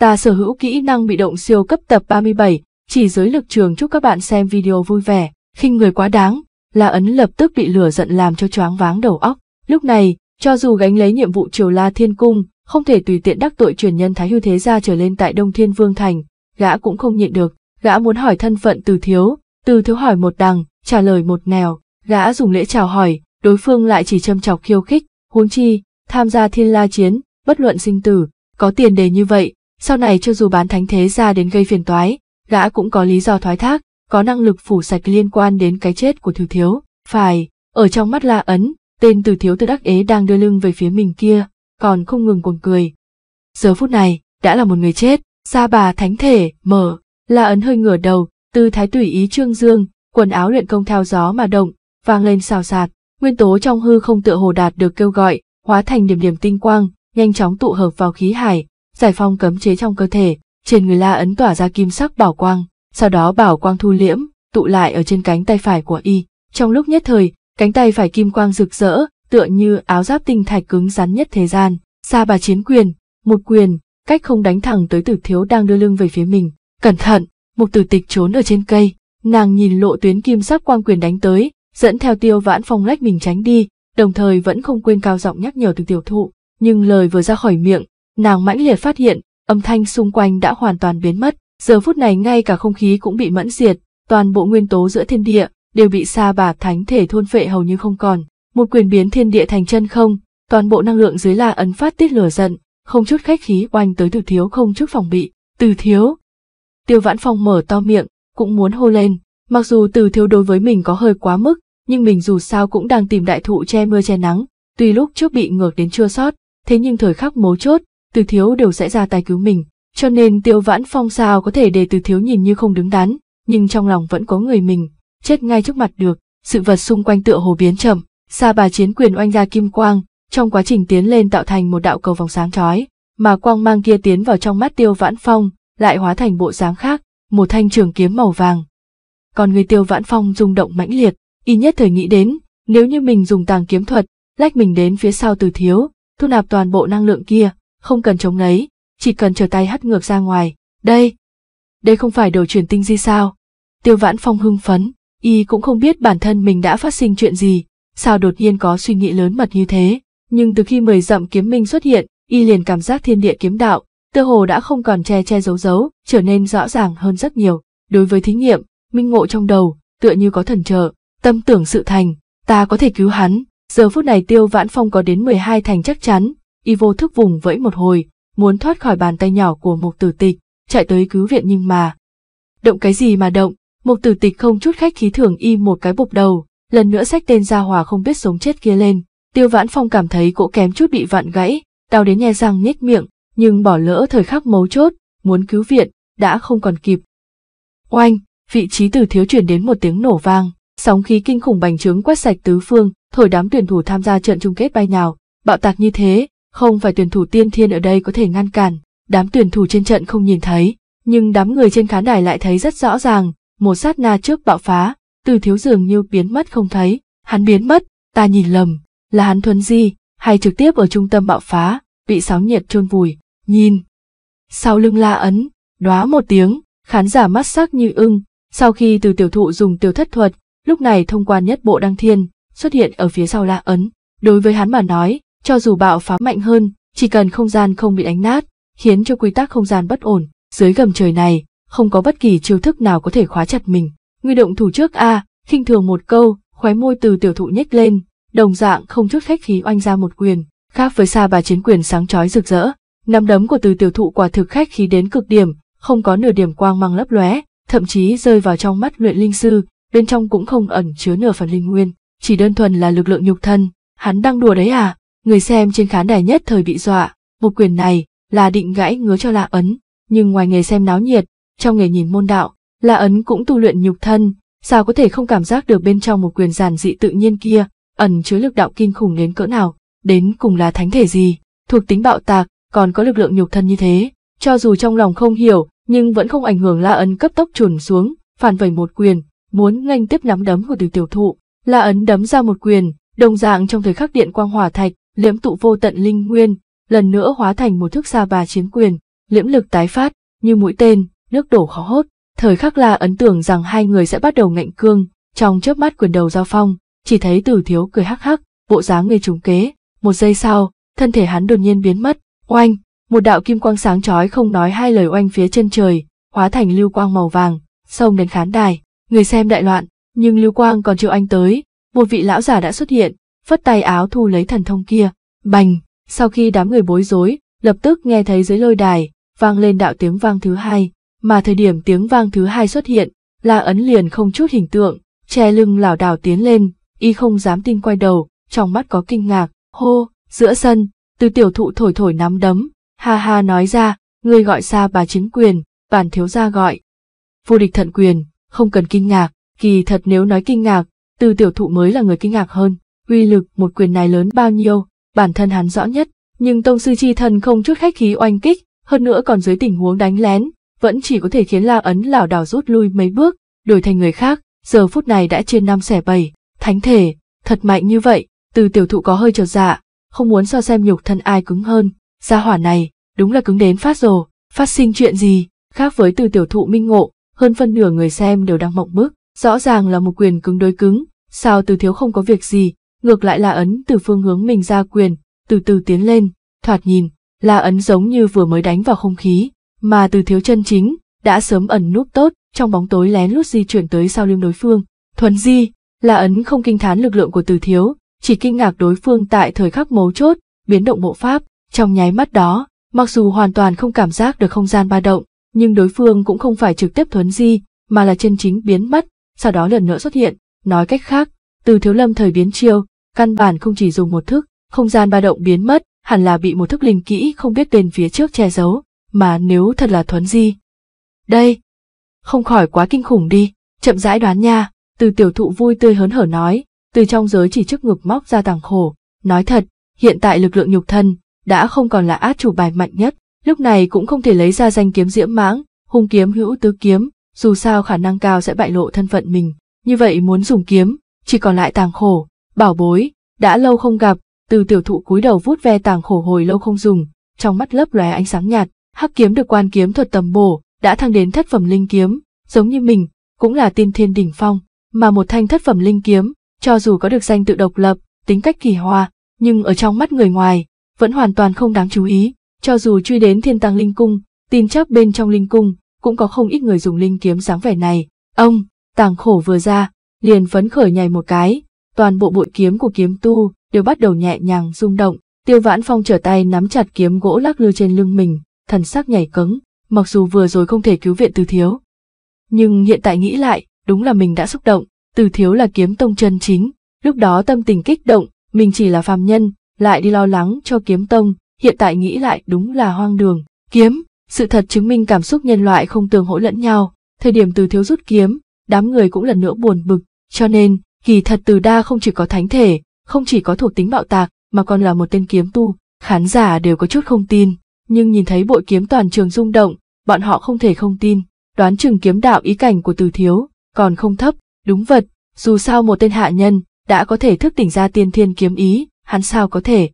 Ta sở hữu kỹ năng bị động siêu cấp tập 37, chỉ giới lực trường chúc các bạn xem video vui vẻ, khinh người quá đáng, là Ấn lập tức bị lửa giận làm cho choáng váng đầu óc. Lúc này, cho dù gánh lấy nhiệm vụ triều La Thiên Cung, không thể tùy tiện đắc tội truyền nhân Thái Hưu Thế Gia trở lên tại Đông Thiên Vương Thành, gã cũng không nhịn được, gã muốn hỏi thân phận từ thiếu, từ thiếu hỏi một đằng, trả lời một nèo gã dùng lễ chào hỏi, đối phương lại chỉ châm chọc khiêu khích, huống chi, tham gia thiên la chiến, bất luận sinh tử, có tiền đề như vậy, sau này cho dù bán thánh thế ra đến gây phiền toái, gã cũng có lý do thoái thác, có năng lực phủ sạch liên quan đến cái chết của Thư Thiếu. Phải, ở trong mắt La Ấn, tên Từ Thiếu Tư Đắc Ế đang đưa lưng về phía mình kia, còn không ngừng cuồng cười. Giờ phút này, đã là một người chết, ra bà thánh thể, mở, La Ấn hơi ngửa đầu, tư thái tùy ý trương dương, quần áo luyện công theo gió mà động, vang lên xào xạc, nguyên tố trong hư không tựa hồ đạt được kêu gọi, hóa thành điểm điểm tinh quang, nhanh chóng tụ hợp vào khí hải, giải phong cấm chế trong cơ thể, trên người La ấn tỏa ra kim sắc bảo quang, sau đó bảo quang thu liễm, tụ lại ở trên cánh tay phải của y. Trong lúc nhất thời, cánh tay phải kim quang rực rỡ, tựa như áo giáp tinh thạch cứng rắn nhất thế gian. xa bà chiến quyền, một quyền, cách không đánh thẳng tới tử thiếu đang đưa lưng về phía mình. Cẩn thận, một tử tịch trốn ở trên cây, nàng nhìn lộ tuyến kim sắc quang quyền đánh tới, dẫn theo tiêu vãn phong lách mình tránh đi, đồng thời vẫn không quên cao giọng nhắc nhở từ tiểu thụ. Nhưng lời vừa ra khỏi miệng, nàng mãnh liệt phát hiện, âm thanh xung quanh đã hoàn toàn biến mất, giờ phút này ngay cả không khí cũng bị mẫn diệt, toàn bộ nguyên tố giữa thiên địa đều bị sa bà thánh thể thôn phệ hầu như không còn, một quyền biến thiên địa thành chân không, toàn bộ năng lượng dưới là ấn phát tiết lửa giận, không chút khách khí oanh tới từ thiếu không chút phòng bị, từ thiếu. Tiêu vãn phong mở to miệng, cũng muốn hô lên, mặc dù từ thiếu đối với mình có hơi quá mức, nhưng mình dù sao cũng đang tìm đại thụ che mưa che nắng, tuy lúc trước bị ngược đến chưa sót, thế nhưng thời khắc mấu chốt, từ thiếu đều sẽ ra tay cứu mình, cho nên Tiêu Vãn Phong sao có thể để từ thiếu nhìn như không đứng đắn, nhưng trong lòng vẫn có người mình, chết ngay trước mặt được, sự vật xung quanh tựa hồ biến chậm, xa bà chiến quyền oanh ra kim quang, trong quá trình tiến lên tạo thành một đạo cầu vòng sáng chói, mà quang mang kia tiến vào trong mắt Tiêu Vãn Phong, lại hóa thành bộ dáng khác, một thanh trường kiếm màu vàng. Còn người Tiêu Vãn Phong rung động mãnh liệt, y nhất thời nghĩ đến, nếu như mình dùng tàng kiếm thuật, lách mình đến phía sau từ thiếu, thu nạp toàn bộ năng lượng kia, không cần chống nấy, chỉ cần trở tay hất ngược ra ngoài, đây, đây không phải đồ truyền tinh di sao. Tiêu Vãn Phong hưng phấn, y cũng không biết bản thân mình đã phát sinh chuyện gì, sao đột nhiên có suy nghĩ lớn mật như thế, nhưng từ khi mười dặm kiếm minh xuất hiện, y liền cảm giác thiên địa kiếm đạo, tơ hồ đã không còn che che giấu giấu, trở nên rõ ràng hơn rất nhiều. Đối với thí nghiệm, minh ngộ trong đầu, tựa như có thần trợ, tâm tưởng sự thành, ta có thể cứu hắn. Giờ phút này Tiêu Vãn Phong có đến 12 thành chắc chắn, y vô thức vùng vẫy một hồi, muốn thoát khỏi bàn tay nhỏ của mục tử tịch, chạy tới cứu viện nhưng mà. Động cái gì mà động, mục tử tịch không chút khách khí thưởng y một cái bục đầu, lần nữa xách tên gia hòa không biết sống chết kia lên, tiêu vãn phong cảm thấy cỗ kém chút bị vặn gãy, đau đến nhe răng nhếch miệng, nhưng bỏ lỡ thời khắc mấu chốt, muốn cứu viện, đã không còn kịp. Oanh, vị trí từ thiếu chuyển đến một tiếng nổ vang, sóng khí kinh khủng bành trướng quét sạch tứ phương, thổi đám tuyển thủ tham gia trận chung kết bay nhào, bạo tạc như thế, không phải tuyển thủ tiên thiên ở đây có thể ngăn cản, đám tuyển thủ trên trận không nhìn thấy, nhưng đám người trên khán đài lại thấy rất rõ ràng, một sát na trước bạo phá, từ thiếu dường như biến mất không thấy, hắn biến mất, ta nhìn lầm, là hắn thuần di, hay trực tiếp ở trung tâm bạo phá, bị sóng nhiệt trôn vùi, nhìn. Sau lưng la ấn, đóa một tiếng, khán giả mắt sắc như ưng, sau khi từ tiểu thụ dùng tiểu thất thuật, lúc này thông qua nhất bộ đăng thiên, xuất hiện ở phía sau la ấn. Đối với hắn mà nói, cho dù bạo phá mạnh hơn, chỉ cần không gian không bị đánh nát, khiến cho quy tắc không gian bất ổn, dưới gầm trời này, không có bất kỳ chiêu thức nào có thể khóa chặt mình. Ngươi động thủ trước a, à, khinh thường một câu, khóe môi từ tiểu thụ nhếch lên, đồng dạng không chút khách khí oanh ra một quyền, khác với xa bà chiến quyền sáng chói rực rỡ. Nắm đấm của từ tiểu thụ quả thực khách khí đến cực điểm, không có nửa điểm quang mang lấp lóe, thậm chí rơi vào trong mắt luyện linh sư, bên trong cũng không ẩn chứa nửa phần linh nguyên, chỉ đơn thuần là lực lượng nhục thân, hắn đang đùa đấy à? Người xem trên khán đài nhất thời bị dọa, một quyền này là định gãy ngứa cho La Ấn, nhưng ngoài nghề xem náo nhiệt, trong nghề nhìn môn đạo, La Ấn cũng tu luyện nhục thân, sao có thể không cảm giác được bên trong một quyền giản dị tự nhiên kia, ẩn chứa lực đạo kinh khủng đến cỡ nào, đến cùng là thánh thể gì, thuộc tính bạo tạc, còn có lực lượng nhục thân như thế, cho dù trong lòng không hiểu, nhưng vẫn không ảnh hưởng La Ấn cấp tốc trùn xuống, phản vẩy một quyền, muốn nghênh tiếp nắm đấm của Từ Tiểu Thụ. La Ấn đấm ra một quyền, đồng dạng trong thời khắc điện quang hỏa thạch, liễm tụ vô tận linh nguyên, lần nữa hóa thành một thước xa bà chiếm quyền, liễm lực tái phát, như mũi tên, nước đổ khó hốt. Thời khắc là ấn tưởng rằng hai người sẽ bắt đầu ngạnh cương, trong chớp mắt quyền đầu giao phong, chỉ thấy tử thiếu cười hắc hắc, bộ dáng người trúng kế. Một giây sau, thân thể hắn đột nhiên biến mất, oanh, một đạo kim quang sáng chói không nói hai lời oanh phía chân trời, hóa thành lưu quang màu vàng, xông đến khán đài. Người xem đại loạn, nhưng lưu quang còn chịu anh tới, một vị lão già đã xuất hiện, phất tay áo thu lấy thần thông kia, bành, sau khi đám người bối rối, lập tức nghe thấy dưới lôi đài, vang lên đạo tiếng vang thứ hai, mà thời điểm tiếng vang thứ hai xuất hiện, La Ấn liền không chút hình tượng, che lưng lảo đảo tiến lên, y không dám tin quay đầu, trong mắt có kinh ngạc, hô, giữa sân, từ tiểu thụ thổi thổi nắm đấm, ha ha nói ra, ngươi gọi xa bà chính quyền, bản thiếu gia gọi. Vô địch thận quyền, không cần kinh ngạc, kỳ thật nếu nói kinh ngạc, từ tiểu thụ mới là người kinh ngạc hơn uy lực một quyền này lớn bao nhiêu, bản thân hắn rõ nhất, nhưng tông sư chi thần không chút khách khí oanh kích, hơn nữa còn dưới tình huống đánh lén, vẫn chỉ có thể khiến La Ấn lảo đảo rút lui mấy bước, đổi thành người khác, giờ phút này đã trên năm xẻ bảy, thánh thể, thật mạnh như vậy, từ tiểu thụ có hơi trột dạ, không muốn so xem nhục thân ai cứng hơn, gia hỏa này, đúng là cứng đến phát rồ, phát sinh chuyện gì, khác với từ tiểu thụ minh ngộ, hơn phân nửa người xem đều đang mộng bức, rõ ràng là một quyền cứng đối cứng, sao từ thiếu không có việc gì, ngược lại La Ấn từ phương hướng mình ra quyền, từ từ tiến lên, thoạt nhìn, La Ấn giống như vừa mới đánh vào không khí, mà từ thiếu chân chính, đã sớm ẩn núp tốt, trong bóng tối lén lút di chuyển tới sau lưng đối phương. Thuần di, La Ấn không kinh thán lực lượng của từ thiếu, chỉ kinh ngạc đối phương tại thời khắc mấu chốt, biến động bộ pháp, trong nháy mắt đó, mặc dù hoàn toàn không cảm giác được không gian ba động, nhưng đối phương cũng không phải trực tiếp thuấn di, mà là chân chính biến mất, sau đó lần nữa xuất hiện, nói cách khác, từ thiếu lâm thời biến chiêu, căn bản không chỉ dùng một thức, không gian ba động biến mất, hẳn là bị một thức linh kỹ không biết tên phía trước che giấu, mà nếu thật là thuấn di. Đây, không khỏi quá kinh khủng đi, chậm rãi đoán nha, từ tiểu thụ vui tươi hớn hở nói, từ trong giới chỉ trước ngực móc ra tàng khổ, nói thật, hiện tại lực lượng nhục thân đã không còn là át chủ bài mạnh nhất, lúc này cũng không thể lấy ra danh kiếm diễm mãng, hung kiếm hữu tứ kiếm, dù sao khả năng cao sẽ bại lộ thân phận mình, như vậy muốn dùng kiếm, chỉ còn lại tàng khổ, bảo bối, đã lâu không gặp, từ tiểu thụ cúi đầu vuốt ve tàng khổ hồi lâu không dùng, trong mắt lấp lóe ánh sáng nhạt, hắc kiếm được quan kiếm thuật tầm bổ, đã thăng đến thất phẩm linh kiếm, giống như mình, cũng là tiên thiên đỉnh phong, mà một thanh thất phẩm linh kiếm, cho dù có được danh tự độc lập, tính cách kỳ hoa, nhưng ở trong mắt người ngoài, vẫn hoàn toàn không đáng chú ý, cho dù truy đến thiên tăng linh cung, tin chắc bên trong linh cung, cũng có không ít người dùng linh kiếm dáng vẻ này. Ông, tàng khổ vừa ra, liền phấn khởi nhảy một cái, toàn bộ bội kiếm của kiếm tu đều bắt đầu nhẹ nhàng rung động, Tiêu Vãn Phong trở tay nắm chặt kiếm gỗ lắc lư trên lưng mình, thần sắc nhảy cứng, mặc dù vừa rồi không thể cứu viện Từ Thiếu. Nhưng hiện tại nghĩ lại, đúng là mình đã xúc động, Từ Thiếu là kiếm tông chân chính, lúc đó tâm tình kích động, mình chỉ là phàm nhân, lại đi lo lắng cho kiếm tông, hiện tại nghĩ lại đúng là hoang đường, kiếm, sự thật chứng minh cảm xúc nhân loại không tương hỗ lẫn nhau, thời điểm Từ Thiếu rút kiếm, đám người cũng lần nữa buồn bực, cho nên, kỳ thật từ đa không chỉ có thánh thể, không chỉ có thuộc tính bạo tạc, mà còn là một tên kiếm tu, khán giả đều có chút không tin, nhưng nhìn thấy bội kiếm toàn trường rung động, bọn họ không thể không tin, đoán chừng kiếm đạo ý cảnh của từ thiếu, còn không thấp, đúng vật, dù sao một tên hạ nhân, đã có thể thức tỉnh ra tiên thiên kiếm ý, hắn sao có thể.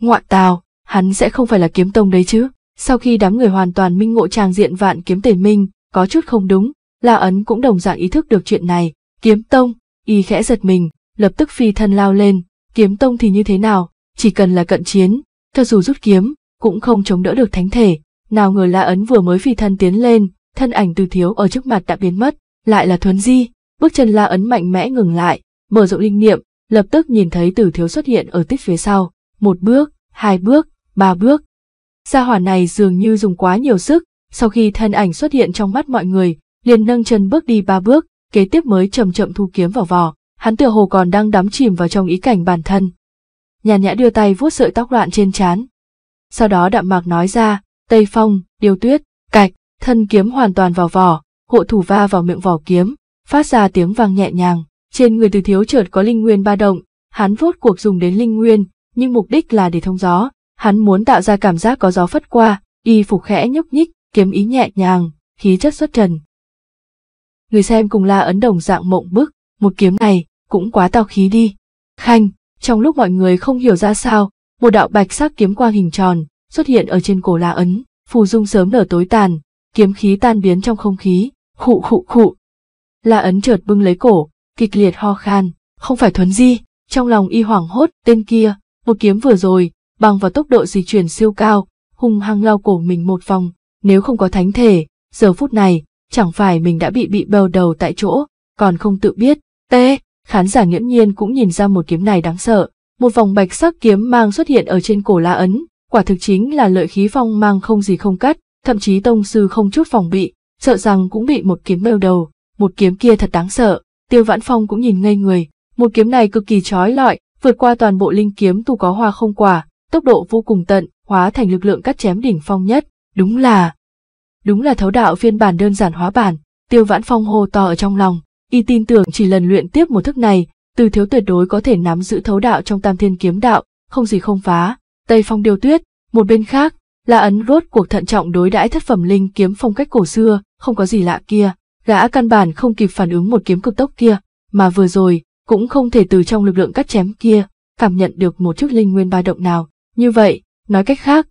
Ngoạn tào, hắn sẽ không phải là kiếm tông đấy chứ, sau khi đám người hoàn toàn minh ngộ trang diện vạn kiếm tề minh, có chút không đúng, La Ấn cũng đồng dạng ý thức được chuyện này, kiếm tông, y khẽ giật mình, lập tức phi thân lao lên, kiếm tông thì như thế nào, chỉ cần là cận chiến, cho dù rút kiếm, cũng không chống đỡ được thánh thể, nào ngờ La Ấn vừa mới phi thân tiến lên, thân ảnh từ thiếu ở trước mặt đã biến mất, lại là thuấn di, bước chân La Ấn mạnh mẽ ngừng lại, mở rộng linh niệm, lập tức nhìn thấy từ thiếu xuất hiện ở tích phía sau, một bước, hai bước, ba bước. Gia hỏa này dường như dùng quá nhiều sức, sau khi thân ảnh xuất hiện trong mắt mọi người, liền nâng chân bước đi ba bước, kế tiếp mới chậm chậm thu kiếm vào vỏ, hắn tựa hồ còn đang đắm chìm vào trong ý cảnh bản thân. Nhàn nhã đưa tay vuốt sợi tóc loạn trên trán. Sau đó đạm mạc nói ra, Tây Phong, Điều Tuyết, cạch, thân kiếm hoàn toàn vào vỏ, hộ thủ va vào miệng vỏ kiếm, phát ra tiếng vang nhẹ nhàng, trên người từ thiếu chợt có linh nguyên ba động, hắn vốt cuộc dùng đến linh nguyên, nhưng mục đích là để thông gió, hắn muốn tạo ra cảm giác có gió phất qua, y phục khẽ nhúc nhích, kiếm ý nhẹ nhàng, khí chất xuất trần, người xem cùng la ấn đồng dạng mộng bức, một kiếm này, cũng quá tao khí đi. Khanh, trong lúc mọi người không hiểu ra sao, một đạo bạch sắc kiếm quang hình tròn, xuất hiện ở trên cổ la ấn, phù dung sớm nở tối tàn, kiếm khí tan biến trong không khí, khụ khụ khụ. La ấn chợt bưng lấy cổ, kịch liệt ho khan, không phải thuấn di, trong lòng y hoảng hốt, tên kia, một kiếm vừa rồi, bằng vào tốc độ di chuyển siêu cao, hung hăng lao cổ mình một vòng, nếu không có thánh thể, giờ phút này, chẳng phải mình đã bị bị bầu đầu tại chỗ, còn không tự biết. T, khán giả nghiễm nhiên cũng nhìn ra một kiếm này đáng sợ, một vòng bạch sắc kiếm mang xuất hiện ở trên cổ La Ấn, quả thực chính là lợi khí phong mang không gì không cắt, thậm chí tông sư không chút phòng bị, sợ rằng cũng bị một kiếm bêu đầu, một kiếm kia thật đáng sợ. Tiêu Vãn Phong cũng nhìn ngây người, một kiếm này cực kỳ trói lọi, vượt qua toàn bộ linh kiếm tu có hoa không quả, tốc độ vô cùng tận, hóa thành lực lượng cắt chém đỉnh phong nhất, đúng là Đúng là thấu đạo phiên bản đơn giản hóa bản, tiêu vãn phong hô to ở trong lòng, y tin tưởng chỉ lần luyện tiếp một thức này, từ thiếu tuyệt đối có thể nắm giữ thấu đạo trong tam thiên kiếm đạo, không gì không phá. Tây phong điều tuyết, một bên khác, là ấn rốt cuộc thận trọng đối đãi thất phẩm linh kiếm phong cách cổ xưa, không có gì lạ kia, gã căn bản không kịp phản ứng một kiếm cực tốc kia, mà vừa rồi, cũng không thể từ trong lực lượng cắt chém kia, cảm nhận được một chút linh nguyên ba động nào, như vậy, nói cách khác.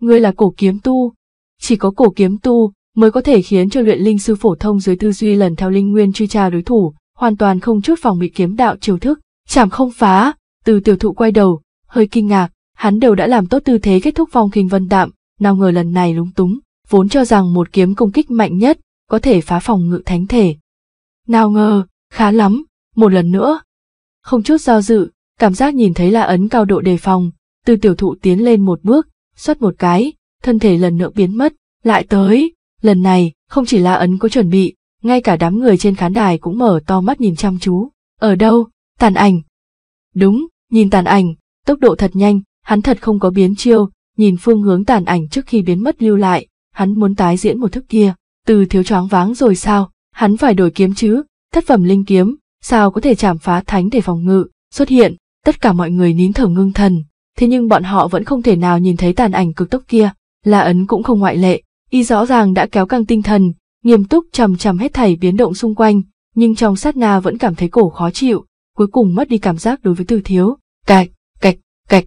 Ngươi là cổ kiếm tu, chỉ có cổ kiếm tu mới có thể khiến cho luyện linh sư phổ thông dưới tư duy lần theo linh nguyên truy tra đối thủ, hoàn toàn không chút phòng bị kiếm đạo chiêu thức, chạm không phá. Từ tiểu thụ quay đầu, hơi kinh ngạc, hắn đều đã làm tốt tư thế kết thúc phong khinh vân đạm, nào ngờ lần này lúng túng, vốn cho rằng một kiếm công kích mạnh nhất có thể phá phòng ngự thánh thể. Nào ngờ, khá lắm, một lần nữa. Không chút do dự, cảm giác nhìn thấy là ấn cao độ đề phòng, từ tiểu thụ tiến lên một bước, xuất một cái, thân thể lần nữa biến mất, lại tới, lần này, không chỉ là ấn có chuẩn bị, ngay cả đám người trên khán đài cũng mở to mắt nhìn chăm chú, ở đâu, tàn ảnh. Đúng, nhìn tàn ảnh, tốc độ thật nhanh, hắn thật không có biến chiêu, nhìn phương hướng tàn ảnh trước khi biến mất lưu lại, hắn muốn tái diễn một thức kia, từ thiếu choáng váng rồi sao, hắn phải đổi kiếm chứ, thất phẩm linh kiếm, sao có thể chạm phá thánh để phòng ngự, xuất hiện, tất cả mọi người nín thở ngưng thần, thế nhưng bọn họ vẫn không thể nào nhìn thấy tàn ảnh cực tốc kia, La Ấn cũng không ngoại lệ, y rõ ràng đã kéo căng tinh thần, nghiêm túc chằm chằm hết thảy biến động xung quanh, nhưng trong sát na vẫn cảm thấy cổ khó chịu, cuối cùng mất đi cảm giác đối với Từ Thiếu. Cạch, cạch, cạch.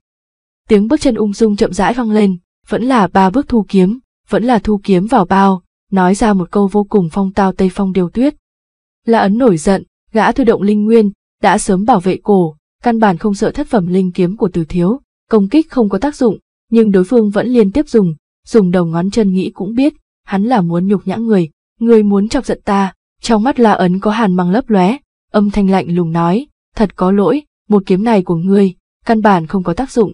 Tiếng bước chân ung dung chậm rãi vang lên, vẫn là ba bước thu kiếm, vẫn là thu kiếm vào bao, nói ra một câu vô cùng phong tao tây phong điều tuyết. La Ấn nổi giận, gã thư động linh nguyên, đã sớm bảo vệ cổ, căn bản không sợ thất phẩm linh kiếm của Từ Thiếu, công kích không có tác dụng, nhưng đối phương vẫn liên tiếp dùng, dùng đầu ngón chân nghĩ cũng biết, hắn là muốn nhục nhã người, người muốn chọc giận ta, trong mắt La Ấn có hàn mang lấp lóe, âm thanh lạnh lùng nói, thật có lỗi, một kiếm này của ngươi, căn bản không có tác dụng.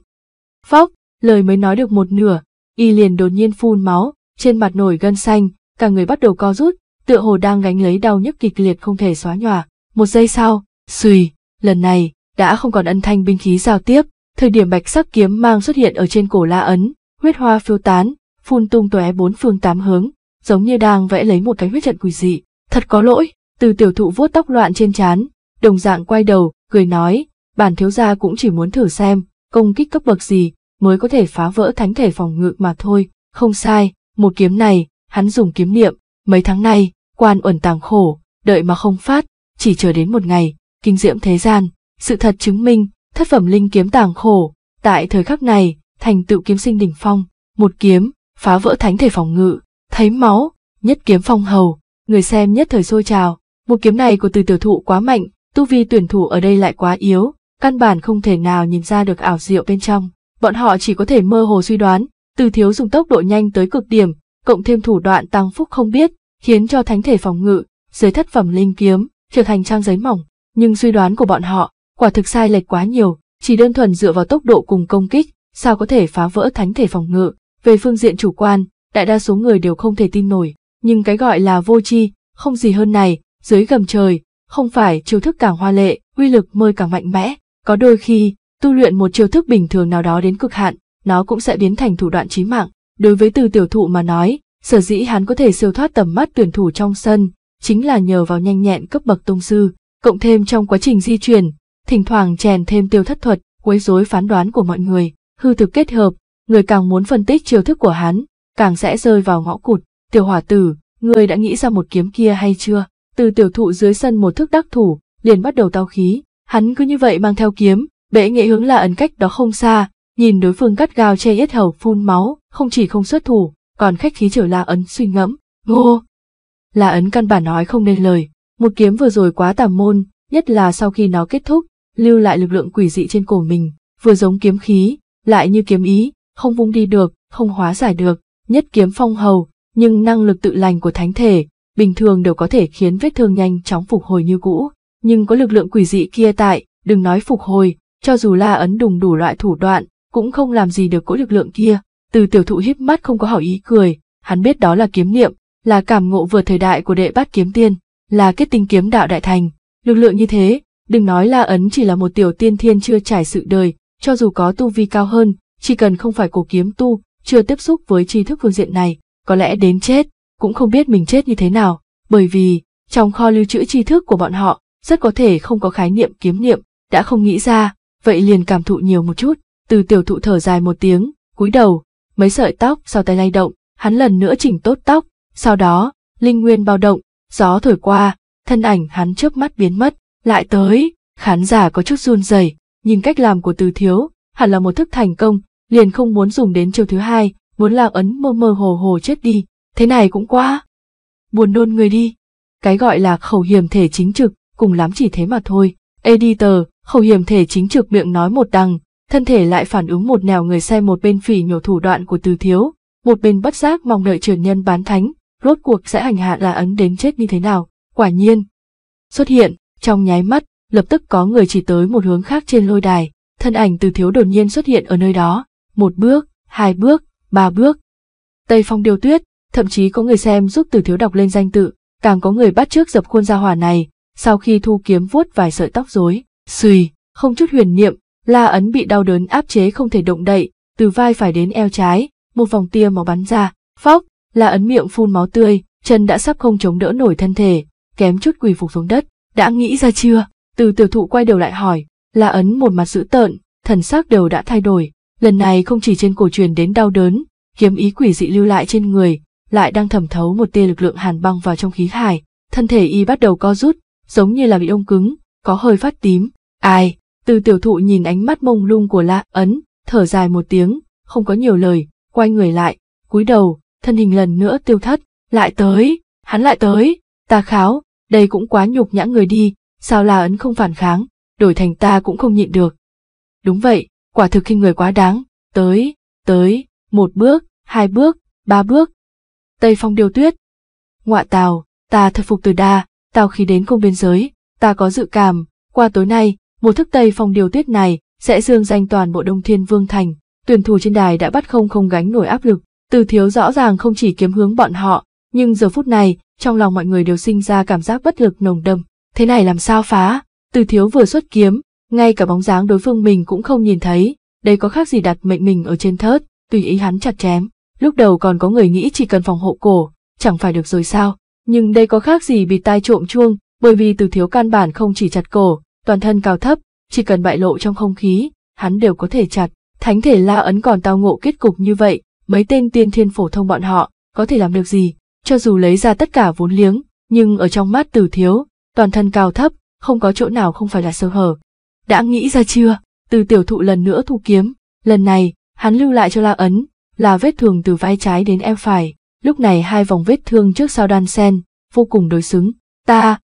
Phóc, lời mới nói được một nửa, y liền đột nhiên phun máu, trên mặt nổi gân xanh, cả người bắt đầu co rút, tựa hồ đang gánh lấy đau nhức kịch liệt không thể xóa nhòa. Một giây sau, xùy, lần này, đã không còn âm thanh binh khí giao tiếp, thời điểm bạch sắc kiếm mang xuất hiện ở trên cổ La Ấn, huyết hoa phiêu tán, phun tung tóe bốn phương tám hướng, giống như đang vẽ lấy một cái huyết trận quỷ dị. Thật có lỗi, từ tiểu thụ vuốt tóc loạn trên trán, đồng dạng quay đầu, cười nói, bản thiếu gia cũng chỉ muốn thử xem, công kích cấp bậc gì mới có thể phá vỡ thánh thể phòng ngự mà thôi, không sai, một kiếm này, hắn dùng kiếm niệm, mấy tháng nay, quan ẩn tàng khổ, đợi mà không phát, chỉ chờ đến một ngày, kinh diễm thế gian, sự thật chứng minh, thất phẩm linh kiếm tàng khổ, tại thời khắc này, thành tựu kiếm sinh đỉnh phong, một kiếm, phá vỡ thánh thể phòng ngự, thấy máu, nhất kiếm phong hầu, người xem nhất thời sôi trào, một kiếm này của từ tiểu thụ quá mạnh, tu vi tuyển thủ ở đây lại quá yếu, căn bản không thể nào nhìn ra được ảo diệu bên trong, bọn họ chỉ có thể mơ hồ suy đoán, từ thiếu dùng tốc độ nhanh tới cực điểm, cộng thêm thủ đoạn tăng phúc không biết, khiến cho thánh thể phòng ngự, dưới thất phẩm linh kiếm, trở thành trang giấy mỏng, nhưng suy đoán của bọn họ, quả thực sai lệch quá nhiều, chỉ đơn thuần dựa vào tốc độ cùng công kích, sao có thể phá vỡ thánh thể phòng ngự, về phương diện chủ quan, đại đa số người đều không thể tin nổi, nhưng cái gọi là vô chi, không gì hơn này, dưới gầm trời, không phải chiêu thức càng hoa lệ, uy lực mới càng mạnh mẽ, có đôi khi, tu luyện một chiêu thức bình thường nào đó đến cực hạn, nó cũng sẽ biến thành thủ đoạn chí mạng. Đối với từ tiểu thụ mà nói, sở dĩ hắn có thể siêu thoát tầm mắt tuyển thủ trong sân, chính là nhờ vào nhanh nhẹn cấp bậc tông sư, cộng thêm trong quá trình di chuyển, thỉnh thoảng chèn thêm tiêu thất thuật, quấy rối phán đoán của mọi người, hư thực kết hợp, người càng muốn phân tích chiêu thức của hắn, càng sẽ rơi vào ngõ cụt. Tiểu hỏa tử, ngươi đã nghĩ ra một kiếm kia hay chưa? Từ tiểu thụ dưới sân một thức đắc thủ, liền bắt đầu tao khí, hắn cứ như vậy mang theo kiếm, bệ nghệ hướng là ấn cách đó không xa, nhìn đối phương cắt gao che yết hầu phun máu, không chỉ không xuất thủ, còn khách khí trở la ấn suy ngẫm, ngô. là ấn căn bản nói không nên lời, một kiếm vừa rồi quá tà môn, nhất là sau khi nó kết thúc, lưu lại lực lượng quỷ dị trên cổ mình, vừa giống kiếm khí, lại như kiếm ý, không vung đi được, không hóa giải được, nhất kiếm phong hầu, nhưng năng lực tự lành của thánh thể, bình thường đều có thể khiến vết thương nhanh chóng phục hồi như cũ, nhưng có lực lượng quỷ dị kia tại, đừng nói phục hồi, cho dù la ấn đùng đủ loại thủ đoạn, cũng không làm gì được cỗ lực lượng kia. Từ tiểu thụ híp mắt không có hỏi ý cười, hắn biết đó là kiếm niệm, là cảm ngộ vừa thời đại của đệ bát kiếm tiên, là kết tinh kiếm đạo đại thành. Lực lượng như thế, đừng nói la ấn chỉ là một tiểu tiên thiên chưa trải sự đời, cho dù có tu vi cao hơn, chỉ cần không phải cổ kiếm tu, chưa tiếp xúc với tri thức phương diện này, có lẽ đến chết, cũng không biết mình chết như thế nào, bởi vì, trong kho lưu trữ tri thức của bọn họ, rất có thể không có khái niệm kiếm niệm, đã không nghĩ ra, vậy liền cảm thụ nhiều một chút, từ tiểu thụ thở dài một tiếng, cúi đầu, mấy sợi tóc sau tay lay động, hắn lần nữa chỉnh tốt tóc, sau đó, linh nguyên bao động, gió thổi qua, thân ảnh hắn chớp mắt biến mất, lại tới, khán giả có chút run rẩy, nhìn cách làm của Từ Thiếu, hẳn là một thức thành công, liền không muốn dùng đến chiều thứ hai, muốn lạc ấn mơ mơ hồ hồ chết đi, thế này cũng quá. Buồn nôn người đi. Cái gọi là khẩu hiểm thể chính trực, cùng lắm chỉ thế mà thôi. Editor, khẩu hiểm thể chính trực miệng nói một đằng, thân thể lại phản ứng một nẻo người xem một bên phỉ nhổ thủ đoạn của từ thiếu, một bên bất giác mong đợi trưởng nhân bán thánh, rốt cuộc sẽ hành hạ là ấn đến chết như thế nào, quả nhiên. Xuất hiện, trong nháy mắt, lập tức có người chỉ tới một hướng khác trên lôi đài, thân ảnh từ thiếu đột nhiên xuất hiện ở nơi đó, một bước, hai bước, ba bước. Tây Phong điều tuyết, thậm chí có người xem giúp từ thiếu đọc lên danh tự, càng có người bắt trước dập khuôn gia hỏa này, sau khi thu kiếm vuốt vài sợi tóc rối, xùy, không chút huyền niệm, la ấn bị đau đớn áp chế không thể động đậy, từ vai phải đến eo trái, một vòng tia máu bắn ra, Phốc la ấn miệng phun máu tươi, chân đã sắp không chống đỡ nổi thân thể, kém chút quỳ phục xuống đất, đã nghĩ ra chưa? Từ tiểu thụ quay đầu lại hỏi, la ấn một mặt dữ tợn, thần sắc đều đã thay đổi, Lần này không chỉ trên cổ truyền đến đau đớn, kiếm ý quỷ dị lưu lại trên người, lại đang thẩm thấu một tia lực lượng hàn băng vào trong khí hải, thân thể y bắt đầu co rút, giống như là bị ông cứng, có hơi phát tím. Ai, từ tiểu thụ nhìn ánh mắt mông lung của La Ấn, thở dài một tiếng, không có nhiều lời, quay người lại, cúi đầu, thân hình lần nữa tiêu thất, lại tới, hắn lại tới, ta kháo, đây cũng quá nhục nhã người đi, sao La Ấn không phản kháng, đổi thành ta cũng không nhịn được. Đúng vậy, quả thực khi người quá đáng, tới, tới, một bước, hai bước, ba bước. Tây phong điều tuyết. Ngoạ tào, ta thật phục từ đa, tào khi đến không biên giới, ta có dự cảm, qua tối nay, một thức Tây phong điều tuyết này sẽ dương danh toàn bộ Đông Thiên Vương Thành. Tuyển thủ trên đài đã bắt không không gánh nổi áp lực, từ thiếu rõ ràng không chỉ kiếm hướng bọn họ, nhưng giờ phút này, trong lòng mọi người đều sinh ra cảm giác bất lực nồng đầm. Thế này làm sao phá? Từ thiếu vừa xuất kiếm, ngay cả bóng dáng đối phương mình cũng không nhìn thấy, đây có khác gì đặt mệnh mình ở trên thớt, tùy ý hắn chặt chém. Lúc đầu còn có người nghĩ chỉ cần phòng hộ cổ, chẳng phải được rồi sao, nhưng đây có khác gì bị tai trộm chuông, bởi vì từ thiếu căn bản không chỉ chặt cổ, toàn thân cao thấp, chỉ cần bại lộ trong không khí, hắn đều có thể chặt. Thánh thể la ấn còn tao ngộ kết cục như vậy, mấy tên tiên thiên phổ thông bọn họ, có thể làm được gì, cho dù lấy ra tất cả vốn liếng, nhưng ở trong mắt từ thiếu, toàn thân cao thấp, không có chỗ nào không phải là sơ hở, đã nghĩ ra chưa? Từ tiểu thụ lần nữa thu kiếm, lần này, hắn lưu lại cho la ấn, là vết thương từ vai trái đến eo phải, lúc này hai vòng vết thương trước sau đan sen, vô cùng đối xứng. Ta!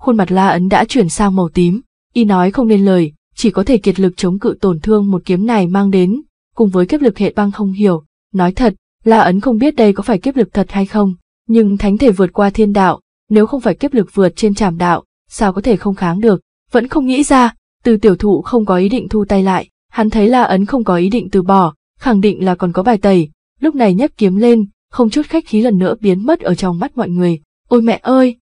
Khuôn mặt la ấn đã chuyển sang màu tím, y nói không nên lời, chỉ có thể kiệt lực chống cự tổn thương một kiếm này mang đến, cùng với kiếp lực hệ băng không hiểu, nói thật, la ấn không biết đây có phải kiếp lực thật hay không, nhưng thánh thể vượt qua thiên đạo, nếu không phải kiếp lực vượt trên trảm đạo, sao có thể không kháng được, vẫn không nghĩ ra, từ tiểu thụ không có ý định thu tay lại, hắn thấy La Ấn không có ý định từ bỏ, khẳng định là còn có bài tẩy, lúc này nhấp kiếm lên, không chút khách khí lần nữa biến mất ở trong mắt mọi người. Ôi mẹ ơi!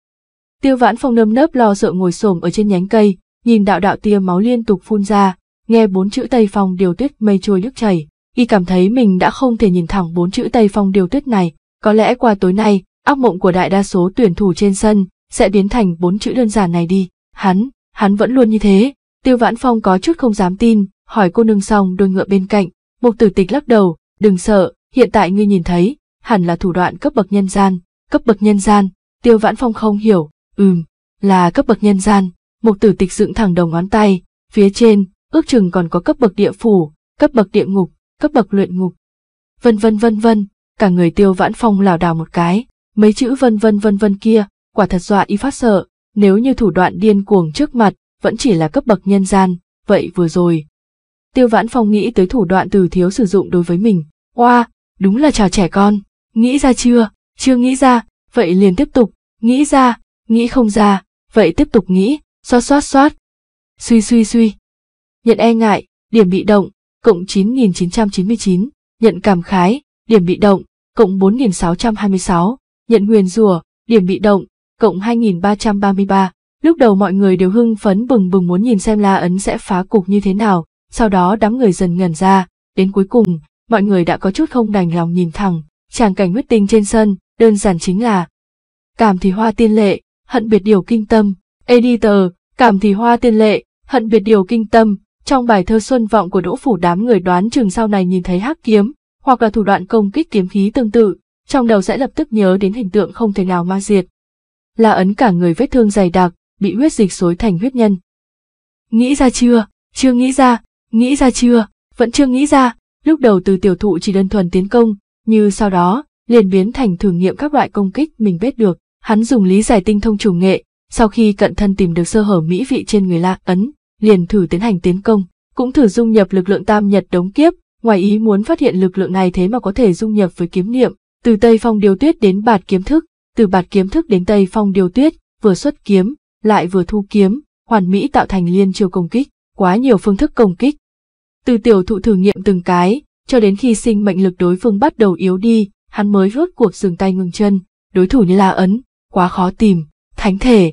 Tiêu Vãn Phong nơm nớp lo sợ ngồi xổm ở trên nhánh cây, nhìn đạo đạo tia máu liên tục phun ra, nghe bốn chữ Tây Phong điều tuyết mây trôi nước chảy, y cảm thấy mình đã không thể nhìn thẳng bốn chữ Tây Phong điều tuyết này, có lẽ qua tối nay, ác mộng của đại đa số tuyển thủ trên sân sẽ biến thành bốn chữ đơn giản này đi. Hắn, hắn vẫn luôn như thế, Tiêu Vãn Phong có chút không dám tin, hỏi cô nương xong đôi ngựa bên cạnh, Mục Tử Tịch lắc đầu, "Đừng sợ, hiện tại ngươi nhìn thấy, hẳn là thủ đoạn cấp bậc nhân gian, cấp bậc nhân gian." Tiêu Vãn Phong không hiểu, "Ừm, là cấp bậc nhân gian." Mục Tử Tịch dựng thẳng đầu ngón tay, phía trên, ước chừng còn có cấp bậc địa phủ, cấp bậc địa ngục, cấp bậc luyện ngục. Vân vân vân vân, cả người Tiêu Vãn Phong lảo đảo một cái, mấy chữ vân vân vân vân kia, quả thật dọa y phát sợ, nếu như thủ đoạn điên cuồng trước mặt, vẫn chỉ là cấp bậc nhân gian, vậy vừa rồi. Tiêu Vãn Phong nghĩ tới thủ đoạn từ thiếu sử dụng đối với mình, oa, wow, đúng là trò trẻ con, nghĩ ra chưa, chưa nghĩ ra, vậy liền tiếp tục, nghĩ ra, nghĩ không ra, vậy tiếp tục nghĩ, xót xót xót suy suy suy. Nhận e ngại, điểm bị động, cộng 9999, nhận cảm khái, điểm bị động, cộng 4626, nhận nguyền rùa điểm bị động, cộng 2333, Lúc đầu mọi người đều hưng phấn bừng bừng muốn nhìn xem La Ấn sẽ phá cục như thế nào, sau đó đám người dần ngần ra, đến cuối cùng, mọi người đã có chút không đành lòng nhìn thẳng, tràng cảnh huyết tinh trên sân, đơn giản chính là Cảm thì hoa tiên lệ, hận biệt điều kinh tâm, editor, cảm thì hoa tiên lệ, hận biệt điều kinh tâm, trong bài thơ xuân vọng của đỗ phủ đám người đoán chừng sau này nhìn thấy hắc kiếm, hoặc là thủ đoạn công kích kiếm khí tương tự, trong đầu sẽ lập tức nhớ đến hình tượng không thể nào ma diệt. La ấn cả người vết thương dày đặc, bị huyết dịch xối thành huyết nhân. Nghĩ ra chưa? Chưa nghĩ ra, nghĩ ra chưa? Vẫn chưa nghĩ ra, lúc đầu từ tiểu thụ chỉ đơn thuần tiến công, như sau đó, liền biến thành thử nghiệm các loại công kích mình biết được. Hắn dùng lý giải tinh thông trùng nghệ, sau khi cận thân tìm được sơ hở mỹ vị trên người La Ấn, liền thử tiến hành tiến công, cũng thử dung nhập lực lượng tam nhật đống kiếp, ngoài ý muốn phát hiện lực lượng này thế mà có thể dung nhập với kiếm niệm, từ Tây Phong điều tuyết đến bạt kiếm thức, từ bạt kiếm thức đến Tây Phong điều tuyết, vừa xuất kiếm, lại vừa thu kiếm, hoàn mỹ tạo thành liên chiều công kích, quá nhiều phương thức công kích. Từ tiểu thụ thử nghiệm từng cái, cho đến khi sinh mệnh lực đối phương bắt đầu yếu đi, hắn mới rốt cuộc dừng tay ngừng chân, đối thủ như la ấn, quá khó tìm, thánh thể.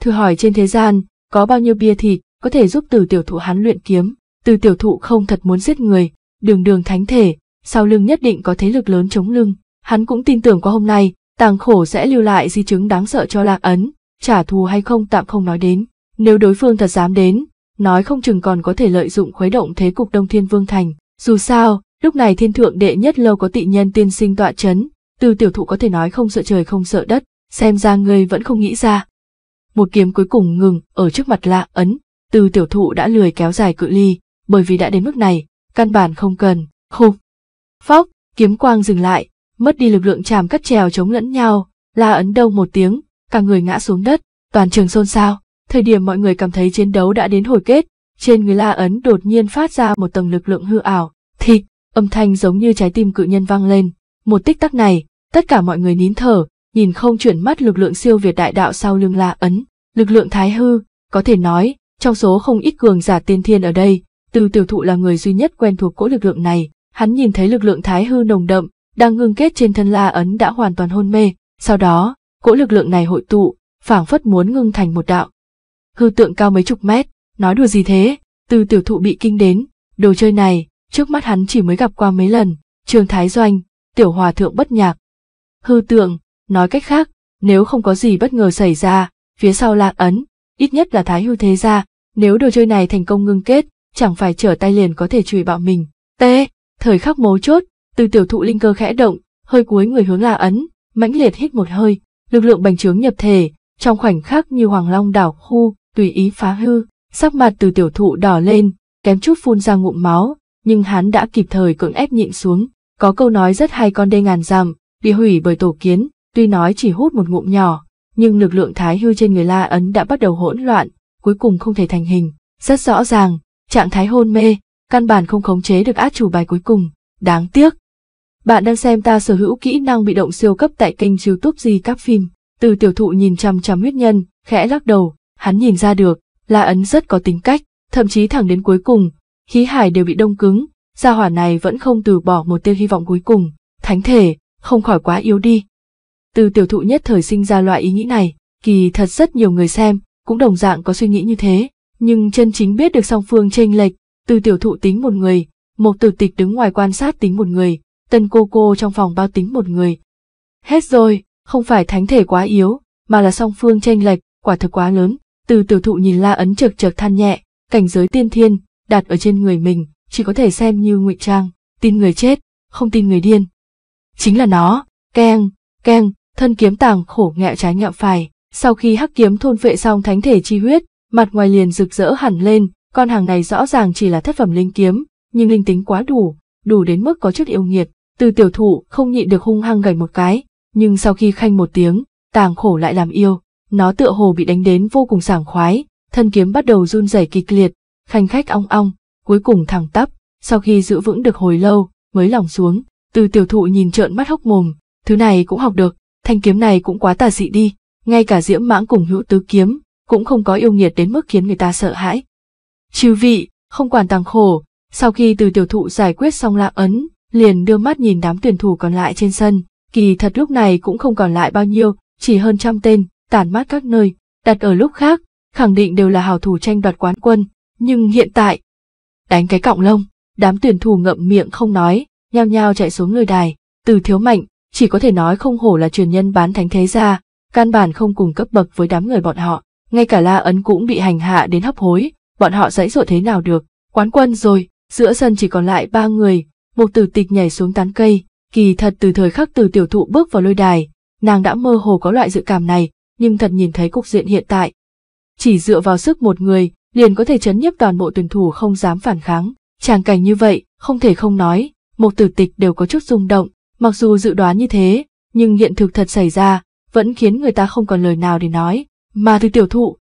Thử hỏi trên thế gian, có bao nhiêu bia thịt có thể giúp từ tiểu thụ hắn luyện kiếm, từ tiểu thụ không thật muốn giết người, đường đường thánh thể, sau lưng nhất định có thế lực lớn chống lưng, hắn cũng tin tưởng qua hôm nay, tàng khổ sẽ lưu lại di chứng đáng sợ cho lạc ấn, trả thù hay không tạm không nói đến. Nếu đối phương thật dám đến, nói không chừng còn có thể lợi dụng khuấy động thế cục Đông Thiên Vương Thành. Dù sao, lúc này thiên thượng đệ nhất lâu có tị nhân tiên sinh tọa chấn, từ tiểu thụ có thể nói không sợ trời không sợ đất, xem ra ngươi vẫn không nghĩ ra. Một kiếm cuối cùng ngừng ở trước mặt lạ ấn, từ tiểu thụ đã lười kéo dài cự ly, bởi vì đã đến mức này, căn bản không cần, khục. Phóc, kiếm quang dừng lại, mất đi lực lượng chàm cắt trèo chống lẫn nhau, la ấn đâu một tiếng, cả người ngã xuống đất, toàn trường xôn xao. Thời điểm mọi người cảm thấy chiến đấu đã đến hồi kết, trên người La Ấn đột nhiên phát ra một tầng lực lượng hư ảo, thịt, âm thanh giống như trái tim cự nhân vang lên. Một tích tắc này, tất cả mọi người nín thở, nhìn không chuyển mắt lực lượng siêu việt đại đạo sau lưng La Ấn. Lực lượng thái hư, có thể nói, trong số không ít cường giả tiên thiên ở đây, từ tiểu thụ là người duy nhất quen thuộc cỗ lực lượng này. Hắn nhìn thấy lực lượng thái hư nồng đậm, đang ngưng kết trên thân La Ấn đã hoàn toàn hôn mê, sau đó, cỗ lực lượng này hội tụ, phảng phất muốn ngưng thành một đạo. Hư tượng cao mấy chục mét, nói đùa gì thế, từ tiểu thụ bị kinh đến, đồ chơi này, trước mắt hắn chỉ mới gặp qua mấy lần, trường thái doanh, tiểu hòa thượng bất nhạc. Hư tượng, nói cách khác, nếu không có gì bất ngờ xảy ra, phía sau lạc ấn, ít nhất là thái hư thế gia, nếu đồ chơi này thành công ngưng kết, chẳng phải trở tay liền có thể chùi bạo mình. T, thời khắc mấu chốt, từ tiểu thụ linh cơ khẽ động, hơi cuối người hướng là ấn, mãnh liệt hít một hơi, lực lượng bành trướng nhập thể, trong khoảnh khắc như hoàng long đảo khu, tùy ý phá hư, sắc mặt từ tiểu thụ đỏ lên, kém chút phun ra ngụm máu, nhưng hắn đã kịp thời cưỡng ép nhịn xuống, có câu nói rất hay con đê ngàn dặm, bị hủy bởi tổ kiến, tuy nói chỉ hút một ngụm nhỏ, nhưng lực lượng thái hư trên người La Ấn đã bắt đầu hỗn loạn, cuối cùng không thể thành hình, rất rõ ràng, trạng thái hôn mê, căn bản không khống chế được át chủ bài cuối cùng, đáng tiếc, bạn đang xem ta sở hữu kỹ năng bị động siêu cấp tại kênh youtube gì các phim. Từ tiểu thụ nhìn chăm chăm huyết nhân, khẽ lắc đầu, hắn nhìn ra được, là Ấn rất có tính cách, thậm chí thẳng đến cuối cùng, khí hải đều bị đông cứng, gia hỏa này vẫn không từ bỏ một tia hy vọng cuối cùng, thánh thể, không khỏi quá yếu đi. Từ tiểu thụ nhất thời sinh ra loại ý nghĩ này, kỳ thật rất nhiều người xem, cũng đồng dạng có suy nghĩ như thế, nhưng chân chính biết được song phương chênh lệch, từ tiểu thụ tính một người, một tử tịch đứng ngoài quan sát tính một người, tân cô cô trong phòng bao tính một người. Hết rồi, không phải thánh thể quá yếu, mà là song phương tranh lệch, quả thực quá lớn, từ tiểu thụ nhìn la ấn trực trực than nhẹ, cảnh giới tiên thiên, đặt ở trên người mình, chỉ có thể xem như ngụy trang, tin người chết, không tin người điên. Chính là nó, keng, keng, thân kiếm tàng khổ nghẹo trái nghẹo phải, sau khi hắc kiếm thôn vệ xong thánh thể chi huyết, mặt ngoài liền rực rỡ hẳn lên, con hàng này rõ ràng chỉ là thất phẩm linh kiếm, nhưng linh tính quá đủ, đủ đến mức có chút yêu nghiệt, từ tiểu thụ không nhịn được hung hăng gảy một cái, nhưng sau khi khanh một tiếng, tàng khổ lại làm yêu, nó tựa hồ bị đánh đến vô cùng sảng khoái, thân kiếm bắt đầu run rẩy kịch liệt, khanh khách ong ong, cuối cùng thẳng tắp, sau khi giữ vững được hồi lâu, mới lỏng xuống, từ tiểu thụ nhìn trợn mắt hốc mồm, thứ này cũng học được, thanh kiếm này cũng quá tà dị đi, ngay cả diễm mãng cùng hữu tứ kiếm, cũng không có yêu nghiệt đến mức khiến người ta sợ hãi. Chư vị, không quản tàng khổ, sau khi từ tiểu thụ giải quyết xong lạc ấn, liền đưa mắt nhìn đám tuyển thủ còn lại trên sân, kỳ thật lúc này cũng không còn lại bao nhiêu, chỉ hơn trăm tên, tản mát các nơi, đặt ở lúc khác, khẳng định đều là hào thủ tranh đoạt quán quân, nhưng hiện tại, đánh cái cọng lông, đám tuyển thủ ngậm miệng không nói, nhao nhao chạy xuống người đài, từ thiếu mạnh, chỉ có thể nói không hổ là truyền nhân bán thánh thế gia, căn bản không cùng cấp bậc với đám người bọn họ, ngay cả La Ấn cũng bị hành hạ đến hấp hối, bọn họ dãy dội thế nào được, quán quân rồi, giữa sân chỉ còn lại ba người, một tử tịch nhảy xuống tán cây, kỳ thật từ thời khắc từ tiểu thụ bước vào lôi đài, nàng đã mơ hồ có loại dự cảm này, nhưng thật nhìn thấy cục diện hiện tại. Chỉ dựa vào sức một người, liền có thể chấn nhiếp toàn bộ tuyển thủ không dám phản kháng. Tràng cảnh như vậy, không thể không nói, một tử tịch đều có chút rung động, mặc dù dự đoán như thế, nhưng hiện thực thật xảy ra, vẫn khiến người ta không còn lời nào để nói, mà từ tiểu thụ.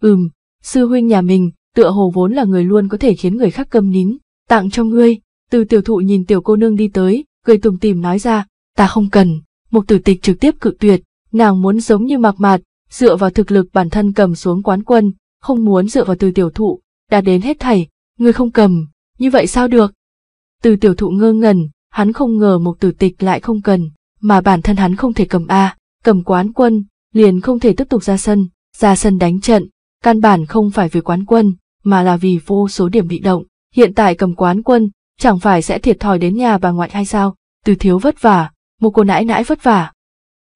Ừm, sư huynh nhà mình, tựa hồ vốn là người luôn có thể khiến người khác câm nín, tặng cho ngươi, từ tiểu thụ nhìn tiểu cô nương đi tới, cười tùng tìm nói ra, ta không cần. Mục tử tịch trực tiếp cự tuyệt, nàng muốn giống như mạc mạt, dựa vào thực lực bản thân cầm xuống quán quân, không muốn dựa vào từ tiểu thụ, đã đến hết thảy, người không cầm, như vậy sao được? Từ tiểu thụ ngơ ngẩn, hắn không ngờ mục tử tịch lại không cần, mà bản thân hắn không thể cầm A, cầm quán quân, liền không thể tiếp tục ra sân, ra sân đánh trận, căn bản không phải vì quán quân, mà là vì vô số điểm bị động, hiện tại cầm quán quân, chẳng phải sẽ thiệt thòi đến nhà bà ngoại hay sao, từ thiếu vất vả, một cô nãi nãi vất vả.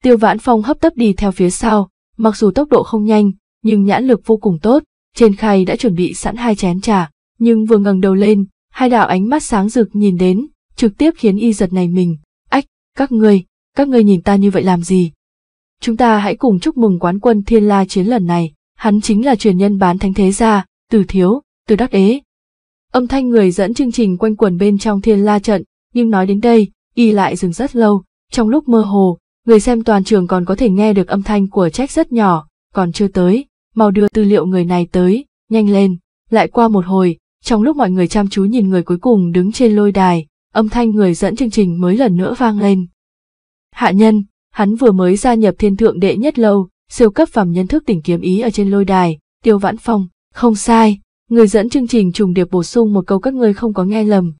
Tiêu Vãn Phong hấp tấp đi theo phía sau, mặc dù tốc độ không nhanh, nhưng nhãn lực vô cùng tốt, trên khay đã chuẩn bị sẵn hai chén trà, nhưng vừa ngẩng đầu lên, hai đạo ánh mắt sáng rực nhìn đến, trực tiếp khiến y giật này mình, ách, các ngươi, các ngươi nhìn ta như vậy làm gì? Chúng ta hãy cùng chúc mừng quán quân Thiên La chiến lần này, hắn chính là truyền nhân bán thánh thế gia, từ thiếu, từ đắc ế, Âm thanh người dẫn chương trình quanh quẩn bên trong thiên la trận, nhưng nói đến đây, y lại dừng rất lâu, trong lúc mơ hồ, người xem toàn trường còn có thể nghe được âm thanh của trách rất nhỏ, còn chưa tới, mau đưa tư liệu người này tới, nhanh lên, lại qua một hồi, trong lúc mọi người chăm chú nhìn người cuối cùng đứng trên lôi đài, âm thanh người dẫn chương trình mới lần nữa vang lên. Hạ nhân, hắn vừa mới gia nhập thiên thượng đệ nhất lâu, siêu cấp phẩm nhân thức tỉnh kiếm ý ở trên lôi đài, tiêu vãn phong, không sai, người dẫn chương trình trùng điệp bổ sung một câu các ngươi không có nghe lầm.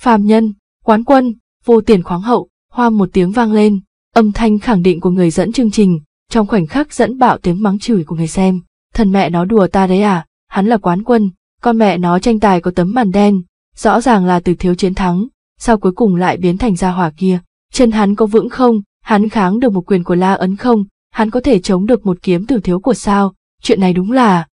Phạm nhân, quán quân, vô tiền khoáng hậu, hoa một tiếng vang lên, âm thanh khẳng định của người dẫn chương trình, trong khoảnh khắc dẫn bạo tiếng mắng chửi của người xem. Thần mẹ nó đùa ta đấy à, hắn là quán quân, con mẹ nó tranh tài có tấm màn đen, rõ ràng là từ thiếu chiến thắng, sao cuối cùng lại biến thành ra hỏa kia. Chân hắn có vững không, hắn kháng được một quyền của La Ấn không, hắn có thể chống được một kiếm từ thiếu của sao, chuyện này đúng là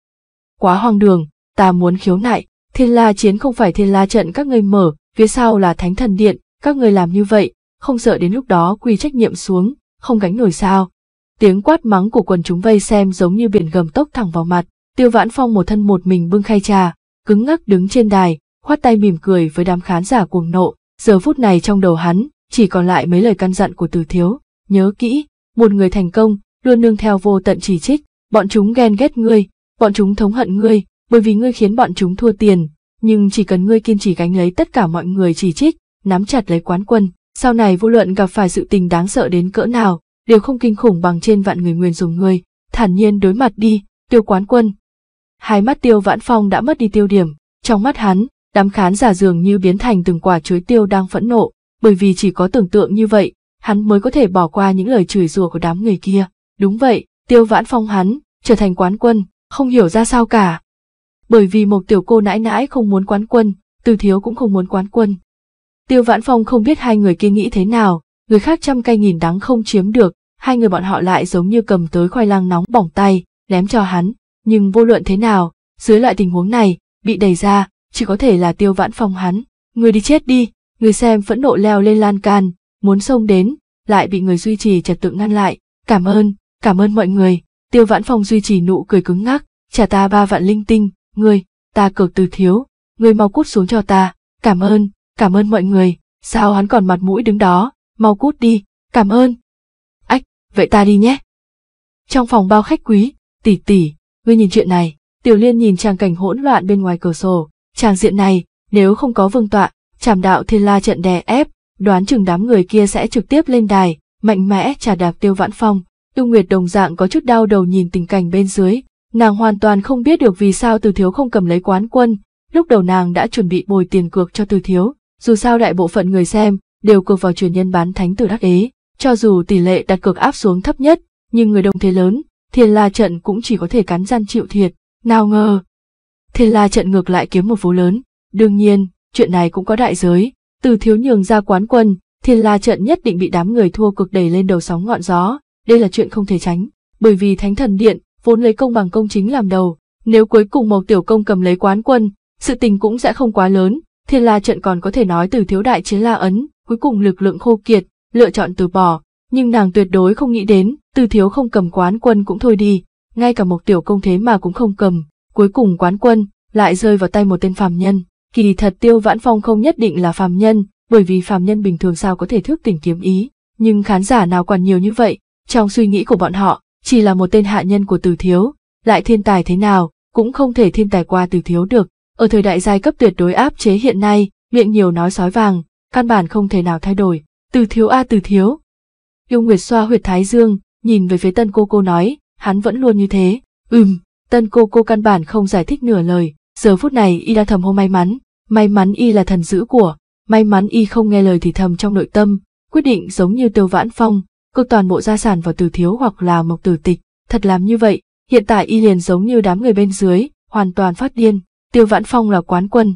quá hoang đường, ta muốn khiếu nại, thiên la chiến không phải thiên la trận các ngươi mở, phía sau là thánh thần điện, các ngươi làm như vậy, không sợ đến lúc đó quy trách nhiệm xuống, không gánh nổi sao. Tiếng quát mắng của quần chúng vây xem giống như biển gầm tốc thẳng vào mặt, tiêu vãn phong một thân một mình bưng khay trà, cứng ngắc đứng trên đài, khoát tay mỉm cười với đám khán giả cuồng nộ, giờ phút này trong đầu hắn, chỉ còn lại mấy lời căn dặn của từ thiếu, nhớ kỹ, một người thành công, luôn nương theo vô tận chỉ trích, bọn chúng ghen ghét ngươi, bọn chúng thống hận ngươi, bởi vì ngươi khiến bọn chúng thua tiền, nhưng chỉ cần ngươi kiên trì gánh lấy tất cả mọi người chỉ trích, nắm chặt lấy quán quân, sau này vô luận gặp phải sự tình đáng sợ đến cỡ nào, đều không kinh khủng bằng trên vạn người nguyền dùng ngươi, thản nhiên đối mặt đi, tiêu quán quân. Hai mắt tiêu vãn phong đã mất đi tiêu điểm, trong mắt hắn, đám khán giả dường như biến thành từng quả chuối tiêu đang phẫn nộ, bởi vì chỉ có tưởng tượng như vậy, hắn mới có thể bỏ qua những lời chửi rủa của đám người kia. Đúng vậy, tiêu vãn phong hắn, trở thành quán quân, không hiểu ra sao cả, bởi vì một tiểu cô nãi nãi không muốn quán quân, từ thiếu cũng không muốn quán quân. Tiêu Vãn Phong không biết hai người kia nghĩ thế nào, người khác trăm cây nghìn đắng không chiếm được, hai người bọn họ lại giống như cầm tới khoai lang nóng bỏng tay, lém cho hắn, nhưng vô luận thế nào, dưới loại tình huống này, bị đẩy ra, chỉ có thể là Tiêu Vãn Phong hắn, người đi chết đi, người xem phẫn nộ leo lên lan can, muốn xông đến, lại bị người duy trì trật tự ngăn lại, cảm ơn, cảm ơn mọi người, Tiêu Vãn Phong duy trì nụ cười cứng ngắc, trả ta ba vạn linh tinh, ngươi, ta cược từ thiếu, ngươi mau cút xuống cho ta, cảm ơn, cảm ơn mọi người, sao hắn còn mặt mũi đứng đó, mau cút đi, cảm ơn. Ách, vậy ta đi nhé. Trong phòng bao khách quý, tỷ tỷ, ngươi nhìn chuyện này, tiểu liên nhìn tràng cảnh hỗn loạn bên ngoài cửa sổ, tràng diện này, nếu không có vương tọa, chảm đạo thiên la trận đè ép, đoán chừng đám người kia sẽ trực tiếp lên đài, mạnh mẽ trả đạp tiêu vãn phong. Yêu Nguyệt đồng dạng có chút đau đầu nhìn tình cảnh bên dưới, Nàng hoàn toàn không biết được vì sao Từ Thiếu không cầm lấy quán quân, lúc đầu nàng đã chuẩn bị bồi tiền cược cho Từ Thiếu, dù sao đại bộ phận người xem đều cược vào truyền nhân bán thánh từ đắc đế, cho dù tỷ lệ đặt cược áp xuống thấp nhất, nhưng người đông thế lớn, Thiên La trận cũng chỉ có thể cắn răng chịu thiệt, nào ngờ. Thiên La trận ngược lại kiếm một vố lớn, đương nhiên, chuyện này cũng có đại giới, Từ Thiếu nhường ra quán quân, Thiên La trận nhất định bị đám người thua cực đẩy lên đầu sóng ngọn gió, đây là chuyện không thể tránh, bởi vì Thánh Thần Điện vốn lấy công bằng công chính làm đầu. Nếu cuối cùng Mộc Tiểu Công cầm lấy quán quân, sự tình cũng sẽ không quá lớn, thiên la trận còn có thể nói từ thiếu đại chiến la ấn, cuối cùng lực lượng khô kiệt, lựa chọn từ bỏ, nhưng nàng tuyệt đối không nghĩ đến, từ thiếu không cầm quán quân cũng thôi đi, ngay cả Mộc Tiểu Công thế mà cũng không cầm, cuối cùng quán quân lại rơi vào tay một tên phàm nhân. Kỳ thật Tiêu Vãn Phong không nhất định là phàm nhân, bởi vì phàm nhân bình thường sao có thể thức tỉnh kiếm ý, nhưng khán giả nào còn nhiều như vậy, trong suy nghĩ của bọn họ, chỉ là một tên hạ nhân của từ thiếu, lại thiên tài thế nào, cũng không thể thiên tài qua từ thiếu được. Ở thời đại giai cấp tuyệt đối áp chế hiện nay, miệng nhiều nói sói vàng, căn bản không thể nào thay đổi. Từ thiếu a từ thiếu. Yêu Nguyệt xoa huyệt thái dương, nhìn về phía tân cô cô nói, hắn vẫn luôn như thế. Ừm, tân cô cô căn bản không giải thích nửa lời, giờ phút này y đã thầm hô may mắn, may mắn y là thần dữ của, may mắn y không nghe lời thì thầm trong nội tâm, quyết định giống như tiêu vãn phong, cực toàn bộ gia sản vào từ thiếu hoặc là mộc tử tịch. Thật làm như vậy, hiện tại y liền giống như đám người bên dưới, hoàn toàn phát điên, tiêu vãn phong là quán quân.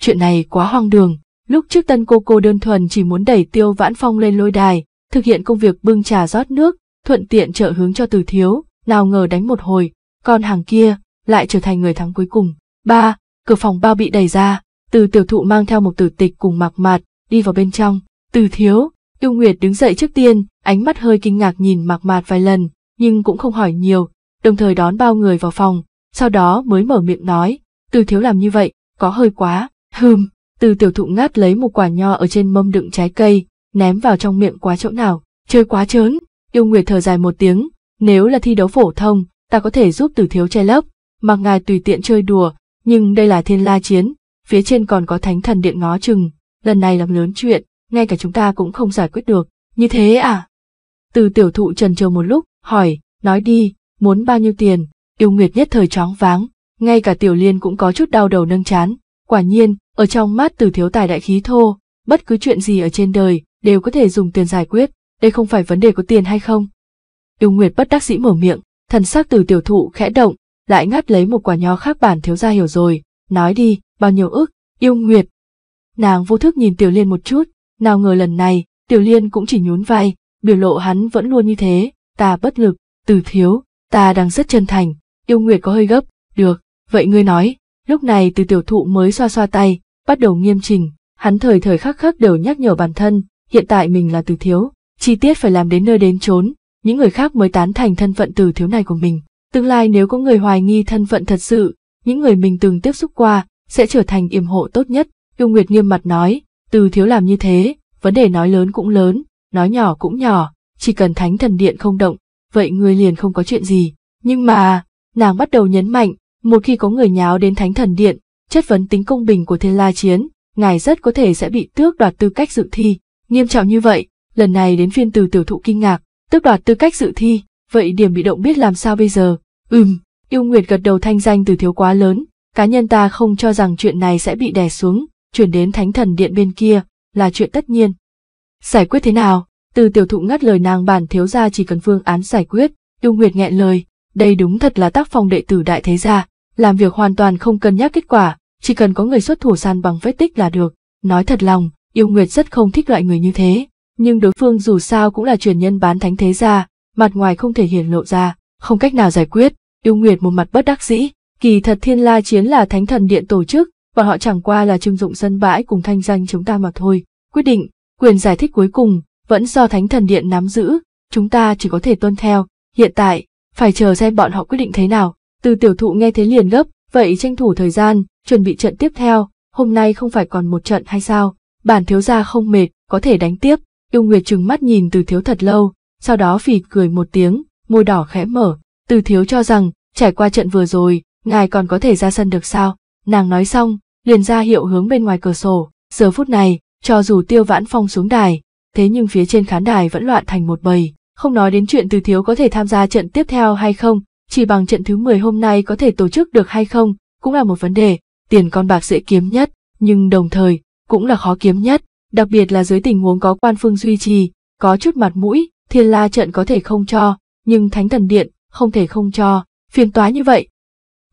Chuyện này quá hoang đường, lúc trước tân cô cô đơn thuần chỉ muốn đẩy tiêu vãn phong lên lôi đài, thực hiện công việc bưng trà rót nước, thuận tiện trợ hướng cho từ thiếu, nào ngờ đánh một hồi, còn hàng kia lại trở thành người thắng cuối cùng. ba Cửa phòng bao bị đẩy ra, từ tiểu thụ mang theo một tử tịch cùng mặc mạt, đi vào bên trong, từ thiếu, yêu nguyệt đứng dậy trước tiên, ánh mắt hơi kinh ngạc nhìn mạc mạt vài lần, nhưng cũng không hỏi nhiều, đồng thời đón bao người vào phòng, sau đó mới mở miệng nói, từ thiếu làm như vậy, có hơi quá, hừm, từ tiểu thụ ngắt lấy một quả nho ở trên mâm đựng trái cây, ném vào trong miệng quá chỗ nào, chơi quá chớn, yêu nguyệt thở dài một tiếng, nếu là thi đấu phổ thông, ta có thể giúp từ thiếu che lấp, mặc ngài tùy tiện chơi đùa, nhưng đây là thiên la chiến, phía trên còn có thánh thần điện ngó chừng, lần này làm lớn chuyện, ngay cả chúng ta cũng không giải quyết được, như thế à? Từ tiểu thụ trần chờ một lúc, hỏi, nói đi, muốn bao nhiêu tiền, yêu nguyệt nhất thời chóng váng, ngay cả tiểu liên cũng có chút đau đầu nâng chán. Quả nhiên, ở trong mắt từ thiếu tài đại khí thô, bất cứ chuyện gì ở trên đời đều có thể dùng tiền giải quyết, đây không phải vấn đề có tiền hay không. Yêu nguyệt bất đắc dĩ mở miệng, thần sắc từ tiểu thụ khẽ động, lại ngắt lấy một quả nho khác bản thiếu gia hiểu rồi, nói đi, bao nhiêu ức, yêu nguyệt. Nàng vô thức nhìn tiểu liên một chút, nào ngờ lần này, tiểu liên cũng chỉ nhún vai, biểu lộ hắn vẫn luôn như thế, ta bất lực, từ thiếu, ta đang rất chân thành, yêu nguyệt có hơi gấp, được, vậy ngươi nói, lúc này từ tiểu thụ mới xoa xoa tay, bắt đầu nghiêm trình, hắn thời thời khắc khắc đều nhắc nhở bản thân, hiện tại mình là từ thiếu, chi tiết phải làm đến nơi đến chốn, những người khác mới tán thành thân phận từ thiếu này của mình. Tương lai nếu có người hoài nghi thân phận thật sự, những người mình từng tiếp xúc qua, sẽ trở thành yểm hộ tốt nhất. Yêu Nguyệt nghiêm mặt nói, từ thiếu làm như thế, vấn đề nói lớn cũng lớn, nói nhỏ cũng nhỏ, chỉ cần thánh thần điện không động, vậy người liền không có chuyện gì. Nhưng mà, nàng bắt đầu nhấn mạnh, một khi có người nháo đến thánh thần điện, chất vấn tính công bình của thiên la chiến, ngài rất có thể sẽ bị tước đoạt tư cách dự thi. Nghiêm trọng như vậy, lần này đến phiên từ tiểu thụ kinh ngạc, tước đoạt tư cách dự thi, vậy điểm bị động biết làm sao bây giờ? Ừm, yêu nguyệt gật đầu thanh danh từ thiếu quá lớn, cá nhân ta không cho rằng chuyện này sẽ bị đè xuống, chuyển đến thánh thần điện bên kia, là chuyện tất nhiên. Giải quyết thế nào? Từ tiểu thụ ngắt lời nàng bản thiếu gia chỉ cần phương án giải quyết, Yêu Nguyệt nghẹn lời, đây đúng thật là tác phong đệ tử đại thế gia, làm việc hoàn toàn không cân nhắc kết quả, chỉ cần có người xuất thủ san bằng vết tích là được. Nói thật lòng, Yêu Nguyệt rất không thích loại người như thế, nhưng đối phương dù sao cũng là truyền nhân bán thánh thế gia, mặt ngoài không thể hiển lộ ra, không cách nào giải quyết. Yêu Nguyệt một mặt bất đắc dĩ, kỳ thật Thiên La Chiến là thánh thần điện tổ chức, và họ chẳng qua là trưng dụng sân bãi cùng thanh danh chúng ta mà thôi. Quyết định, Quyền giải thích cuối cùng vẫn do Thánh Thần Điện nắm giữ, chúng ta chỉ có thể tuân theo, hiện tại, phải chờ xem bọn họ quyết định thế nào. Từ tiểu thụ nghe thấy liền gấp, vậy tranh thủ thời gian, chuẩn bị trận tiếp theo, hôm nay không phải còn một trận hay sao? Bản thiếu gia không mệt, có thể đánh tiếp. Yêu Nguyệt trừng mắt nhìn từ thiếu thật lâu, sau đó phì cười một tiếng, môi đỏ khẽ mở. Từ thiếu cho rằng, trải qua trận vừa rồi, ngài còn có thể ra sân được sao? Nàng nói xong, liền ra hiệu hướng bên ngoài cửa sổ. Giờ phút này, cho dù Tiêu Vãn Phong xuống đài, thế nhưng phía trên khán đài vẫn loạn thành một bầy, không nói đến chuyện Từ Thiếu có thể tham gia trận tiếp theo hay không, chỉ bằng trận thứ mười hôm nay có thể tổ chức được hay không, cũng là một vấn đề, tiền con bạc dễ kiếm nhất, nhưng đồng thời, cũng là khó kiếm nhất, đặc biệt là dưới tình huống có quan phương duy trì, có chút mặt mũi, thiên la trận có thể không cho, nhưng thánh thần điện, không thể không cho, phiền toái như vậy.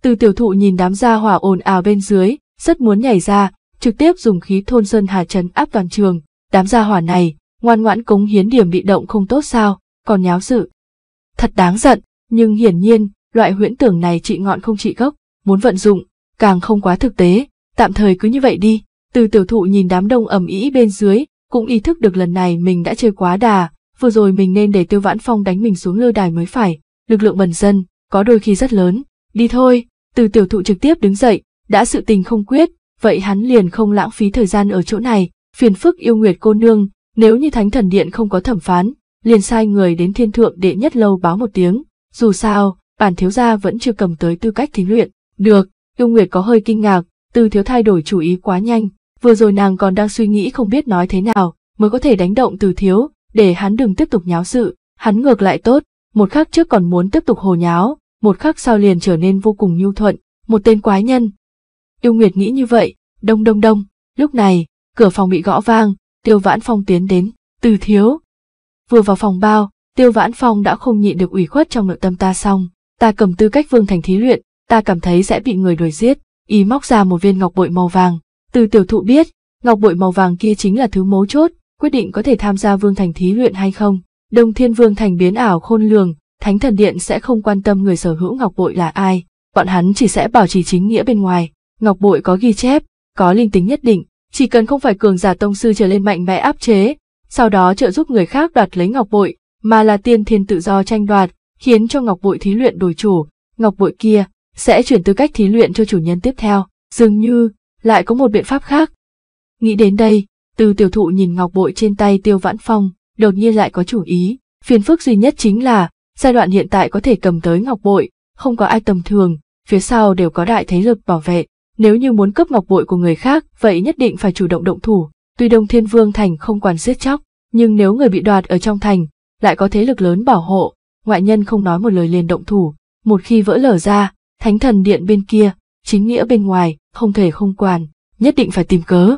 Từ tiểu thụ nhìn đám gia hỏa ồn ào bên dưới, rất muốn nhảy ra, trực tiếp dùng khí thôn sơn hà trấn áp toàn trường, đám gia hỏa này, ngoan ngoãn cống hiến điểm bị động không tốt sao, còn nháo sự. Thật đáng giận, nhưng hiển nhiên, loại huyễn tưởng này trị ngọn không trị gốc, muốn vận dụng, càng không quá thực tế, tạm thời cứ như vậy đi. Từ tiểu thụ nhìn đám đông ầm ĩ bên dưới, cũng ý thức được lần này mình đã chơi quá đà, vừa rồi mình nên để Tiêu Vãn Phong đánh mình xuống lơ đài mới phải, lực lượng bần dân, có đôi khi rất lớn, đi thôi, từ tiểu thụ trực tiếp đứng dậy, đã sự tình không quyết, vậy hắn liền không lãng phí thời gian ở chỗ này, phiền phức yêu nguyệt cô nương, nếu như thánh thần điện không có thẩm phán, liền sai người đến thiên thượng đệ nhất lâu báo một tiếng, dù sao, bản thiếu gia vẫn chưa cầm tới tư cách thí luyện. Được, yêu nguyệt có hơi kinh ngạc, tư thiếu thay đổi chủ ý quá nhanh, vừa rồi nàng còn đang suy nghĩ không biết nói thế nào, mới có thể đánh động tư thiếu, để hắn đừng tiếp tục nháo sự, hắn ngược lại tốt, một khắc trước còn muốn tiếp tục hồ nháo, một khắc sau liền trở nên vô cùng nhu thuận, một tên quái nhân, Yêu Nguyệt nghĩ như vậy, đông đông đông, lúc này, cửa phòng bị gõ vang, Tiêu Vãn Phong tiến đến, từ thiếu. Vừa vào phòng bao, Tiêu Vãn Phong đã không nhịn được ủy khuất trong nội tâm ta xong, ta cầm tư cách vương thành thí luyện, ta cảm thấy sẽ bị người đuổi giết, ý móc ra một viên ngọc bội màu vàng, từ tiểu thụ biết, ngọc bội màu vàng kia chính là thứ mấu chốt, quyết định có thể tham gia vương thành thí luyện hay không. Đông Thiên Vương thành biến ảo khôn lường, Thánh Thần Điện sẽ không quan tâm người sở hữu ngọc bội là ai, bọn hắn chỉ sẽ bảo trì chính nghĩa bên ngoài, ngọc bội có ghi chép, có linh tính nhất định, chỉ cần không phải cường giả tông sư trở lên mạnh mẽ áp chế, sau đó trợ giúp người khác đoạt lấy ngọc bội, mà là tiên thiên tự do tranh đoạt, khiến cho ngọc bội thí luyện đổi chủ, ngọc bội kia sẽ chuyển tư cách thí luyện cho chủ nhân tiếp theo, dường như lại có một biện pháp khác. Nghĩ đến đây, từ tiểu thụ nhìn ngọc bội trên tay tiêu vãn phong, đột nhiên lại có chủ ý, phiền phức duy nhất chính là, giai đoạn hiện tại có thể cầm tới ngọc bội, không có ai tầm thường, phía sau đều có đại thế lực bảo vệ, nếu như muốn cướp ngọc bội của người khác, vậy nhất định phải chủ động động thủ. Tuy Đông Thiên Vương Thành không quản giết chóc, nhưng nếu người bị đoạt ở trong thành, lại có thế lực lớn bảo hộ, ngoại nhân không nói một lời liền động thủ. Một khi vỡ lở ra, thánh thần điện bên kia, chính nghĩa bên ngoài, không thể không quản, nhất định phải tìm cớ.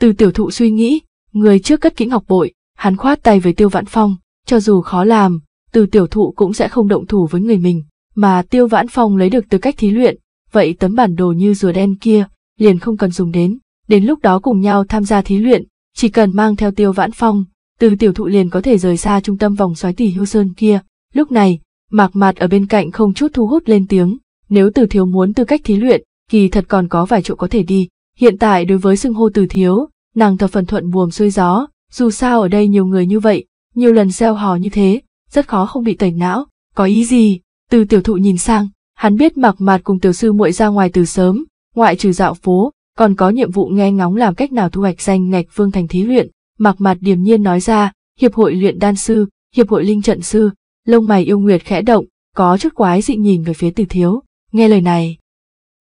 Từ tiểu thụ suy nghĩ, người trước cất kỹ ngọc bội, hắn khoát tay với tiêu vãn phong, cho dù khó làm, từ tiểu thụ cũng sẽ không động thủ với người mình, mà tiêu vãn phong lấy được tư cách thí luyện, vậy tấm bản đồ như rùa đen kia liền không cần dùng đến, đến lúc đó cùng nhau tham gia thí luyện, chỉ cần mang theo Tiêu Vãn Phong, từ tiểu thụ liền có thể rời xa trung tâm vòng xoáy tỷ hưu sơn kia. Lúc này, Mạc Mạt ở bên cạnh không chút thu hút lên tiếng, nếu Từ Thiếu muốn tư cách thí luyện, kỳ thật còn có vài chỗ có thể đi. Hiện tại đối với xưng hô Từ Thiếu, nàng thập phần thuận buồm xuôi gió, dù sao ở đây nhiều người như vậy, nhiều lần gieo hò như thế, rất khó không bị tẩy não. Có ý gì? Từ tiểu thụ nhìn sang, Hắn biết mặc mạt cùng tiểu sư muội ra ngoài từ sớm, ngoại trừ dạo phố, còn có nhiệm vụ nghe ngóng làm cách nào thu hoạch danh ngạch vương thành thí luyện. Mặc mạt điềm nhiên nói ra, hiệp hội luyện đan sư, hiệp hội linh trận sư, lông mày yêu nguyệt khẽ động, có chút quái dị nhìn về phía từ thiếu, nghe lời này.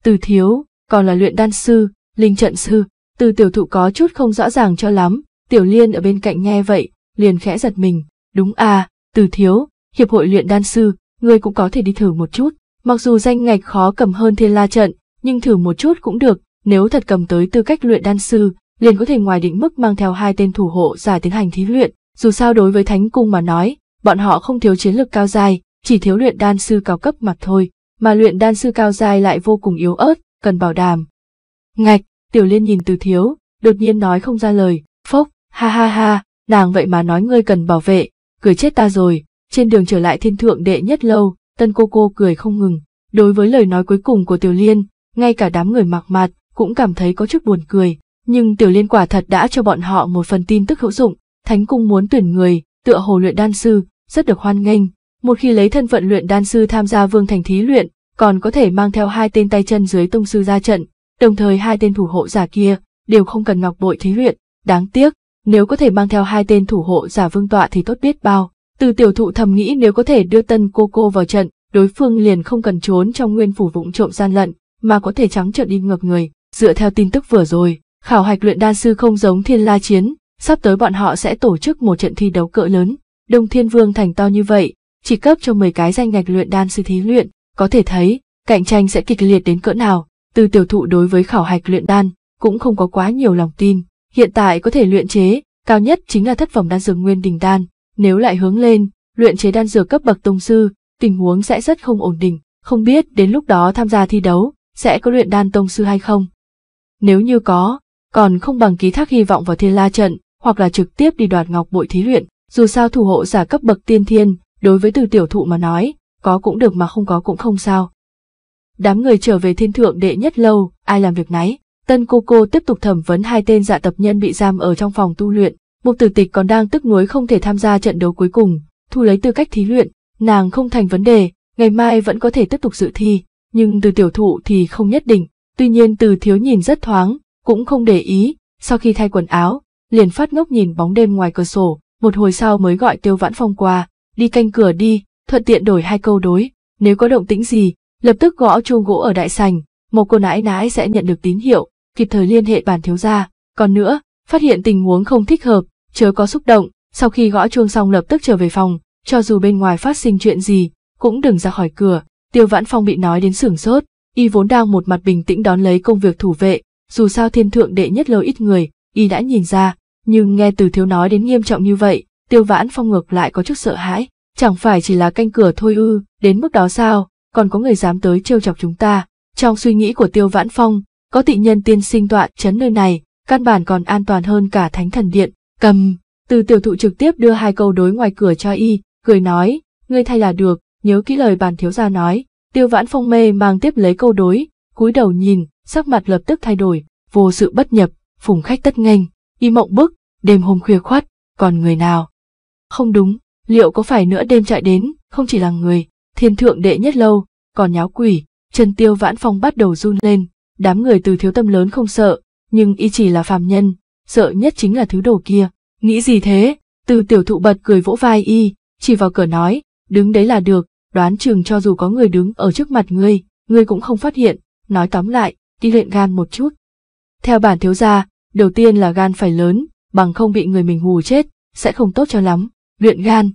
Từ thiếu, còn là luyện đan sư, linh trận sư, từ tiểu thụ có chút không rõ ràng cho lắm, tiểu liên ở bên cạnh nghe vậy, liền khẽ giật mình, đúng à, từ thiếu, hiệp hội luyện đan sư, ngươi cũng có thể đi thử một chút, Mặc dù danh ngạch khó cầm hơn thiên la trận, nhưng thử một chút cũng được, nếu thật cầm tới tư cách luyện đan sư, liền có thể ngoài định mức mang theo hai tên thủ hộ giả tiến hành thí luyện, dù sao đối với thánh cung mà nói, bọn họ không thiếu chiến lược cao dài, chỉ thiếu luyện đan sư cao cấp mà thôi, mà luyện đan sư cao dài lại vô cùng yếu ớt, cần bảo đảm. Ngạch, tiểu liên nhìn từ thiếu, đột nhiên nói không ra lời, phốc, ha ha ha, nàng vậy mà nói ngươi cần bảo vệ, cười chết ta rồi, trên đường trở lại thiên thượng đệ nhất lâu, Tân cô cô cười không ngừng. Đối với lời nói cuối cùng của Tiểu Liên, ngay cả đám người mặc mặt cũng cảm thấy có chút buồn cười. Nhưng Tiểu Liên quả thật đã cho bọn họ một phần tin tức hữu dụng. Thánh cung muốn tuyển người, tựa hồ luyện đan sư, rất được hoan nghênh. Một khi lấy thân phận luyện đan sư tham gia vương thành thí luyện, còn có thể mang theo hai tên tay chân dưới tông sư ra trận, đồng thời hai tên thủ hộ giả kia đều không cần ngọc bội thí luyện. Đáng tiếc, nếu có thể mang theo hai tên thủ hộ giả vương tọa thì tốt biết bao. Từ tiểu thụ thầm nghĩ nếu có thể đưa tân cô cô vào trận, đối phương liền không cần trốn trong nguyên phủ vụng trộm gian lận, mà có thể trắng trợn đi ngược người. Dựa theo tin tức vừa rồi, khảo hạch luyện đan sư không giống thiên la chiến, sắp tới bọn họ sẽ tổ chức một trận thi đấu cỡ lớn. Đông Thiên Vương thành to như vậy, chỉ cấp cho 10 cái danh ngạch luyện đan sư thí luyện, có thể thấy, cạnh tranh sẽ kịch liệt đến cỡ nào. Từ tiểu thụ đối với khảo hạch luyện đan, cũng không có quá nhiều lòng tin. Hiện tại có thể luyện chế, cao nhất chính là thất phẩm đan dược nguyên đình đan, nếu lại hướng lên, luyện chế đan dược cấp bậc tông sư, tình huống sẽ rất không ổn định, không biết đến lúc đó tham gia thi đấu, sẽ có luyện đan tông sư hay không. Nếu như có, còn không bằng ký thác hy vọng vào thiên la trận, hoặc là trực tiếp đi đoạt ngọc bội thí luyện, dù sao thủ hộ giả cấp bậc tiên thiên, đối với từ tiểu thụ mà nói, có cũng được mà không có cũng không sao. Đám người trở về thiên thượng đệ nhất lâu, ai làm việc nấy, tân cô cô tiếp tục thẩm vấn hai tên dạ tập nhân bị giam ở trong phòng tu luyện, Mục tử tịch còn đang tức nuối không thể tham gia trận đấu cuối cùng, thu lấy tư cách thí luyện, nàng không thành vấn đề, ngày mai vẫn có thể tiếp tục dự thi, nhưng từ tiểu thụ thì không nhất định, tuy nhiên từ thiếu nhìn rất thoáng, cũng không để ý, sau khi thay quần áo, liền phát ngốc nhìn bóng đêm ngoài cửa sổ, một hồi sau mới gọi tiêu vãn phong qua, đi canh cửa đi, thuận tiện đổi hai câu đối, nếu có động tĩnh gì, lập tức gõ chuông gỗ ở đại sành, một cô nãi nãi sẽ nhận được tín hiệu, kịp thời liên hệ bàn thiếu gia, còn nữa, phát hiện tình huống không thích hợp, chớ có xúc động, sau khi gõ chuông xong lập tức trở về phòng, cho dù bên ngoài phát sinh chuyện gì, cũng đừng ra khỏi cửa. Tiêu Vãn Phong bị nói đến sửng sốt, y vốn đang một mặt bình tĩnh đón lấy công việc thủ vệ, dù sao thiên thượng đệ nhất lâu ít người, y đã nhìn ra, nhưng nghe từ thiếu nói đến nghiêm trọng như vậy, Tiêu Vãn Phong ngược lại có chút sợ hãi, chẳng phải chỉ là canh cửa thôi ư, đến mức đó sao, còn có người dám tới trêu chọc chúng ta. Trong suy nghĩ của Tiêu Vãn Phong, có tị nhân tiên sinh tọa chấn nơi này, căn bản còn an toàn hơn cả thánh thần điện, cầm. Từ tiểu thụ trực tiếp đưa hai câu đối ngoài cửa cho y, cười nói, ngươi thay là được, nhớ kỹ lời bàn thiếu gia nói, tiêu vãn phong mê mang tiếp lấy câu đối, cúi đầu nhìn, sắc mặt lập tức thay đổi, vô sự bất nhập, phùng khách tất nghênh, y mộng bức, đêm hôm khuya khoắt, còn người nào? Không đúng, liệu có phải nữa đêm chạy đến, không chỉ là người, thiên thượng đệ nhất lâu, còn nháo quỷ, chân tiêu vãn phong bắt đầu run lên, đám người từ thiếu tâm lớn không sợ, nhưng y chỉ là phàm nhân, sợ nhất chính là thứ đồ kia. Nghĩ gì thế? Từ tiểu thụ bật cười vỗ vai y, chỉ vào cửa nói, đứng đấy là được, đoán chừng cho dù có người đứng ở trước mặt ngươi, ngươi cũng không phát hiện, nói tóm lại, đi luyện gan một chút. Theo bản thiếu gia, đầu tiên là gan phải lớn, bằng không bị người mình hù chết, sẽ không tốt cho lắm, luyện gan.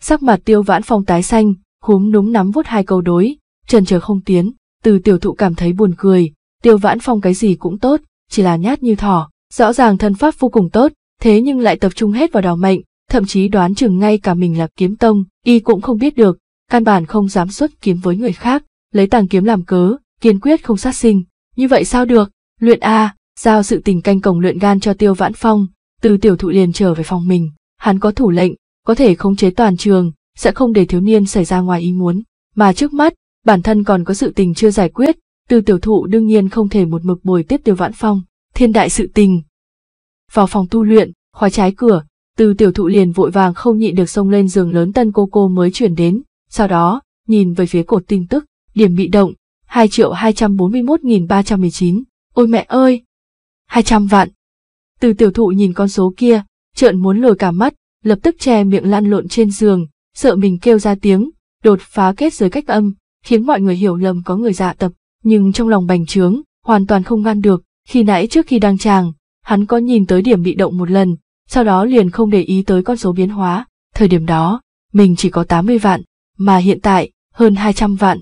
Sắc mặt tiêu vãn phong tái xanh, húm núm nắm vút hai câu đối, trần chờ không tiến, từ tiểu thụ cảm thấy buồn cười, tiêu vãn phong cái gì cũng tốt, chỉ là nhát như thỏ, rõ ràng thân pháp vô cùng tốt, thế nhưng lại tập trung hết vào đào mệnh, thậm chí đoán chừng ngay cả mình là kiếm tông, y cũng không biết được, căn bản không dám xuất kiếm với người khác, lấy tàng kiếm làm cớ, kiên quyết không sát sinh, như vậy sao được, luyện A, giao sự tình canh cổng luyện gan cho tiêu vãn phong, từ tiểu thụ liền trở về phòng mình, hắn có thủ lệnh, có thể khống chế toàn trường, sẽ không để thiếu niên xảy ra ngoài ý muốn, mà trước mắt, bản thân còn có sự tình chưa giải quyết, từ tiểu thụ đương nhiên không thể một mực bồi tiếp Tiêu Vãn Phong, thiên đại sự tình. Vào phòng tu luyện, khóa trái cửa, Từ tiểu thụ liền vội vàng không nhịn được xông lên giường lớn tân cô cô mới chuyển đến, sau đó, nhìn về phía cột tin tức, điểm bị động, 2 triệu 241.319, ôi mẹ ơi! 200 vạn! Từ tiểu thụ nhìn con số kia, trợn muốn lồi cả mắt, lập tức che miệng lăn lộn trên giường, sợ mình kêu ra tiếng, đột phá kết giới cách âm, khiến mọi người hiểu lầm có người dạ tập, nhưng trong lòng bành trướng, hoàn toàn không ngăn được, khi nãy trước khi đăng tràng, hắn có nhìn tới điểm bị động một lần, sau đó liền không để ý tới con số biến hóa, thời điểm đó, mình chỉ có 80 vạn, mà hiện tại, hơn 200 vạn.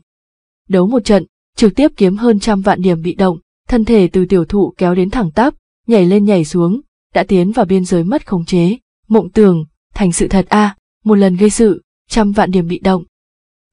Đấu một trận, trực tiếp kiếm hơn trăm vạn điểm bị động, thân thể từ tiểu thụ kéo đến thẳng tắp, nhảy lên nhảy xuống, đã tiến vào biên giới mất khống chế, mộng tưởng, thành sự thật a, một lần gây sự, trăm vạn điểm bị động.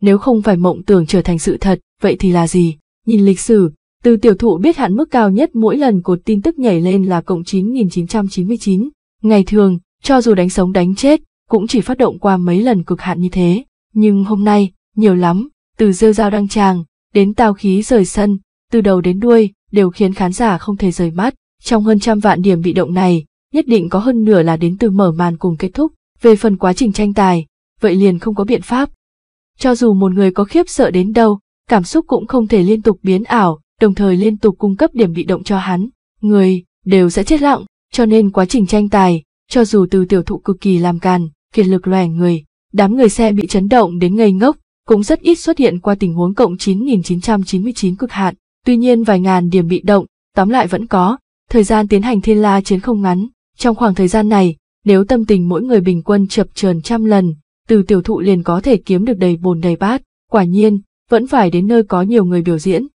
Nếu không phải mộng tưởng trở thành sự thật, vậy thì là gì? Nhìn lịch sử, từ tiểu thụ biết hạn mức cao nhất mỗi lần cột tin tức nhảy lên là cộng 9999. Ngày thường, cho dù đánh sống đánh chết, cũng chỉ phát động qua mấy lần cực hạn như thế. Nhưng hôm nay, nhiều lắm, từ rêu dao đăng tràng, đến tào khí rời sân, từ đầu đến đuôi, đều khiến khán giả không thể rời mắt. Trong hơn trăm vạn điểm bị động này, nhất định có hơn nửa là đến từ mở màn cùng kết thúc. Về phần quá trình tranh tài, vậy liền không có biện pháp. Cho dù một người có khiếp sợ đến đâu, cảm xúc cũng không thể liên tục biến ảo, đồng thời liên tục cung cấp điểm bị động cho hắn. Người đều sẽ chết lặng, cho nên quá trình tranh tài, cho dù từ tiểu thụ cực kỳ làm càn, kiệt lực loẻ người, đám người xe bị chấn động đến ngây ngốc, cũng rất ít xuất hiện qua tình huống cộng 9999 cực hạn. Tuy nhiên vài ngàn điểm bị động, tóm lại vẫn có, thời gian tiến hành thiên la chiến không ngắn. Trong khoảng thời gian này, nếu tâm tình mỗi người bình quân chập chờn trăm lần, từ tiểu thụ liền có thể kiếm được đầy bồn đầy bát. Quả nhiên, vẫn phải đến nơi có nhiều người biểu diễn.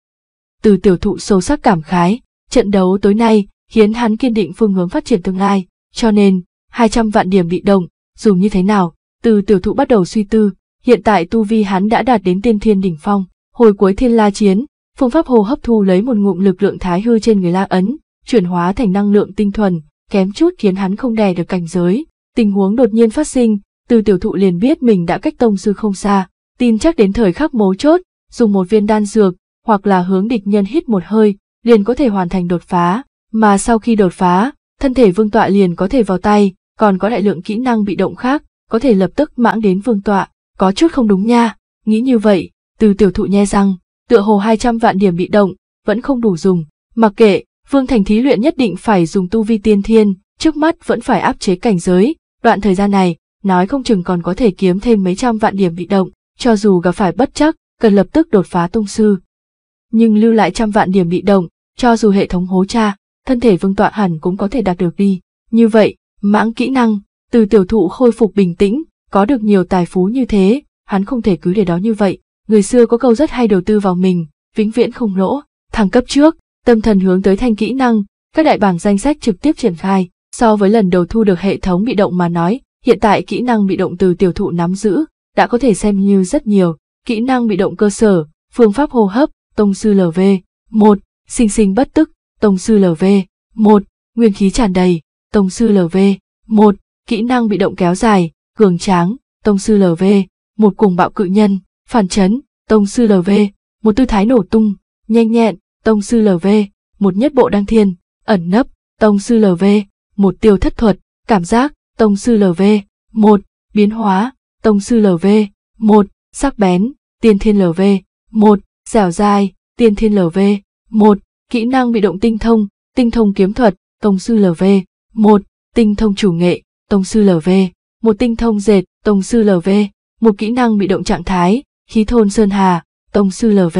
Từ tiểu thụ sâu sắc cảm khái, trận đấu tối nay khiến hắn kiên định phương hướng phát triển tương lai, cho nên 200 vạn điểm bị động, dù như thế nào, từ tiểu thụ bắt đầu suy tư, hiện tại tu vi hắn đã đạt đến tiên thiên đỉnh phong, hồi cuối thiên la chiến, phương pháp hồ hấp thu lấy một ngụm lực lượng thái hư trên người la ấn, chuyển hóa thành năng lượng tinh thuần, kém chút khiến hắn không đè được cảnh giới, tình huống đột nhiên phát sinh, từ tiểu thụ liền biết mình đã cách tông sư không xa, tin chắc đến thời khắc mấu chốt, dùng một viên đan dược, hoặc là hướng địch nhân hít một hơi, liền có thể hoàn thành đột phá, mà sau khi đột phá, thân thể vương tọa liền có thể vào tay, còn có đại lượng kỹ năng bị động khác, có thể lập tức mãng đến vương tọa, có chút không đúng nha, nghĩ như vậy, từ tiểu thụ nhe rằng tựa hồ 200 vạn điểm bị động, vẫn không đủ dùng, mặc kệ, vương thành thí luyện nhất định phải dùng tu vi tiên thiên, trước mắt vẫn phải áp chế cảnh giới, đoạn thời gian này, nói không chừng còn có thể kiếm thêm mấy trăm vạn điểm bị động, cho dù gặp phải bất chắc, cần lập tức đột phá tông sư. Nhưng lưu lại trăm vạn điểm bị động, cho dù hệ thống hố tra, thân thể vương tọa hẳn cũng có thể đạt được đi. Như vậy, mãng kỹ năng, từ tiểu thụ khôi phục bình tĩnh, có được nhiều tài phú như thế, hắn không thể cứ để đó như vậy. Người xưa có câu rất hay đầu tư vào mình, vĩnh viễn không lỗ, thăng cấp trước, tâm thần hướng tới thanh kỹ năng, các đại bảng danh sách trực tiếp triển khai, so với lần đầu thu được hệ thống bị động mà nói, hiện tại kỹ năng bị động từ tiểu thụ nắm giữ, đã có thể xem như rất nhiều, Kỹ năng bị động cơ sở, phương pháp hô hấp, tông sư LV. 1. Sinh sinh bất tức, tông sư LV. 1. Nguyên khí tràn đầy, tông sư LV. 1. Kỹ năng bị động kéo dài, cường tráng, tông sư LV. Một cùng bạo cự nhân, phản chấn, tông sư LV. Một tư thái nổ tung, nhanh nhẹn, tông sư LV. Một nhất bộ đăng thiên, ẩn nấp, tông sư LV. Một tiêu thất thuật, cảm giác, tông sư LV. Một biến hóa, tông sư LV. Một sắc bén, Tiên thiên LV, một dẻo dai, tiên thiên LV, một kỹ năng bị động tinh thông, tinh thông kiếm thuật, tông sư LV, một tinh thông chủ nghệ, tông sư LV, một tinh thông dệt, tông sư LV, một kỹ năng bị động trạng thái, khí thôn sơn hà, tông sư LV,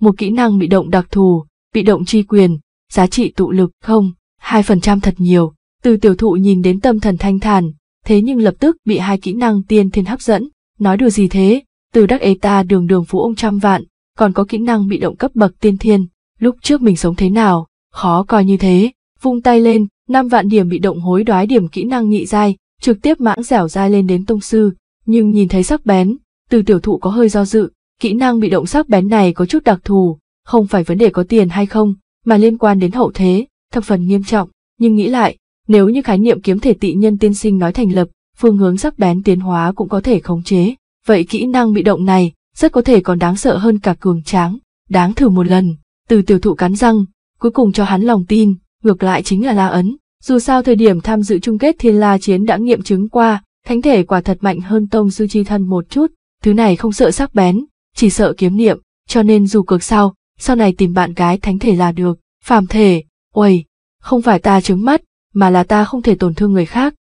một kỹ năng bị động đặc thù, bị động tri quyền, giá trị tụ lực không, hai phần trăm thật nhiều. Từ tiểu thụ nhìn đến tâm thần thanh thản, thế nhưng lập tức bị hai kỹ năng tiên thiên hấp dẫn, nói đùa gì thế, từ đắc ấy ta đường đường phú ông trăm vạn, còn có kỹ năng bị động cấp bậc tiên thiên, lúc trước mình sống thế nào, khó coi như thế, vung tay lên, 5 vạn điểm bị động hối đoái điểm kỹ năng nhị giai, trực tiếp mãng dẻo dai lên đến tông sư, nhưng nhìn thấy sắc bén, từ tiểu thụ có hơi do dự, kỹ năng bị động sắc bén này có chút đặc thù, không phải vấn đề có tiền hay không, mà liên quan đến hậu thế, thập phần nghiêm trọng, nhưng nghĩ lại, nếu như khái niệm kiếm thể tị nhân tiên sinh nói thành lập, phương hướng sắc bén tiến hóa cũng có thể khống chế, Vậy kỹ năng bị động này rất có thể còn đáng sợ hơn cả cường tráng, đáng thử một lần. Từ tiểu thụ cắn răng, cuối cùng cho hắn lòng tin, ngược lại chính là La Ấn. Dù sao thời điểm tham dự chung kết Thiên La Chiến đã nghiệm chứng qua, thánh thể quả thật mạnh hơn Tông Sư Chi Thân một chút, thứ này không sợ sắc bén, chỉ sợ kiếm niệm, cho nên dù cược sau, sau này tìm bạn gái thánh thể là được, phàm thể, uầy, không phải ta trứng mắt, mà là ta không thể tổn thương người khác.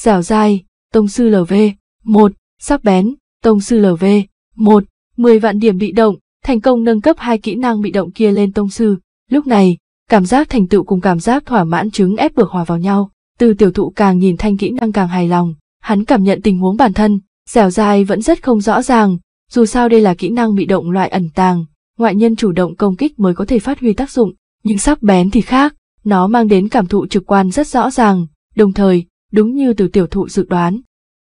Giảo dai, Tông Sư LV, một, sắc bén, Tông sư LV. 1. 10 vạn điểm bị động, thành công nâng cấp hai kỹ năng bị động kia lên tông sư. Lúc này, cảm giác thành tựu cùng cảm giác thỏa mãn chứng ép bược hòa vào nhau. Từ tiểu thụ càng nhìn thanh kỹ năng càng hài lòng, hắn cảm nhận tình huống bản thân, dẻo dai vẫn rất không rõ ràng, dù sao đây là kỹ năng bị động loại ẩn tàng, ngoại nhân chủ động công kích mới có thể phát huy tác dụng, nhưng sắc bén thì khác, nó mang đến cảm thụ trực quan rất rõ ràng, đồng thời, đúng như từ tiểu thụ dự đoán.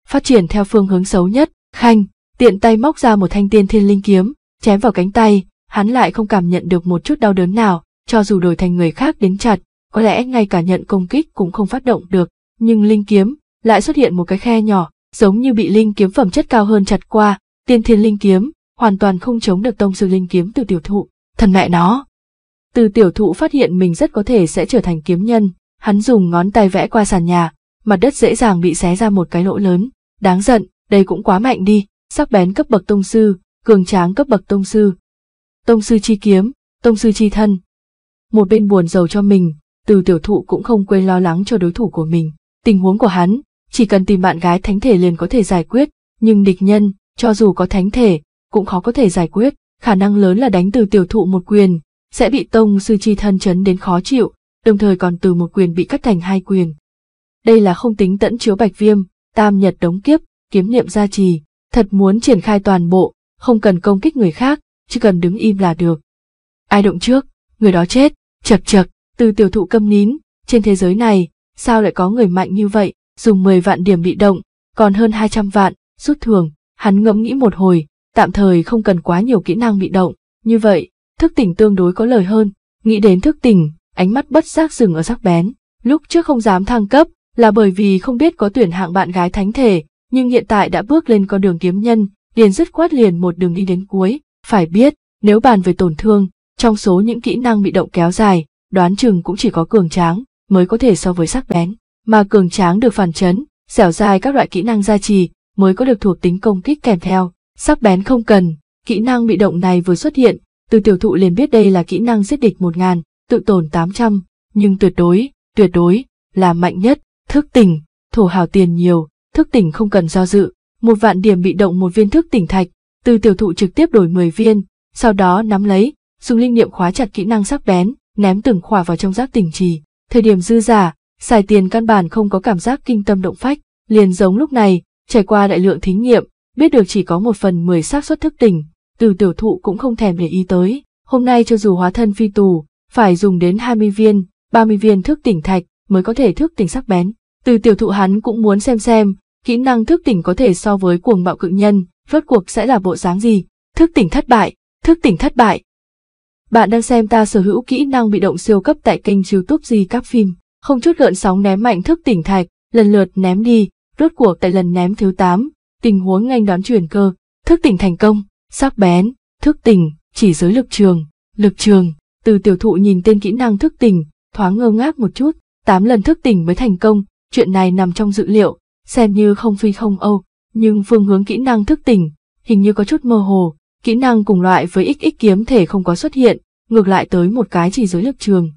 Phát triển theo phương hướng xấu nhất, Khanh, tiện tay móc ra một thanh tiên thiên linh kiếm, chém vào cánh tay, hắn lại không cảm nhận được một chút đau đớn nào, cho dù đổi thành người khác đến chặt, có lẽ ngay cả nhận công kích cũng không phát động được, nhưng linh kiếm lại xuất hiện một cái khe nhỏ, giống như bị linh kiếm phẩm chất cao hơn chặt qua, tiên thiên linh kiếm, hoàn toàn không chống được tông sư linh kiếm từ tiểu thụ, thần mẹ nó. Từ tiểu thụ phát hiện mình rất có thể sẽ trở thành kiếm nhân, hắn dùng ngón tay vẽ qua sàn nhà, mặt đất dễ dàng bị xé ra một cái lỗ lớn, đáng giận, đây cũng quá mạnh đi, sắc bén cấp bậc tông sư, cường tráng cấp bậc tông sư. Tông sư chi kiếm, tông sư chi thân. Một bên buồn giàu cho mình, từ tiểu thụ cũng không quên lo lắng cho đối thủ của mình. Tình huống của hắn, chỉ cần tìm bạn gái thánh thể liền có thể giải quyết, nhưng địch nhân, cho dù có thánh thể, cũng khó có thể giải quyết, khả năng lớn là đánh từ tiểu thụ một quyền, sẽ bị tông sư chi thân chấn đến khó chịu, đồng thời còn từ một quyền bị cắt thành hai quyền. Đây là không tính tẫn chiếu bạch viêm, tam nhật đống kiếp, kiếm niệm gia trì, thật muốn triển khai toàn bộ, không cần công kích người khác, chỉ cần đứng im là được. Ai động trước, người đó chết, chật chật, từ tiểu thụ câm nín, trên thế giới này, sao lại có người mạnh như vậy, dùng 10 vạn điểm bị động, còn hơn 200 vạn, rút thường, hắn ngẫm nghĩ một hồi, tạm thời không cần quá nhiều kỹ năng bị động, như vậy, thức tỉnh tương đối có lời hơn, nghĩ đến thức tỉnh, ánh mắt bất giác dừng ở sắc bén, lúc trước không dám thăng cấp, là bởi vì không biết có tuyển hạng bạn gái thánh thể, nhưng hiện tại đã bước lên con đường kiếm nhân, liền dứt khoát liền một đường đi đến cuối, phải biết, nếu bàn về tổn thương, trong số những kỹ năng bị động kéo dài, đoán chừng cũng chỉ có cường tráng, mới có thể so với sắc bén, mà cường tráng được phản chấn, dẻo dài các loại kỹ năng gia trì, mới có được thuộc tính công kích kèm theo, sắc bén không cần, kỹ năng bị động này vừa xuất hiện, từ tiểu thụ liền biết đây là kỹ năng giết địch 1000, tự tồn 800, nhưng tuyệt đối, tuyệt đối, là mạnh nhất, thức tỉnh, thổ hào tiền nhiều, thức tỉnh không cần do dự, một vạn điểm bị động một viên thức tỉnh thạch, từ tiểu thụ trực tiếp đổi 10 viên, sau đó nắm lấy, dùng linh niệm khóa chặt kỹ năng sắc bén, ném từng khỏa vào trong giác tỉnh trì. Thời điểm dư giả, xài tiền căn bản không có cảm giác kinh tâm động phách, liền giống lúc này, trải qua đại lượng thí nghiệm, biết được chỉ có một phần mười xác suất thức tỉnh, từ tiểu thụ cũng không thèm để ý tới. Hôm nay cho dù hóa thân phi tù, phải dùng đến 20 viên, 30 viên thức tỉnh thạch mới có thể thức tỉnh sắc bén. Từ tiểu thụ hắn cũng muốn xem xem, kỹ năng thức tỉnh có thể so với cuồng bạo cực nhân, rốt cuộc sẽ là bộ dáng gì? Thức tỉnh thất bại, thức tỉnh thất bại. Bạn đang xem ta sở hữu kỹ năng bị động siêu cấp tại kênh youtube gì các phim, không chút gợn sóng ném mạnh thức tỉnh thạch, lần lượt ném đi, rốt cuộc tại lần ném thứ 8, tình huống nghênh đón chuyển cơ, thức tỉnh thành công, sắc bén, thức tỉnh, chỉ giới lực trường, lực trường, từ tiểu thụ nhìn tên kỹ năng thức tỉnh, thoáng ngơ ngác một chút, 8 lần thức tỉnh mới thành công, chuyện này nằm trong dự liệu, xem như không phi không âu, nhưng phương hướng kỹ năng thức tỉnh, hình như có chút mơ hồ, kỹ năng cùng loại với XX kiếm thể không có xuất hiện, ngược lại tới một cái chỉ giới lực trường.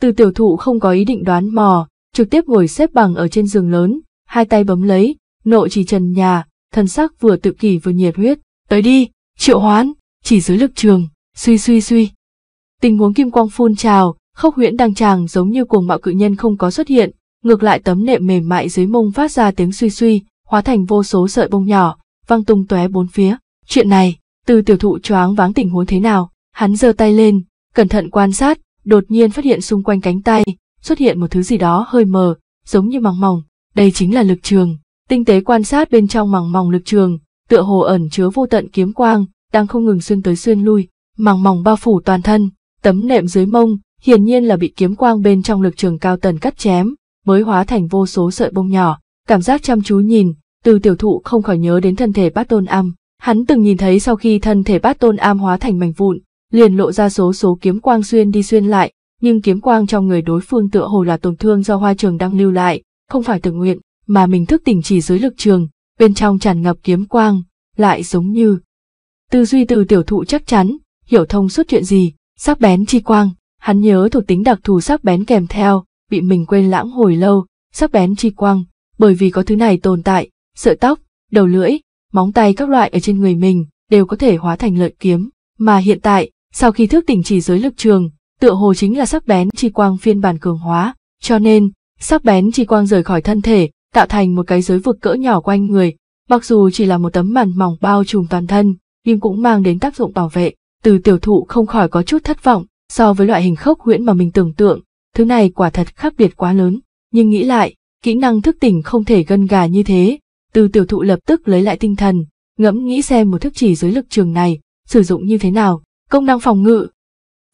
Từ tiểu thụ không có ý định đoán mò, trực tiếp ngồi xếp bằng ở trên giường lớn, hai tay bấm lấy, nộ chỉ trần nhà, thân sắc vừa tự kỷ vừa nhiệt huyết, tới đi, triệu hoán, chỉ giới lực trường, suy suy suy. Tình huống kim quang phun trào, khốc huyễn đăng tràng giống như cuồng mạo cự nhân không có xuất hiện, ngược lại tấm nệm mềm mại dưới mông phát ra tiếng suy suy, hóa thành vô số sợi bông nhỏ, văng tung tóe bốn phía. Chuyện này, từ tiểu thụ choáng váng tình huống thế nào, hắn giơ tay lên, cẩn thận quan sát, đột nhiên phát hiện xung quanh cánh tay, xuất hiện một thứ gì đó hơi mờ, giống như màng mỏng, đây chính là lực trường. Tinh tế quan sát bên trong màng mỏng lực trường, tựa hồ ẩn chứa vô tận kiếm quang, đang không ngừng xuyên tới xuyên lui, màng mỏng bao phủ toàn thân, tấm nệm dưới mông, hiển nhiên là bị kiếm quang bên trong lực trường cao tần cắt chém, mới hóa thành vô số sợi bông nhỏ, cảm giác chăm chú nhìn, từ tiểu thụ không khỏi nhớ đến thân thể bát tôn âm. Hắn từng nhìn thấy sau khi thân thể bát tôn âm hóa thành mảnh vụn, liền lộ ra số số kiếm quang xuyên đi xuyên lại, nhưng kiếm quang trong người đối phương tựa hồ là tổn thương do hoa trường đang lưu lại, không phải tự nguyện, mà mình thức tỉnh chỉ dưới lực trường, bên trong tràn ngập kiếm quang, lại giống như. Tư duy từ tiểu thụ chắc chắn, hiểu thông suốt chuyện gì, sắc bén chi quang, hắn nhớ thuộc tính đặc thù sắc bén kèm theo, bị mình quên lãng hồi lâu, sắc bén chi quang, bởi vì có thứ này tồn tại, sợi tóc, đầu lưỡi, móng tay các loại ở trên người mình đều có thể hóa thành lợi kiếm, mà hiện tại, sau khi thức tỉnh chỉ giới lực trường, tựa hồ chính là sắc bén chi quang phiên bản cường hóa, cho nên, sắc bén chi quang rời khỏi thân thể, tạo thành một cái giới vực cỡ nhỏ quanh người, mặc dù chỉ là một tấm màn mỏng bao trùm toàn thân, nhưng cũng mang đến tác dụng bảo vệ, từ tiểu thụ không khỏi có chút thất vọng, so với loại hình khốc huyễn mà mình tưởng tượng, Thứ này quả thật khác biệt quá lớn, nhưng nghĩ lại, kỹ năng thức tỉnh không thể gân gà như thế, từ tiểu thụ lập tức lấy lại tinh thần, ngẫm nghĩ xem một thức chỉ dưới lực trường này, sử dụng như thế nào, công năng phòng ngự.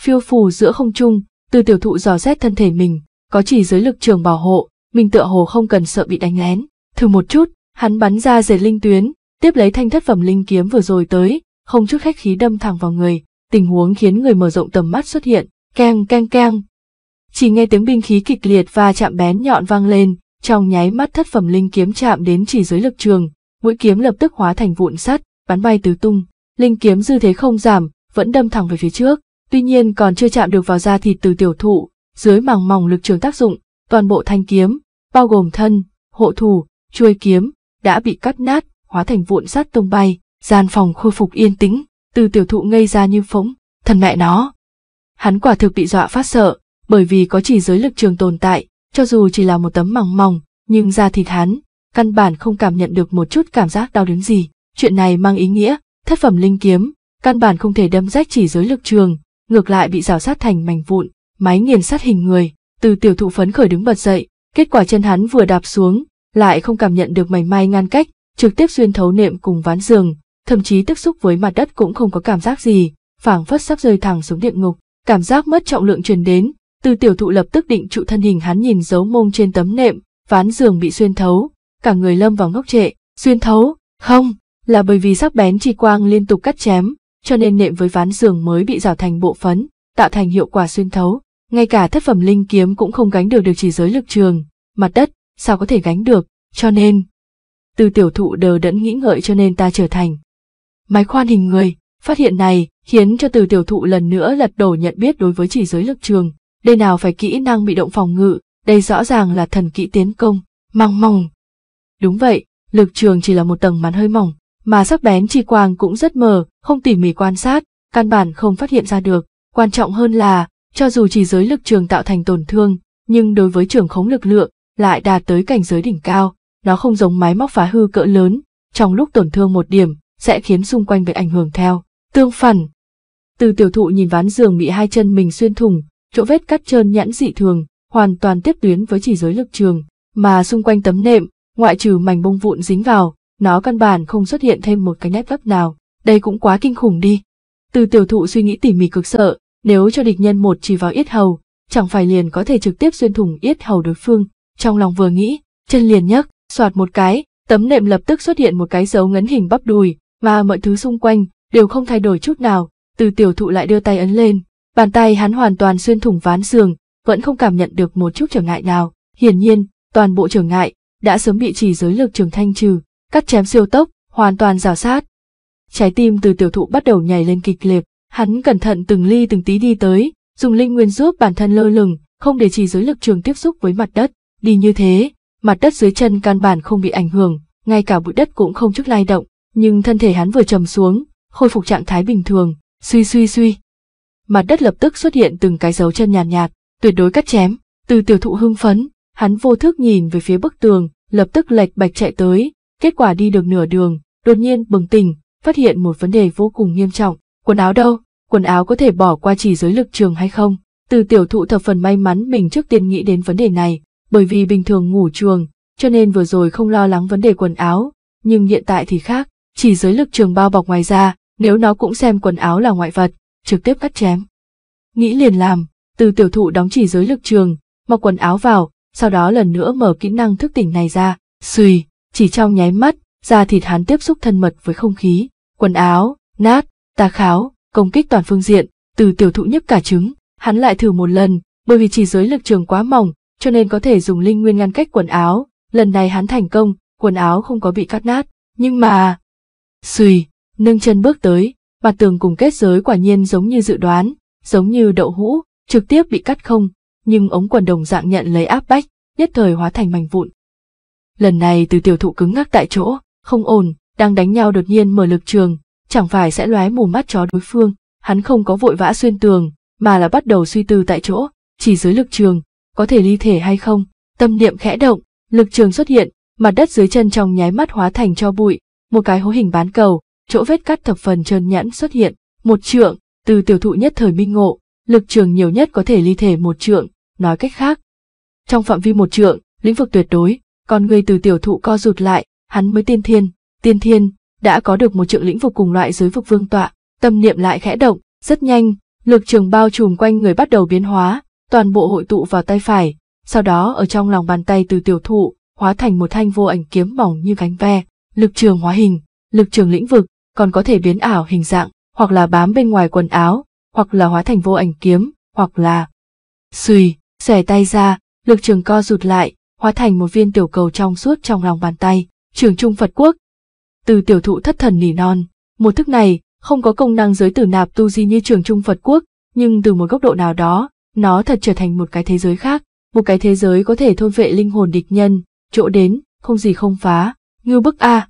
Phiêu phù giữa không trung, từ tiểu thụ dò xét thân thể mình, có chỉ dưới lực trường bảo hộ, mình tựa hồ không cần sợ bị đánh lén. Thử một chút, hắn bắn ra dệt linh tuyến, tiếp lấy thanh thất phẩm linh kiếm vừa rồi tới, không chút khách khí đâm thẳng vào người, tình huống khiến người mở rộng tầm mắt xuất hiện, keng keng keng, chỉ nghe tiếng binh khí kịch liệt và chạm bén nhọn vang lên, trong nháy mắt thất phẩm linh kiếm chạm đến chỉ dưới lực trường, mũi kiếm lập tức hóa thành vụn sắt, bắn bay tứ tung. Linh kiếm dư thế không giảm, vẫn đâm thẳng về phía trước, tuy nhiên còn chưa chạm được vào da thịt từ tiểu thụ, dưới màng mỏng lực trường tác dụng, toàn bộ thanh kiếm, bao gồm thân, hộ thủ, chuôi kiếm, đã bị cắt nát, hóa thành vụn sắt tung bay, gian phòng khôi phục yên tĩnh, từ tiểu thụ ngây ra như phóng, thần mẹ nó. Hắn quả thực bị dọa phát sợ, bởi vì có chỉ giới lực trường tồn tại, cho dù chỉ là một tấm mỏng mỏng, nhưng da thịt hắn, căn bản không cảm nhận được một chút cảm giác đau đớn gì. Chuyện này mang ý nghĩa, thất phẩm linh kiếm, căn bản không thể đâm rách chỉ giới lực trường, ngược lại bị rào sát thành mảnh vụn, máy nghiền sát hình người, từ tiểu thụ phấn khởi đứng bật dậy, kết quả chân hắn vừa đạp xuống, lại không cảm nhận được mảnh may ngăn cách, trực tiếp xuyên thấu nệm cùng ván giường, thậm chí tiếp xúc với mặt đất cũng không có cảm giác gì, phảng phất sắp rơi thẳng xuống địa ngục, cảm giác mất trọng lượng truyền đến, từ tiểu thụ lập tức định trụ thân hình hắn nhìn dấu mông trên tấm nệm, ván giường bị xuyên thấu, cả người lâm vào ngốc trệ, xuyên thấu, không, là bởi vì sắc bén chi quang liên tục cắt chém, cho nên nệm với ván giường mới bị rào thành bộ phấn, tạo thành hiệu quả xuyên thấu, ngay cả thất phẩm linh kiếm cũng không gánh được được chỉ giới lực trường, mặt đất, sao có thể gánh được, cho nên. Từ tiểu thụ đờ đẫn nghĩ ngợi cho nên ta trở thành. Máy khoan hình người, phát hiện này khiến cho từ tiểu thụ lần nữa lật đổ nhận biết đối với chỉ giới lực trường, đây nào phải kỹ năng bị động phòng ngự, đây rõ ràng là thần kỹ tiến công, mong mong. Đúng vậy, lực trường chỉ là một tầng màn hơi mỏng, mà sắc bén chi quang cũng rất mờ, không tỉ mỉ quan sát, căn bản không phát hiện ra được. Quan trọng hơn là, cho dù chỉ giới lực trường tạo thành tổn thương, nhưng đối với trường khống lực lượng, lại đạt tới cảnh giới đỉnh cao, nó không giống máy móc phá hư cỡ lớn, trong lúc tổn thương một điểm, sẽ khiến xung quanh bị ảnh hưởng theo. Tương phản, từ tiểu thụ nhìn ván giường bị hai chân mình xuyên thủng, chỗ vết cắt trơn nhẵn dị thường, hoàn toàn tiếp tuyến với chỉ giới lực trường, mà xung quanh tấm nệm, ngoại trừ mảnh bông vụn dính vào, nó căn bản không xuất hiện thêm một cái nét vấp nào, đây cũng quá kinh khủng đi. Từ tiểu thụ suy nghĩ tỉ mỉ cực sợ, nếu cho địch nhân một chỉ vào yết hầu, chẳng phải liền có thể trực tiếp xuyên thủng yết hầu đối phương, trong lòng vừa nghĩ, chân liền nhấc, soạt một cái, tấm nệm lập tức xuất hiện một cái dấu ngấn hình bắp đùi, và mọi thứ xung quanh đều không thay đổi chút nào, từ tiểu thụ lại đưa tay ấn lên, Bàn tay hắn hoàn toàn xuyên thủng ván giường, vẫn không cảm nhận được một chút trở ngại nào. Hiển nhiên, toàn bộ trở ngại đã sớm bị chỉ giới lực trường thanh trừ, cắt chém siêu tốc, hoàn toàn rào sát. Trái tim từ tiểu thụ bắt đầu nhảy lên kịch liệt, hắn cẩn thận từng ly từng tí đi tới, dùng linh nguyên giúp bản thân lơ lửng, không để chỉ giới lực trường tiếp xúc với mặt đất. Đi như thế, mặt đất dưới chân căn bản không bị ảnh hưởng, ngay cả bụi đất cũng không chút lay động, nhưng thân thể hắn vừa trầm xuống, khôi phục trạng thái bình thường, suy suy suy, mặt đất lập tức xuất hiện từng cái dấu chân nhàn nhạt, nhạt, tuyệt đối cắt chém. Từ tiểu thụ hưng phấn, hắn vô thức nhìn về phía bức tường, lập tức lệch bạch chạy tới, kết quả đi được nửa đường, đột nhiên bừng tỉnh, phát hiện một vấn đề vô cùng nghiêm trọng, quần áo đâu, quần áo có thể bỏ qua chỉ giới lực trường hay không? Từ tiểu thụ thập phần may mắn mình trước tiên nghĩ đến vấn đề này, bởi vì bình thường ngủ trường, cho nên vừa rồi không lo lắng vấn đề quần áo, nhưng hiện tại thì khác, chỉ giới lực trường bao bọc ngoài ra, nếu nó cũng xem quần áo là ngoại vật, trực tiếp cắt chém. Nghĩ liền làm, từ tiểu thụ đóng chỉ giới lực trường, mặc quần áo vào, sau đó lần nữa mở kỹ năng thức tỉnh này ra, xùy, chỉ trong nháy mắt, da thịt hắn tiếp xúc thân mật với không khí, quần áo, nát, tà kháo, công kích toàn phương diện, từ tiểu thụ nhấp cả trứng, hắn lại thử một lần, bởi vì chỉ giới lực trường quá mỏng, cho nên có thể dùng linh nguyên ngăn cách quần áo, lần này hắn thành công, quần áo không có bị cắt nát, nhưng mà... Xùy, nâng chân bước tới, Mặt tường cùng kết giới quả nhiên giống như dự đoán, giống như đậu hũ, trực tiếp bị cắt không, nhưng ống quần đồng dạng nhận lấy áp bách, nhất thời hóa thành mảnh vụn. Lần này từ tiểu thụ cứng ngắc tại chỗ, không ổn, đang đánh nhau đột nhiên mở lực trường, chẳng phải sẽ lóe mù mắt chó đối phương, hắn không có vội vã xuyên tường, mà là bắt đầu suy tư tại chỗ, chỉ dưới lực trường, có thể ly thể hay không, tâm niệm khẽ động, lực trường xuất hiện, mặt đất dưới chân trong nháy mắt hóa thành cho bụi, một cái hố hình bán cầu, chỗ vết cắt thập phần trơn nhẵn xuất hiện, một trượng, từ tiểu thụ nhất thời minh ngộ, lực trường nhiều nhất có thể ly thể một trượng, nói cách khác. Trong phạm vi một trượng, lĩnh vực tuyệt đối, còn người từ tiểu thụ co rụt lại, hắn mới tiên thiên, tiên thiên, đã có được một trượng lĩnh vực cùng loại giới vực vương tọa, tâm niệm lại khẽ động, rất nhanh, lực trường bao trùm quanh người bắt đầu biến hóa, toàn bộ hội tụ vào tay phải, sau đó ở trong lòng bàn tay từ tiểu thụ, hóa thành một thanh vô ảnh kiếm mỏng như cánh ve, lực trường hóa hình, lực trường lĩnh vực, còn có thể biến ảo hình dạng, hoặc là bám bên ngoài quần áo, hoặc là hóa thành vô ảnh kiếm, hoặc là... Xùy, xẻ tay ra, lực trường co rụt lại, hóa thành một viên tiểu cầu trong suốt trong lòng bàn tay, trường trung Phật Quốc. Từ tiểu thụ thất thần nỉ non, một thức này không có công năng giới tử nạp tu di như trường trung Phật Quốc, nhưng từ một góc độ nào đó, nó thật trở thành một cái thế giới khác, một cái thế giới có thể thôn vệ linh hồn địch nhân, chỗ đến, không gì không phá, ngư bức a. À.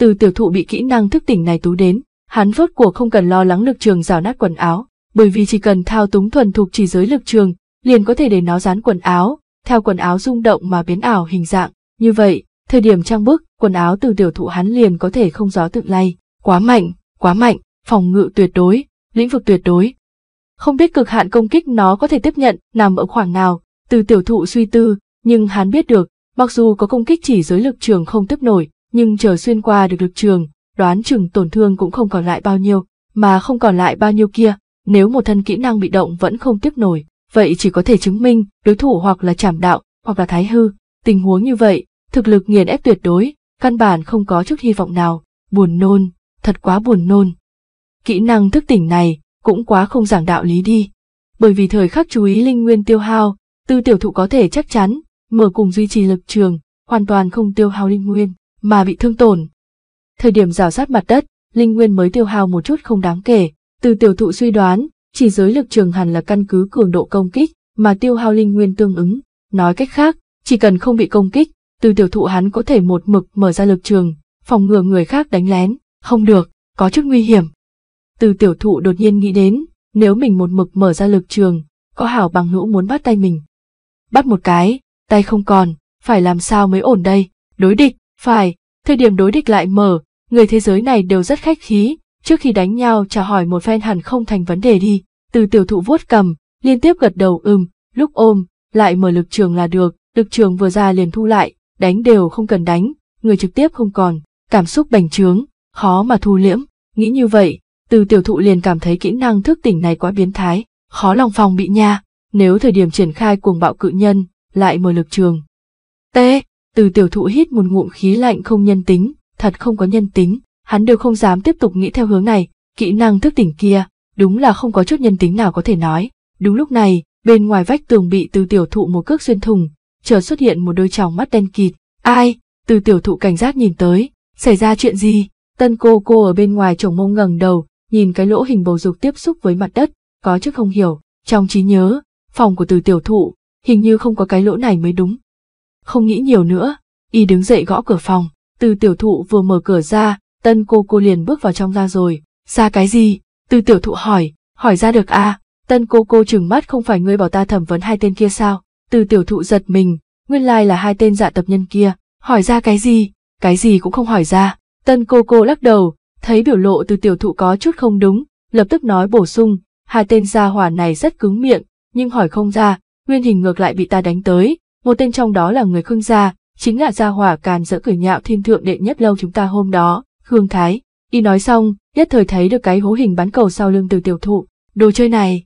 Từ tiểu thụ bị kỹ năng thức tỉnh này tú đến, hắn vớt của không cần lo lắng lực trường rào nát quần áo, bởi vì chỉ cần thao túng thuần thục chỉ giới lực trường, liền có thể để nó dán quần áo, theo quần áo rung động mà biến ảo hình dạng. Như vậy, thời điểm trang bức, quần áo từ tiểu thụ hắn liền có thể không gió tự lay. Quá mạnh, quá mạnh, phòng ngự tuyệt đối, lĩnh vực tuyệt đối. Không biết cực hạn công kích nó có thể tiếp nhận nằm ở khoảng nào, từ tiểu thụ suy tư, nhưng hắn biết được, mặc dù có công kích chỉ giới lực trường không tiếp nổi, nhưng chờ xuyên qua được lực trường, đoán chừng tổn thương cũng không còn lại bao nhiêu, mà không còn lại bao nhiêu kia, nếu một thân kỹ năng bị động vẫn không tiếp nổi, vậy chỉ có thể chứng minh đối thủ hoặc là chảm đạo, hoặc là thái hư. Tình huống như vậy, thực lực nghiền ép tuyệt đối, căn bản không có chút hy vọng nào, buồn nôn, thật quá buồn nôn. Kỹ năng thức tỉnh này cũng quá không giảng đạo lý đi, bởi vì thời khắc chú ý linh nguyên tiêu hao, tư tiểu thụ có thể chắc chắn, mở cùng duy trì lực trường, hoàn toàn không tiêu hao linh nguyên mà bị thương tổn. Thời điểm rào sát mặt đất, linh nguyên mới tiêu hao một chút không đáng kể, từ tiểu thụ suy đoán, chỉ giới lực trường hẳn là căn cứ cường độ công kích mà tiêu hao linh nguyên tương ứng, nói cách khác, chỉ cần không bị công kích, từ tiểu thụ hắn có thể một mực mở ra lực trường, phòng ngừa người khác đánh lén, không được, có chút nguy hiểm. Từ tiểu thụ đột nhiên nghĩ đến, nếu mình một mực mở ra lực trường, có hảo bằng hữu muốn bắt tay mình. Bắt một cái, tay không còn, phải làm sao mới ổn đây, đối địch, phải, thời điểm đối địch lại mở, người thế giới này đều rất khách khí, trước khi đánh nhau chào hỏi một phen hẳn không thành vấn đề đi. Từ tiểu thụ vuốt cầm, liên tiếp gật đầu ừm, lúc ôm, lại mở lực trường là được, lực trường vừa ra liền thu lại, đánh đều không cần đánh, người trực tiếp không còn, cảm xúc bành trướng, khó mà thu liễm, nghĩ như vậy, từ tiểu thụ liền cảm thấy kỹ năng thức tỉnh này quá biến thái, khó lòng phòng bị nha, nếu thời điểm triển khai cuồng bạo cự nhân, lại mở lực trường. T. Từ tiểu thụ hít một ngụm khí lạnh không nhân tính, thật không có nhân tính, hắn đều không dám tiếp tục nghĩ theo hướng này, kỹ năng thức tỉnh kia, đúng là không có chút nhân tính nào có thể nói. Đúng lúc này, bên ngoài vách tường bị từ tiểu thụ một cước xuyên thùng, chợt xuất hiện một đôi tròng mắt đen kịt. Ai? Từ tiểu thụ cảnh giác nhìn tới, xảy ra chuyện gì? Tân cô cô ở bên ngoài chồng mông ngẩng đầu, nhìn cái lỗ hình bầu dục tiếp xúc với mặt đất, có chứ không hiểu, trong trí nhớ, phòng của từ tiểu thụ, hình như không có cái lỗ này mới đúng, không nghĩ nhiều nữa, y đứng dậy gõ cửa phòng, từ tiểu thụ vừa mở cửa ra, tân cô cô liền bước vào trong ra rồi, ra cái gì, từ tiểu thụ hỏi, hỏi ra được à, tân cô cô trừng mắt không phải ngươi bảo ta thẩm vấn hai tên kia sao, từ tiểu thụ giật mình, nguyên lai like là hai tên dạ tập nhân kia, hỏi ra cái gì, cái gì cũng không hỏi ra, tân cô cô lắc đầu, thấy biểu lộ từ tiểu thụ có chút không đúng, lập tức nói bổ sung, hai tên gia hỏa này rất cứng miệng, nhưng hỏi không ra, nguyên hình ngược lại bị ta đánh tới, một tên trong đó là người khương gia, chính là gia hỏa càn dỡ cười nhạo thiên thượng đệ nhất lâu chúng ta hôm đó, Khương Thái. Y nói xong, nhất thời thấy được cái hố hình bán cầu sau lưng từ tiểu thụ, đồ chơi này.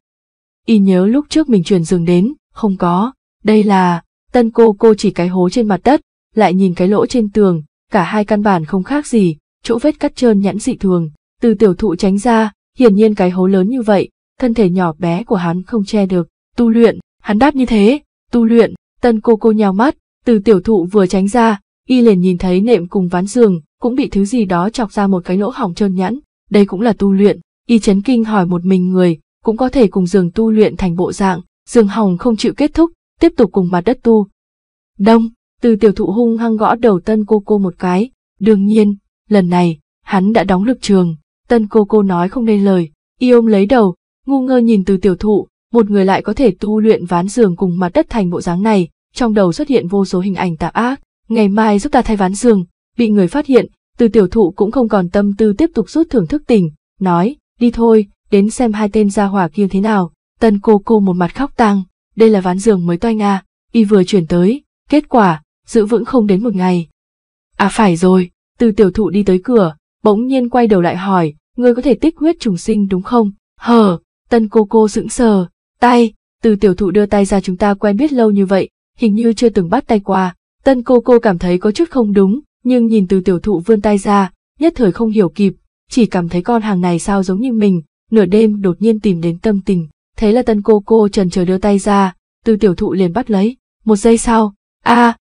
Y nhớ lúc trước mình chuyển giường đến, không có, đây là, tân cô cô chỉ cái hố trên mặt đất, lại nhìn cái lỗ trên tường, cả hai căn bản không khác gì, chỗ vết cắt trơn nhẵn dị thường, từ tiểu thụ tránh ra, hiển nhiên cái hố lớn như vậy, thân thể nhỏ bé của hắn không che được, tu luyện, hắn đáp như thế, tu luyện, Tân cô cô nhào mắt, từ tiểu thụ vừa tránh ra, y liền nhìn thấy nệm cùng ván giường, cũng bị thứ gì đó chọc ra một cái lỗ hỏng trơn nhẵn, đây cũng là tu luyện, y chấn kinh hỏi một mình người, cũng có thể cùng giường tu luyện thành bộ dạng, giường hỏng không chịu kết thúc, tiếp tục cùng mặt đất tu. Đông, từ tiểu thụ hung hăng gõ đầu tân cô cô một cái, đương nhiên, lần này, hắn đã đóng lực trường, tân cô cô nói không nên lời, y ôm lấy đầu, ngu ngơ nhìn từ tiểu thụ, một người lại có thể tu luyện ván giường cùng mặt đất thành bộ dáng này, trong đầu xuất hiện vô số hình ảnh tạp ác. Ngày mai giúp ta thay ván giường, bị người phát hiện, từ tiểu thụ cũng không còn tâm tư tiếp tục rút thưởng thức tình, nói, đi thôi, đến xem hai tên gia hỏa kia thế nào. Tân cô cô một mặt khóc tăng, đây là ván giường mới toanh à, y vừa chuyển tới, kết quả, giữ vững không đến một ngày. À phải rồi, từ tiểu thụ đi tới cửa, bỗng nhiên quay đầu lại hỏi, ngươi có thể tích huyết trùng sinh đúng không? Hờ, tân cô cô sững sờ, tay, từ tiểu thụ đưa tay ra chúng ta quen biết lâu như vậy, hình như chưa từng bắt tay qua. Tân cô cô cảm thấy có chút không đúng, nhưng nhìn từ tiểu thụ vươn tay ra, nhất thời không hiểu kịp, chỉ cảm thấy con hàng này sao giống như mình, nửa đêm đột nhiên tìm đến tâm tình. Thế là tân cô cô trần chờ đưa tay ra, từ tiểu thụ liền bắt lấy, một giây sau, a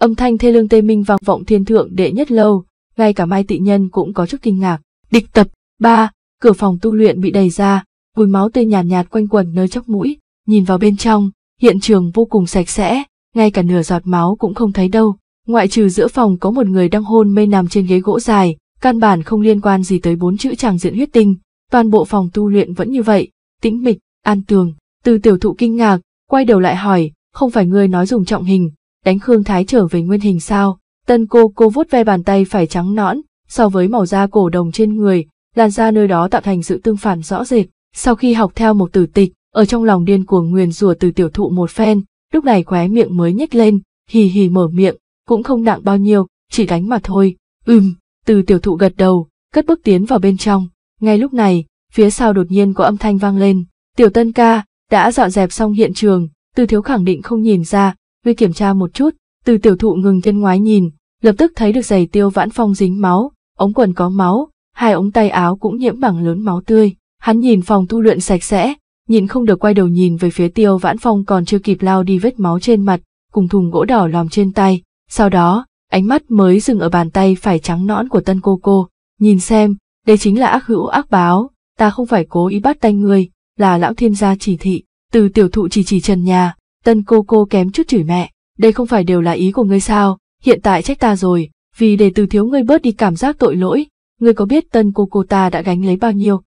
Âm thanh thê lương tê minh vang vọng thiên thượng đệ nhất lâu, ngay cả Mai Tị Nhân cũng có chút kinh ngạc. Địch tập, ba, cửa phòng tu luyện bị đầy ra, vùi máu tê nhàn nhạt, nhạt quanh quẩn nơi chóc mũi, nhìn vào bên trong, Hiện trường vô cùng sạch sẽ, ngay cả nửa giọt máu cũng không thấy đâu, ngoại trừ giữa phòng có một người đang hôn mê nằm trên ghế gỗ dài, căn bản không liên quan gì tới bốn chữ chàng diện huyết tinh, toàn bộ phòng tu luyện vẫn như vậy, tĩnh mịch, an tường. Từ tiểu thụ kinh ngạc, quay đầu lại hỏi, không phải ngươi nói dùng trọng hình, đánh Khương Thái trở về nguyên hình sao? Tân cô cô vuốt ve bàn tay phải trắng nõn, so với màu da cổ đồng trên người, làn da nơi đó tạo thành sự tương phản rõ rệt. Sau khi học theo một tử tịch, ở trong lòng điên cuồng nguyền rủa từ tiểu thụ một phen, lúc này khóe miệng mới nhếch lên, hì hì mở miệng, cũng không nặng bao nhiêu, chỉ đánh mà thôi, ừm, từ tiểu thụ gật đầu, cất bước tiến vào bên trong, ngay lúc này, phía sau đột nhiên có âm thanh vang lên, tiểu tân ca, đã dọn dẹp xong hiện trường, từ thiếu khẳng định không nhìn ra, vi kiểm tra một chút, từ tiểu thụ ngừng chân ngoái nhìn, lập tức thấy được giày tiêu vãn phong dính máu, ống quần có máu, hai ống tay áo cũng nhiễm bằng lớn máu tươi. Hắn nhìn phòng tu luyện sạch sẽ, nhìn không được quay đầu nhìn về phía tiêu vãn phong còn chưa kịp lao đi vết máu trên mặt, cùng thùng gỗ đỏ lòm trên tay, sau đó, ánh mắt mới dừng ở bàn tay phải trắng nõn của tân cô cô, nhìn xem, đây chính là ác hữu ác báo, ta không phải cố ý bắt tay ngươi, là lão thiên gia chỉ thị, từ tiểu thụ chỉ chỉ trần nhà, tân cô cô kém chút chửi mẹ, đây không phải đều là ý của ngươi sao, hiện tại trách ta rồi, vì để từ thiếu ngươi bớt đi cảm giác tội lỗi, ngươi có biết tân cô cô ta đã gánh lấy bao nhiêu?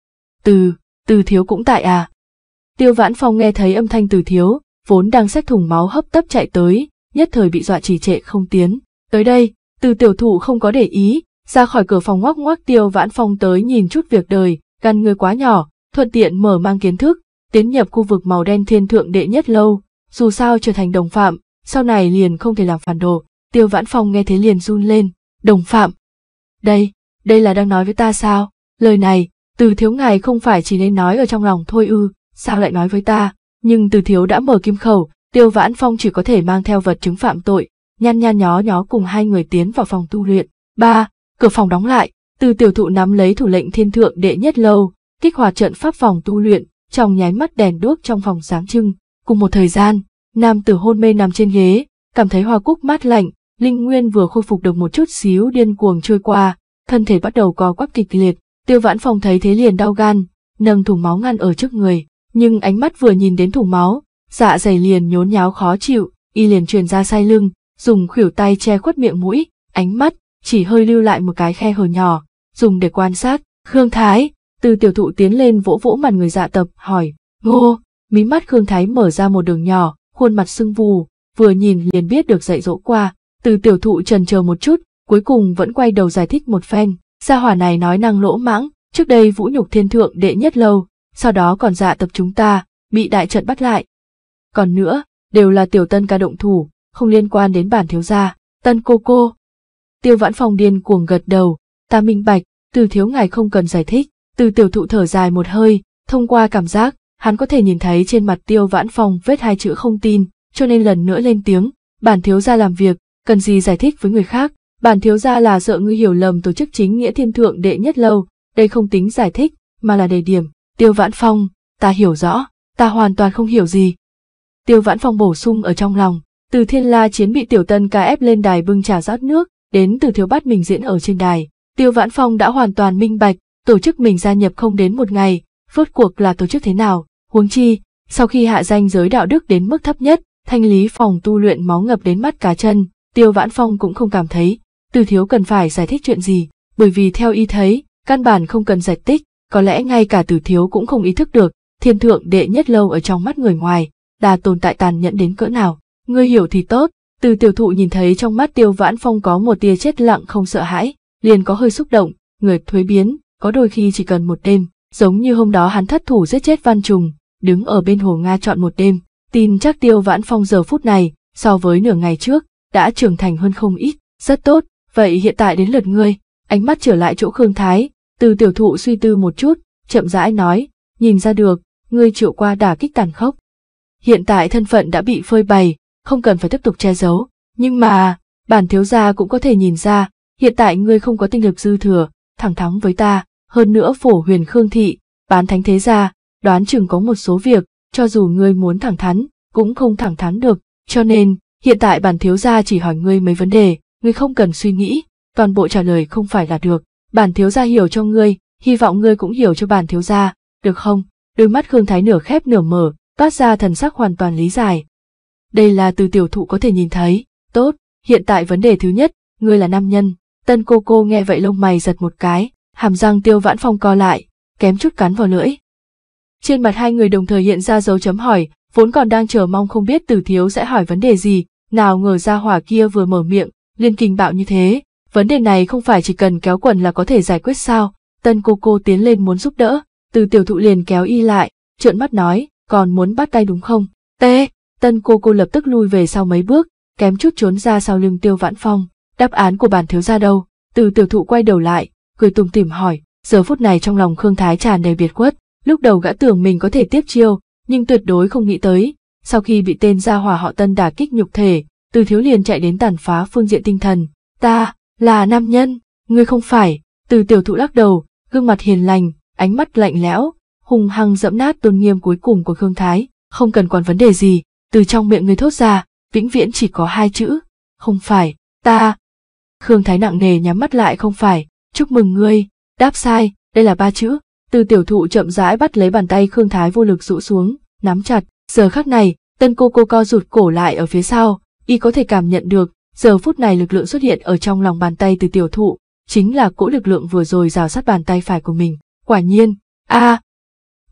Từ, từ thiếu cũng tại à, Tiêu Vãn Phong nghe thấy âm thanh từ thiếu, vốn đang xách thùng máu hấp tấp chạy tới, nhất thời bị dọa trì trệ không tiến. Tới đây, từ tiểu thụ không có để ý, ra khỏi cửa phòng ngoắc ngoắc Tiêu Vãn Phong tới nhìn chút việc đời, căn người quá nhỏ, thuận tiện mở mang kiến thức, tiến nhập khu vực màu đen thiên thượng đệ nhất lâu, dù sao trở thành đồng phạm, sau này liền không thể làm phản đồ. Tiêu Vãn Phong nghe thế liền run lên, đồng phạm. Đây, đây là đang nói với ta sao? Lời này, từ thiếu ngài không phải chỉ nên nói ở trong lòng thôi ư, sao lại nói với ta, nhưng từ thiếu đã mở kim khẩu, tiêu vãn phong chỉ có thể mang theo vật chứng phạm tội, nhăn nhăn nhó nhó cùng hai người tiến vào phòng tu luyện. ba Cửa phòng đóng lại, từ tiểu thụ nắm lấy thủ lệnh thiên thượng đệ nhất lâu, kích hoạt trận pháp phòng tu luyện, trong nháy mắt đèn đuốc trong phòng sáng trưng. Cùng một thời gian, nam tử hôn mê nằm trên ghế, cảm thấy hoa cúc mát lạnh, linh nguyên vừa khôi phục được một chút xíu điên cuồng trôi qua, thân thể bắt đầu co quắp kịch liệt, tiêu vãn Phong thấy thế liền đau gan, nâng thùng máu ngăn ở trước người, nhưng ánh mắt vừa nhìn đến thùng máu, dạ dày liền nhốn nháo khó chịu, y liền truyền ra sai lưng, dùng khuỷu tay che khuất miệng mũi, ánh mắt chỉ hơi lưu lại một cái khe hở nhỏ, dùng để quan sát. Khương Thái, từ tiểu thụ tiến lên vỗ vỗ mặt người dạ tập, hỏi, ngô, mí mắt Khương Thái mở ra một đường nhỏ, khuôn mặt sưng vù, vừa nhìn liền biết được dạy dỗ qua, từ tiểu thụ trần chờ một chút, cuối cùng vẫn quay đầu giải thích một phen, gia hỏa này nói năng lỗ mãng, trước đây vũ nhục thiên thượng đệ nhất lâu, sau đó còn dạ tập chúng ta, bị đại trận bắt lại. Còn nữa, đều là tiểu tân ca động thủ, không liên quan đến bản thiếu gia, tân cô cô. Tiêu vãn phòng điên cuồng gật đầu, ta minh bạch, từ thiếu ngài không cần giải thích, từ tiểu thụ thở dài một hơi, thông qua cảm giác, hắn có thể nhìn thấy trên mặt tiêu vãn phòng vết hai chữ không tin, cho nên lần nữa lên tiếng, bản thiếu gia làm việc, cần gì giải thích với người khác, bản thiếu gia là sợ ngươi hiểu lầm tổ chức chính nghĩa thiên thượng đệ nhất lâu, đây không tính giải thích, mà là đề điểm. Tiêu Vãn Phong, ta hiểu rõ, ta hoàn toàn không hiểu gì. Tiêu Vãn Phong bổ sung ở trong lòng, từ thiên la chiến bị tiểu tân ca ép lên đài bưng trà rót nước, đến từ thiếu bát mình diễn ở trên đài. Tiêu Vãn Phong đã hoàn toàn minh bạch, tổ chức mình gia nhập không đến một ngày, rốt cuộc là tổ chức thế nào, huống chi, sau khi hạ danh giới đạo đức đến mức thấp nhất, thanh lý phòng tu luyện máu ngập đến mắt cá chân, Tiêu Vãn Phong cũng không cảm thấy, từ thiếu cần phải giải thích chuyện gì, bởi vì theo y thấy, căn bản không cần giải thích, có lẽ ngay cả từ thiếu cũng không ý thức được, thiên thượng đệ nhất lâu ở trong mắt người ngoài, đa tồn tại tàn nhẫn đến cỡ nào. Ngươi hiểu thì tốt, từ tiểu thụ nhìn thấy trong mắt tiêu vãn phong có một tia chết lặng không sợ hãi, liền có hơi xúc động, người thuế biến, có đôi khi chỉ cần một đêm, giống như hôm đó hắn thất thủ giết chết văn trùng, đứng ở bên hồ Nga chọn một đêm, tin chắc tiêu vãn phong giờ phút này, so với nửa ngày trước, đã trưởng thành hơn không ít, rất tốt, vậy hiện tại đến lượt ngươi, ánh mắt trở lại chỗ Khương Thái, từ tiểu thụ suy tư một chút, chậm rãi nói, nhìn ra được, ngươi chịu qua đả kích tàn khốc. Hiện tại thân phận đã bị phơi bày, không cần phải tiếp tục che giấu, nhưng mà, bản thiếu gia cũng có thể nhìn ra, hiện tại ngươi không có tinh lực dư thừa, thẳng thắn với ta, hơn nữa phổ huyền khương thị, bán thánh thế gia, đoán chừng có một số việc, cho dù ngươi muốn thẳng thắn, cũng không thẳng thắn được, cho nên, hiện tại bản thiếu gia chỉ hỏi ngươi mấy vấn đề, ngươi không cần suy nghĩ, toàn bộ trả lời không phải là được, bản thiếu gia hiểu cho ngươi, hy vọng ngươi cũng hiểu cho bản thiếu gia, được không? Đôi mắt Khương Thái nửa khép nửa mở, toát ra thần sắc hoàn toàn lý giải. Đây là từ tiểu thụ có thể nhìn thấy, tốt, hiện tại vấn đề thứ nhất, ngươi là nam nhân. Tân cô cô nghe vậy lông mày giật một cái, hàm răng tiêu vãn phong co lại, kém chút cắn vào lưỡi. Trên mặt hai người đồng thời hiện ra dấu chấm hỏi, vốn còn đang chờ mong không biết từ thiếu sẽ hỏi vấn đề gì, nào ngờ ra hỏa kia vừa mở miệng, liên kinh bạo như thế, vấn đề này không phải chỉ cần kéo quần là có thể giải quyết sao, tân cô cô tiến lên muốn giúp đỡ, từ tiểu thụ liền kéo y lại, trợn mắt nói, còn muốn bắt tay đúng không? Tê, tân cô cô lập tức lui về sau mấy bước, kém chút trốn ra sau lưng tiêu vãn phong, đáp án của bản thiếu ra đâu, từ tiểu thụ quay đầu lại, cười tùng tìm hỏi, giờ phút này trong lòng Khương Thái tràn đầy biệt quất, lúc đầu gã tưởng mình có thể tiếp chiêu, nhưng tuyệt đối không nghĩ tới, sau khi bị tên gia hỏa họ tân đả kích nhục thể, từ thiếu liền chạy đến tàn phá phương diện tinh thần, ta, là nam nhân, ngươi không phải, từ tiểu thụ lắc đầu, gương mặt hiền lành, ánh mắt lạnh lẽo, hùng hăng dẫm nát tôn nghiêm cuối cùng của Khương Thái, không cần còn vấn đề gì, từ trong miệng người thốt ra, vĩnh viễn chỉ có hai chữ, không phải, ta. Khương Thái nặng nề nhắm mắt lại không phải, chúc mừng ngươi, đáp sai, đây là ba chữ, từ tiểu thụ chậm rãi bắt lấy bàn tay Khương Thái vô lực rũ xuống, nắm chặt, giờ khắc này, tân cô cô co rụt cổ lại ở phía sau, y có thể cảm nhận được, Giờ phút này lực lượng xuất hiện ở trong lòng bàn tay từ tiểu thụ, chính là cỗ lực lượng vừa rồi rào sát bàn tay phải của mình. Quả nhiên, a à,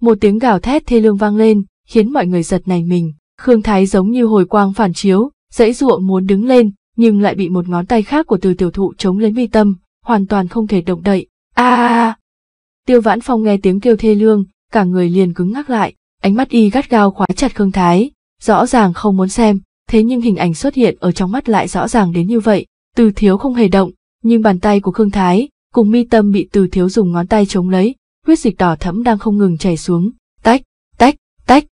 Một tiếng gào thét thê lương vang lên, khiến mọi người giật nảy mình. Khương Thái giống như hồi quang phản chiếu, dãy ruộng muốn đứng lên, nhưng lại bị một ngón tay khác của từ tiểu thụ chống lấy mi tâm, hoàn toàn không thể động đậy. a à, à, Tiêu Vãn Phong nghe tiếng kêu thê lương, cả người liền cứng ngắc lại, ánh mắt y gắt gao khóa chặt Khương Thái, rõ ràng không muốn xem, thế nhưng hình ảnh xuất hiện ở trong mắt lại rõ ràng đến như vậy, từ thiếu không hề động, nhưng bàn tay của Khương Thái cùng mi tâm bị từ thiếu dùng ngón tay chống lấy, huyết dịch đỏ thẫm đang không ngừng chảy xuống, tách, tách, tách.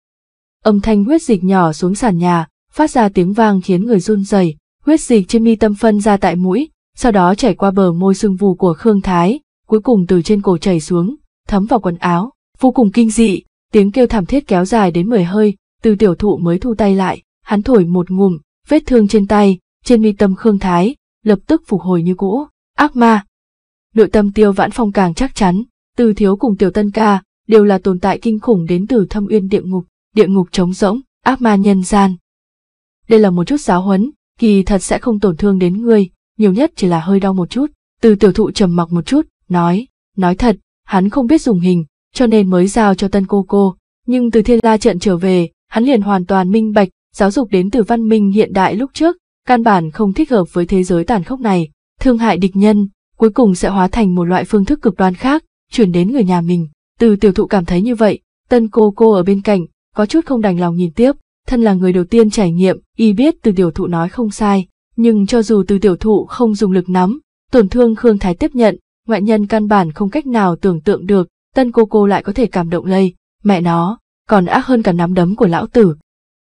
Âm thanh huyết dịch nhỏ xuống sàn nhà, phát ra tiếng vang khiến người run rẩy, huyết dịch trên mi tâm phân ra tại mũi, sau đó chảy qua bờ môi sưng vù của Khương Thái, cuối cùng từ trên cổ chảy xuống, thấm vào quần áo, vô cùng kinh dị, tiếng kêu thảm thiết kéo dài đến mười hơi, từ tiểu thụ mới thu tay lại, hắn thổi một ngụm, vết thương trên tay, trên mi tâm Khương Thái, lập tức phục hồi như cũ, ác ma. Nội tâm tiêu vãn phong càng chắc chắn, từ thiếu cùng tiểu tân ca, đều là tồn tại kinh khủng đến từ thâm uyên địa ngục, địa ngục trống rỗng, ác ma nhân gian. Đây là một chút giáo huấn, kỳ thật sẽ không tổn thương đến ngươi, nhiều nhất chỉ là hơi đau một chút. Từ tiểu thụ trầm mặc một chút, nói, nói thật, hắn không biết dùng hình, cho nên mới giao cho tân cô cô, nhưng từ thiên la trận trở về, hắn liền hoàn toàn minh bạch giáo dục đến từ văn minh hiện đại lúc trước, căn bản không thích hợp với thế giới tàn khốc này, thương hại địch nhân, cuối cùng sẽ hóa thành một loại phương thức cực đoan khác, chuyển đến người nhà mình. Từ tiểu thụ cảm thấy như vậy, tân cô cô ở bên cạnh, có chút không đành lòng nhìn tiếp, thân là người đầu tiên trải nghiệm, y biết từ tiểu thụ nói không sai, nhưng cho dù từ tiểu thụ không dùng lực nắm, tổn thương Khương Thái tiếp nhận, ngoại nhân căn bản không cách nào tưởng tượng được, tân cô cô lại có thể cảm động lây, mẹ nó, còn ác hơn cả nắm đấm của lão tử,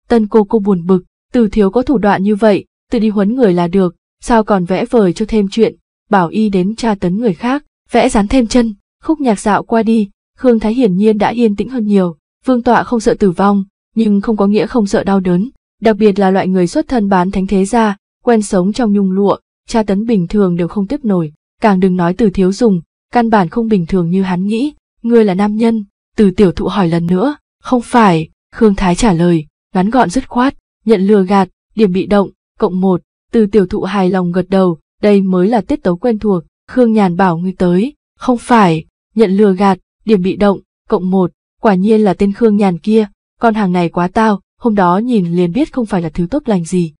Tân cô cô buồn bực, từ thiếu có thủ đoạn như vậy, tự đi huấn người là được, sao còn vẽ vời cho thêm chuyện, bảo y đến tra tấn người khác, vẽ dán thêm chân, khúc nhạc dạo qua đi, Khương Thái hiển nhiên đã yên tĩnh hơn nhiều, vương tọa không sợ tử vong, nhưng không có nghĩa không sợ đau đớn, đặc biệt là loại người xuất thân bán thánh thế gia, quen sống trong nhung lụa, tra tấn bình thường đều không tiếp nổi, càng đừng nói từ thiếu dùng, căn bản không bình thường như hắn nghĩ, ngươi là nam nhân, từ tiểu thụ hỏi lần nữa, không phải, Khương Thái trả lời, ngắn gọn dứt khoát, nhận lừa gạt, điểm bị động, cộng một, từ tiểu thụ hài lòng gật đầu, đây mới là tiết tấu quen thuộc, Khương Nhàn bảo ngươi tới, không phải, nhận lừa gạt, điểm bị động, cộng một, quả nhiên là tên Khương Nhàn kia, con hàng này quá tao, hôm đó nhìn liền biết không phải là thứ tốt lành gì.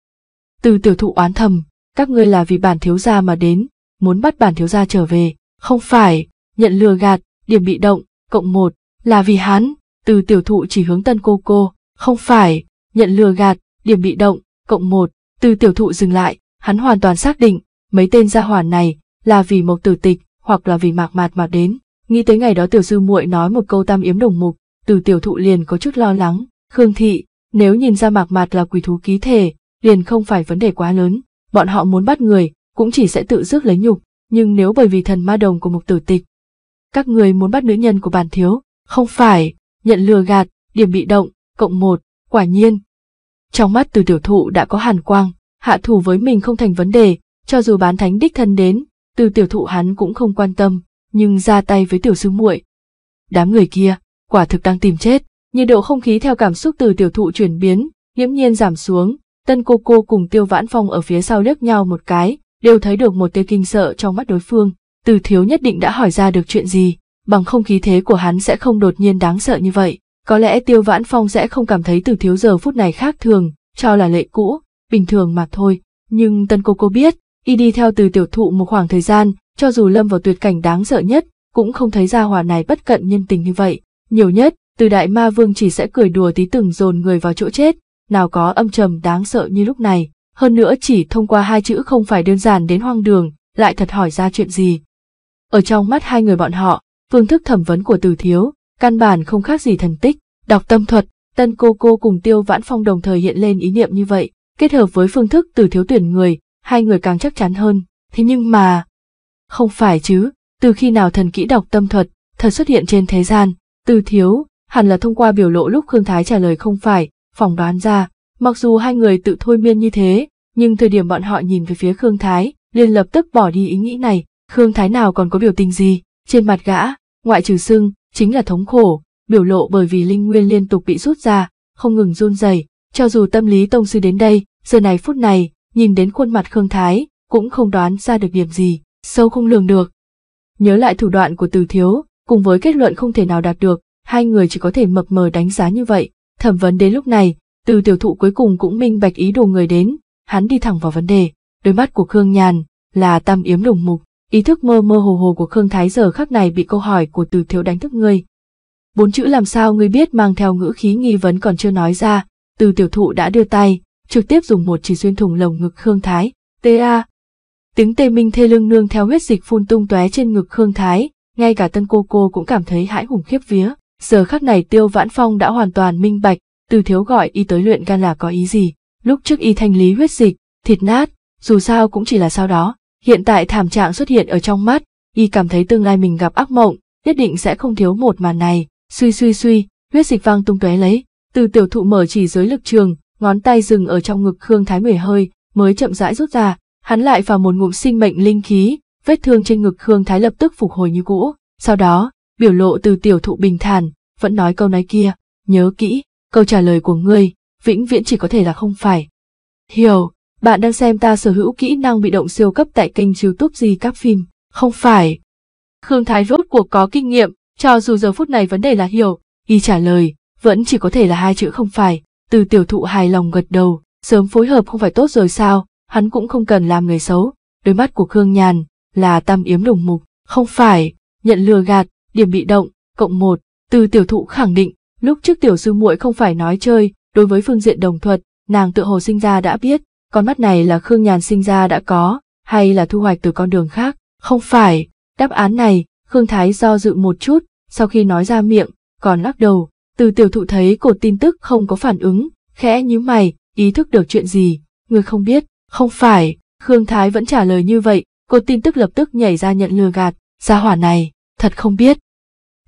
Từ tiểu thụ oán thầm, các ngươi là vì bản thiếu gia mà đến, muốn bắt bản thiếu gia trở về, không phải, nhận lừa gạt, điểm bị động, cộng một, là vì hắn, từ tiểu thụ chỉ hướng tân cô cô, không phải, nhận lừa gạt, điểm bị động, cộng một, từ tiểu thụ dừng lại, hắn hoàn toàn xác định, mấy tên gia hỏa này là vì mộc tử tịch hoặc là vì mạc mạt mà đến. Nghĩ tới ngày đó tiểu sư muội nói một câu tam yếm đồng mục, từ tiểu thụ liền có chút lo lắng, Khương Thị, nếu nhìn ra mạc mạt là quỷ thú ký thể, liền không phải vấn đề quá lớn, bọn họ muốn bắt người, cũng chỉ sẽ tự rước lấy nhục, nhưng nếu bởi vì thần ma đồng của mục tử tịch, các người muốn bắt nữ nhân của bản thiếu, không phải, nhận lừa gạt, điểm bị động, cộng một, quả nhiên, trong mắt từ tiểu thụ đã có hàn quang, hạ thủ với mình không thành vấn đề, cho dù bán thánh đích thân đến, từ tiểu thụ hắn cũng không quan tâm, nhưng ra tay với tiểu sư muội. Đám người kia, quả thực đang tìm chết, nhiệt độ không khí theo cảm xúc từ tiểu thụ chuyển biến, nghiễm nhiên giảm xuống, tân cô cô cùng tiêu vãn phong ở phía sau liếc nhau một cái, đều thấy được một tia kinh sợ trong mắt đối phương, từ thiếu nhất định đã hỏi ra được chuyện gì, bằng không khí thế của hắn sẽ không đột nhiên đáng sợ như vậy. Có lẽ Tiêu Vãn Phong sẽ không cảm thấy từ thiếu giờ phút này khác thường, cho là lệ cũ, bình thường mà thôi. Nhưng Tân Cô Cô biết, y đi theo từ tiểu thụ một khoảng thời gian, cho dù lâm vào tuyệt cảnh đáng sợ nhất, cũng không thấy ra hòa này bất cận nhân tình như vậy. Nhiều nhất, từ đại ma vương chỉ sẽ cười đùa tí từng dồn người vào chỗ chết, nào có âm trầm đáng sợ như lúc này. Hơn nữa chỉ thông qua hai chữ không phải đơn giản đến hoang đường, lại thật hỏi ra chuyện gì. Ở trong mắt hai người bọn họ, phương thức thẩm vấn của từ thiếu, căn bản không khác gì thần tích, đọc tâm thuật, tân cô cô cùng tiêu vãn phong đồng thời hiện lên ý niệm như vậy, kết hợp với phương thức từ thiếu tuyển người, hai người càng chắc chắn hơn, thế nhưng mà... Không phải chứ, từ khi nào thần kỹ đọc tâm thuật, thật xuất hiện trên thế gian, từ thiếu, hẳn là thông qua biểu lộ lúc Khương Thái trả lời không phải, phỏng đoán ra, mặc dù hai người tự thôi miên như thế, nhưng thời điểm bọn họ nhìn về phía Khương Thái, liền lập tức bỏ đi ý nghĩ này, Khương Thái nào còn có biểu tình gì, trên mặt gã, ngoại trừ sưng, chính là thống khổ, biểu lộ bởi vì linh nguyên liên tục bị rút ra, không ngừng run rẩy. cho dù tâm lý tông sư đến đây, giờ này phút này, nhìn đến khuôn mặt Khương Thái, cũng không đoán ra được điểm gì, sâu không lường được. Nhớ lại thủ đoạn của Từ Thiếu, cùng với kết luận không thể nào đạt được, hai người chỉ có thể mập mờ đánh giá như vậy, thẩm vấn đến lúc này, Từ tiểu thụ cuối cùng cũng minh bạch ý đồ người đến, hắn đi thẳng vào vấn đề, đôi mắt của Khương Nhàn là tam yếm đồng mục, Ý thức mơ mơ hồ hồ của Khương Thái giờ khắc này bị câu hỏi của từ thiếu đánh thức ngươi. Bốn chữ làm sao ngươi biết mang theo ngữ khí nghi vấn còn chưa nói ra, từ tiểu thụ đã đưa tay, trực tiếp dùng một chỉ xuyên thủng lồng ngực Khương Thái, TA. Tiếng tê minh thê lương nương theo huyết dịch phun tung tóe trên ngực Khương Thái, ngay cả tân cô cô cũng cảm thấy hãi hùng khiếp vía. Giờ khắc này tiêu vãn phong đã hoàn toàn minh bạch, từ thiếu gọi y tới luyện gan là có ý gì, lúc trước y thanh lý huyết dịch, thịt nát, dù sao cũng chỉ là sau đó, Hiện tại thảm trạng xuất hiện ở trong mắt, y cảm thấy tương lai mình gặp ác mộng, nhất định sẽ không thiếu một màn này. Suy suy suy, huyết dịch vang tung tóe lấy, từ tiểu thụ mở chỉ dưới lực trường, ngón tay dừng ở trong ngực Khương Thái mười hơi, mới chậm rãi rút ra, hắn lại vào một ngụm sinh mệnh linh khí, vết thương trên ngực Khương Thái lập tức phục hồi như cũ. Sau đó, biểu lộ từ tiểu thụ bình thản, vẫn nói câu nói kia, nhớ kỹ, câu trả lời của ngươi, vĩnh viễn chỉ có thể là không phải. Hiểu, bạn đang xem ta sở hữu kỹ năng bị động siêu cấp tại kênh youtube gì các phim. Không phải. Khương Thái rốt cuộc có kinh nghiệm, cho dù giờ phút này vấn đề là hiểu, y trả lời, vẫn chỉ có thể là hai chữ không phải. Từ tiểu thụ hài lòng gật đầu, sớm phối hợp không phải tốt rồi sao, hắn cũng không cần làm người xấu. Đôi mắt của Khương Nhàn là tam yếm đồng mục, không phải, nhận lừa gạt, điểm bị động, cộng một. Từ tiểu thụ khẳng định, lúc trước tiểu sư muội không phải nói chơi, đối với phương diện đồng thuật, nàng tự hồ sinh ra đã biết, con mắt này là Khương Nhàn sinh ra đã có, hay là thu hoạch từ con đường khác? Không phải, đáp án này, Khương Thái do dự một chút, sau khi nói ra miệng, còn lắc đầu, từ tiểu thụ thấy cột tin tức không có phản ứng, khẽ nhíu mày, ý thức được chuyện gì, người không biết, không phải, Khương Thái vẫn trả lời như vậy, cột tin tức lập tức nhảy ra nhận lừa gạt, gia hỏa này, thật không biết.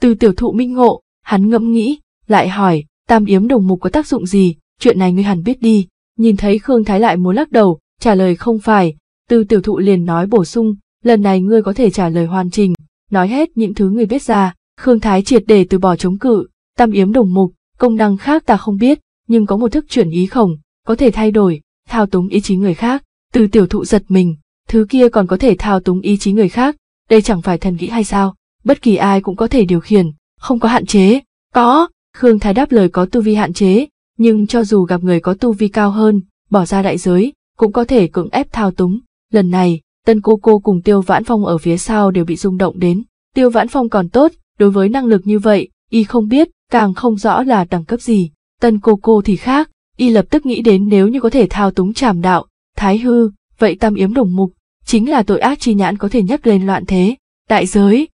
Từ tiểu thụ minh ngộ, hắn ngẫm nghĩ, lại hỏi, tam yếm đồng mục có tác dụng gì, chuyện này ngươi hẳn biết đi, Nhìn thấy Khương Thái lại muốn lắc đầu, trả lời không phải, Tư tiểu thụ liền nói bổ sung, lần này ngươi có thể trả lời hoàn chỉnh, nói hết những thứ ngươi biết ra, Khương Thái triệt để từ bỏ chống cự, tam yếm đồng mục, công năng khác ta không biết, nhưng có một thức chuyển ý khổng, có thể thay đổi, thao túng ý chí người khác, từ tiểu thụ giật mình, thứ kia còn có thể thao túng ý chí người khác, đây chẳng phải thần kỹ hay sao, bất kỳ ai cũng có thể điều khiển, không có hạn chế, có, Khương Thái đáp lời có tu vi hạn chế, nhưng cho dù gặp người có tu vi cao hơn, bỏ ra đại giới, cũng có thể cưỡng ép thao túng. Lần này, tân cô cô cùng Tiêu Vãn Phong ở phía sau đều bị rung động đến. Tiêu Vãn Phong còn tốt, đối với năng lực như vậy, y không biết, càng không rõ là đẳng cấp gì. Tân cô cô thì khác, y lập tức nghĩ đến nếu như có thể thao túng trảm đạo, thái hư, vậy tam yếm đồng mục, chính là tội ác chi nhãn có thể nhắc lên loạn thế, đại giới.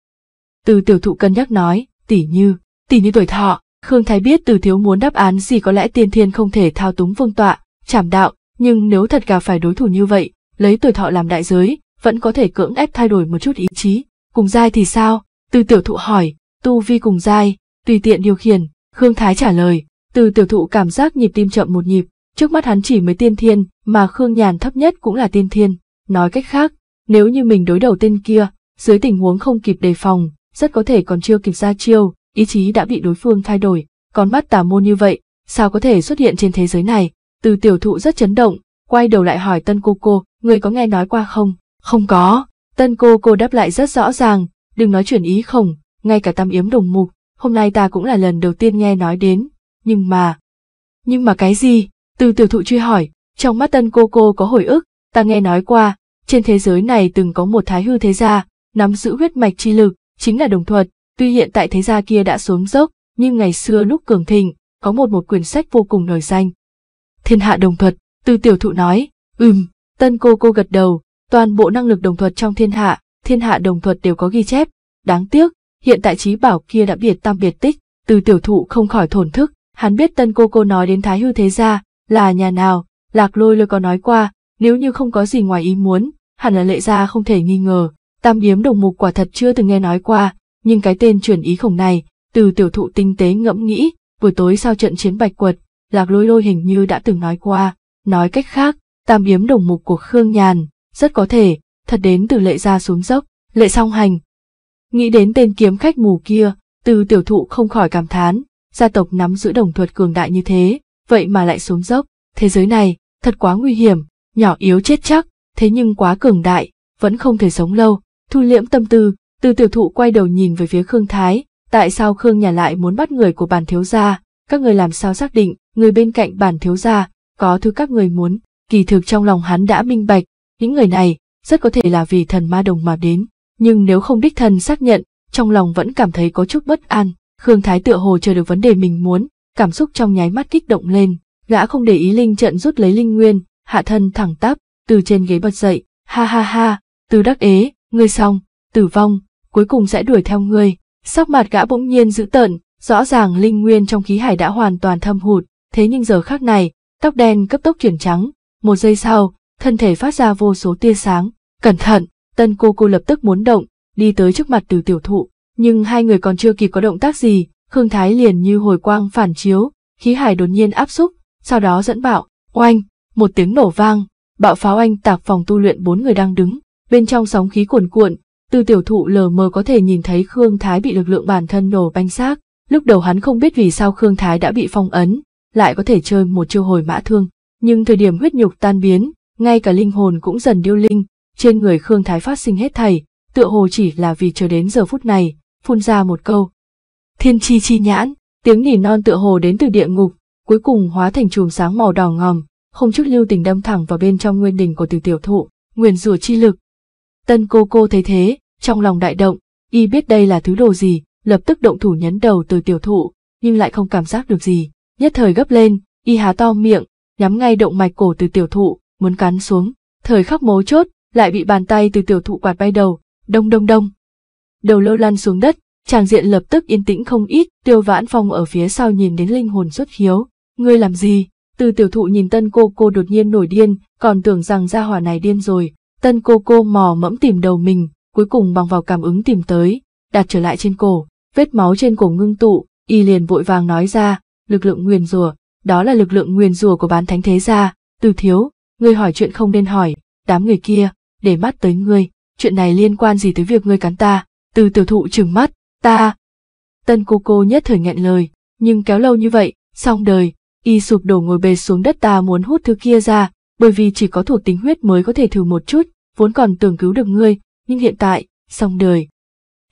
Từ tiểu thụ cân nhắc nói, tỷ như, tỷ như tuổi thọ, Khương Thái biết từ thiếu muốn đáp án gì có lẽ tiên thiên không thể thao túng vương tọa, trảm đạo, nhưng nếu thật gặp phải đối thủ như vậy, lấy tuổi thọ làm đại giới, vẫn có thể cưỡng ép thay đổi một chút ý chí. Cùng giai thì sao? Từ tiểu thụ hỏi, tu vi cùng giai, tùy tiện điều khiển, Khương Thái trả lời, từ tiểu thụ cảm giác nhịp tim chậm một nhịp, trước mắt hắn chỉ mới tiên thiên, mà Khương Nhàn thấp nhất cũng là tiên thiên. Nói cách khác, nếu như mình đối đầu tên kia, dưới tình huống không kịp đề phòng, rất có thể còn chưa kịp ra chiêu, ý chí đã bị đối phương thay đổi, con mắt tà môn như vậy, sao có thể xuất hiện trên thế giới này? Từ tiểu thụ rất chấn động, quay đầu lại hỏi tân cô cô, người có nghe nói qua không? Không có. Tân cô cô đáp lại rất rõ ràng, đừng nói chuyển ý không, ngay cả tam yếm đồng mục, hôm nay ta cũng là lần đầu tiên nghe nói đến, nhưng mà... Nhưng mà cái gì? Từ tiểu thụ truy hỏi, trong mắt tân cô cô có hồi ức, ta nghe nói qua, trên thế giới này từng có một thái hư thế gia, nắm giữ huyết mạch chi lực, chính là đồng thuật, Tuy hiện tại thế gia kia đã xuống dốc, nhưng ngày xưa lúc cường thịnh, có một một quyển sách vô cùng nổi danh. Thiên hạ đồng thuật, từ tiểu thụ nói, ừm, tân cô cô gật đầu, toàn bộ năng lực đồng thuật trong thiên hạ, thiên hạ đồng thuật đều có ghi chép, đáng tiếc, hiện tại trí bảo kia đã biệt tam biệt tích, từ tiểu thụ không khỏi thổn thức, hắn biết tân cô cô nói đến thái hư thế gia, là nhà nào, lạc lôi lôi có nói qua, nếu như không có gì ngoài ý muốn, hẳn là lệ gia không thể nghi ngờ, tam điếm đồng mục quả thật chưa từng nghe nói qua, nhưng cái tên chuyển ý khổng này, từ tiểu thụ tinh tế ngẫm nghĩ, buổi tối sau trận chiến bạch quật, lạc lôi lôi hình như đã từng nói qua, nói cách khác, tam yếm đồng mục của Khương Nhàn, rất có thể, thật đến từ lệ ra xuống dốc, lệ song hành. Nghĩ đến tên kiếm khách mù kia, từ tiểu thụ không khỏi cảm thán, gia tộc nắm giữ đồng thuật cường đại như thế, vậy mà lại xuống dốc, thế giới này, thật quá nguy hiểm, nhỏ yếu chết chắc, thế nhưng quá cường đại, vẫn không thể sống lâu, thu liễm tâm tư, từ tiểu thụ quay đầu nhìn về phía Khương Thái, tại sao Khương nhà lại muốn bắt người của bản thiếu gia, các người làm sao xác định, người bên cạnh bản thiếu gia, có thứ các người muốn, kỳ thực trong lòng hắn đã minh bạch, những người này, rất có thể là vì thần ma đồng mà đến, nhưng nếu không đích thần xác nhận, trong lòng vẫn cảm thấy có chút bất an, Khương Thái tựa hồ chờ được vấn đề mình muốn, cảm xúc trong nháy mắt kích động lên, gã không để ý linh trận rút lấy linh nguyên, hạ thân thẳng tắp, từ trên ghế bật dậy, ha ha ha, từ đắc ế, ngươi xong, tử vong, cuối cùng sẽ đuổi theo ngươi. Sắc mặt gã bỗng nhiên dữ tợn, rõ ràng linh nguyên trong khí hải đã hoàn toàn thâm hụt, thế nhưng giờ khác này, tóc đen cấp tốc chuyển trắng, một giây sau, thân thể phát ra vô số tia sáng. Cẩn thận, tân cô cô lập tức muốn động, đi tới trước mặt từ tiểu thụ, nhưng hai người còn chưa kịp có động tác gì, Khương Thái liền như hồi quang phản chiếu, khí hải đột nhiên áp xúc, sau đó dẫn bạo, oanh, một tiếng nổ vang, bạo pháo anh tạc phòng tu luyện bốn người đang đứng, bên trong sóng khí cuồn cuộn, từ tiểu thụ lờ mờ có thể nhìn thấy Khương Thái bị lực lượng bản thân nổ banh xác, lúc đầu hắn không biết vì sao Khương Thái đã bị phong ấn, lại có thể chơi một chiêu hồi mã thương, nhưng thời điểm huyết nhục tan biến, ngay cả linh hồn cũng dần điêu linh, trên người Khương Thái phát sinh hết thảy, tựa hồ chỉ là vì chờ đến giờ phút này, phun ra một câu. Thiên chi chi nhãn, tiếng nỉ non tựa hồ đến từ địa ngục, cuối cùng hóa thành chùm sáng màu đỏ ngòm, không chút lưu tình đâm thẳng vào bên trong nguyên đình của từ tiểu thụ, nguyền rủa chi lực, Tân cô cô thấy thế, trong lòng đại động, y biết đây là thứ đồ gì, lập tức động thủ nhấn đầu từ tiểu thụ, nhưng lại không cảm giác được gì. Nhất thời gấp lên, y há to miệng, nhắm ngay động mạch cổ từ tiểu thụ, muốn cắn xuống. Thời khắc mấu chốt, lại bị bàn tay từ tiểu thụ quạt bay đầu, đông đông đông. Đầu lô lăn xuống đất, chàng diện lập tức yên tĩnh không ít, tiêu vãn phong ở phía sau nhìn đến linh hồn xuất hiếu. Ngươi làm gì? Từ tiểu thụ nhìn tân cô cô đột nhiên nổi điên, còn tưởng rằng gia hỏa này điên rồi, Tân cô cô mò mẫm tìm đầu mình, cuối cùng bằng vào cảm ứng tìm tới, đặt trở lại trên cổ, vết máu trên cổ ngưng tụ, y liền vội vàng nói ra, lực lượng nguyền rùa, đó là lực lượng nguyền rùa của bán thánh thế gia, từ thiếu, ngươi hỏi chuyện không nên hỏi, đám người kia, để mắt tới ngươi, chuyện này liên quan gì tới việc ngươi cắn ta, từ tiểu thụ trừng mắt, ta. Tân cô cô nhất thời nghẹn lời, nhưng kéo lâu như vậy, xong đời, y sụp đổ ngồi bệt xuống đất ta muốn hút thứ kia ra, bởi vì chỉ có thuộc tính huyết mới có thể thử một chút, vốn còn tưởng cứu được ngươi, nhưng hiện tại, xong đời.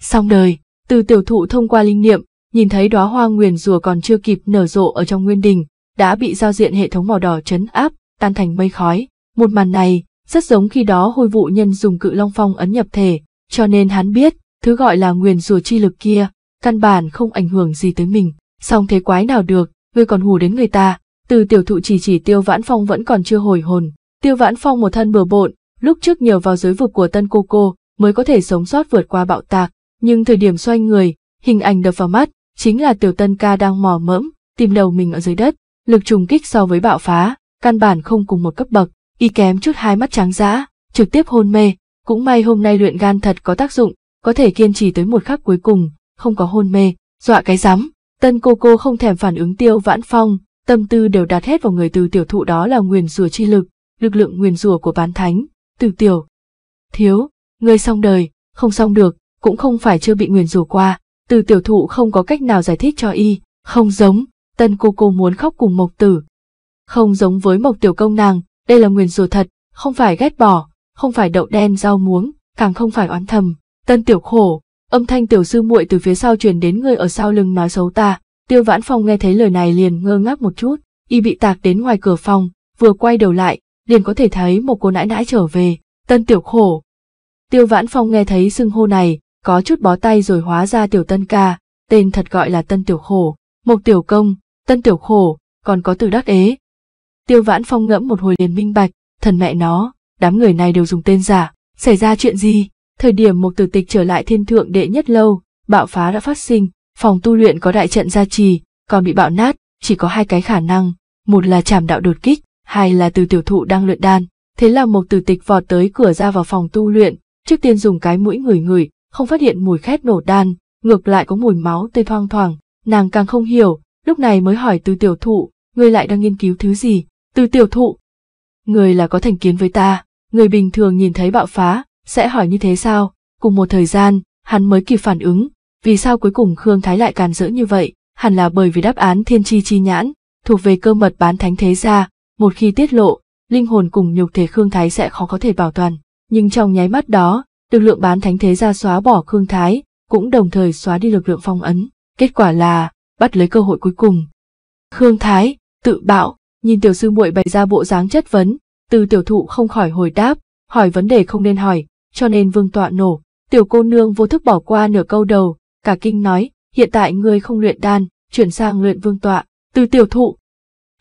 Xong đời, từ tiểu thụ thông qua linh niệm, nhìn thấy đóa hoa nguyền rùa còn chưa kịp nở rộ ở trong nguyên đình, đã bị giao diện hệ thống màu đỏ chấn áp, tan thành mây khói. Một màn này, rất giống khi đó hôi vụ nhân dùng cự long phong ấn nhập thể, cho nên hắn biết, thứ gọi là nguyền rùa chi lực kia, căn bản không ảnh hưởng gì tới mình, xong thế quái nào được, ngươi còn hù đến người ta, từ tiểu thụ chỉ chỉ Tiêu Vãn Phong vẫn còn chưa hồi hồn. Tiêu Vãn Phong một thân bừa bộn, lúc trước nhờ vào giới vực của tân cô cô mới có thể sống sót vượt qua bạo tạc, nhưng thời điểm xoay người, hình ảnh đập vào mắt, chính là tiểu tân ca đang mò mẫm, tìm đầu mình ở dưới đất, lực trùng kích so với bạo phá, căn bản không cùng một cấp bậc, y kém chút hai mắt trắng dã, trực tiếp hôn mê, cũng may hôm nay luyện gan thật có tác dụng, có thể kiên trì tới một khắc cuối cùng, không có hôn mê, dọa cái rắm. Tân cô cô không thèm phản ứng tiêu vãn phong, tâm tư đều đặt hết vào người từ tiểu thụ đó là nguyền rủa chi lực, lực lượng nguyền rủa của bán thánh, từ tiểu. Thiếu, người xong đời, không xong được, cũng không phải chưa bị nguyền rủa qua, từ tiểu thụ không có cách nào giải thích cho y, không giống, tân cô cô muốn khóc cùng mộc tử. Không giống với mộc tiểu công nàng, đây là nguyền rủa thật, không phải ghét bỏ, không phải đậu đen rau muống, càng không phải oán thầm, tân tiểu khổ, âm thanh tiểu sư muội từ phía sau truyền đến người ở sau lưng nói xấu ta, Tiêu Vãn Phong nghe thấy lời này liền ngơ ngác một chút, y bị tạc đến ngoài cửa phòng, vừa quay đầu lại, liền có thể thấy một cô nãi nãi trở về, tân tiểu khổ. Tiêu Vãn Phong nghe thấy xưng hô này, có chút bó tay rồi hóa ra tiểu tân ca, tên thật gọi là tân tiểu khổ, mộc tiểu công, tân tiểu khổ, còn có từ đắc ế. Tiêu Vãn Phong ngẫm một hồi liền minh bạch, thần mẹ nó, đám người này đều dùng tên giả, xảy ra chuyện gì? Thời điểm một tử tịch trở lại thiên thượng đệ nhất lâu, bạo phá đã phát sinh, Phòng tu luyện có đại trận gia trì, còn bị bạo nát, chỉ có hai cái khả năng, một là chảm đạo đột kích, hai là từ tiểu thụ đang luyện đan. Thế là một tử tịch vọt tới cửa ra vào phòng tu luyện, trước tiên dùng cái mũi ngửi ngửi, không phát hiện mùi khét nổ đan, ngược lại có mùi máu tươi thoang thoảng, nàng càng không hiểu, lúc này mới hỏi từ tiểu thụ, người lại đang nghiên cứu thứ gì, từ tiểu thụ. người là có thành kiến với ta, người bình thường nhìn thấy bạo phá, sẽ hỏi như thế sao, cùng một thời gian, hắn mới kịp phản ứng, vì sao cuối cùng Khương Thái lại càn rỡ như vậy, hẳn là bởi vì đáp án thiên chi chi nhãn, thuộc về cơ mật bán thánh thế gia, một khi tiết lộ, linh hồn cùng nhục thể Khương Thái sẽ khó có thể bảo toàn, nhưng trong nháy mắt đó, lực lượng bán thánh thế gia xóa bỏ Khương Thái, cũng đồng thời xóa đi lực lượng phong ấn, kết quả là bắt lấy cơ hội cuối cùng. Khương Thái, tự bạo, nhìn tiểu sư muội bày ra bộ dáng chất vấn, từ tiểu thụ không khỏi hồi đáp, hỏi vấn đề không nên hỏi, cho nên vương tọa nổ, tiểu cô nương vô thức bỏ qua nửa câu đầu, cả kinh nói, hiện tại ngươi không luyện đan, chuyển sang luyện vương tọa, từ tiểu thụ.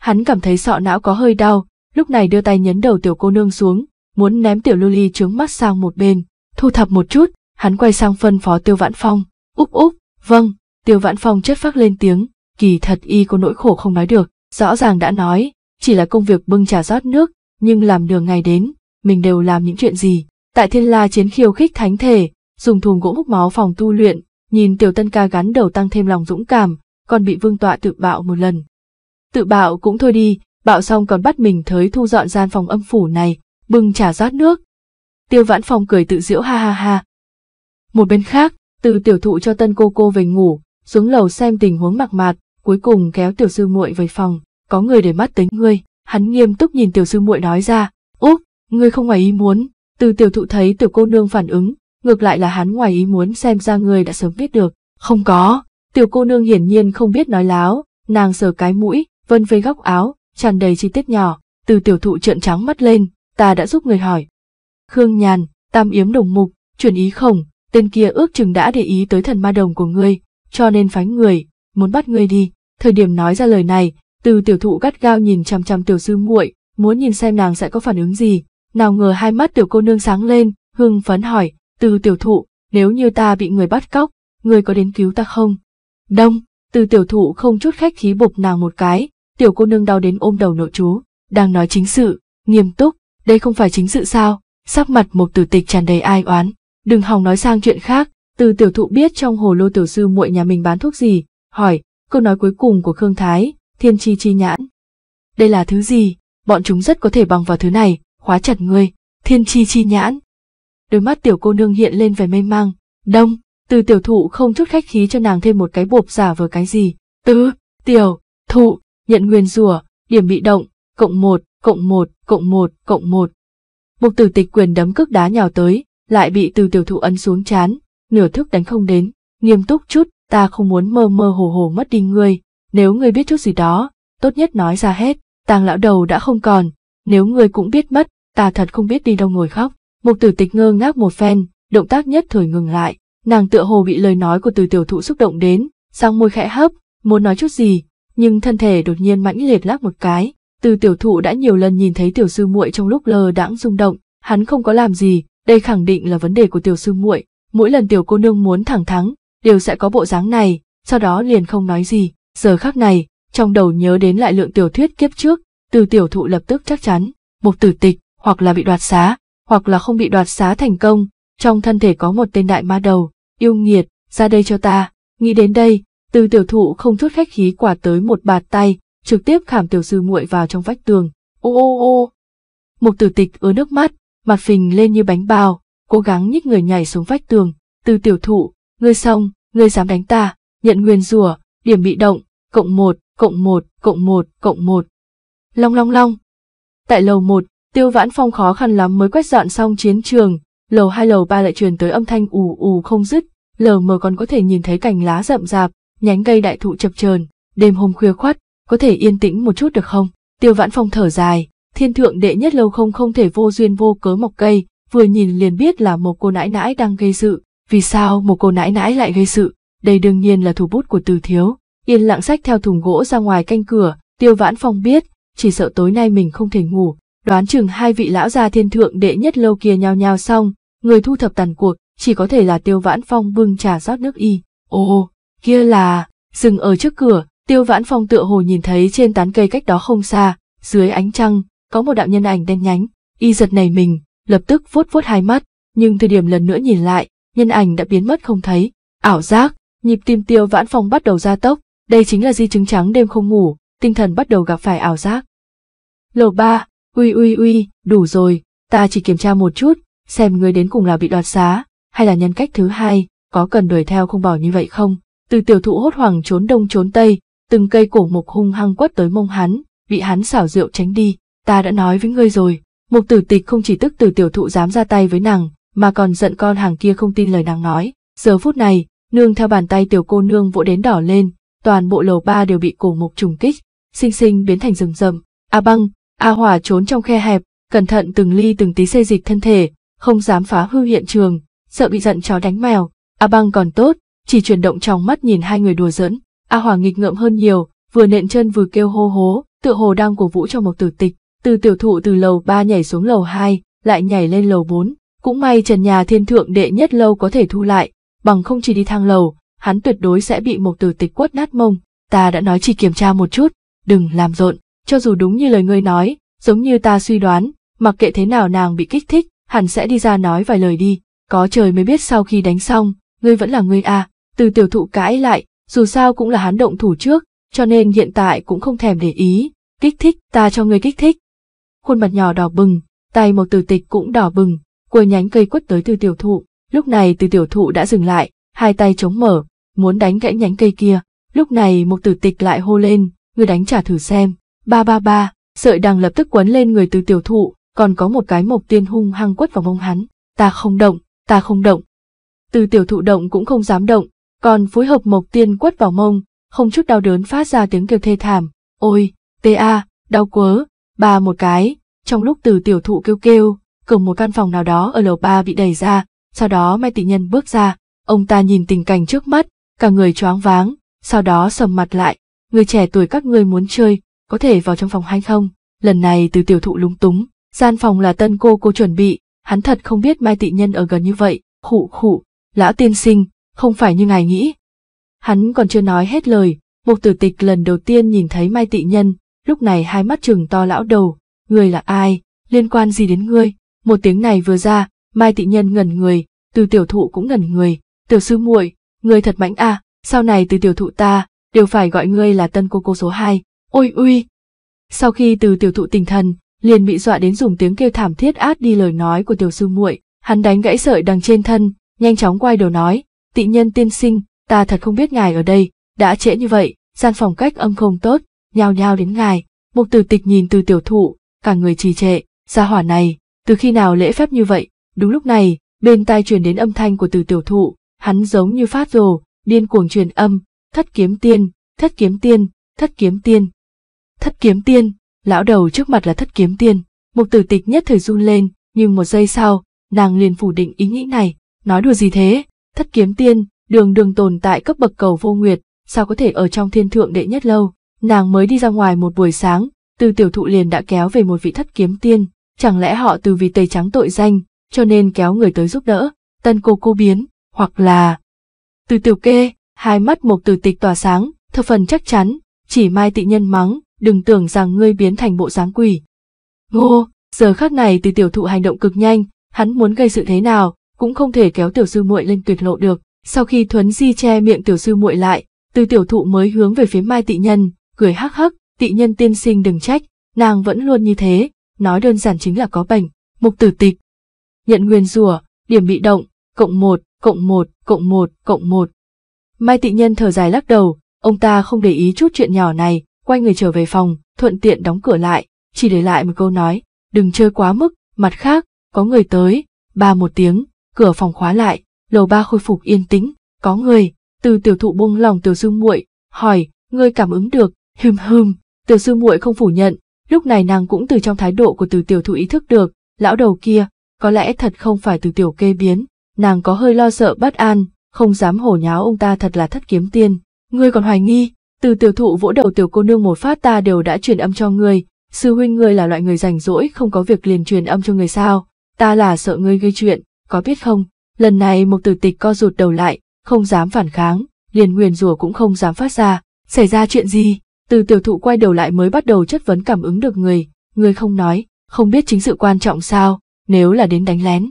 Hắn cảm thấy sọ não có hơi đau, lúc này đưa tay nhấn đầu tiểu cô nương xuống, muốn ném tiểu lưu ly trướng mắt sang một bên, thu thập một chút, hắn quay sang phân phó tiêu vãn phong, úp úp, vâng, tiêu vãn phong chất phác lên tiếng, kỳ thật y có nỗi khổ không nói được, rõ ràng đã nói, chỉ là công việc bưng trà rót nước, nhưng làm đường ngày đến, mình đều làm những chuyện gì. Tại thiên la chiến khiêu khích thánh thể, dùng thùng gỗ hút máu phòng tu luyện, nhìn tiểu tân ca gắn đầu tăng thêm lòng dũng cảm, còn bị vương tọa tự bạo một lần. Tự bạo cũng thôi đi, bạo xong còn bắt mình thới thu dọn gian phòng âm phủ này, bưng trả rót nước. Tiêu vãn phòng cười tự diễu ha ha ha. Một bên khác, từ tiểu thụ cho tân cô cô về ngủ, xuống lầu xem tình huống mặc mạt, cuối cùng kéo tiểu sư muội về phòng, có người để mắt tính ngươi, hắn nghiêm túc nhìn tiểu sư muội nói ra, úp, ngươi không ngoài ý muốn, từ tiểu thụ thấy tiểu cô nương phản ứng, ngược lại là hắn ngoài ý muốn xem ra người đã sớm biết được. Không có, tiểu cô nương hiển nhiên không biết nói láo, nàng sờ cái mũi, vân vây góc áo, tràn đầy chi tiết nhỏ, từ tiểu thụ trợn trắng mắt lên, ta đã giúp người hỏi. Khương Nhàn, tam yếm đồng mục, chuyển ý khổng, tên kia ước chừng đã để ý tới thần ma đồng của ngươi, cho nên phái người, muốn bắt ngươi đi. Thời điểm nói ra lời này, từ tiểu thụ gắt gao nhìn chằm chằm tiểu sư muội, muốn nhìn xem nàng sẽ có phản ứng gì. Nào ngờ hai mắt tiểu cô nương sáng lên, hưng phấn hỏi, từ tiểu thụ, nếu như ta bị người bắt cóc, người có đến cứu ta không? Đông, từ tiểu thụ không chút khách khí bục nàng một cái, tiểu cô nương đau đến ôm đầu nội chú, đang nói chính sự, nghiêm túc, đây không phải chính sự sao, sắc mặt một tử tịch tràn đầy ai oán, đừng hòng nói sang chuyện khác, từ tiểu thụ biết trong hồ lô tiểu sư muội nhà mình bán thuốc gì, hỏi, câu nói cuối cùng của Khương Thái, thiên chi chi nhãn. Đây là thứ gì, bọn chúng rất có thể bằng vào thứ này, khóa chặt ngươi, thiên chi chi nhãn, đôi mắt tiểu cô nương hiện lên vẻ mê mang. Đông, từ tiểu thụ không chút khách khí cho nàng thêm một cái bộp giả vờ cái gì. Tứ, tiểu, thụ, nhận nguyên rủa, điểm bị động, cộng một, cộng một, cộng một, cộng một. Mục tử tịch quyền đấm cước đá nhào tới, lại bị từ tiểu thụ ấn xuống chán, nửa thức đánh không đến, nghiêm túc chút, ta không muốn mơ mơ hồ hồ mất đi ngươi, nếu ngươi biết chút gì đó, tốt nhất nói ra hết, tàng lão đầu đã không còn, nếu ngươi cũng biết mất, ta thật không biết đi đâu ngồi khóc. Mục tử tịch ngơ ngác một phen, động tác nhất thời ngừng lại, nàng tựa hồ bị lời nói của từ tiểu thụ xúc động đến, sang môi khẽ hấp, muốn nói chút gì, nhưng thân thể đột nhiên mãnh liệt lắc một cái. Từ tiểu thụ đã nhiều lần nhìn thấy tiểu sư muội trong lúc lờ đãng rung động, hắn không có làm gì, đây khẳng định là vấn đề của tiểu sư muội, mỗi lần tiểu cô nương muốn thẳng thắng, đều sẽ có bộ dáng này, sau đó liền không nói gì. Giờ khắc này, trong đầu nhớ đến lại lượng tiểu thuyết kiếp trước, từ tiểu thụ lập tức chắc chắn, một tử tịch, hoặc là bị đoạt xá, hoặc là không bị đoạt xá thành công, trong thân thể có một tên đại ma đầu, yêu nghiệt, ra đây cho ta. Nghĩ đến đây, từ tiểu thụ không chút khách khí quả tới một bạt tay, trực tiếp khảm tiểu sư muội vào trong vách tường. Ô ô ô! một tử tịch ứa nước mắt, mặt phình lên như bánh bao cố gắng nhích người nhảy xuống vách tường. Từ tiểu thụ, ngươi xong, ngươi dám đánh ta, nhận nguyên rùa điểm bị động, cộng một, cộng một, cộng một, cộng một. Long long long! Tại lầu một, Tiêu Vãn Phong khó khăn lắm mới quét dọn xong chiến trường, lầu hai lầu ba lại truyền tới âm thanh ù ù không dứt, lờ mờ còn có thể nhìn thấy cành lá rậm rạp, nhánh cây đại thụ chập chờn, đêm hôm khuya khoắt, có thể yên tĩnh một chút được không? Tiêu Vãn Phong thở dài, thiên thượng đệ nhất lâu không không thể vô duyên vô cớ mọc cây, vừa nhìn liền biết là một cô nãi nãi đang gây sự, vì sao một cô nãi nãi lại gây sự? Đây đương nhiên là thủ bút của Từ Thiếu. Yên lặng sách theo thùng gỗ ra ngoài canh cửa, Tiêu Vãn Phong biết, chỉ sợ tối nay mình không thể ngủ, Đoán chừng hai vị lão gia thiên thượng đệ nhất lâu kia nhao nhao xong, người thu thập tàn cuộc, chỉ có thể là tiêu vãn phong bưng trà rót nước y. Ồ, kia là, dừng ở trước cửa, tiêu vãn phong tựa hồ nhìn thấy trên tán cây cách đó không xa, dưới ánh trăng, có một đạo nhân ảnh đen nhánh, y giật nảy mình, lập tức vuốt vuốt hai mắt, nhưng thời điểm lần nữa nhìn lại, nhân ảnh đã biến mất không thấy, ảo giác, nhịp tim tiêu vãn phong bắt đầu gia tốc, đây chính là di chứng trắng đêm không ngủ, tinh thần bắt đầu gặp phải ảo giác. Lầu 3, Uy uy uy, đủ rồi, ta chỉ kiểm tra một chút, xem ngươi đến cùng là bị đoạt xá, hay là nhân cách thứ hai, có cần đuổi theo không bỏ như vậy không? Từ tiểu thụ hốt hoảng trốn đông trốn tây, từng cây cổ mục hung hăng quất tới mông hắn, bị hắn xảo rượu tránh đi, ta đã nói với ngươi rồi. Mục tử tịch không chỉ tức từ tiểu thụ dám ra tay với nàng, mà còn giận con hàng kia không tin lời nàng nói. Giờ phút này, nương theo bàn tay tiểu cô nương vỗ đến đỏ lên, toàn bộ lầu ba đều bị cổ mục trùng kích, xinh xinh biến thành rừng rậm. A à băng, A Hòa trốn trong khe hẹp, cẩn thận từng ly từng tí xây dịch thân thể, không dám phá hư hiện trường, sợ bị giận chó đánh mèo. A Băng còn tốt, chỉ chuyển động trong mắt nhìn hai người đùa giỡn. A Hòa nghịch ngợm hơn nhiều, vừa nện chân vừa kêu hô hố, tựa hồ đang cổ vũ cho một tử tịch. Từ tiểu thụ từ lầu 3 nhảy xuống lầu 2, lại nhảy lên lầu 4. Cũng may trần nhà thiên thượng đệ nhất lâu có thể thu lại, bằng không chỉ đi thang lầu, hắn tuyệt đối sẽ bị một tử tịch quất nát mông. Ta đã nói chỉ kiểm tra một chút, đừng làm rộn cho dù đúng như lời ngươi nói, giống như ta suy đoán, mặc kệ thế nào nàng bị kích thích, hẳn sẽ đi ra nói vài lời đi, có trời mới biết sau khi đánh xong, ngươi vẫn là ngươi à, từ tiểu thụ cãi lại, dù sao cũng là hắn động thủ trước, cho nên hiện tại cũng không thèm để ý, kích thích, ta cho ngươi kích thích. Khuôn mặt nhỏ đỏ bừng, tay một từ tịch cũng đỏ bừng, cuối nhánh cây quất tới từ tiểu thụ, lúc này từ tiểu thụ đã dừng lại, hai tay chống mở, muốn đánh gãy nhánh cây kia, lúc này một tử tịch lại hô lên, ngươi đánh trả thử xem, Ba ba ba, sợi đằng lập tức quấn lên người từ tiểu thụ, còn có một cái mộc tiên hung hăng quất vào mông hắn. Ta không động, ta không động. Từ tiểu thụ động cũng không dám động, còn phối hợp mộc tiên quất vào mông, không chút đau đớn phát ra tiếng kêu thê thảm. Ôi, tê a, đau quớ, ba một cái. Trong lúc từ tiểu thụ kêu kêu, cửa một căn phòng nào đó ở lầu ba bị đẩy ra, sau đó Mai Tị Nhân bước ra, ông ta nhìn tình cảnh trước mắt, cả người choáng váng, sau đó sầm mặt lại, người trẻ tuổi các ngươi muốn chơi, có thể vào trong phòng hay không? Lần này từ tiểu thụ lúng túng, gian phòng là tân cô cô chuẩn bị, hắn thật không biết Mai Tị Nhân ở gần như vậy, khụ khụ, lão tiên sinh, không phải như ngài nghĩ. Hắn còn chưa nói hết lời, một tử tịch lần đầu tiên nhìn thấy Mai Tị Nhân, lúc này hai mắt trừng to lão đầu, người là ai, liên quan gì đến ngươi? Một tiếng này vừa ra, Mai Tị Nhân ngẩn người, từ tiểu thụ cũng ngẩn người, tiểu sư muội, người thật mạnh a, à, sau này từ tiểu thụ ta, đều phải gọi ngươi là tân cô cô số 2, ôi uy. Sau khi từ tiểu thụ tình thần, liền bị dọa đến dùng tiếng kêu thảm thiết át đi lời nói của tiểu sư muội, hắn đánh gãy sợi đằng trên thân, nhanh chóng quay đầu nói, tị nhân tiên sinh, ta thật không biết ngài ở đây, đã trễ như vậy, gian phòng cách âm không tốt, nhao nhao đến ngài, mục tử tịch nhìn từ tiểu thụ, cả người trì trệ, gia hỏa này, từ khi nào lễ phép như vậy, đúng lúc này, bên tai truyền đến âm thanh của từ tiểu thụ, hắn giống như phát rồ, điên cuồng truyền âm, thất kiếm tiên, thất kiếm tiên, thất kiếm tiên thất kiếm tiên, lão đầu trước mặt là thất kiếm tiên, mục tử tịch nhất thời run lên, nhưng một giây sau, nàng liền phủ định ý nghĩ này, nói đùa gì thế, thất kiếm tiên, đường đường tồn tại cấp bậc cầu vô nguyệt, sao có thể ở trong thiên thượng đệ nhất lâu, nàng mới đi ra ngoài một buổi sáng, từ tiểu thụ liền đã kéo về một vị thất kiếm tiên, chẳng lẽ họ từ vì tây trắng tội danh, cho nên kéo người tới giúp đỡ, tân cô cô biến, hoặc là... Từ tiểu kê, hai mắt mục tử tịch tỏa sáng, thập phần chắc chắn, chỉ mai tị nhân mắng, đừng tưởng rằng ngươi biến thành bộ dáng quỷ. Ngô, giờ khắc này từ tiểu thụ hành động cực nhanh, hắn muốn gây sự thế nào, cũng không thể kéo tiểu sư muội lên tuyệt lộ được. Sau khi Thuấn Di che miệng tiểu sư muội lại, từ tiểu thụ mới hướng về phía Mai Tị Nhân, cười hắc hắc, Tị Nhân tiên sinh đừng trách, nàng vẫn luôn như thế, nói đơn giản chính là có bệnh, mục tử tịch. Nhận nguyên rùa điểm bị động, cộng một, cộng một, cộng một, cộng một. Mai Tị Nhân thở dài lắc đầu, ông ta không để ý chút chuyện nhỏ này, quay người trở về phòng, thuận tiện đóng cửa lại, chỉ để lại một câu nói, đừng chơi quá mức, mặt khác, có người tới, ba một tiếng, cửa phòng khóa lại, lầu ba khôi phục yên tĩnh, có người, từ tiểu thụ buông lòng tiểu sư muội, hỏi, ngươi cảm ứng được, hừm hừm, tiểu sư muội không phủ nhận, lúc này nàng cũng từ trong thái độ của từ tiểu thụ ý thức được, lão đầu kia, có lẽ thật không phải từ tiểu kê biến, nàng có hơi lo sợ bất an, không dám hổ nháo ông ta thật là thất kiếm tiên, ngươi còn hoài nghi, từ tiểu thụ vỗ đầu tiểu cô nương một phát ta đều đã truyền âm cho ngươi, sư huynh ngươi là loại người rảnh rỗi không có việc liền truyền âm cho người sao, ta là sợ ngươi gây chuyện, có biết không? Lần này một tử tịch co rụt đầu lại, không dám phản kháng, liền nguyền rủa cũng không dám phát ra, xảy ra chuyện gì? Từ tiểu thụ quay đầu lại mới bắt đầu chất vấn cảm ứng được người, ngươi không nói, không biết chính sự quan trọng sao, nếu là đến đánh lén.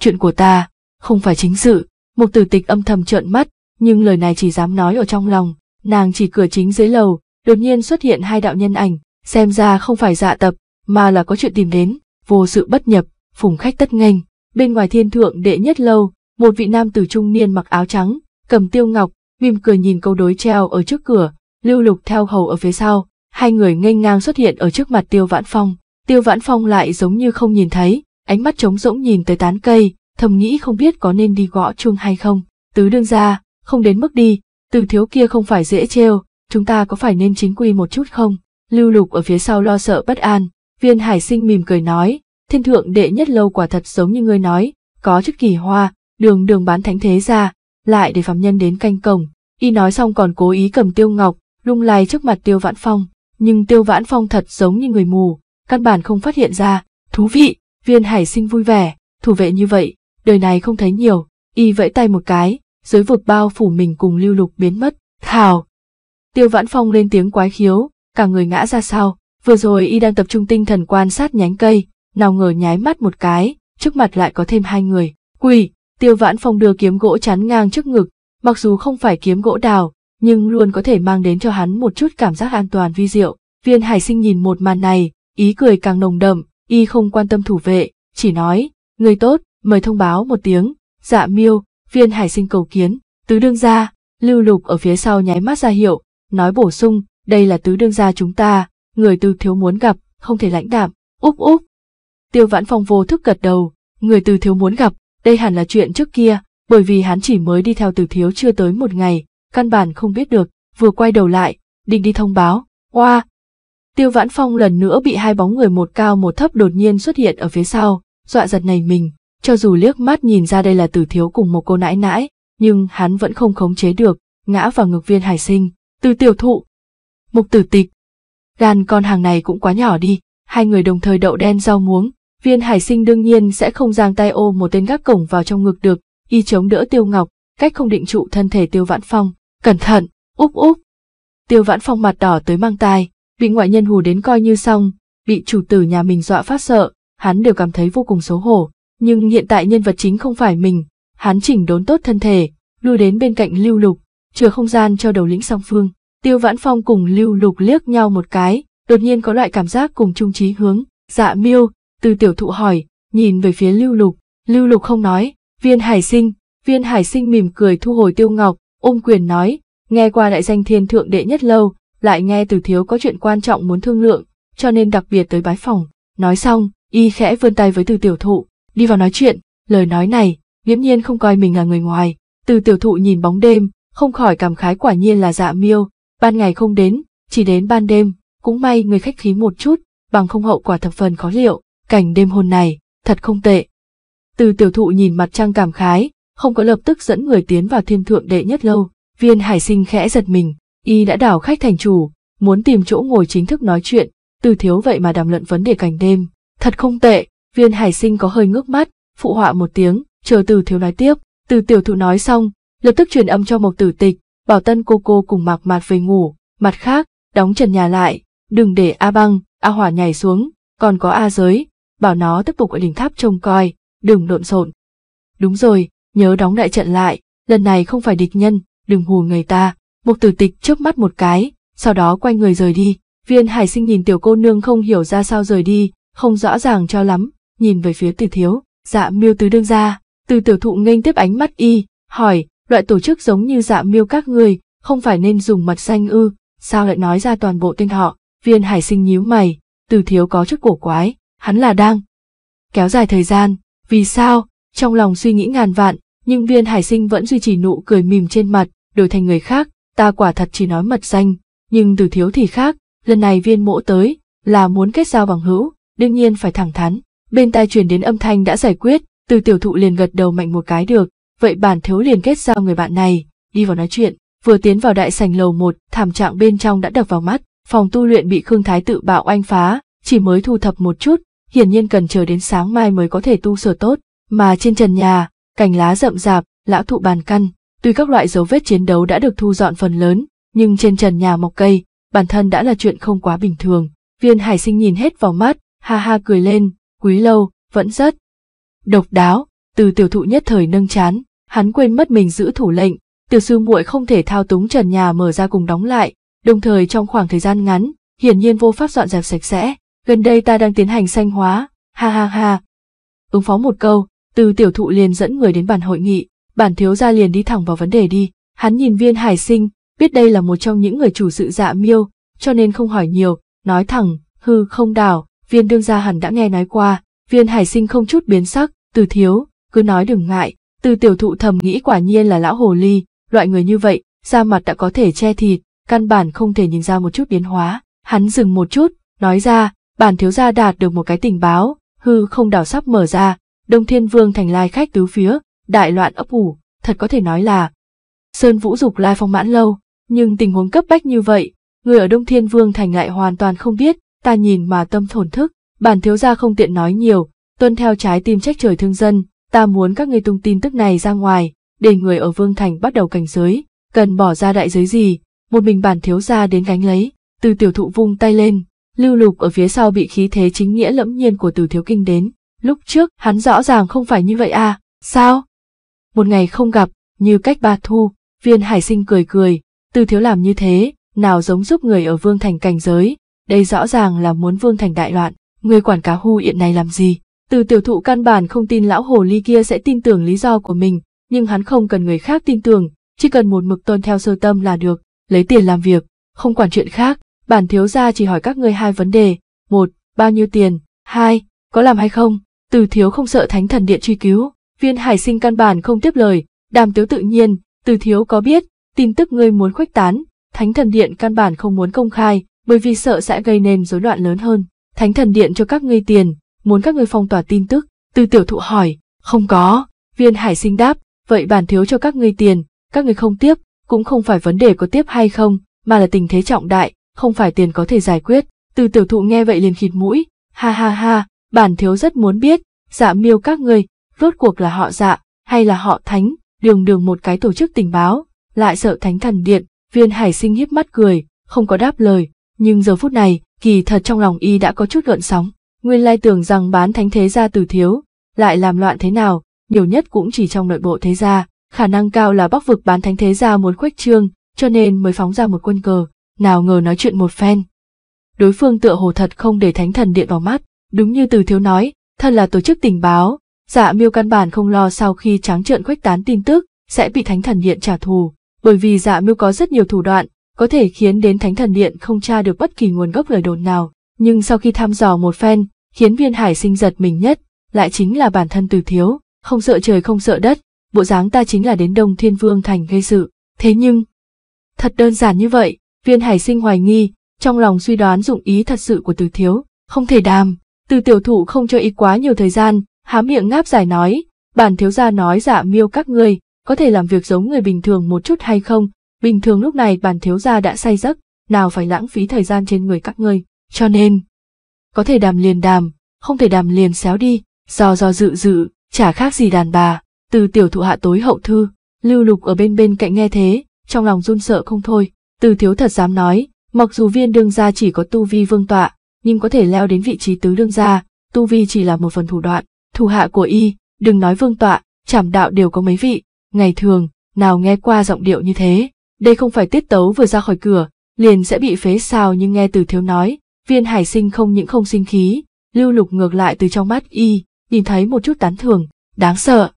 Chuyện của ta, không phải chính sự, một tử tịch âm thầm trợn mắt, nhưng lời này chỉ dám nói ở trong lòng, nàng chỉ cửa chính dưới lầu, đột nhiên xuất hiện hai đạo nhân ảnh, xem ra không phải dạ tập, mà là có chuyện tìm đến, vô sự bất nhập, phùng khách tất nghênh. Bên ngoài thiên thượng đệ nhất lâu, một vị nam tử trung niên mặc áo trắng, cầm tiêu ngọc, mỉm cười nhìn câu đối treo ở trước cửa, lưu lục theo hầu ở phía sau, hai người nghênh ngang xuất hiện ở trước mặt tiêu vãn phong. Tiêu vãn phong lại giống như không nhìn thấy, ánh mắt trống rỗng nhìn tới tán cây, thầm nghĩ không biết có nên đi gõ chuông hay không. Tứ đương ra, không đến mức đi, từ thiếu kia không phải dễ trêu, chúng ta có phải nên chính quy một chút không? Lưu lục ở phía sau lo sợ bất an, viên hải sinh mỉm cười nói, thiên thượng đệ nhất lâu quả thật giống như ngươi nói, có chức kỳ hoa, đường đường bán thánh thế ra, lại để phạm nhân đến canh cổng. Y nói xong còn cố ý cầm tiêu ngọc, lung lay trước mặt tiêu vãn phong, nhưng tiêu vãn phong thật giống như người mù, căn bản không phát hiện ra, thú vị, viên hải sinh vui vẻ, thủ vệ như vậy, đời này không thấy nhiều, y vẫy tay một cái, dưới vực bao phủ mình cùng lưu lục biến mất, thảo. Tiêu Vãn Phong lên tiếng quái khiếu, cả người ngã ra sau, vừa rồi y đang tập trung tinh thần quan sát nhánh cây, nào ngờ nháy mắt một cái, trước mặt lại có thêm hai người, quỳ, Tiêu Vãn Phong đưa kiếm gỗ chắn ngang trước ngực, mặc dù không phải kiếm gỗ đào, nhưng luôn có thể mang đến cho hắn một chút cảm giác an toàn vi diệu. Viên Hải Sinh nhìn một màn này, ý cười càng nồng đậm, y không quan tâm thủ vệ, chỉ nói, người tốt, mời thông báo một tiếng, dạ miêu, viên hải sinh cầu kiến, tứ đương gia, lưu lục ở phía sau nháy mắt ra hiệu, nói bổ sung, đây là tứ đương gia chúng ta, người từ thiếu muốn gặp, không thể lãnh đạm, úp úp. Tiêu vãn phong vô thức gật đầu, người từ thiếu muốn gặp, đây hẳn là chuyện trước kia, bởi vì hắn chỉ mới đi theo từ thiếu chưa tới một ngày, căn bản không biết được, vừa quay đầu lại, định đi thông báo, qua Wow. Tiêu vãn phong lần nữa bị hai bóng người một cao một thấp đột nhiên xuất hiện ở phía sau, dọa giật này mình, cho dù liếc mắt nhìn ra đây là tử thiếu cùng một cô nãi nãi, nhưng hắn vẫn không khống chế được, ngã vào ngực viên hải sinh, từ tiểu thụ. Mục tử tịch. Gan con hàng này cũng quá nhỏ đi, hai người đồng thời đậu đen rau muống, viên hải sinh đương nhiên sẽ không giang tay ô một tên gác cổng vào trong ngực được, y chống đỡ tiêu ngọc, cách không định trụ thân thể tiêu vãn phong, cẩn thận, úp úp. Tiêu vãn phong mặt đỏ tới mang tai, bị ngoại nhân hù đến coi như xong, bị chủ tử nhà mình dọa phát sợ, hắn đều cảm thấy vô cùng xấu hổ, nhưng hiện tại nhân vật chính không phải mình, hắn chỉnh đốn tốt thân thể, lui đến bên cạnh Lưu Lục, chừa không gian cho đầu lĩnh song phương. Tiêu Vãn Phong cùng Lưu Lục liếc nhau một cái, đột nhiên có loại cảm giác cùng chung trí hướng. Dạ Miêu, từ tiểu thụ hỏi, nhìn về phía Lưu Lục, Lưu Lục không nói, Viên Hải Sinh, Viên Hải Sinh mỉm cười thu hồi Tiêu Ngọc, ôm quyền nói, nghe qua đại danh thiên thượng đệ nhất lâu, lại nghe từ thiếu có chuyện quan trọng muốn thương lượng, cho nên đặc biệt tới bái phòng. Nói xong, y khẽ vươn tay với từ tiểu thụ, đi vào nói chuyện, lời nói này, nghiễm nhiên không coi mình là người ngoài. Từ tiểu thụ nhìn bóng đêm, không khỏi cảm khái quả nhiên là dạ miêu, ban ngày không đến, chỉ đến ban đêm, cũng may người khách khí một chút, bằng không hậu quả thập phần khó liệu, cảnh đêm hôn này, thật không tệ. Từ tiểu thụ nhìn mặt trăng cảm khái, không có lập tức dẫn người tiến vào thiên thượng đệ nhất lâu, viên hải sinh khẽ giật mình, y đã đảo khách thành chủ, muốn tìm chỗ ngồi chính thức nói chuyện, từ thiếu vậy mà đàm luận vấn đề cảnh đêm, thật không tệ, Viên hải sinh có hơi ngước mắt, phụ họa một tiếng, chờ từ thiếu nói tiếp. Từ tiểu thụ nói xong, lập tức truyền âm cho một tử tịch, bảo tân cô cô cùng mạc mạt về ngủ, mặt khác, đóng trần nhà lại, đừng để A băng, A hỏa nhảy xuống, còn có A giới, bảo nó tiếp tục ở đỉnh tháp trông coi, đừng lộn xộn. Đúng rồi, nhớ đóng đại trận lại, lần này không phải địch nhân, đừng hù người ta. Mục tử tịch chớp mắt một cái, sau đó quay người rời đi. Viên hải sinh nhìn tiểu cô nương không hiểu ra sao rời đi, không rõ ràng cho lắm, nhìn về phía Từ thiếu, Dạ Miêu từ đương ra, Từ tiểu thụ nghênh tiếp ánh mắt y, hỏi, loại tổ chức giống như Dạ Miêu các người, không phải nên dùng mật xanh ư, sao lại nói ra toàn bộ tên họ? Viên Hải Sinh nhíu mày, Từ thiếu có chút cổ quái, hắn là đang kéo dài thời gian, vì sao? Trong lòng suy nghĩ ngàn vạn, nhưng Viên Hải Sinh vẫn duy trì nụ cười mỉm trên mặt, đổi thành người khác, ta quả thật chỉ nói mật danh, nhưng Từ thiếu thì khác, lần này Viên Mỗ tới, là muốn kết giao bằng hữu, đương nhiên phải thẳng thắn, bên tai truyền đến âm thanh đã giải quyết, từ tiểu thụ liền gật đầu mạnh một cái được, vậy bản thiếu liền kết giao người bạn này, đi vào nói chuyện, vừa tiến vào đại sành lầu một, thảm trạng bên trong đã đập vào mắt, phòng tu luyện bị Khương Thái tự bạo oanh phá, chỉ mới thu thập một chút, hiển nhiên cần chờ đến sáng mai mới có thể tu sửa tốt, mà trên trần nhà, cành lá rậm rạp, lão thụ bàn căn, tuy các loại dấu vết chiến đấu đã được thu dọn phần lớn, nhưng trên trần nhà mọc cây, bản thân đã là chuyện không quá bình thường. Viên Hải Sinh nhìn hết vào mắt, ha ha cười lên, quý lâu, vẫn rất độc đáo, từ tiểu thụ nhất thời nâng chán, hắn quên mất mình giữ thủ lệnh, tiểu sư muội không thể thao túng trần nhà mở ra cùng đóng lại, đồng thời trong khoảng thời gian ngắn, hiển nhiên vô pháp dọn dẹp sạch sẽ, gần đây ta đang tiến hành sanh hóa, ha ha ha. Ứng phó một câu, từ tiểu thụ liền dẫn người đến bàn hội nghị, bản thiếu gia liền đi thẳng vào vấn đề đi, hắn nhìn viên hải sinh, biết đây là một trong những người chủ sự dạ miêu, cho nên không hỏi nhiều, nói thẳng, hư không đảo, viên đương gia hẳn đã nghe nói qua, viên hải sinh không chút biến sắc, từ thiếu, cứ nói đừng ngại, từ tiểu thụ thầm nghĩ quả nhiên là lão hồ ly, loại người như vậy, da mặt đã có thể che thịt, căn bản không thể nhìn ra một chút biến hóa, hắn dừng một chút, nói ra, bản thiếu gia đạt được một cái tình báo, hư không đảo sắp mở ra, đông thiên vương thành lai khách tứ phía, đại loạn ấp ủ, thật có thể nói là, sơn vũ dục lai phong mãn lâu, nhưng tình huống cấp bách như vậy, người ở đông thiên vương thành lại hoàn toàn không biết, ta nhìn mà tâm thổn thức, bản thiếu gia không tiện nói nhiều, tuân theo trái tim trách trời thương dân, ta muốn các ngươi tung tin tức này ra ngoài, để người ở Vương Thành bắt đầu cảnh giới, cần bỏ ra đại giới gì, một mình bản thiếu gia đến gánh lấy, từ tiểu thụ vung tay lên, lưu lục ở phía sau bị khí thế chính nghĩa lẫm nhiên của từ thiếu kinh đến, lúc trước hắn rõ ràng không phải như vậy à, sao? Một ngày không gặp, như cách ba thu, viên hải sinh cười cười, từ thiếu làm như thế, nào giống giúp người ở Vương Thành cảnh giới, đây rõ ràng là muốn Vương Thành đại loạn, người quản cá hu hiện này làm gì? Từ tiểu thụ căn bản không tin lão hồ ly kia sẽ tin tưởng lý do của mình, nhưng hắn không cần người khác tin tưởng, chỉ cần một mực tuân theo sơ tâm là được, lấy tiền làm việc, không quản chuyện khác. Bản thiếu gia chỉ hỏi các ngươi hai vấn đề, một, bao nhiêu tiền, hai, có làm hay không? Từ thiếu không sợ thánh thần điện truy cứu, viên hải sinh căn bản không tiếp lời, đàm tiếu tự nhiên, từ thiếu có biết, tin tức ngươi muốn khuếch tán, thánh thần điện căn bản không muốn công khai, bởi vì sợ sẽ gây nên rối loạn lớn hơn. Thánh thần điện cho các ngươi tiền, muốn các ngươi phong tỏa tin tức. Từ tiểu thụ hỏi, không có, viên hải sinh đáp, vậy bản thiếu cho các ngươi tiền, các ngươi không tiếp, cũng không phải vấn đề có tiếp hay không, mà là tình thế trọng đại, không phải tiền có thể giải quyết. Từ tiểu thụ nghe vậy liền khịt mũi, ha ha ha, bản thiếu rất muốn biết, dạ miêu các ngươi, rốt cuộc là họ dạ, hay là họ thánh, đường đường một cái tổ chức tình báo, lại sợ thánh thần điện, viên hải sinh hiếp mắt cười, không có đáp lời, nhưng giờ phút này, kỳ thật trong lòng y đã có chút gợn sóng. Nguyên lai tưởng rằng bán thánh thế gia từ thiếu, lại làm loạn thế nào, nhiều nhất cũng chỉ trong nội bộ thế gia, khả năng cao là bắc vực bán thánh thế gia muốn khuếch trương, cho nên mới phóng ra một quân cờ, nào ngờ nói chuyện một phen. Đối phương tựa hồ thật không để thánh thần điện vào mắt, đúng như từ thiếu nói, thật là tổ chức tình báo, dạ miêu căn bản không lo sau khi trắng trợn khuếch tán tin tức, sẽ bị thánh thần điện trả thù, bởi vì dạ miêu có rất nhiều thủ đoạn, có thể khiến đến Thánh Thần Điện không tra được bất kỳ nguồn gốc lời đồn nào, nhưng sau khi thăm dò một phen, khiến Viên Hải sinh giật mình nhất, lại chính là bản thân Từ Thiếu, không sợ trời không sợ đất, bộ dáng ta chính là đến Đông Thiên Vương thành gây sự, thế nhưng thật đơn giản như vậy, Viên Hải sinh hoài nghi, trong lòng suy đoán dụng ý thật sự của Từ Thiếu, không thể đàm, Từ tiểu thụ không cho ý quá nhiều thời gian, há miệng ngáp giải nói, bản thiếu gia nói giả dạ miêu các ngươi, có thể làm việc giống người bình thường một chút hay không, Bình thường lúc này bàn thiếu gia đã say giấc, nào phải lãng phí thời gian trên người các ngươi, cho nên có thể đàm liền đàm, không thể đàm liền xéo đi, do do dự dự, chả khác gì đàn bà. Từ tiểu thụ hạ tối hậu thư, Lưu Lục ở bên bên cạnh nghe thế, trong lòng run sợ không thôi. Từ thiếu thật dám nói, mặc dù viên đương gia chỉ có tu vi vương tọa, nhưng có thể leo đến vị trí tứ đương gia, tu vi chỉ là một phần thủ đoạn, thủ hạ của y, đừng nói vương tọa, chảm đạo đều có mấy vị, ngày thường, nào nghe qua giọng điệu như thế, đây không phải tiết tấu vừa ra khỏi cửa, liền sẽ bị phế sao nhưng nghe từ thiếu nói, viên hải sinh không những không sinh khí, lưu lục ngược lại từ trong mắt y, nhìn thấy một chút tán thường, đáng sợ.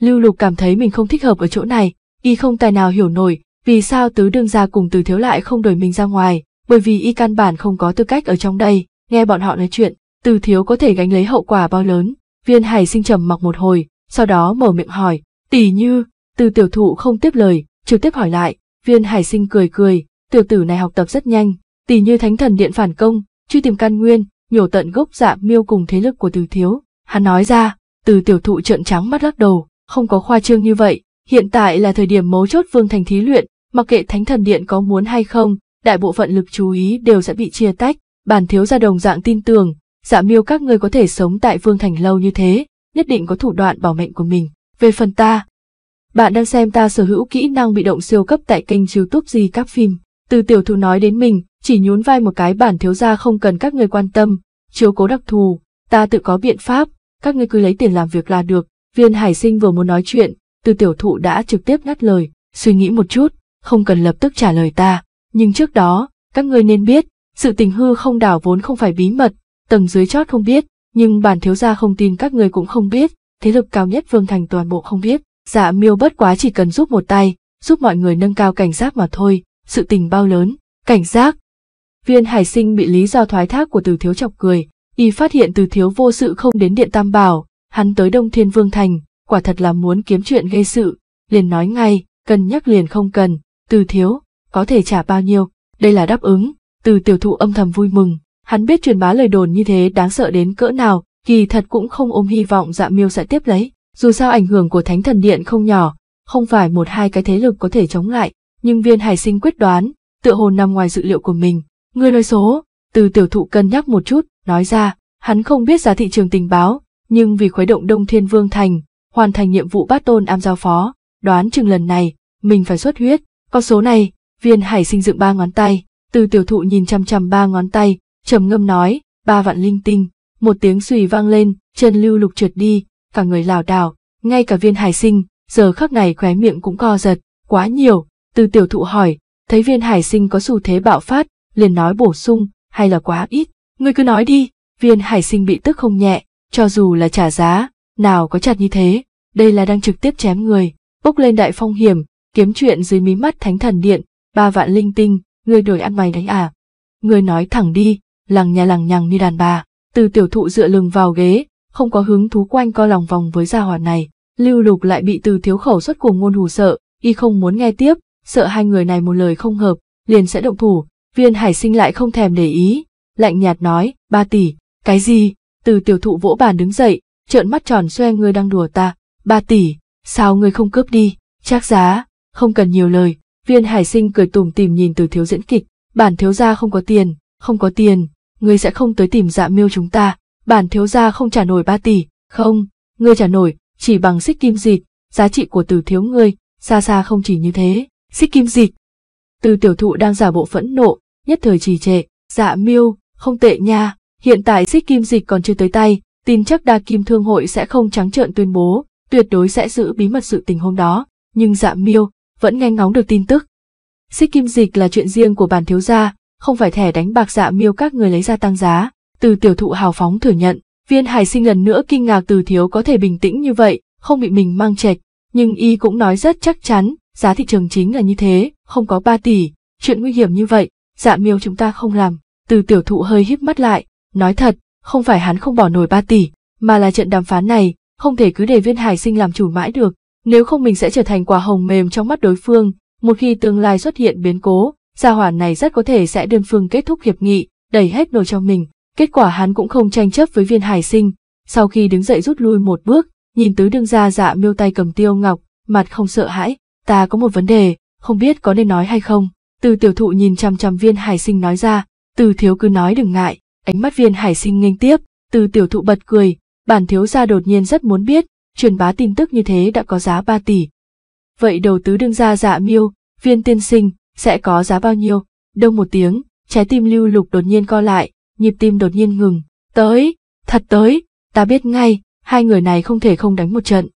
Lưu lục cảm thấy mình không thích hợp ở chỗ này, y không tài nào hiểu nổi, vì sao tứ đương gia cùng từ thiếu lại không đuổi mình ra ngoài, bởi vì y căn bản không có tư cách ở trong đây, nghe bọn họ nói chuyện, từ thiếu có thể gánh lấy hậu quả bao lớn. Viên hải sinh trầm mặc một hồi, sau đó mở miệng hỏi, tỷ như, từ tiểu thụ không tiếp lời, trực tiếp hỏi lại, Viên Hải Sinh cười cười, tiểu tử này học tập rất nhanh, tỷ như thánh thần điện phản công, truy tìm căn nguyên, nhổ tận gốc dạ miêu cùng thế lực của từ thiếu. Hắn nói ra, từ tiểu thụ trợn trắng mắt lắc đầu, không có khoa trương như vậy, hiện tại là thời điểm mấu chốt vương thành thí luyện, mặc kệ thánh thần điện có muốn hay không, đại bộ phận lực chú ý đều sẽ bị chia tách, bản thiếu gia đồng dạng tin tưởng, dạ miêu các ngươi có thể sống tại vương thành lâu như thế, nhất định có thủ đoạn bảo mệnh của mình. Về phần ta, bạn đang xem ta sở hữu kỹ năng bị động siêu cấp tại kênh youtube gì các phim. Từ tiểu thú nói đến mình, chỉ nhún vai một cái bản thiếu gia không cần các người quan tâm, chiếu cố đặc thù, ta tự có biện pháp, các người cứ lấy tiền làm việc là được. Viên hải sinh vừa muốn nói chuyện, từ tiểu thụ đã trực tiếp ngắt lời, suy nghĩ một chút, không cần lập tức trả lời ta. Nhưng trước đó, các người nên biết, sự tình hư không đảo vốn không phải bí mật, tầng dưới chót không biết, nhưng bản thiếu gia không tin các người cũng không biết, thế lực cao nhất vương thành toàn bộ không biết. Dạ miêu bất quá chỉ cần giúp một tay, giúp mọi người nâng cao cảnh giác mà thôi, sự tình bao lớn, cảnh giác. Viên hải sinh bị lý do thoái thác của từ thiếu chọc cười, y phát hiện từ thiếu vô sự không đến điện tam bảo, hắn tới Đông Thiên Vương Thành, quả thật là muốn kiếm chuyện gây sự, liền nói ngay, cần nhắc liền không cần, từ thiếu, có thể trả bao nhiêu, đây là đáp ứng, từ tiểu thụ âm thầm vui mừng, hắn biết truyền bá lời đồn như thế đáng sợ đến cỡ nào, kỳ thật cũng không ôm hy vọng dạ miêu sẽ tiếp lấy dù sao ảnh hưởng của thánh thần điện không nhỏ, không phải một hai cái thế lực có thể chống lại, nhưng viên hải sinh quyết đoán, tựa hồ nằm ngoài dự liệu của mình. Người nói số, từ tiểu thụ cân nhắc một chút, nói ra, hắn không biết giá thị trường tình báo, nhưng vì khuấy động Đông Thiên Vương Thành, hoàn thành nhiệm vụ bát tôn am giao phó, đoán chừng lần này, mình phải xuất huyết. Con số này, viên hải sinh dựng ba ngón tay, từ tiểu thụ nhìn chăm chăm ba ngón tay, trầm ngâm nói, ba vạn linh tinh, một tiếng xùy vang lên, chân lưu lục trượt đi, cả người lảo đảo, ngay cả viên hải sinh, giờ khắc này khóe miệng cũng co giật, quá nhiều, từ tiểu thụ hỏi, thấy viên hải sinh có xu thế bạo phát, liền nói bổ sung, hay là quá ít, ngươi cứ nói đi, viên hải sinh bị tức không nhẹ, cho dù là trả giá, nào có chặt như thế, đây là đang trực tiếp chém người, bốc lên đại phong hiểm, kiếm chuyện dưới mí mắt thánh thần điện, ba vạn linh tinh, ngươi đổi ăn mày đấy à. Ngươi nói thẳng đi, lằng nhà lằng nhằng như đàn bà, từ tiểu thụ dựa lưng vào ghế, không có hứng thú quanh co lòng vòng với gia hỏa này. Lưu Lục lại bị từ thiếu khẩu xuất của ngôn hù sợ, y không muốn nghe tiếp, sợ hai người này một lời không hợp, liền sẽ động thủ, viên hải sinh lại không thèm để ý, lạnh nhạt nói, ba tỷ, cái gì, từ tiểu thụ vỗ bàn đứng dậy, trợn mắt tròn xoe người đang đùa ta, ba tỷ, sao người không cướp đi, chắc giá, không cần nhiều lời, viên hải sinh cười tủm tìm nhìn từ thiếu diễn kịch, bản thiếu gia không có tiền, không có tiền, người sẽ không tới tìm dạ miêu chúng ta, bản thiếu gia không trả nổi ba tỷ, không, ngươi trả nổi, chỉ bằng xích kim dịt, giá trị của từ thiếu ngươi, xa xa không chỉ như thế, xích kim dịt. Từ tiểu thụ đang giả bộ phẫn nộ, nhất thời trì trệ, dạ miêu, không tệ nha, hiện tại xích kim dịt còn chưa tới tay, tin chắc đa kim thương hội sẽ không trắng trợn tuyên bố, tuyệt đối sẽ giữ bí mật sự tình hôm đó, nhưng dạ miêu, vẫn nghe ngóng được tin tức. Xích kim dịch là chuyện riêng của bản thiếu gia, không phải thẻ đánh bạc dạ miêu các người lấy ra tăng giá, từ tiểu thụ hào phóng thừa nhận, viên hải sinh lần nữa kinh ngạc từ thiếu có thể bình tĩnh như vậy, không bị mình mang chệch, nhưng y cũng nói rất chắc chắn, giá thị trường chính là như thế, không có ba tỷ, chuyện nguy hiểm như vậy, dạ miêu chúng ta không làm. Từ tiểu thụ hơi híp mắt lại, nói thật, không phải hắn không bỏ nổi ba tỷ, mà là trận đàm phán này, không thể cứ để viên hải sinh làm chủ mãi được, nếu không mình sẽ trở thành quả hồng mềm trong mắt đối phương, một khi tương lai xuất hiện biến cố, gia hỏa này rất có thể sẽ đơn phương kết thúc hiệp nghị, đẩy hết nồi cho mình, Kết quả hắn cũng không tranh chấp với viên hải sinh, sau khi đứng dậy rút lui một bước, nhìn tứ đương gia dạ miêu tay cầm tiêu ngọc, mặt không sợ hãi, ta có một vấn đề, không biết có nên nói hay không. Từ tiểu thụ nhìn chằm chằm viên hải sinh nói ra, từ thiếu cứ nói đừng ngại, ánh mắt viên hải sinh nghênh tiếp, từ tiểu thụ bật cười, bản thiếu gia đột nhiên rất muốn biết, truyền bá tin tức như thế đã có giá 3 tỷ. Vậy đầu tứ đương gia dạ miêu, viên tiên sinh, sẽ có giá bao nhiêu? Đông một tiếng, trái tim lưu lục đột nhiên co lại, nhịp tim đột nhiên ngừng, tới, thật tới, ta biết ngay, hai người này không thể không đánh một trận.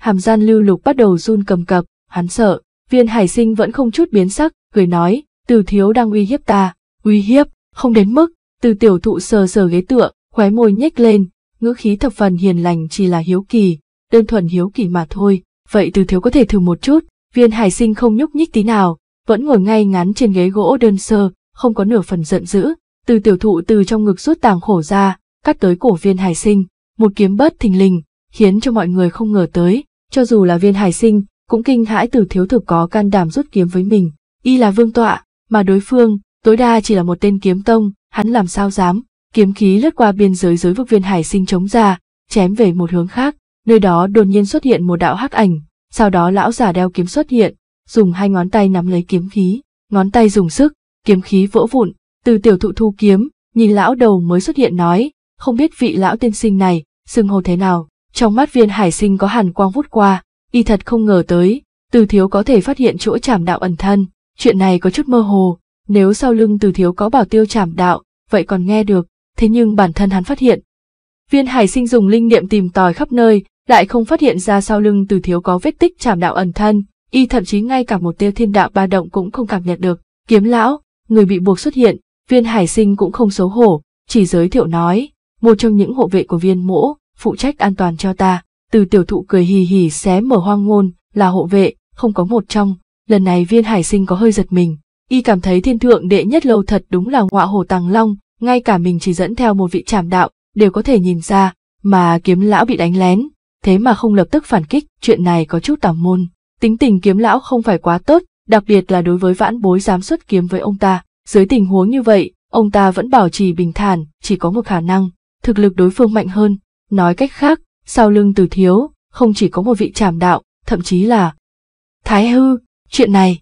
Hàm gian lưu lục bắt đầu run cầm cập, hắn sợ, viên hải sinh vẫn không chút biến sắc, cười nói, từ thiếu đang uy hiếp ta, uy hiếp, không đến mức, từ tiểu thụ sờ sờ ghế tựa, khóe môi nhếch lên, ngữ khí thập phần hiền lành chỉ là hiếu kỳ, đơn thuần hiếu kỳ mà thôi, vậy từ thiếu có thể thử một chút, viên hải sinh không nhúc nhích tí nào, vẫn ngồi ngay ngắn trên ghế gỗ đơn sơ, không có nửa phần giận dữ, từ tiểu thụ từ trong ngực rút tàng khổ ra, cắt tới cổ viên hải sinh, một kiếm bớt thình lình, khiến cho mọi người không ngờ tới, cho dù là viên hải sinh, cũng kinh hãi từ thiếu thực có can đảm rút kiếm với mình, y là vương tọa, mà đối phương, tối đa chỉ là một tên kiếm tông, hắn làm sao dám, kiếm khí lướt qua biên giới giới vực viên hải sinh chống ra, chém về một hướng khác, nơi đó đột nhiên xuất hiện một đạo hắc ảnh, sau đó lão giả đeo kiếm xuất hiện, dùng hai ngón tay nắm lấy kiếm khí, ngón tay dùng sức, kiếm khí vỗ vụn, từ tiểu thụ thu kiếm, nhìn lão đầu mới xuất hiện nói, không biết vị lão tiên sinh này, xưng hô thế nào. Trong mắt viên hải sinh có hàn quang vút qua, y thật không ngờ tới, từ thiếu có thể phát hiện chỗ trảm đạo ẩn thân, chuyện này có chút mơ hồ, nếu sau lưng từ thiếu có bảo tiêu trảm đạo, vậy còn nghe được, thế nhưng bản thân hắn phát hiện. Viên hải sinh dùng linh niệm tìm tòi khắp nơi, lại không phát hiện ra sau lưng từ thiếu có vết tích trảm đạo ẩn thân, y thậm chí ngay cả một tiêu thiên đạo ba động cũng không cảm nhận được. Kiếm lão, người bị buộc xuất hiện, Viên hải sinh cũng không xấu hổ, chỉ giới thiệu nói, một trong những hộ vệ của viên mỗ, phụ trách an toàn cho ta, từ tiểu thụ cười hì hì xé mở hoang ngôn, là hộ vệ, không có một trong, lần này viên hải sinh có hơi giật mình, y cảm thấy thiên thượng đệ nhất lâu thật đúng là ngọa hồ tàng long, ngay cả mình chỉ dẫn theo một vị trảm đạo, đều có thể nhìn ra, mà kiếm lão bị đánh lén, thế mà không lập tức phản kích, chuyện này có chút tà môn. Tính tình kiếm lão không phải quá tốt, đặc biệt là đối với vãn bối dám xuất kiếm với ông ta, dưới tình huống như vậy, ông ta vẫn bảo trì bình thản, chỉ có một khả năng, thực lực đối phương mạnh hơn. Nói cách khác, sau lưng từ thiếu, không chỉ có một vị trảm đạo, thậm chí là Thái hư, chuyện này.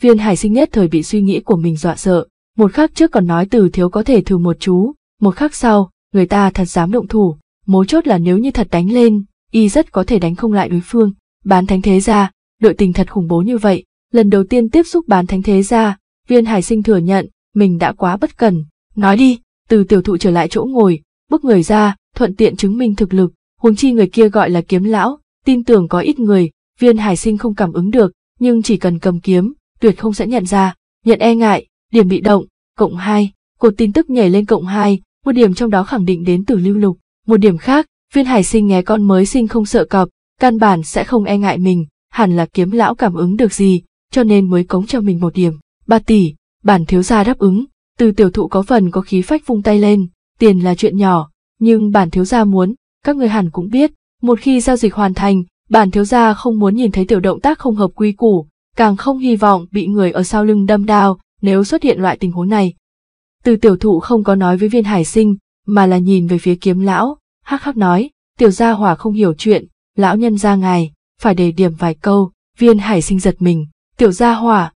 Viên hải sinh nhất thời bị suy nghĩ của mình dọa sợ, một khắc trước còn nói từ thiếu có thể thử một chú, một khắc sau, người ta thật dám động thủ, mấu chốt là nếu như thật đánh lên, y rất có thể đánh không lại đối phương, bán thánh thế ra, đội tình thật khủng bố như vậy, lần đầu tiên tiếp xúc bán thánh thế ra, Viên Hải Sinh thừa nhận, mình đã quá bất cần. Nói đi, từ tiểu thụ trở lại chỗ ngồi, bước người ra, thuận tiện chứng minh thực lực, huống chi người kia gọi là kiếm lão, tin tưởng có ít người, viên hải sinh không cảm ứng được, nhưng chỉ cần cầm kiếm, tuyệt không sẽ nhận ra, nhận e ngại, điểm bị động, cộng hai. cột tin tức nhảy lên cộng hai. một điểm trong đó khẳng định đến từ lưu lục, một điểm khác, viên hải sinh nghe con mới sinh không sợ cọp, căn bản sẽ không e ngại mình, hẳn là kiếm lão cảm ứng được gì, cho nên mới cống cho mình một điểm. Ba tỷ, bản thiếu gia đáp ứng, từ tiểu thụ có phần có khí phách vung tay lên, tiền là chuyện nhỏ, nhưng bản thiếu gia muốn, các người hẳn cũng biết, một khi giao dịch hoàn thành, bản thiếu gia không muốn nhìn thấy tiểu động tác không hợp quy củ, càng không hy vọng bị người ở sau lưng đâm đao nếu xuất hiện loại tình huống này. Từ tiểu thụ không có nói với viên hải sinh, mà là nhìn về phía kiếm lão, hắc hắc nói, tiểu gia hỏa không hiểu chuyện, lão nhân ra ngài, phải đề điểm vài câu, viên hải sinh giật mình, tiểu gia hỏa,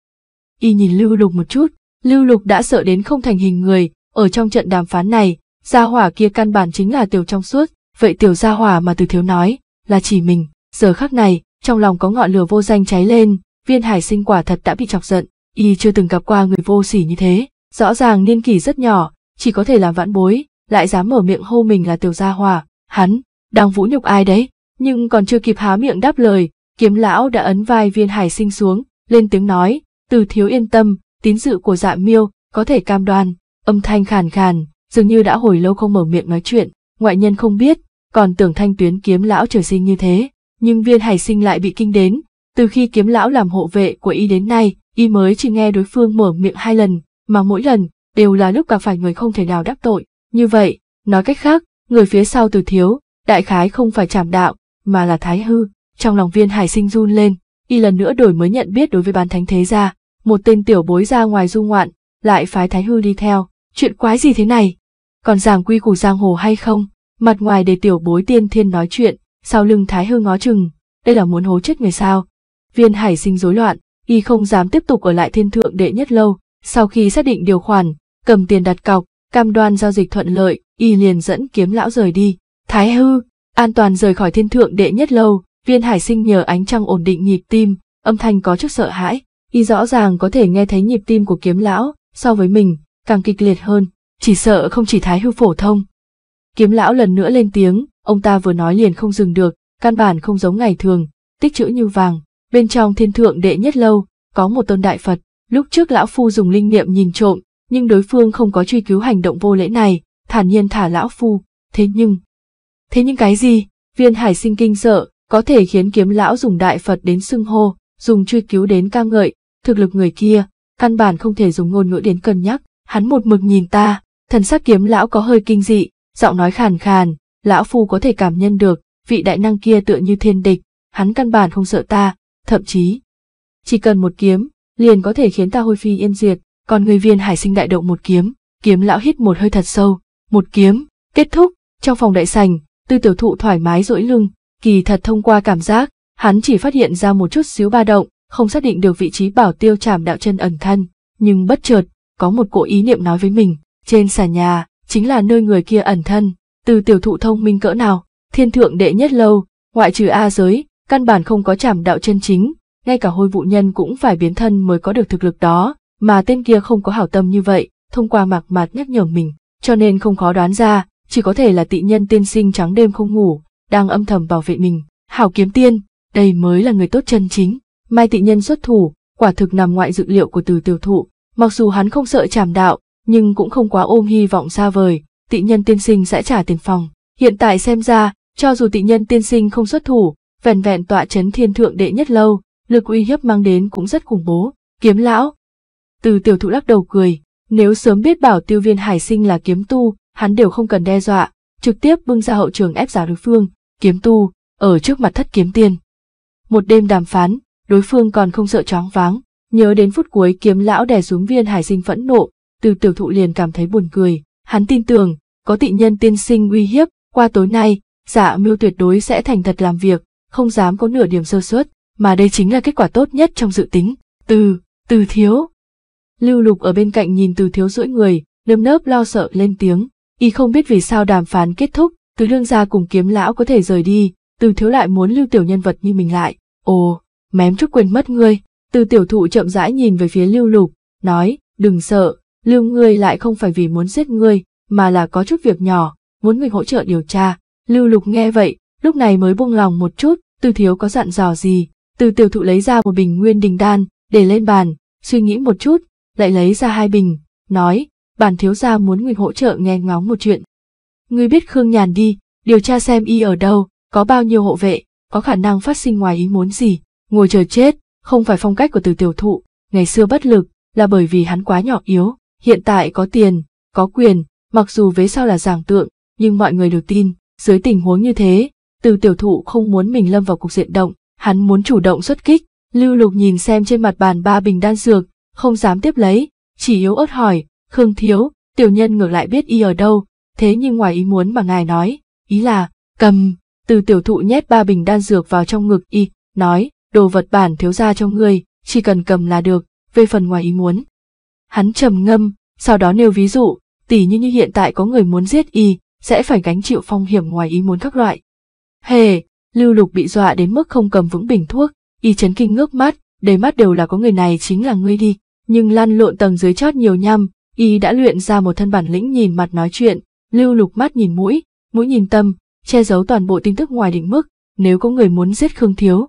y nhìn lưu lục một chút, lưu lục đã sợ đến không thành hình người, ở trong trận đàm phán này, gia hỏa kia căn bản chính là tiểu trong suốt, vậy tiểu gia hỏa mà từ thiếu nói, là chỉ mình, giờ khắc này, trong lòng có ngọn lửa vô danh cháy lên, viên hải sinh quả thật đã bị chọc giận, y chưa từng gặp qua người vô sỉ như thế, rõ ràng niên kỷ rất nhỏ, chỉ có thể làm vãn bối, lại dám mở miệng hô mình là tiểu gia hỏa, hắn, đang vũ nhục ai đấy, nhưng còn chưa kịp há miệng đáp lời, kiếm lão đã ấn vai viên hải sinh xuống, lên tiếng nói, từ thiếu yên tâm, tín dự của dạ miêu, có thể cam đoan, âm thanh khàn khàn, dường như đã hồi lâu không mở miệng nói chuyện, ngoại nhân không biết, còn tưởng thanh tuyến kiếm lão trở sinh như thế, nhưng viên hải sinh lại bị kinh đến, từ khi kiếm lão làm hộ vệ của y đến nay, y mới chỉ nghe đối phương mở miệng hai lần, mà mỗi lần, đều là lúc gặp phải người không thể nào đắc tội, như vậy, nói cách khác, người phía sau từ thiếu, đại khái không phải trảm đạo, mà là thái hư, trong lòng viên hải sinh run lên, y lần nữa đổi mới nhận biết đối với bán thánh thế gia, một tên tiểu bối ra ngoài du ngoạn, lại phái Thái Hư đi theo, chuyện quái gì thế này? Còn giảng quy củ giang hồ hay không? Mặt ngoài để tiểu bối tiên thiên nói chuyện, sau lưng Thái Hư ngó chừng, đây là muốn hố chết người sao? Viên Hải sinh rối loạn, y không dám tiếp tục ở lại thiên thượng đệ nhất lâu, sau khi xác định điều khoản, cầm tiền đặt cọc, cam đoan giao dịch thuận lợi, y liền dẫn kiếm lão rời đi. Thái Hư, an toàn rời khỏi thiên thượng đệ nhất lâu, viên hải sinh nhờ ánh trăng ổn định nhịp tim, âm thanh có chút sợ hãi, y rõ ràng có thể nghe thấy nhịp tim của kiếm lão, so với mình, càng kịch liệt hơn, chỉ sợ không chỉ thái hư phổ thông. Kiếm lão lần nữa lên tiếng, ông ta vừa nói liền không dừng được, căn bản không giống ngày thường, tích chữ như vàng, bên trong thiên thượng đệ nhất lâu, có một tôn đại Phật, lúc trước lão phu dùng linh niệm nhìn trộm, nhưng đối phương không có truy cứu hành động vô lễ này, thản nhiên thả lão phu, thế nhưng... Thế nhưng cái gì? Viên hải sinh kinh sợ, có thể khiến kiếm lão dùng đại Phật đến xưng hô, dùng truy cứu đến ca ngợi, thực lực người kia, căn bản không thể dùng ngôn ngữ đến cân nhắc, hắn một mực nhìn ta, thần sắc kiếm lão có hơi kinh dị, giọng nói khàn khàn, lão phu có thể cảm nhận được, vị đại năng kia tựa như thiên địch, hắn căn bản không sợ ta, thậm chí chỉ cần một kiếm, liền có thể khiến ta hôi phi yên diệt, còn người viên hải sinh đại động một kiếm, kiếm lão hít một hơi thật sâu, một kiếm, kết thúc, trong phòng đại sành, tư tiểu thụ thoải mái duỗi lưng, kỳ thật thông qua cảm giác, hắn chỉ phát hiện ra một chút xíu ba động, không xác định được vị trí bảo tiêu trảm đạo chân ẩn thân, nhưng bất chợt, có một cỗ ý niệm nói với mình, trên xà nhà, chính là nơi người kia ẩn thân, từ tiểu thụ thông minh cỡ nào, thiên thượng đệ nhất lâu, ngoại trừ A giới, căn bản không có trảm đạo chân chính, ngay cả hôi vụ nhân cũng phải biến thân mới có được thực lực đó, mà tên kia không có hảo tâm như vậy, thông qua mạc mạt nhắc nhở mình, cho nên không khó đoán ra, chỉ có thể là tị nhân tiên sinh trắng đêm không ngủ, đang âm thầm bảo vệ mình, hảo kiếm tiên, đây mới là người tốt chân chính. Mai Tị Nhân xuất thủ, quả thực nằm ngoại dự liệu của từ tiểu thụ, mặc dù hắn không sợ trảm đạo, nhưng cũng không quá ôm hy vọng xa vời, Tị Nhân tiên sinh sẽ trả tiền phòng. Hiện tại xem ra, cho dù Tị Nhân tiên sinh không xuất thủ, vẻn vẹn tọa chấn thiên thượng đệ nhất lâu, lực uy hiếp mang đến cũng rất khủng bố, kiếm lão. Từ tiểu thụ lắc đầu cười, nếu sớm biết bảo tiêu viên hải sinh là kiếm tu, hắn đều không cần đe dọa, trực tiếp bưng ra hậu trường ép giả đối phương, kiếm tu, ở trước mặt thất kiếm tiên. Một đêm đàm phán, đối phương còn không sợ choáng váng. Nhớ đến phút cuối kiếm lão đè xuống viên hải sinh phẫn nộ, từ tiểu thụ liền cảm thấy buồn cười. Hắn tin tưởng, có tị nhân tiên sinh uy hiếp, qua tối nay, dạ mưu tuyệt đối sẽ thành thật làm việc, không dám có nửa điểm sơ suất, mà đây chính là kết quả tốt nhất trong dự tính. Từ, từ thiếu. Lưu lục ở bên cạnh nhìn từ thiếu rũi người, nơm nớp lo sợ lên tiếng, y không biết vì sao đàm phán kết thúc, từ lương gia cùng kiếm lão có thể rời đi, từ thiếu lại muốn lưu tiểu nhân vật như mình lại. Ồ, mém chút quên mất ngươi. Từ tiểu thụ chậm rãi nhìn về phía lưu lục, nói, đừng sợ, lưu ngươi lại không phải vì muốn giết ngươi, mà là có chút việc nhỏ, muốn ngươi hỗ trợ điều tra. Lưu lục nghe vậy, lúc này mới buông lòng một chút, từ thiếu có dặn dò gì. Từ tiểu thụ lấy ra một bình nguyên đình đan, để lên bàn, suy nghĩ một chút, lại lấy ra hai bình, nói, bản thiếu gia muốn ngươi hỗ trợ nghe ngóng một chuyện. Ngươi biết Khương Nhàn đi, điều tra xem y ở đâu, có bao nhiêu hộ vệ, có khả năng phát sinh ngoài ý muốn gì, Ngồi chờ chết, không phải phong cách của từ tiểu thụ, ngày xưa bất lực, là bởi vì hắn quá nhỏ yếu, hiện tại có tiền, có quyền, mặc dù vế sau là giảng tượng, nhưng mọi người đều tin, dưới tình huống như thế, từ tiểu thụ không muốn mình lâm vào cục diện động, hắn muốn chủ động xuất kích, lưu lục nhìn xem trên mặt bàn ba bình đan dược, không dám tiếp lấy, chỉ yếu ớt hỏi, Khương Thiếu, tiểu nhân ngược lại biết y ở đâu, thế nhưng ngoài ý muốn mà ngài nói, ý là, cầm, từ tiểu thụ nhét ba bình đan dược vào trong ngực y, nói, đồ vật bản thiếu ra cho ngươi, chỉ cần cầm là được, về phần ngoài ý muốn. Hắn trầm ngâm, sau đó nêu ví dụ, tỉ như như hiện tại có người muốn giết y, sẽ phải gánh chịu phong hiểm ngoài ý muốn các loại. Hề, lưu lục bị dọa đến mức không cầm vững bình thuốc, y chấn kinh ngước mắt, đầy mắt đều là có người này chính là ngươi đi, nhưng lan lộn tầng dưới chót nhiều nhăm, y đã luyện ra một thân bản lĩnh nhìn mặt nói chuyện, lưu lục mắt nhìn mũi, mũi nhìn tâm, che giấu toàn bộ tin tức ngoài định mức, nếu có người muốn giết Khương Thiếu,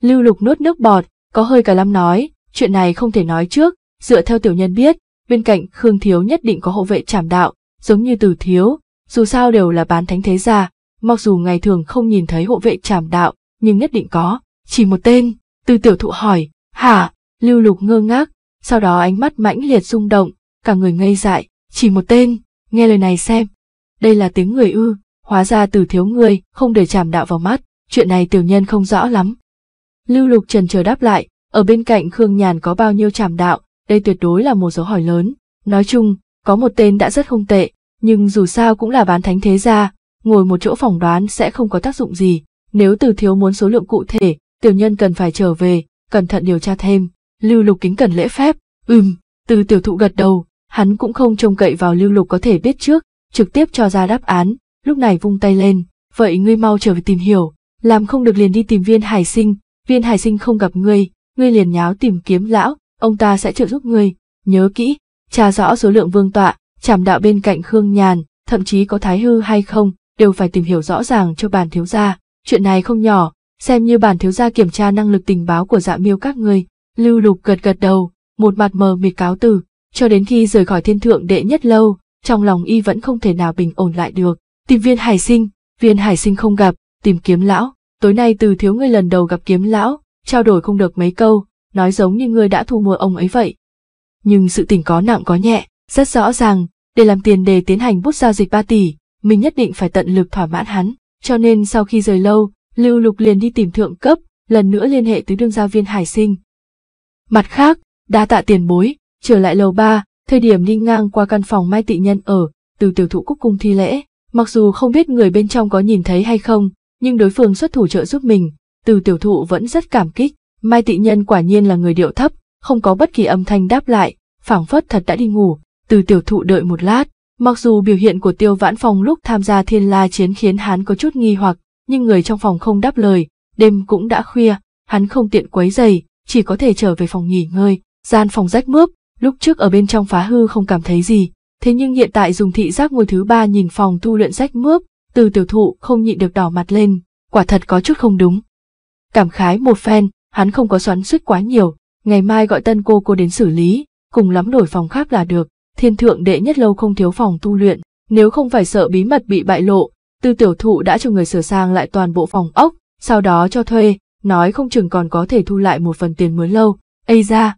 Lưu Lục nuốt nước bọt, có hơi cả lắm nói, chuyện này không thể nói trước, dựa theo tiểu nhân biết, bên cạnh Khương Thiếu nhất định có hộ vệ trảm đạo, giống như Từ Thiếu, dù sao đều là bán thánh thế gia, mặc dù ngày thường không nhìn thấy hộ vệ trảm đạo, nhưng nhất định có, chỉ một tên, Từ Tiểu Thụ hỏi, hả, Lưu Lục ngơ ngác, sau đó ánh mắt mãnh liệt rung động, cả người ngây dại, chỉ một tên, nghe lời này xem, đây là tiếng người ư, hóa ra Từ Thiếu người không để trảm đạo vào mắt, chuyện này tiểu nhân không rõ lắm, Lưu Lục trần chờ đáp lại, ở bên cạnh Khương Nhàn có bao nhiêu trảm đạo, đây tuyệt đối là một dấu hỏi lớn. Nói chung, có một tên đã rất không tệ, nhưng dù sao cũng là bán thánh thế gia, ngồi một chỗ phỏng đoán sẽ không có tác dụng gì. Nếu từ thiếu muốn số lượng cụ thể, tiểu nhân cần phải trở về, cẩn thận điều tra thêm. Lưu Lục kính cần lễ phép, ừm, từ tiểu thụ gật đầu, hắn cũng không trông cậy vào Lưu Lục có thể biết trước, trực tiếp cho ra đáp án, lúc này vung tay lên, vậy ngươi mau trở về tìm hiểu, làm không được liền đi tìm viên hải sinh, viên hải sinh không gặp ngươi, ngươi liền nháo tìm kiếm lão, ông ta sẽ trợ giúp ngươi, nhớ kỹ, tra rõ số lượng vương tọa, trảm đạo bên cạnh Khương Nhàn, thậm chí có thái hư hay không, đều phải tìm hiểu rõ ràng cho bản thiếu gia, chuyện này không nhỏ, xem như bản thiếu gia kiểm tra năng lực tình báo của dạ miêu các ngươi. Lưu Lục gật gật đầu, một mặt mờ mịt cáo từ, cho đến khi rời khỏi thiên thượng đệ nhất lâu, trong lòng y vẫn không thể nào bình ổn lại được. Tìm viên hải sinh, viên hải sinh không gặp, tìm kiếm lão, tối nay từ thiếu ngươi lần đầu gặp kiếm lão, trao đổi không được mấy câu, nói giống như ngươi đã thu mua ông ấy vậy. Nhưng sự tình có nặng có nhẹ, rất rõ ràng, để làm tiền đề tiến hành bút giao dịch 3 tỷ, mình nhất định phải tận lực thỏa mãn hắn, cho nên sau khi rời lâu, Lưu Lục liền đi tìm thượng cấp, lần nữa liên hệ tới đương gia viên Hải Sinh. Mặt khác, đa tạ tiền bối, trở lại lầu ba, thời điểm đi ngang qua căn phòng Mai Tị Nhân ở, từ tiểu thụ cúc cung thi lễ, mặc dù không biết người bên trong có nhìn thấy hay không, nhưng đối phương xuất thủ trợ giúp mình, từ tiểu thụ vẫn rất cảm kích. Mai Tị Nhân quả nhiên là người điệu thấp, không có bất kỳ âm thanh đáp lại, phảng phất thật đã đi ngủ, từ tiểu thụ đợi một lát. Mặc dù biểu hiện của Tiêu Vãn Phong lúc tham gia thiên la chiến khiến hắn có chút nghi hoặc, nhưng người trong phòng không đáp lời, đêm cũng đã khuya, hắn không tiện quấy giày, chỉ có thể trở về phòng nghỉ ngơi. Gian phòng rách mướp, lúc trước ở bên trong phá hư không cảm thấy gì, thế nhưng hiện tại dùng thị giác ngôi thứ ba nhìn phòng tu luyện rách mướp, từ tiểu thụ không nhịn được đỏ mặt lên, quả thật có chút không đúng. Cảm khái một phen, hắn không có xoắn suýt quá nhiều, ngày mai gọi tân cô cô đến xử lý, cùng lắm đổi phòng khác là được, thiên thượng đệ nhất lâu không thiếu phòng tu luyện, nếu không phải sợ bí mật bị bại lộ, Từ tiểu thụ đã cho người sửa sang lại toàn bộ phòng ốc, sau đó cho thuê, nói không chừng còn có thể thu lại một phần tiền mới lâu, ây ra.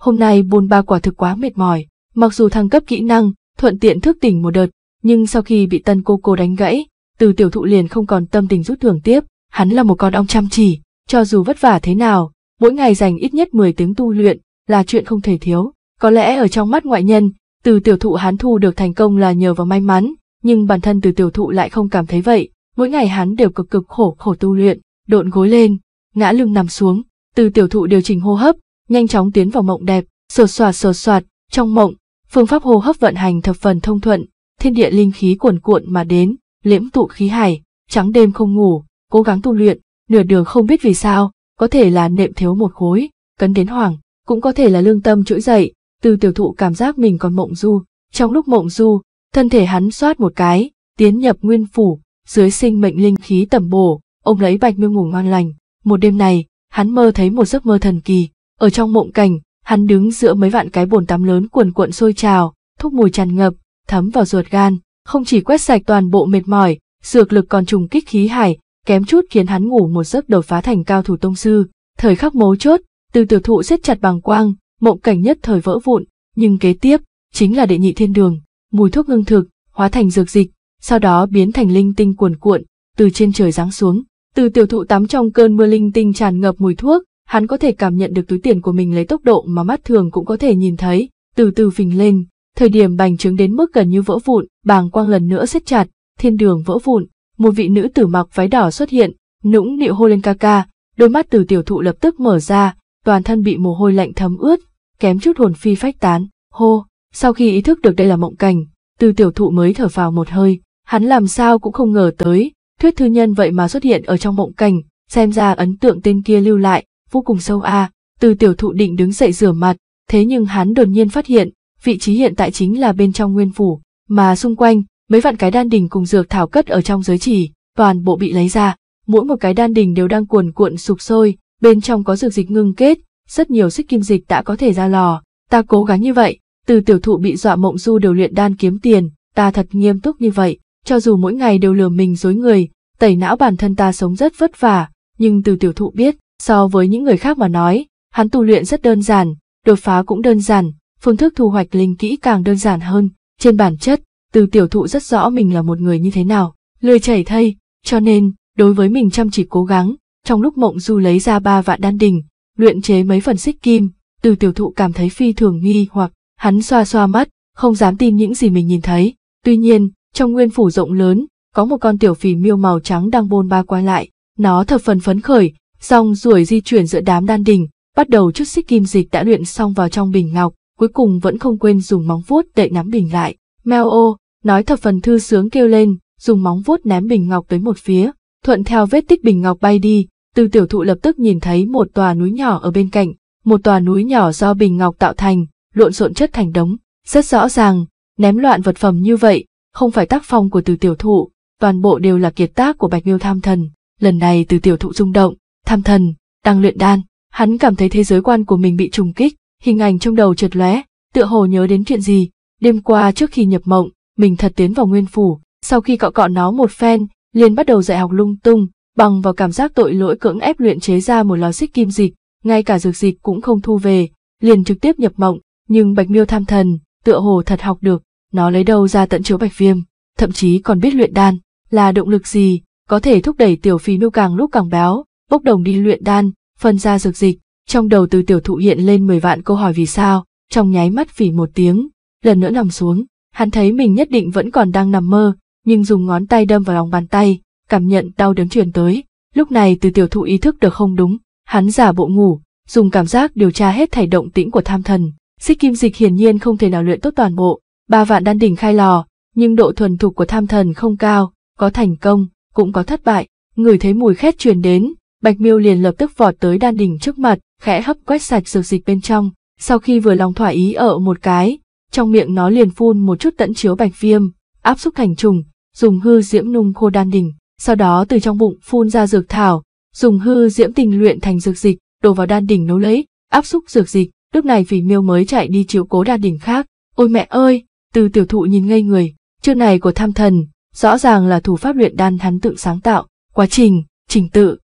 Hôm nay bôn ba quả thực quá mệt mỏi, mặc dù thăng cấp kỹ năng, thuận tiện thức tỉnh một đợt, nhưng sau khi bị tân cô cô đánh gãy, từ tiểu thụ liền không còn tâm tình rút thưởng tiếp, hắn là một con ong chăm chỉ, cho dù vất vả thế nào, mỗi ngày dành ít nhất mười tiếng tu luyện là chuyện không thể thiếu. Có lẽ ở trong mắt ngoại nhân, từ tiểu thụ hắn thu được thành công là nhờ vào may mắn, nhưng bản thân từ tiểu thụ lại không cảm thấy vậy, mỗi ngày hắn đều cực cực khổ khổ tu luyện, độn gối lên, ngã lưng nằm xuống, từ tiểu thụ điều chỉnh hô hấp, nhanh chóng tiến vào mộng đẹp, sột soạt sột soạt, trong mộng, phương pháp hô hấp vận hành thập phần thông thuận, thiên địa linh khí cuồn cuộn mà đến, liễm tụ khí hải, trắng đêm không ngủ, cố gắng tu luyện, nửa đường không biết vì sao, có thể là nệm thiếu một khối, cấn đến hoảng cũng có thể là lương tâm trỗi dậy, từ tiểu thụ cảm giác mình còn mộng du, trong lúc mộng du, thân thể hắn xoát một cái, tiến nhập nguyên phủ, dưới sinh mệnh linh khí tầm bổ, ông lấy bạch miêu ngủ ngon lành, một đêm này, hắn mơ thấy một giấc mơ thần kỳ, ở trong mộng cảnh, hắn đứng giữa mấy vạn cái bồn tắm lớn cuồn cuộn sôi trào, thúc mùi tràn ngập, thấm vào ruột gan, không chỉ quét sạch toàn bộ mệt mỏi, dược lực còn trùng kích khí hải, kém chút khiến hắn ngủ một giấc đột phá thành cao thủ tông sư. Thời khắc mấu chốt, từ tiểu thụ siết chặt bằng quang, mộng cảnh nhất thời vỡ vụn, nhưng kế tiếp, chính là đệ nhị thiên đường, mùi thuốc ngưng thực, hóa thành dược dịch, sau đó biến thành linh tinh cuồn cuộn, từ trên trời giáng xuống. Từ tiểu thụ tắm trong cơn mưa linh tinh tràn ngập mùi thuốc, hắn có thể cảm nhận được túi tiền của mình lấy tốc độ mà mắt thường cũng có thể nhìn thấy, từ từ phình lên, Thời điểm bành trướng đến mức gần như vỡ vụn, bàng quang lần nữa xếp chặt, thiên đường vỡ vụn, một vị nữ tử mặc váy đỏ xuất hiện, nũng nịu hô lên ca ca, đôi mắt từ tiểu thụ lập tức mở ra, toàn thân bị mồ hôi lạnh thấm ướt, kém chút hồn phi phách tán, hô, sau khi ý thức được đây là mộng cảnh, từ tiểu thụ mới thở vào một hơi, hắn làm sao cũng không ngờ tới, thuyết thư nhân vậy mà xuất hiện ở trong mộng cảnh, xem ra ấn tượng tên kia lưu lại, vô cùng sâu a. À. Từ tiểu thụ định đứng dậy rửa mặt, thế nhưng hắn đột nhiên phát hiện, vị trí hiện tại chính là bên trong nguyên phủ, mà xung quanh, mấy vạn cái đan đỉnh cùng dược thảo cất ở trong giới chỉ, toàn bộ bị lấy ra, mỗi một cái đan đỉnh đều đang cuồn cuộn sụp sôi, bên trong có dược dịch ngưng kết, rất nhiều xích kim dịch đã có thể ra lò, ta cố gắng như vậy, từ tiểu thụ bị dọa mộng du đều luyện đan kiếm tiền, ta thật nghiêm túc như vậy, cho dù mỗi ngày đều lừa mình dối người, tẩy não bản thân ta sống rất vất vả, nhưng từ tiểu thụ biết, so với những người khác mà nói, hắn tu luyện rất đơn giản, đột phá cũng đơn giản, phương thức thu hoạch linh kỹ càng đơn giản hơn, trên bản chất, từ tiểu thụ rất rõ mình là một người như thế nào, lười chảy thay, cho nên, đối với mình chăm chỉ cố gắng, trong lúc mộng du lấy ra ba vạn đan đỉnh, luyện chế mấy phần xích kim, từ tiểu thụ cảm thấy phi thường nghi hoặc, hắn xoa xoa mắt, không dám tin những gì mình nhìn thấy, tuy nhiên, trong nguyên phủ rộng lớn, có một con tiểu phì miêu màu trắng đang bôn ba qua lại, nó thập phần phấn khởi, xong ruồi di chuyển giữa đám đan đỉnh, bắt đầu chút xích kim dịch đã luyện xong vào trong bình ngọc, cuối cùng vẫn không quên dùng móng vuốt để nắm bình lại. Mèo ô, nói thập phần thư sướng kêu lên, dùng móng vuốt ném bình ngọc tới một phía, thuận theo vết tích bình ngọc bay đi, từ tiểu thụ lập tức nhìn thấy một tòa núi nhỏ ở bên cạnh, một tòa núi nhỏ do bình ngọc tạo thành, lộn xộn chất thành đống, rất rõ ràng, ném loạn vật phẩm như vậy, không phải tác phong của từ tiểu thụ, toàn bộ đều là kiệt tác của Bạch Miêu Tham Thần. Lần này từ tiểu thụ rung động, tham thần, đang luyện đan, hắn cảm thấy thế giới quan của mình bị trùng kích, hình ảnh trong đầu chợt lóe, tựa hồ nhớ đến chuyện gì, đêm qua trước khi nhập mộng, mình thật tiến vào nguyên phủ, sau khi cọ cọ nó một phen, liền bắt đầu dạy học lung tung, bằng vào cảm giác tội lỗi cưỡng ép luyện chế ra một lò xích kim dịch, ngay cả dược dịch cũng không thu về, liền trực tiếp nhập mộng, nhưng Bạch Miêu tham thần, tựa hồ thật học được, nó lấy đâu ra tận chữa bạch viêm, thậm chí còn biết luyện đan, là động lực gì, có thể thúc đẩy tiểu phí miêu càng lúc càng béo, bốc đồng đi luyện đan, phân ra dược dịch, trong đầu từ tiểu thụ hiện lên mười vạn câu hỏi vì sao, trong nháy mắt phỉ một tiếng, lần nữa nằm xuống, hắn thấy mình nhất định vẫn còn đang nằm mơ, nhưng dùng ngón tay đâm vào lòng bàn tay, cảm nhận đau đớn truyền tới. Lúc này từ tiểu thụ ý thức được không đúng, hắn giả bộ ngủ, dùng cảm giác điều tra hết thảy động tĩnh của tham thần. Xích kim dịch hiển nhiên không thể nào luyện tốt toàn bộ, ba vạn đan đỉnh khai lò, nhưng độ thuần thục của tham thần không cao, có thành công, cũng có thất bại, người thấy mùi khét truyền đến, Bạch Miêu liền lập tức vọt tới đan đỉnh trước mặt, khẽ hấp quét sạch dược dịch bên trong, sau khi vừa lòng thỏa ý ở một cái, trong miệng nó liền phun một chút tận chiếu bạch viêm, áp xúc thành trùng, dùng hư diễm nung khô đan đỉnh, sau đó từ trong bụng phun ra dược thảo, dùng hư diễm tình luyện thành dược dịch, đổ vào đan đỉnh nấu lấy, áp xúc dược dịch, lúc này Phỉ Miêu mới chạy đi chiếu cố đan đỉnh khác. Ôi mẹ ơi, từ tiểu thụ nhìn ngây người, chương này của tham thần, rõ ràng là thủ pháp luyện đan hắn tự sáng tạo, quá trình, trình tự,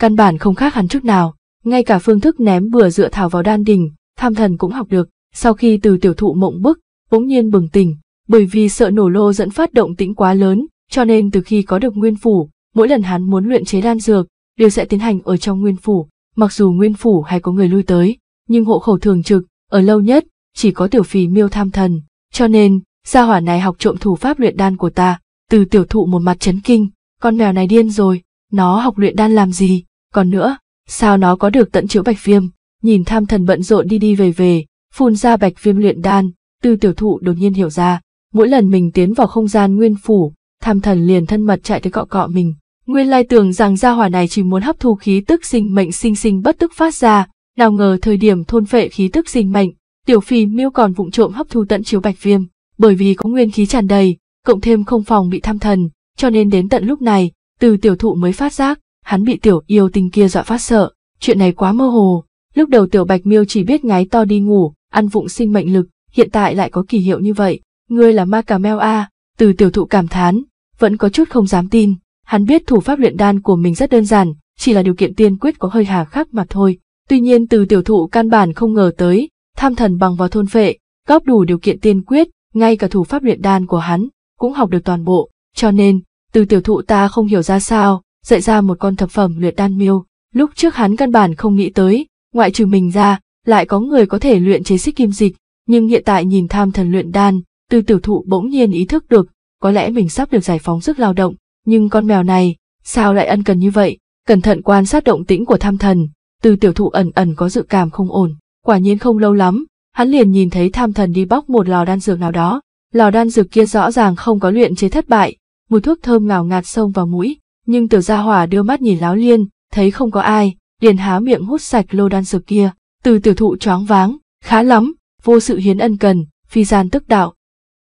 căn bản không khác hắn chút nào, ngay cả phương thức ném bừa dựa thảo vào đan đình, tham thần cũng học được, sau khi từ tiểu thụ mộng bức, bỗng nhiên bừng tỉnh, bởi vì sợ nổ lô dẫn phát động tĩnh quá lớn, cho nên từ khi có được nguyên phủ, mỗi lần hắn muốn luyện chế đan dược, đều sẽ tiến hành ở trong nguyên phủ, mặc dù nguyên phủ hay có người lui tới, nhưng hộ khẩu thường trực, ở lâu nhất, chỉ có tiểu phì miêu tham thần, cho nên, gia hỏa này học trộm thủ pháp luyện đan của ta, từ tiểu thụ một mặt chấn kinh, con mèo này điên rồi, nó học luyện đan làm gì, còn nữa, sao nó có được tận chữa bạch viêm? Nhìn tham thần bận rộn đi đi về về, phun ra bạch viêm luyện đan, tư tiểu thụ đột nhiên hiểu ra, mỗi lần mình tiến vào không gian nguyên phủ, tham thần liền thân mật chạy tới cọ cọ mình. Nguyên lai tưởng rằng gia hỏa này chỉ muốn hấp thu khí tức sinh mệnh sinh sinh bất tức phát ra, nào ngờ thời điểm thôn phệ khí tức sinh mệnh, tiểu phi miêu còn vụng trộm hấp thu tận chiếu bạch viêm, bởi vì có nguyên khí tràn đầy, cộng thêm không phòng bị tham thần, cho nên đến tận lúc này, từ tiểu thụ mới phát giác, hắn bị tiểu yêu tinh kia dọa phát sợ, chuyện này quá mơ hồ. Lúc đầu tiểu bạch miêu chỉ biết ngái to đi ngủ, ăn vụng sinh mệnh lực, hiện tại lại có kỳ hiệu như vậy, ngươi là ma cà mèo a, từ tiểu thụ cảm thán, vẫn có chút không dám tin, hắn biết thủ pháp luyện đan của mình rất đơn giản, chỉ là điều kiện tiên quyết có hơi hà khắc mà thôi. Tuy nhiên từ tiểu thụ căn bản không ngờ tới, tham thần bằng vào thôn phệ, góp đủ điều kiện tiên quyết, ngay cả thủ pháp luyện đan của hắn, cũng học được toàn bộ, cho nên, từ tiểu thụ ta không hiểu ra sao, dạy ra một con thập phẩm luyện đan miêu. Lúc trước hắn căn bản không nghĩ tới, ngoại trừ mình ra, lại có người có thể luyện chế xích kim dịch, nhưng hiện tại nhìn tham thần luyện đan, từ tiểu thụ bỗng nhiên ý thức được, có lẽ mình sắp được giải phóng sức lao động, nhưng con mèo này, sao lại ân cần như vậy, cẩn thận quan sát động tĩnh của tham thần, từ tiểu thụ ẩn ẩn có dự cảm không ổn, quả nhiên không lâu lắm, hắn liền nhìn thấy tham thần đi bóc một lò đan dược nào đó, lò đan dược kia rõ ràng không có luyện chế thất bại, mùi thuốc thơm ngào ngạt xông vào mũi, nhưng tiểu gia hỏa đưa mắt nhìn láo liên, thấy không có ai, liền há miệng hút sạch lô đan dược kia. Từ tiểu thụ choáng váng, khá lắm, vô sự hiến ân cần, phi gian tức đạo.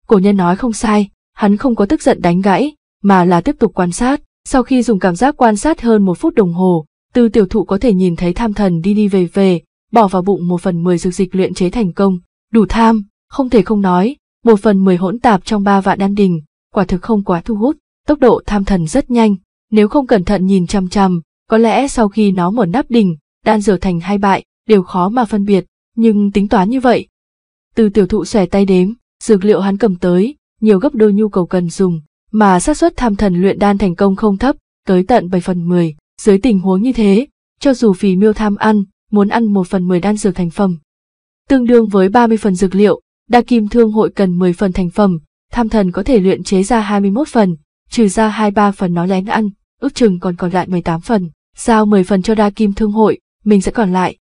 Cổ nhân nói không sai, hắn không có tức giận đánh gãy, mà là tiếp tục quan sát. Sau khi dùng cảm giác quan sát hơn một phút đồng hồ, từ tiểu thụ có thể nhìn thấy tham thần đi đi về về, bỏ vào bụng một phần mười dược dịch luyện chế thành công. Đủ tham, không thể không nói, một phần mười hỗn tạp trong ba vạn đan đình, quả thực không quá thu hút. Tốc độ tham thần rất nhanh, nếu không cẩn thận nhìn chằm chằm, có lẽ sau khi nó mở nắp đỉnh, đan dở thành hai bại, đều khó mà phân biệt, nhưng tính toán như vậy. Từ tiểu thụ xòe tay đếm, dược liệu hắn cầm tới, nhiều gấp đôi nhu cầu cần dùng, mà xác suất tham thần luyện đan thành công không thấp, tới tận 7 phần 10. Dưới tình huống như thế, cho dù phì miêu tham ăn, muốn ăn 1 phần 10 đan dược thành phẩm. Tương đương với 30 phần dược liệu, đa kim thương hội cần 10 phần thành phẩm, tham thần có thể luyện chế ra 21 phần, trừ ra hai ba phần nó lén ăn, ước chừng còn còn lại 18 phần, giao 10 phần cho đa kim thương hội, mình sẽ còn lại.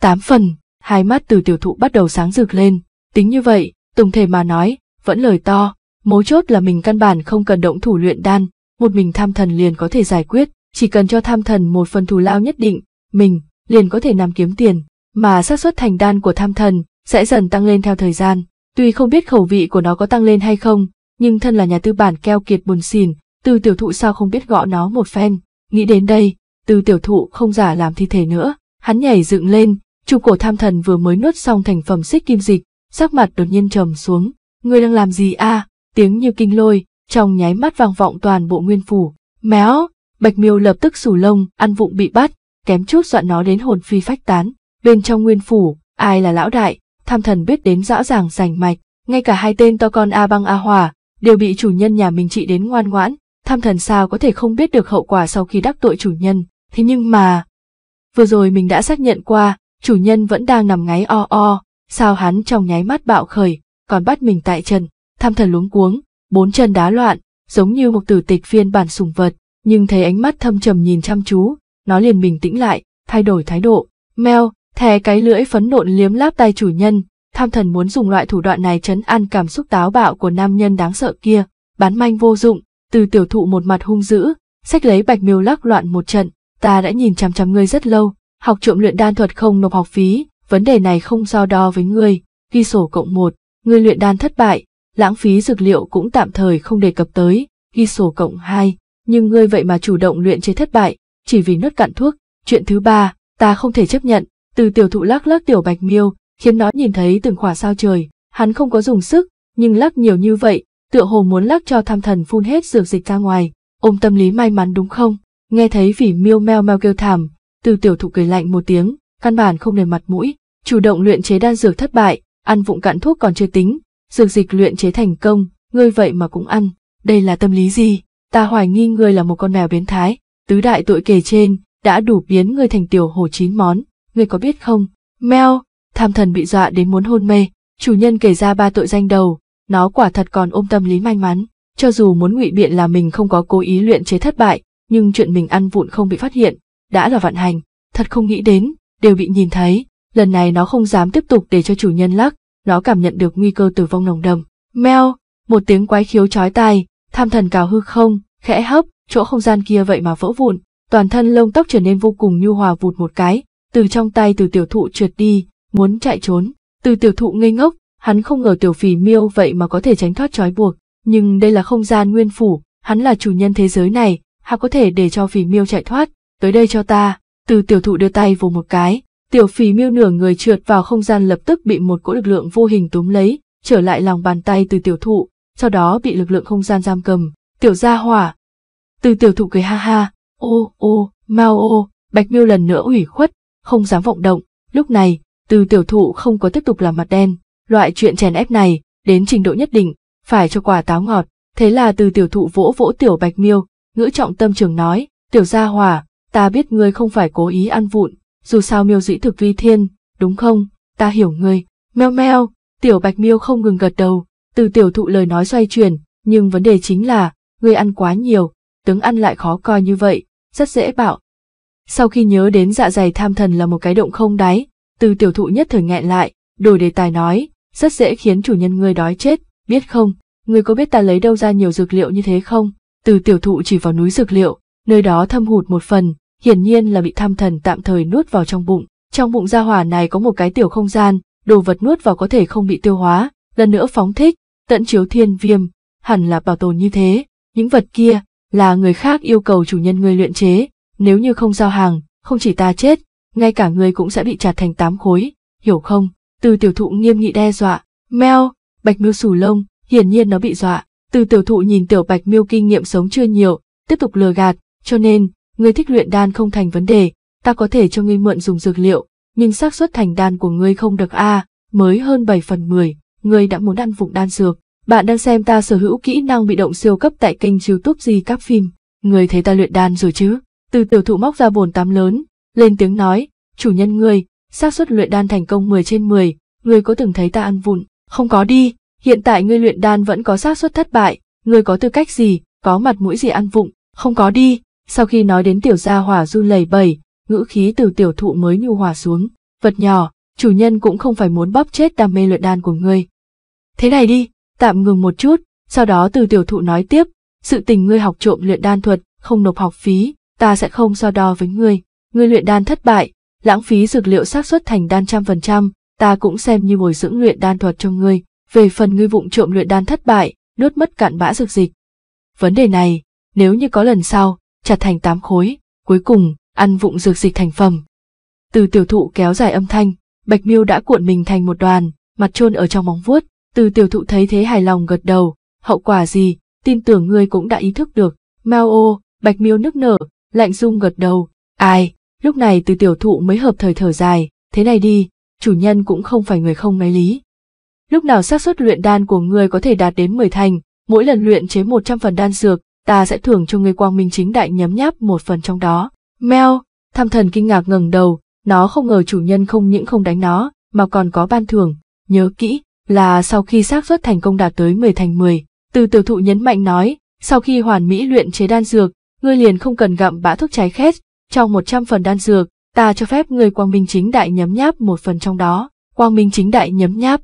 8 phần, hai mắt từ tiểu thụ bắt đầu sáng rực lên, tính như vậy, tổng thể mà nói, vẫn lời to, mấu chốt là mình căn bản không cần động thủ luyện đan, một mình tham thần liền có thể giải quyết, chỉ cần cho tham thần một phần thù lao nhất định, mình liền có thể nằm kiếm tiền, mà xác suất thành đan của tham thần sẽ dần tăng lên theo thời gian. Tuy không biết khẩu vị của nó có tăng lên hay không, nhưng thân là nhà tư bản keo kiệt buồn xỉn, từ tiểu thụ sao không biết gõ nó một phen. Nghĩ đến đây, từ tiểu thụ không giả làm thi thể nữa, hắn nhảy dựng lên, chụp cổ tham thần vừa mới nuốt xong thành phẩm xích kim dịch, sắc mặt đột nhiên trầm xuống. người đang làm gì a? Tiếng như kinh lôi, trong nháy mắt vang vọng toàn bộ nguyên phủ. Méo, bạch miêu lập tức sù lông, ăn vụng bị bắt, kém chút dọa nó đến hồn phi phách tán. Bên trong nguyên phủ, ai là lão đại, tham thần biết đến rõ ràng rành mạch, ngay cả hai tên to con A băng A hòa, đều bị chủ nhân nhà mình trị đến ngoan ngoãn, tham thần sao có thể không biết được hậu quả sau khi đắc tội chủ nhân, thế nhưng mà... Vừa rồi mình đã xác nhận qua, chủ nhân vẫn đang nằm ngáy o o, sao hắn trong nháy mắt bạo khởi, còn bắt mình tại chân, tham thần luống cuống, bốn chân đá loạn, giống như một tử tịch phiên bản sùng vật, nhưng thấy ánh mắt thâm trầm nhìn chăm chú, nó liền mình tĩnh lại, thay đổi thái độ, meo, thè cái lưỡi phấn nộn liếm láp tay chủ nhân, tham thần muốn dùng loại thủ đoạn này chấn an cảm xúc táo bạo của nam nhân đáng sợ kia, bán manh vô dụng, từ tiểu thụ một mặt hung dữ, sách lấy bạch miêu lắc loạn một trận, ta đã nhìn chằm chằm ngươi rất lâu, học trộm luyện đan thuật không nộp học phí, vấn đề này không so đo với ngươi, ghi sổ cộng một, ngươi luyện đan thất bại, lãng phí dược liệu cũng tạm thời không đề cập tới, ghi sổ cộng hai, nhưng ngươi vậy mà chủ động luyện chế thất bại, chỉ vì nứt cạn thuốc, chuyện thứ ba, ta không thể chấp nhận, từ tiểu thụ lắc lắc tiểu bạch miêu, khiến nó nhìn thấy từng khỏa sao trời. Hắn không có dùng sức, nhưng lắc nhiều như vậy, tựa hồ muốn lắc cho tham thần phun hết dược dịch ra ngoài. Ôm tâm lý may mắn đúng không? Nghe thấy phỉ miêu meo meo kêu thảm, từ tiểu thụ cười lạnh một tiếng, căn bản không để mặt mũi, chủ động luyện chế đan dược thất bại, ăn vụng cạn thuốc còn chưa tính, dược dịch luyện chế thành công, ngươi vậy mà cũng ăn, đây là tâm lý gì? Ta hoài nghi ngươi là một con mèo biến thái, tứ đại tội kể trên, đã đủ biến ngươi thành tiểu hồ chín món, ngươi có biết không? Meo tham thần bị dọa đến muốn hôn mê, chủ nhân kể ra ba tội danh đầu, nó quả thật còn ôm tâm lý may mắn, cho dù muốn ngụy biện là mình không có cố ý luyện chế thất bại, nhưng chuyện mình ăn vụn không bị phát hiện, đã là vạn hành, thật không nghĩ đến, đều bị nhìn thấy, lần này nó không dám tiếp tục để cho chủ nhân lắc, nó cảm nhận được nguy cơ tử vong nồng đầm. Meo, một tiếng quái khiếu chói tai, tham thần cào hư không, khẽ hấp, chỗ không gian kia vậy mà vỡ vụn, toàn thân lông tóc trở nên vô cùng nhu hòa vụt một cái, từ trong tay từ tiểu thụ trượt đi, muốn chạy trốn. Từ tiểu thụ ngây ngốc, hắn không ngờ tiểu phì miêu vậy mà có thể tránh thoát trói buộc, nhưng đây là không gian nguyên phủ, hắn là chủ nhân thế giới này, hắn có thể để cho phì miêu chạy thoát, tới đây cho ta. Từ tiểu thụ đưa tay vồ một cái, tiểu phì miêu nửa người trượt vào không gian lập tức bị một cỗ lực lượng vô hình túm lấy, trở lại lòng bàn tay từ tiểu thụ, sau đó bị lực lượng không gian giam cầm, tiểu gia hỏa. Từ tiểu thụ cười ha ha, ô ô, mau ô, bạch miêu lần nữa ủy khuất, không dám vọng động, lúc này, từ tiểu thụ không có tiếp tục làm mặt đen, loại chuyện chèn ép này, đến trình độ nhất định, phải cho quả táo ngọt, thế là từ tiểu thụ vỗ vỗ tiểu bạch miêu, ngữ trọng tâm trường nói, tiểu gia hòa, ta biết ngươi không phải cố ý ăn vụn, dù sao miêu dĩ thực vi thiên, đúng không, ta hiểu ngươi, meo meo, tiểu bạch miêu không ngừng gật đầu, từ tiểu thụ lời nói xoay chuyển, nhưng vấn đề chính là, ngươi ăn quá nhiều, tướng ăn lại khó coi như vậy, rất dễ bạo. Sau khi nhớ đến dạ dày tham thần là một cái động không đáy, từ tiểu thụ nhất thời nghẹn lại, đổi đề tài nói, rất dễ khiến chủ nhân ngươi đói chết, biết không, ngươi có biết ta lấy đâu ra nhiều dược liệu như thế không? Từ tiểu thụ chỉ vào núi dược liệu, nơi đó thâm hụt một phần, hiển nhiên là bị tham thần tạm thời nuốt vào trong bụng. Trong bụng gia hỏa này có một cái tiểu không gian, đồ vật nuốt vào có thể không bị tiêu hóa, lần nữa phóng thích, tận chiếu thiên viêm, hẳn là bảo tồn như thế. Những vật kia là người khác yêu cầu chủ nhân ngươi luyện chế, nếu như không giao hàng, không chỉ ta chết, ngay cả người cũng sẽ bị chặt thành tám khối, hiểu không? Từ tiểu thụ nghiêm nghị đe dọa, meo, bạch miêu sù lông, hiển nhiên nó bị dọa. Từ tiểu thụ nhìn tiểu bạch miêu kinh nghiệm sống chưa nhiều, tiếp tục lừa gạt, cho nên, người thích luyện đan không thành vấn đề, ta có thể cho ngươi mượn dùng dược liệu, nhưng xác suất thành đan của ngươi không được a, mới hơn 7 phần 10, ngươi đã muốn ăn vụng đan dược. Bạn đang xem ta sở hữu kỹ năng bị động siêu cấp tại kênh YouTube gì các phim, Ngươi thấy ta luyện đan rồi chứ? Từ tiểu thụ móc ra bồn tắm lớn, lên tiếng nói, chủ nhân ngươi, xác suất luyện đan thành công 10 trên 10, ngươi có từng thấy ta ăn vụn, không có đi, hiện tại ngươi luyện đan vẫn có xác suất thất bại, ngươi có tư cách gì, có mặt mũi gì ăn vụng, không có đi, sau khi nói đến tiểu gia hỏa run lầy bẩy, ngữ khí từ tiểu thụ mới nhu hòa xuống, vật nhỏ, chủ nhân cũng không phải muốn bóp chết đam mê luyện đan của ngươi. Thế này đi, tạm ngừng một chút, sau đó từ tiểu thụ nói tiếp, sự tình ngươi học trộm luyện đan thuật, không nộp học phí, ta sẽ không so đo với ngươi. Ngươi luyện đan thất bại, lãng phí dược liệu xác suất thành đan trăm phần trăm, ta cũng xem như bồi dưỡng luyện đan thuật cho ngươi, về phần ngươi vụng trộm luyện đan thất bại, nuốt mất cạn bã dược dịch. Vấn đề này, nếu như có lần sau, chặt thành tám khối, cuối cùng, ăn vụng dược dịch thành phẩm. Từ tiểu thụ kéo dài âm thanh, Bạch Miêu đã cuộn mình thành một đoàn, mặt trôn ở trong móng vuốt, từ tiểu thụ thấy thế hài lòng gật đầu, hậu quả gì, tin tưởng ngươi cũng đã ý thức được. Mao ô, Bạch Miêu nức nở, lạnh dung gật đầu, ai, Lúc này từ tiểu thụ mới hợp thời thở dài, thế này đi, chủ nhân cũng không phải người không máy lý. Lúc nào xác suất luyện đan của ngươi có thể đạt đến mười thành, mỗi lần luyện chế một trăm phần đan dược, ta sẽ thưởng cho ngươi quang minh chính đại nhấm nháp một phần trong đó. Meo, tham thần kinh ngạc ngẩng đầu, nó không ngờ chủ nhân không những không đánh nó, mà còn có ban thưởng, nhớ kỹ, là sau khi xác suất thành công đạt tới mười thành mười từ tiểu thụ nhấn mạnh nói, sau khi hoàn mỹ luyện chế đan dược, ngươi liền không cần gặm bã thuốc trái khét, trong 100 phần đan dược, ta cho phép người quang minh chính đại nhấm nháp một phần trong đó. Quang minh chính đại nhấm nháp.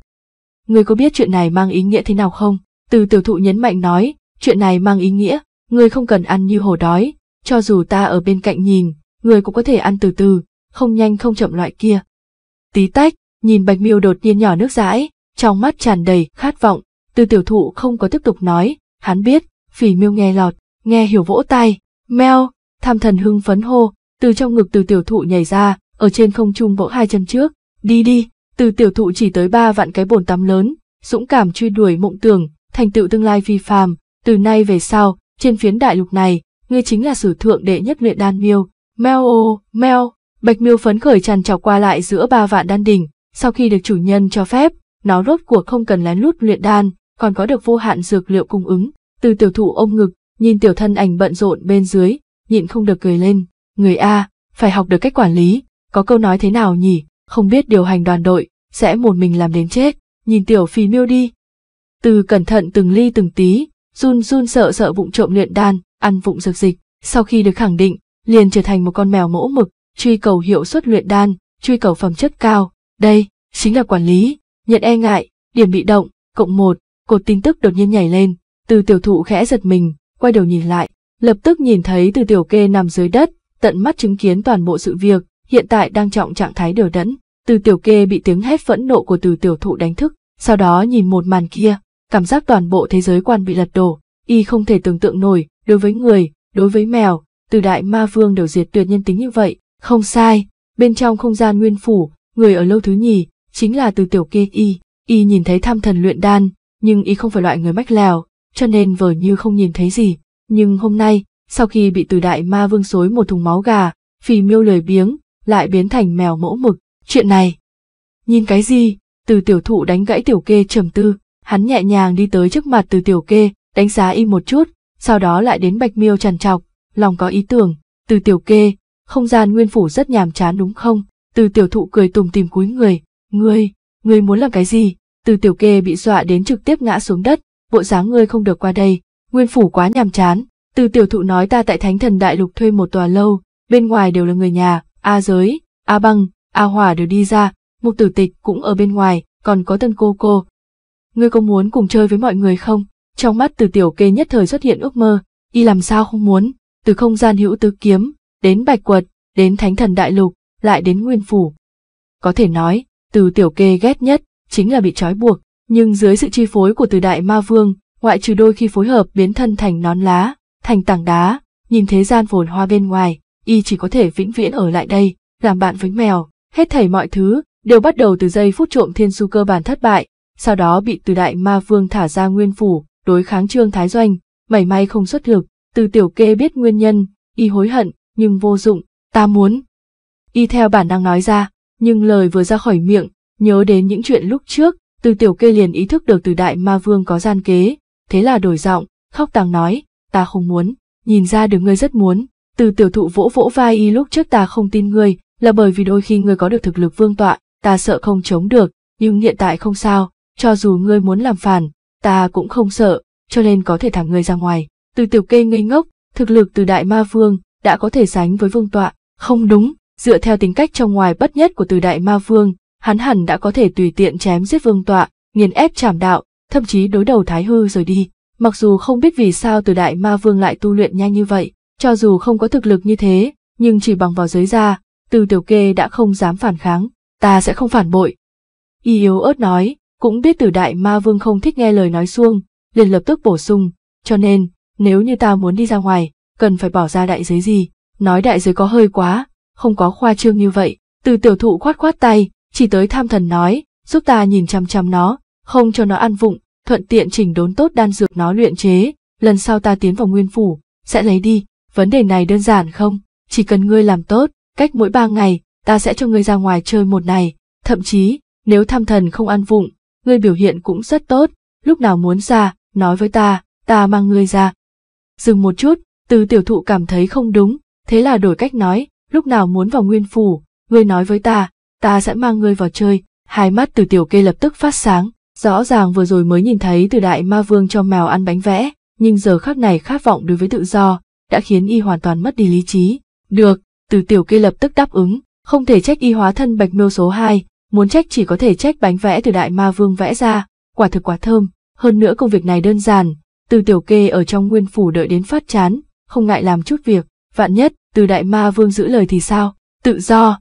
Người có biết chuyện này mang ý nghĩa thế nào không? Từ tiểu thụ nhấn mạnh nói, chuyện này mang ý nghĩa, người không cần ăn như hổ đói, cho dù ta ở bên cạnh nhìn, người cũng có thể ăn từ từ, không nhanh không chậm loại kia. Tí tách, nhìn bạch miêu đột nhiên nhỏ nước rãi, trong mắt tràn đầy khát vọng, từ tiểu thụ không có tiếp tục nói, hắn biết, phỉ miêu nghe lọt, nghe hiểu vỗ tay, meo, tham thần hưng phấn hô, từ trong ngực từ tiểu thụ nhảy ra, ở trên không trung vỗ hai chân trước, đi đi, từ tiểu thụ chỉ tới ba vạn cái bồn tắm lớn, dũng cảm truy đuổi mộng tưởng, thành tựu tương lai vi phàm, từ nay về sau, trên phiến đại lục này, ngươi chính là sử thượng đệ nhất luyện đan miêu, meo ô, meo, bạch miêu phấn khởi tràn trọc qua lại giữa ba vạn đan đỉnh, sau khi được chủ nhân cho phép, nó rốt cuộc không cần lén lút luyện đan, còn có được vô hạn dược liệu cung ứng, từ tiểu thụ ôm ngực, nhìn tiểu thân ảnh bận rộn bên dưới, nhịn không được cười lên người A, phải học được cách quản lý, có câu nói thế nào nhỉ, không biết điều hành đoàn đội, sẽ một mình làm đến chết, nhìn tiểu phi miêu đi. Từ cẩn thận từng ly từng tí, run run sợ sợ vụng trộm luyện đan, ăn vụng dược dịch, sau khi được khẳng định, liền trở thành một con mèo mẫu mực, truy cầu hiệu suất luyện đan, truy cầu phẩm chất cao, đây, chính là quản lý, nhận e ngại, điểm bị động, cộng một, cột tin tức đột nhiên nhảy lên, từ tiểu thụ khẽ giật mình, quay đầu nhìn lại, lập tức nhìn thấy từ tiểu kê nằm dưới đất, tận mắt chứng kiến toàn bộ sự việc, hiện tại đang trọng trạng thái đờ đẫn. Từ tiểu kê bị tiếng hét phẫn nộ của từ tiểu thụ đánh thức, sau đó nhìn một màn kia, cảm giác toàn bộ thế giới quan bị lật đổ, y không thể tưởng tượng nổi, đối với người, đối với mèo, từ đại ma vương đều diệt tuyệt nhân tính như vậy, không sai, bên trong không gian nguyên phủ, người ở lâu thứ nhì, chính là từ tiểu kê y, y nhìn thấy tham thần luyện đan, nhưng y không phải loại người mách lèo, cho nên vờ như không nhìn thấy gì, nhưng hôm nay, sau khi bị từ đại ma vương xối một thùng máu gà, phì miêu lười biếng, lại biến thành mèo mẫu mực. Chuyện này. Nhìn cái gì? Từ tiểu thụ đánh gãy tiểu kê trầm tư, hắn nhẹ nhàng đi tới trước mặt từ tiểu kê, đánh giá y một chút, sau đó lại đến bạch miêu trằn trọc, lòng có ý tưởng, từ tiểu kê, không gian nguyên phủ rất nhàm chán đúng không? Từ tiểu thụ cười tùng tìm cúi người, ngươi, ngươi muốn làm cái gì? Từ tiểu kê bị dọa đến trực tiếp ngã xuống đất, bộ dáng ngươi không được qua đây, nguyên phủ quá nhàm chán, từ tiểu thụ nói ta tại Thánh Thần Đại Lục thuê một tòa lâu, bên ngoài đều là người nhà, A Giới, A Băng, A Hỏa đều đi ra, Mục Tử Tịch cũng ở bên ngoài, còn có Tân Cô Cô. Ngươi có muốn cùng chơi với mọi người không? Trong mắt Từ Tiểu Kê nhất thời xuất hiện ước mơ, y làm sao không muốn, từ không gian hữu tứ kiếm, đến Bạch Quật, đến Thánh Thần Đại Lục, lại đến Nguyên Phủ. Có thể nói, Từ Tiểu Kê ghét nhất chính là bị trói buộc, nhưng dưới sự chi phối của Từ Đại Ma Vương, ngoại trừ đôi khi phối hợp biến thân thành nón lá, thành tảng đá, nhìn thế gian phồn hoa bên ngoài, y chỉ có thể vĩnh viễn ở lại đây, làm bạn với mèo, hết thảy mọi thứ, đều bắt đầu từ giây phút trộm thiên su cơ bản thất bại, sau đó bị từ đại ma vương thả ra nguyên phủ, đối kháng trương thái doanh, mảy may không xuất lực, từ tiểu kê biết nguyên nhân, y hối hận, nhưng vô dụng, ta muốn. Y theo bản năng nói ra, nhưng lời vừa ra khỏi miệng, nhớ đến những chuyện lúc trước, từ tiểu kê liền ý thức được từ đại ma vương có gian kế, thế là đổi giọng, khóc tàng nói, ta không muốn, nhìn ra được ngươi rất muốn. Từ tiểu thụ vỗ vỗ vai y lúc trước ta không tin ngươi, là bởi vì đôi khi ngươi có được thực lực vương tọa, ta sợ không chống được, nhưng hiện tại không sao, cho dù ngươi muốn làm phản, ta cũng không sợ, cho nên có thể thả ngươi ra ngoài. Từ tiểu kê ngây ngốc, thực lực từ đại ma vương đã có thể sánh với vương tọa, không đúng, dựa theo tính cách trong ngoài bất nhất của từ đại ma vương, hắn hẳn đã có thể tùy tiện chém giết vương tọa, nghiền ép trảm đạo, thậm chí đối đầu thái hư rồi đi. Mặc dù không biết vì sao từ đại ma vương lại tu luyện nhanh như vậy, cho dù không có thực lực như thế, nhưng chỉ bằng vào giới ra, từ tiểu kê đã không dám phản kháng, ta sẽ không phản bội. Y yếu ớt nói, cũng biết từ đại ma vương không thích nghe lời nói xuông, liền lập tức bổ sung, cho nên, nếu như ta muốn đi ra ngoài, cần phải bỏ ra đại giới gì, nói đại giới có hơi quá, không có khoa trương như vậy, từ tiểu thụ khoát khoát tay, chỉ tới tham thần nói, giúp ta nhìn chăm chăm nó, không cho nó ăn vụng, thuận tiện chỉnh đốn tốt đan dược nó luyện chế, lần sau ta tiến vào nguyên phủ, sẽ lấy đi, vấn đề này đơn giản không, chỉ cần ngươi làm tốt, cách mỗi ba ngày, ta sẽ cho ngươi ra ngoài chơi một ngày, thậm chí, nếu tham thần không ăn vụng, ngươi biểu hiện cũng rất tốt, lúc nào muốn ra, nói với ta, ta mang ngươi ra. Dừng một chút, từ tiểu thụ cảm thấy không đúng, thế là đổi cách nói, lúc nào muốn vào nguyên phủ, ngươi nói với ta, ta sẽ mang ngươi vào chơi, hai mắt từ tiểu kê lập tức phát sáng, Rõ ràng vừa rồi mới nhìn thấy từ đại ma vương cho mèo ăn bánh vẽ, nhưng giờ khắc này khát vọng đối với tự do, đã khiến y hoàn toàn mất đi lý trí. Được, từ tiểu kia lập tức đáp ứng, không thể trách y hóa thân bạch miêu số 2, muốn trách chỉ có thể trách bánh vẽ từ đại ma vương vẽ ra, quả thực quá thơm, hơn nữa công việc này đơn giản, từ tiểu kê ở trong nguyên phủ đợi đến phát chán, không ngại làm chút việc, vạn nhất, từ đại ma vương giữ lời thì sao, tự do.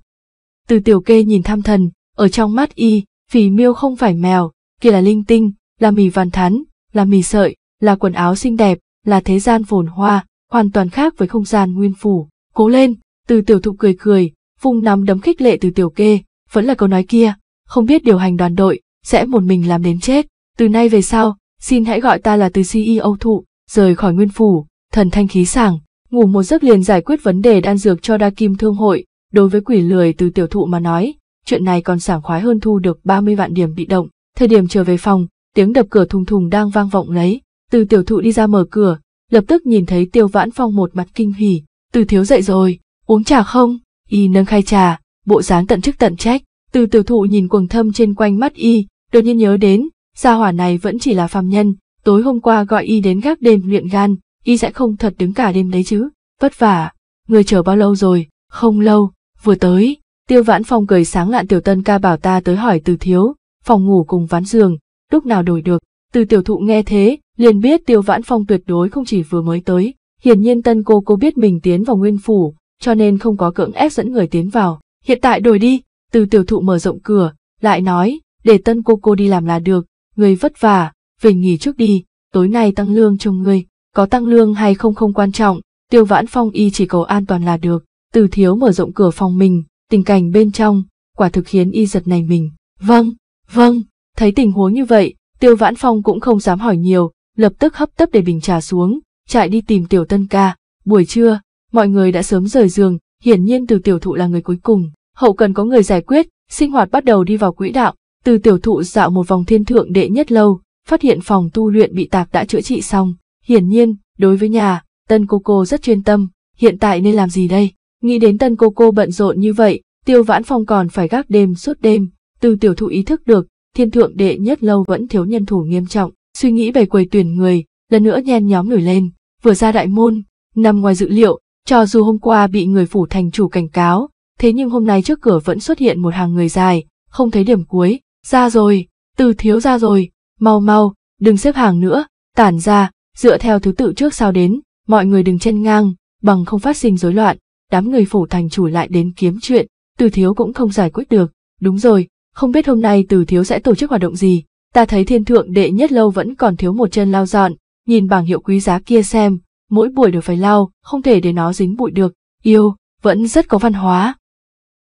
Từ tiểu kê nhìn tham thần, ở trong mắt y, vì miêu không phải mèo, kia là linh tinh, là mì vằn thắn, là mì sợi, là quần áo xinh đẹp, là thế gian phồn hoa, hoàn toàn khác với không gian nguyên phủ. Cố lên, từ tiểu thụ cười cười, vung nắm đấm khích lệ từ tiểu kê, vẫn là câu nói kia, không biết điều hành đoàn đội, sẽ một mình làm đến chết. Từ nay về sau, xin hãy gọi ta là từ CEO thụ, rời khỏi nguyên phủ, thần thanh khí sảng, ngủ một giấc liền giải quyết vấn đề đan dược cho đa kim thương hội, đối với quỷ lười từ tiểu thụ mà nói, chuyện này còn sảng khoái hơn thu được 30 vạn điểm bị động. Thời điểm trở về phòng, tiếng đập cửa thùng thùng đang vang vọng lấy, từ tiểu thụ đi ra mở cửa, lập tức nhìn thấy tiêu vãn phong một mặt kinh hỉ, từ thiếu dậy rồi, uống trà không, y nâng khai trà, bộ dáng tận chức tận trách, từ tiểu thụ nhìn quầng thâm trên quanh mắt y, đột nhiên nhớ đến, gia hỏa này vẫn chỉ là phàm nhân, tối hôm qua gọi y đến gác đêm luyện gan, y sẽ không thật đứng cả đêm đấy chứ, vất vả, người chờ bao lâu rồi, không lâu, vừa tới, tiêu vãn phong cười sáng lạn tiểu tân ca bảo ta tới hỏi từ thiếu, phòng ngủ cùng ván giường, lúc nào đổi được. Từ tiểu thụ nghe thế, liền biết Tiêu Vãn Phong tuyệt đối không chỉ vừa mới tới, hiển nhiên tân cô cô biết mình tiến vào nguyên phủ, cho nên không có cưỡng ép dẫn người tiến vào. Hiện tại đổi đi, từ tiểu thụ mở rộng cửa, lại nói, để tân cô cô đi làm là được, người vất vả, về nghỉ trước đi, tối nay tăng lương cho người, có tăng lương hay không không quan trọng, Tiêu Vãn Phong y chỉ cầu an toàn là được. Từ thiếu mở rộng cửa phòng mình, tình cảnh bên trong, quả thực khiến y giật này mình. Vâng, Vâng, thấy tình huống như vậy, Tiêu Vãn Phong cũng không dám hỏi nhiều, lập tức hấp tấp để bình trà xuống, chạy đi tìm Tiểu Tân ca. Buổi trưa, mọi người đã sớm rời giường, hiển nhiên từ tiểu thụ là người cuối cùng, hậu cần có người giải quyết, sinh hoạt bắt đầu đi vào quỹ đạo, từ tiểu thụ dạo một vòng thiên thượng đệ nhất lâu, phát hiện phòng tu luyện bị tạc đã chữa trị xong, hiển nhiên, đối với nhà, Tân cô cô rất chuyên tâm, hiện tại nên làm gì đây? Nghĩ đến Tân cô cô bận rộn như vậy, Tiêu Vãn Phong còn phải gác đêm suốt đêm, từ tiểu thụ ý thức được, thiên thượng đệ nhất lâu vẫn thiếu nhân thủ nghiêm trọng, suy nghĩ về quầy tuyển người, lần nữa nhen nhóm nổi lên, vừa ra đại môn, nằm ngoài dự liệu, cho dù hôm qua bị người phủ thành chủ cảnh cáo, thế nhưng hôm nay trước cửa vẫn xuất hiện một hàng người dài, không thấy điểm cuối, ra rồi, từ thiếu ra rồi, mau mau, đừng xếp hàng nữa, tản ra, dựa theo thứ tự trước sau đến, mọi người đừng chen ngang, bằng không phát sinh rối loạn, đám người phủ thành chủ lại đến kiếm chuyện, từ thiếu cũng không giải quyết được, đúng rồi, không biết hôm nay từ thiếu sẽ tổ chức hoạt động gì, ta thấy thiên thượng đệ nhất lâu vẫn còn thiếu một chân lau dọn, nhìn bảng hiệu quý giá kia xem, mỗi buổi đều phải lau, không thể để nó dính bụi được, yêu, vẫn rất có văn hóa.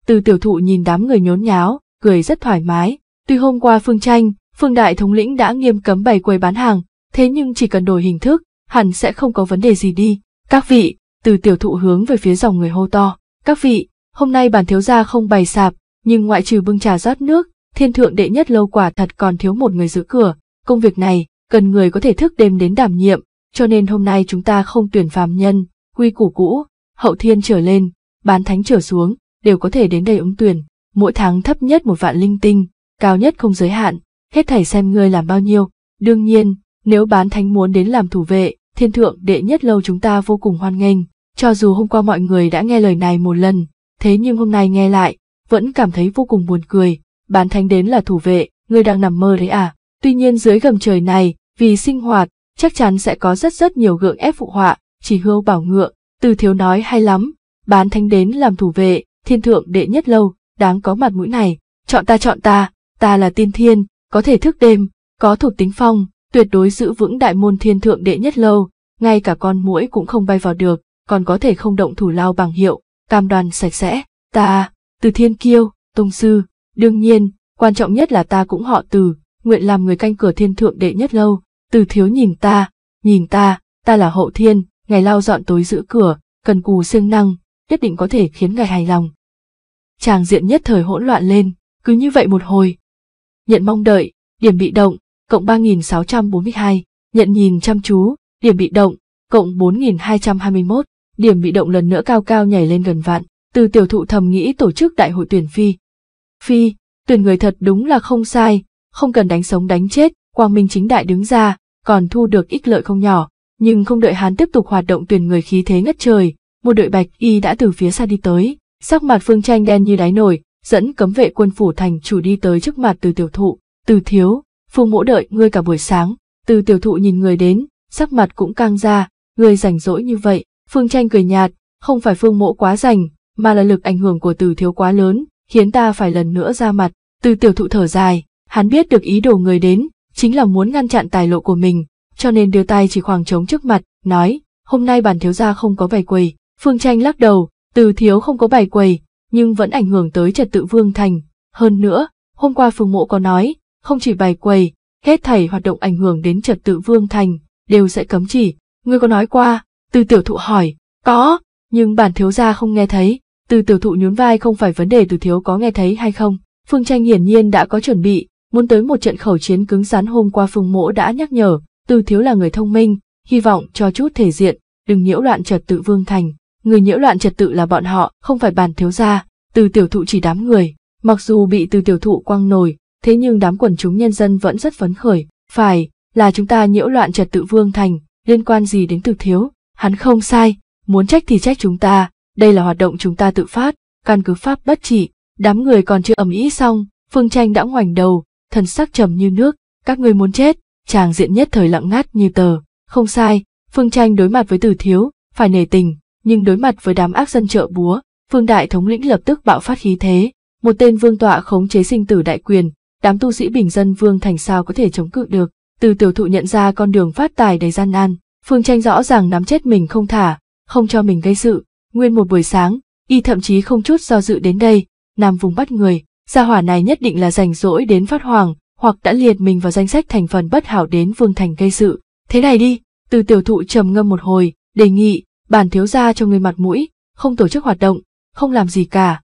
Từ tiểu thụ nhìn đám người nhốn nháo, cười rất thoải mái, tuy hôm qua phương tranh, phương đại thống lĩnh đã nghiêm cấm bày quầy bán hàng, thế nhưng chỉ cần đổi hình thức, hẳn sẽ không có vấn đề gì đi. Các vị, từ tiểu thụ hướng về phía dòng người hô to, các vị, hôm nay bản thiếu gia không bày sạp, nhưng ngoại trừ bưng trà rót nước, thiên thượng đệ nhất lâu quả thật còn thiếu một người giữ cửa, công việc này cần người có thể thức đêm đến đảm nhiệm, cho nên hôm nay chúng ta không tuyển phàm nhân, quy củ cũ, hậu thiên trở lên, bán thánh trở xuống, đều có thể đến đây ứng tuyển, mỗi tháng thấp nhất một vạn linh tinh, cao nhất không giới hạn, hết thảy xem ngươi làm bao nhiêu, đương nhiên, nếu bán thánh muốn đến làm thủ vệ, thiên thượng đệ nhất lâu chúng ta vô cùng hoan nghênh, cho dù hôm qua mọi người đã nghe lời này một lần, thế nhưng hôm nay nghe lại, vẫn cảm thấy vô cùng buồn cười, bán thánh đến là thủ vệ, người đang nằm mơ đấy à. Tuy nhiên dưới gầm trời này, vì sinh hoạt, chắc chắn sẽ có rất rất nhiều gượng ép phụ họa, chỉ hưu bảo ngựa, từ thiếu nói hay lắm, bán thánh đến làm thủ vệ, thiên thượng đệ nhất lâu, đáng có mặt mũi này, chọn ta chọn ta, ta là tiên thiên, có thể thức đêm, có thuộc tính phong, tuyệt đối giữ vững đại môn thiên thượng đệ nhất lâu, ngay cả con mũi cũng không bay vào được, còn có thể không động thủ lao bằng hiệu, cam đoan sạch sẽ, ta, từ Thiên Kiêu, Tông Sư, đương nhiên, quan trọng nhất là ta cũng họ từ, nguyện làm người canh cửa thiên thượng đệ nhất lâu, từ thiếu nhìn ta, nhìn ta, ta là hậu thiên, ngày lao dọn tối giữ cửa, cần cù siêng năng, nhất định có thể khiến ngài hài lòng. Chàng diện nhất thời hỗn loạn lên, cứ như vậy một hồi. Nhận mong đợi, điểm bị động, cộng ba nghìn sáu trăm bốn mươi hai, nhận nhìn chăm chú, điểm bị động, cộng bốn nghìn hai hai trăm 4221, điểm bị động lần nữa cao cao nhảy lên gần vạn từ tiểu thụ thầm nghĩ tổ chức đại hội tuyển phi. Phi, tuyển người thật đúng là không sai, không cần đánh sống đánh chết, Quang Minh chính đại đứng ra, còn thu được ích lợi không nhỏ, nhưng không đợi hắn tiếp tục hoạt động tuyển người khí thế ngất trời, một đội bạch y đã từ phía xa đi tới, sắc mặt Phương Tranh đen như đáy nổi, dẫn cấm vệ quân phủ thành chủ đi tới trước mặt từ tiểu thụ, từ thiếu, Phương mỗ đợi ngươi cả buổi sáng, từ tiểu thụ nhìn người đến, sắc mặt cũng căng ra, người rảnh rỗi như vậy, Phương Tranh cười nhạt, không phải Phương mỗ quá rảnh, mà là lực ảnh hưởng của từ thiếu quá lớn, khiến ta phải lần nữa ra mặt. Từ tiểu thụ thở dài, hắn biết được ý đồ người đến, chính là muốn ngăn chặn tài lộ của mình, cho nên đưa tay chỉ khoảng trống trước mặt, nói, hôm nay bản thiếu gia không có bày quầy. Phương tranh lắc đầu, từ thiếu không có bày quầy, nhưng vẫn ảnh hưởng tới trật tự vương thành. Hơn nữa, hôm qua phương mộ có nói, không chỉ bày quầy, hết thảy hoạt động ảnh hưởng đến trật tự vương thành, đều sẽ cấm chỉ. Ngươi có nói qua, từ tiểu thụ hỏi, có, nhưng bản thiếu gia không nghe thấy. Từ tiểu thụ nhún vai không phải vấn đề từ thiếu có nghe thấy hay không. Phương Tranh hiển nhiên đã có chuẩn bị, muốn tới một trận khẩu chiến cứng rắn hôm qua Phương Mỗ đã nhắc nhở, từ thiếu là người thông minh, hy vọng cho chút thể diện, đừng nhiễu loạn trật tự vương thành. Người nhiễu loạn trật tự là bọn họ, không phải bàn thiếu gia, từ tiểu thụ chỉ đám người. Mặc dù bị từ tiểu thụ quăng nổi, thế nhưng đám quần chúng nhân dân vẫn rất phấn khởi, phải, là chúng ta nhiễu loạn trật tự vương thành, liên quan gì đến từ thiếu, hắn không sai, muốn trách thì trách chúng ta, đây là hoạt động chúng ta tự phát, căn cứ pháp bất trị đám người còn chưa ẩm ý xong, Phương Tranh đã ngoảnh đầu, thần sắc trầm như nước, các người muốn chết, chàng diện nhất thời lặng ngắt như tờ, không sai, Phương Tranh đối mặt với tử Thiếu, phải nể tình, nhưng đối mặt với đám ác dân trợ búa, Phương Đại thống lĩnh lập tức bạo phát khí thế, một tên vương tọa khống chế sinh tử đại quyền, đám tu sĩ bình dân vương thành sao có thể chống cự được, từ tiểu thụ nhận ra con đường phát tài đầy gian nan, Phương Tranh rõ ràng nắm chết mình không thả, không cho mình gây sự, Nguyên một buổi sáng, y thậm chí không chút do dự đến đây, nằm vùng bắt người, gia hỏa này nhất định là rảnh rỗi đến phát hoàng, hoặc đã liệt mình vào danh sách thành phần bất hảo đến vương thành gây sự. Thế này đi, từ tiểu thụ trầm ngâm một hồi, đề nghị, bản thiếu gia cho người mặt mũi, không tổ chức hoạt động, không làm gì cả.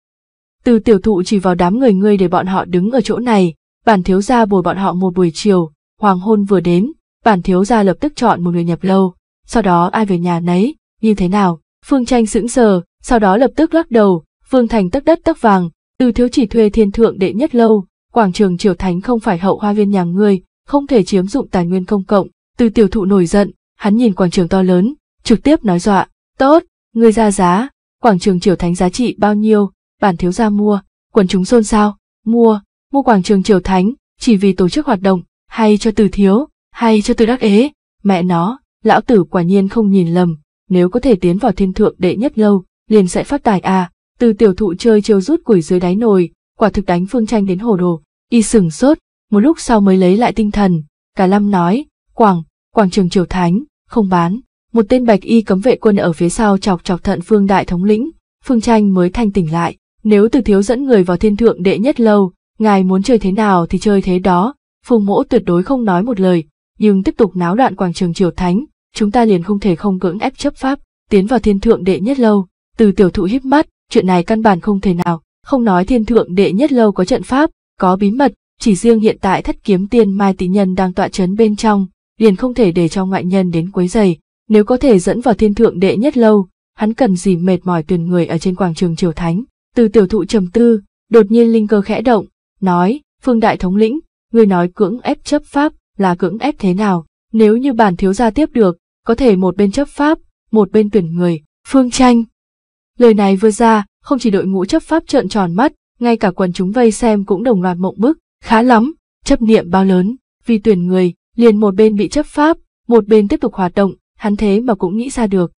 Từ tiểu thụ chỉ vào đám người ngươi để bọn họ đứng ở chỗ này, bản thiếu gia bồi bọn họ một buổi chiều, hoàng hôn vừa đến, bản thiếu gia lập tức chọn một người nhập lâu, sau đó ai về nhà nấy, như thế nào? Phương Tranh sững sờ, sau đó lập tức lắc đầu, Phương Thành tất đất tất vàng, từ thiếu chỉ thuê thiên thượng đệ nhất lâu, quảng trường triều thánh không phải hậu hoa viên nhà ngươi, không thể chiếm dụng tài nguyên công cộng. Từ tiểu thụ nổi giận, hắn nhìn quảng trường to lớn, trực tiếp nói dọa, tốt, ngươi ra giá, quảng trường triều thánh giá trị bao nhiêu, bản thiếu gia mua, quần chúng xôn xao, mua, mua quảng trường triều thánh, chỉ vì tổ chức hoạt động, hay cho từ thiếu, hay cho từ đắc ế, mẹ nó, lão tử quả nhiên không nhìn lầm, nếu có thể tiến vào thiên thượng đệ nhất lâu, liền sẽ phát tài à, từ tiểu thụ chơi chiêu rút củi dưới đáy nồi, quả thực đánh phương tranh đến hồ đồ, y sừng sốt, một lúc sau mới lấy lại tinh thần, cả lâm nói, quảng, quảng trường triều thánh, không bán, một tên bạch y cấm vệ quân ở phía sau chọc chọc thận phương đại thống lĩnh, phương tranh mới thanh tỉnh lại, nếu từ thiếu dẫn người vào thiên thượng đệ nhất lâu, ngài muốn chơi thế nào thì chơi thế đó, phương mỗ tuyệt đối không nói một lời, nhưng tiếp tục náo loạn quảng trường triều thánh, chúng ta liền không thể không cưỡng ép chấp pháp, tiến vào thiên thượng đệ nhất lâu. Từ tiểu thụ híp mắt, chuyện này căn bản không thể nào, không nói thiên thượng đệ nhất lâu có trận pháp, có bí mật, chỉ riêng hiện tại thất kiếm tiên mai tị nhân đang tọa chấn bên trong, liền không thể để cho ngoại nhân đến quấy giày. Nếu có thể dẫn vào thiên thượng đệ nhất lâu, hắn cần gì mệt mỏi tuyển người ở trên quảng trường triều thánh. Từ tiểu thụ trầm tư, đột nhiên linh cơ khẽ động, nói, phương đại thống lĩnh, người nói cưỡng ép chấp pháp là cưỡng ép thế nào, nếu như bản thiếu gia tiếp được, có thể một bên chấp pháp, một bên tuyển người, phương tranh. Lời này vừa ra, không chỉ đội ngũ chấp pháp trợn tròn mắt, ngay cả quần chúng vây xem cũng đồng loạt mộng bức, khá lắm, chấp niệm bao lớn, vì tuyển người, liền một bên bị chấp pháp, một bên tiếp tục hoạt động, hắn thế mà cũng nghĩ ra được.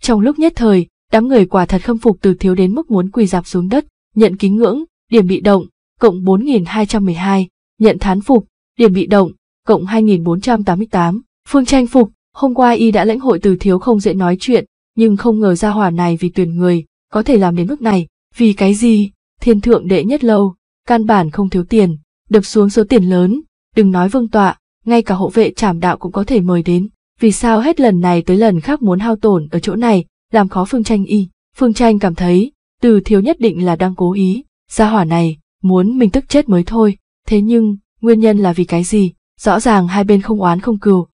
Trong lúc nhất thời, đám người quả thật khâm phục từ thiếu đến mức muốn quỳ dạp xuống đất, nhận kính ngưỡng, điểm bị động, cộng 4212, nhận thán phục, điểm bị động, cộng 2488, phương tranh phục, Hôm qua y đã lãnh hội từ thiếu không dễ nói chuyện, nhưng không ngờ ra hỏa này vì tuyển người, có thể làm đến mức này, vì cái gì, thiên thượng đệ nhất lâu, căn bản không thiếu tiền, đập xuống số tiền lớn, đừng nói vương tọa, ngay cả hộ vệ trảm đạo cũng có thể mời đến, vì sao hết lần này tới lần khác muốn hao tổn ở chỗ này, làm khó phương tranh y, phương tranh cảm thấy, từ thiếu nhất định là đang cố ý, ra hỏa này, muốn mình tức chết mới thôi, thế nhưng, nguyên nhân là vì cái gì, rõ ràng hai bên không oán không cừu,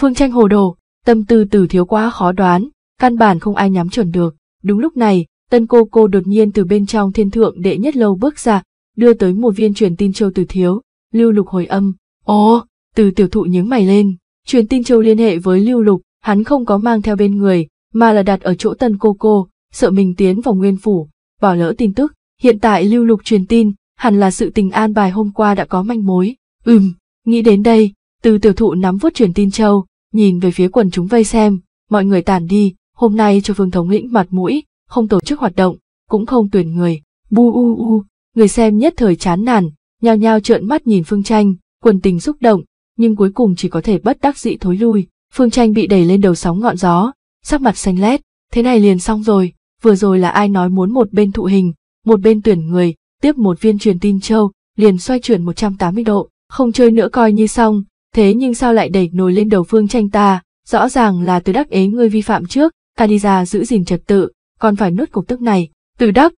Phương Tranh hồ đồ, tâm tư từ thiếu quá khó đoán, căn bản không ai nhắm chuẩn được. Đúng lúc này, tân cô cô đột nhiên từ bên trong thiên thượng đệ nhất lâu bước ra, đưa tới một viên truyền tin châu từ thiếu, lưu lục hồi âm. Ồ, từ tiểu thụ nhướng mày lên, truyền tin châu liên hệ với lưu lục, hắn không có mang theo bên người, mà là đặt ở chỗ tân cô cô, sợ mình tiến vào nguyên phủ, bỏ lỡ tin tức. Hiện tại lưu lục truyền tin, hẳn là sự tình an bài hôm qua đã có manh mối. Ừm, nghĩ đến đây, từ tiểu thụ nắm vuốt truyền tin châu, nhìn về phía quần chúng vây xem, mọi người tản đi, hôm nay cho Vương Thống Lĩnh mặt mũi, không tổ chức hoạt động, cũng không tuyển người. Bu u u, người xem nhất thời chán nản, nhao nhao trợn mắt nhìn Phương Tranh, quần tình xúc động, nhưng cuối cùng chỉ có thể bất đắc dĩ thối lui. Phương Tranh bị đẩy lên đầu sóng ngọn gió, sắc mặt xanh lét, thế này liền xong rồi, vừa rồi là ai nói muốn một bên thụ hình, một bên tuyển người, tiếp một viên truyền tin châu, liền xoay chuyển 180 độ, không chơi nữa coi như xong, thế nhưng sao lại đẩy nồi lên đầu phương tranh ta, rõ ràng là từ đắc ế ngươi vi phạm trước, ta đi ra giữ gìn trật tự, còn phải nuốt cục tức này, từ đắc.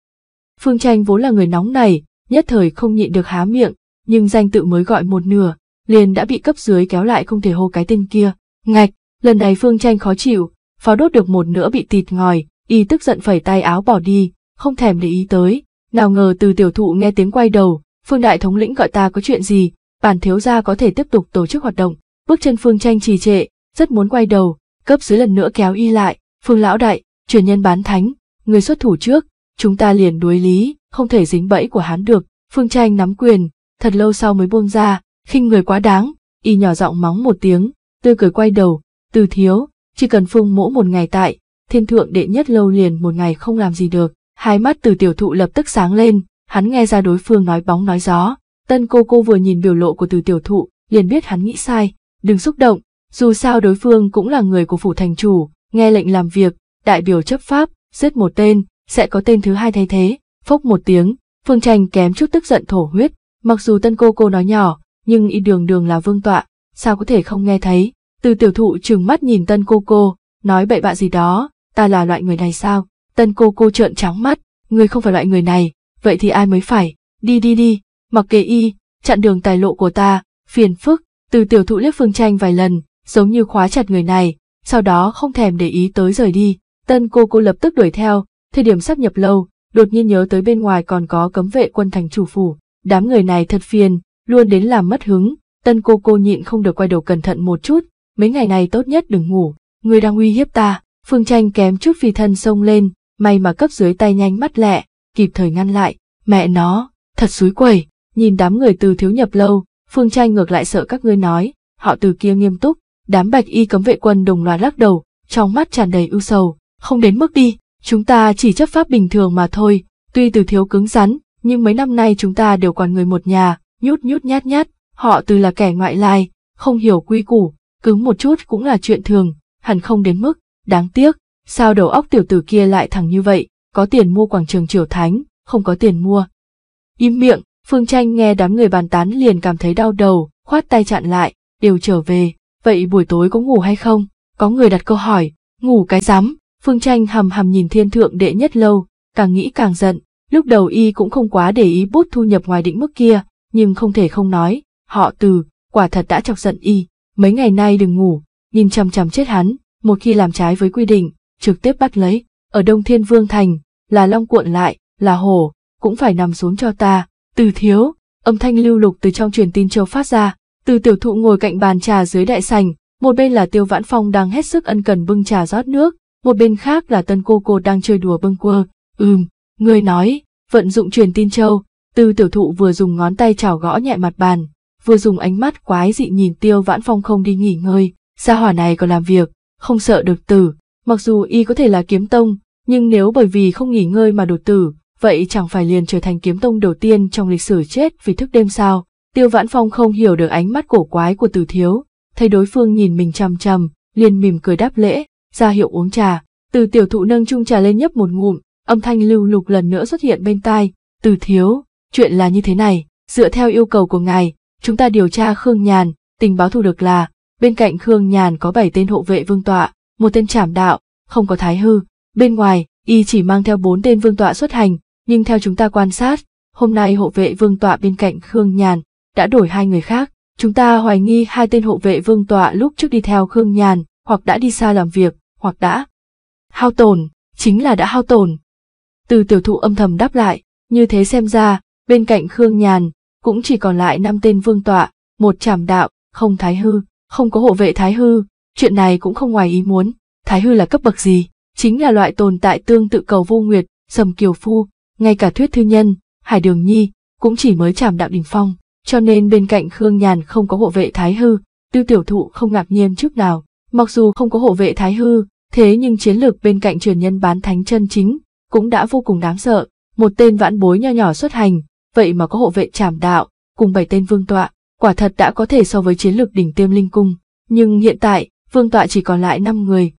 Phương tranh vốn là người nóng này, nhất thời không nhịn được há miệng, nhưng danh tự mới gọi một nửa, liền đã bị cấp dưới kéo lại không thể hô cái tên kia, ngạch, lần này phương tranh khó chịu, pháo đốt được một nửa bị tịt ngòi, y tức giận phẩy tay áo bỏ đi, không thèm để ý tới, nào ngờ từ tiểu thụ nghe tiếng quay đầu, phương đại thống lĩnh gọi ta có chuyện gì, bản thiếu gia có thể tiếp tục tổ chức hoạt động. Bước chân Phương Tranh trì trệ, rất muốn quay đầu, cấp dưới lần nữa kéo y lại, Phương lão đại, truyền nhân bán thánh, người xuất thủ trước, chúng ta liền đối lý, không thể dính bẫy của hắn được. Phương Tranh nắm quyền, thật lâu sau mới buông ra, khinh người quá đáng, y nhỏ giọng mắng một tiếng, tươi cười quay đầu, từ thiếu, chỉ cần Phương mỗ một ngày tại, thiên thượng đệ nhất lâu liền một ngày không làm gì được. Hai mắt từ tiểu thụ lập tức sáng lên, hắn nghe ra đối phương nói bóng nói gió, Tân cô cô vừa nhìn biểu lộ của từ tiểu thụ, liền biết hắn nghĩ sai, đừng xúc động, dù sao đối phương cũng là người của phủ thành chủ, nghe lệnh làm việc, đại biểu chấp pháp, giết một tên, sẽ có tên thứ hai thay thế, phốc một tiếng, Phương Tranh kém chút tức giận thổ huyết, mặc dù tân cô cô nói nhỏ, nhưng y đường đường là vương tọa, sao có thể không nghe thấy, từ tiểu thụ trừng mắt nhìn tân cô cô, nói bậy bạ gì đó, ta là loại người này sao, tân cô cô trợn trắng mắt, người không phải loại người này, vậy thì ai mới phải, đi đi đi, mặc kệ y, chặn đường tài lộ của ta, phiền phức, từ tiểu thụ liếc phương tranh vài lần, giống như khóa chặt người này, sau đó không thèm để ý tới rời đi, tân cô cô lập tức đuổi theo, thời điểm sắp nhập lâu, đột nhiên nhớ tới bên ngoài còn có cấm vệ quân thành chủ phủ, đám người này thật phiền, luôn đến làm mất hứng, tân cô cô nhịn không được quay đầu cẩn thận một chút, mấy ngày này tốt nhất đừng ngủ, người đang uy hiếp ta, phương tranh kém chút phi thân xông lên, may mà cấp dưới tay nhanh mắt lẹ, kịp thời ngăn lại, mẹ nó, thật suối quẩy nhìn đám người từ thiếu nhập lâu, Phương Tranh ngược lại sợ các ngươi nói, họ từ kia nghiêm túc, đám bạch y cấm vệ quân đồng loạt lắc đầu, trong mắt tràn đầy ưu sầu, không đến mức đi, chúng ta chỉ chấp pháp bình thường mà thôi, tuy từ thiếu cứng rắn, nhưng mấy năm nay chúng ta đều còn người một nhà, nhút nhút nhát nhát, họ từ là kẻ ngoại lai, không hiểu quy củ, cứng một chút cũng là chuyện thường, hẳn không đến mức, đáng tiếc, sao đầu óc tiểu tử kia lại thẳng như vậy, có tiền mua quảng trường triều thánh, không có tiền mua. Im miệng, Phương Tranh nghe đám người bàn tán liền cảm thấy đau đầu, khoát tay chặn lại, đều trở về, vậy buổi tối có ngủ hay không? Có người đặt câu hỏi, ngủ cái rắm, Phương Tranh hầm hầm nhìn thiên thượng đệ nhất lâu, càng nghĩ càng giận, lúc đầu y cũng không quá để ý bút thu nhập ngoài định mức kia, nhưng không thể không nói, họ từ, quả thật đã chọc giận y, mấy ngày nay đừng ngủ, nhìn chằm chằm chết hắn, một khi làm trái với quy định, trực tiếp bắt lấy, ở Đông Thiên Vương Thành, là long cuộn lại, là hổ, cũng phải nằm xuống cho ta, từ thiếu, âm thanh lưu lục từ trong truyền tin châu phát ra, từ tiểu thụ ngồi cạnh bàn trà dưới đại sành, một bên là tiêu vãn phong đang hết sức ân cần bưng trà rót nước, một bên khác là tân cô cô đang chơi đùa bưng quơ. Ừm, người nói, vận dụng truyền tin châu, từ tiểu thụ vừa dùng ngón tay chảo gõ nhẹ mặt bàn, vừa dùng ánh mắt quái dị nhìn tiêu vãn phong không đi nghỉ ngơi, gia hỏa này còn làm việc, không sợ được tử, mặc dù y có thể là kiếm tông, nhưng nếu bởi vì không nghỉ ngơi mà đột tử, vậy chẳng phải liền trở thành kiếm tông đầu tiên trong lịch sử chết vì thức đêm sao? Tiêu Vãn Phong không hiểu được ánh mắt cổ quái của Từ Thiếu, thấy đối phương nhìn mình chằm chằm, liền mỉm cười đáp lễ, ra hiệu uống trà. Từ tiểu thụ nâng chung trà lên nhấp một ngụm, âm thanh lưu lục lần nữa xuất hiện bên tai, "Từ Thiếu, chuyện là như thế này, dựa theo yêu cầu của ngài, chúng ta điều tra Khương Nhàn, tình báo thu được là bên cạnh Khương Nhàn có bảy tên hộ vệ vương tọa, một tên trảm đạo, không có thái hư, bên ngoài y chỉ mang theo bốn tên vương tọa xuất hành, nhưng theo chúng ta quan sát, hôm nay hộ vệ vương tọa bên cạnh Khương Nhàn đã đổi hai người khác. Chúng ta hoài nghi hai tên hộ vệ vương tọa lúc trước đi theo Khương Nhàn, hoặc đã đi xa làm việc, hoặc đã hao tổn, chính là đã hao tổn. Từ tiểu thụ âm thầm đáp lại, như thế xem ra, bên cạnh Khương Nhàn, cũng chỉ còn lại năm tên vương tọa, một trảm đạo, không thái hư, không có hộ vệ thái hư, chuyện này cũng không ngoài ý muốn, thái hư là cấp bậc gì, chính là loại tồn tại tương tự cầu vô nguyệt, sầm kiều phu, ngay cả thuyết thư nhân, hải đường nhi, cũng chỉ mới chạm đạo đỉnh phong, cho nên bên cạnh Khương Nhàn không có hộ vệ thái hư, tư tiểu thụ không ngạc nhiên chút nào, mặc dù không có hộ vệ thái hư, thế nhưng chiến lược bên cạnh truyền nhân bán thánh chân chính, cũng đã vô cùng đáng sợ, một tên vãn bối nho nhỏ xuất hành, vậy mà có hộ vệ trảm đạo, cùng bảy tên vương tọa, quả thật đã có thể so với chiến lược đỉnh tiêm linh cung, nhưng hiện tại, vương tọa chỉ còn lại 5 người.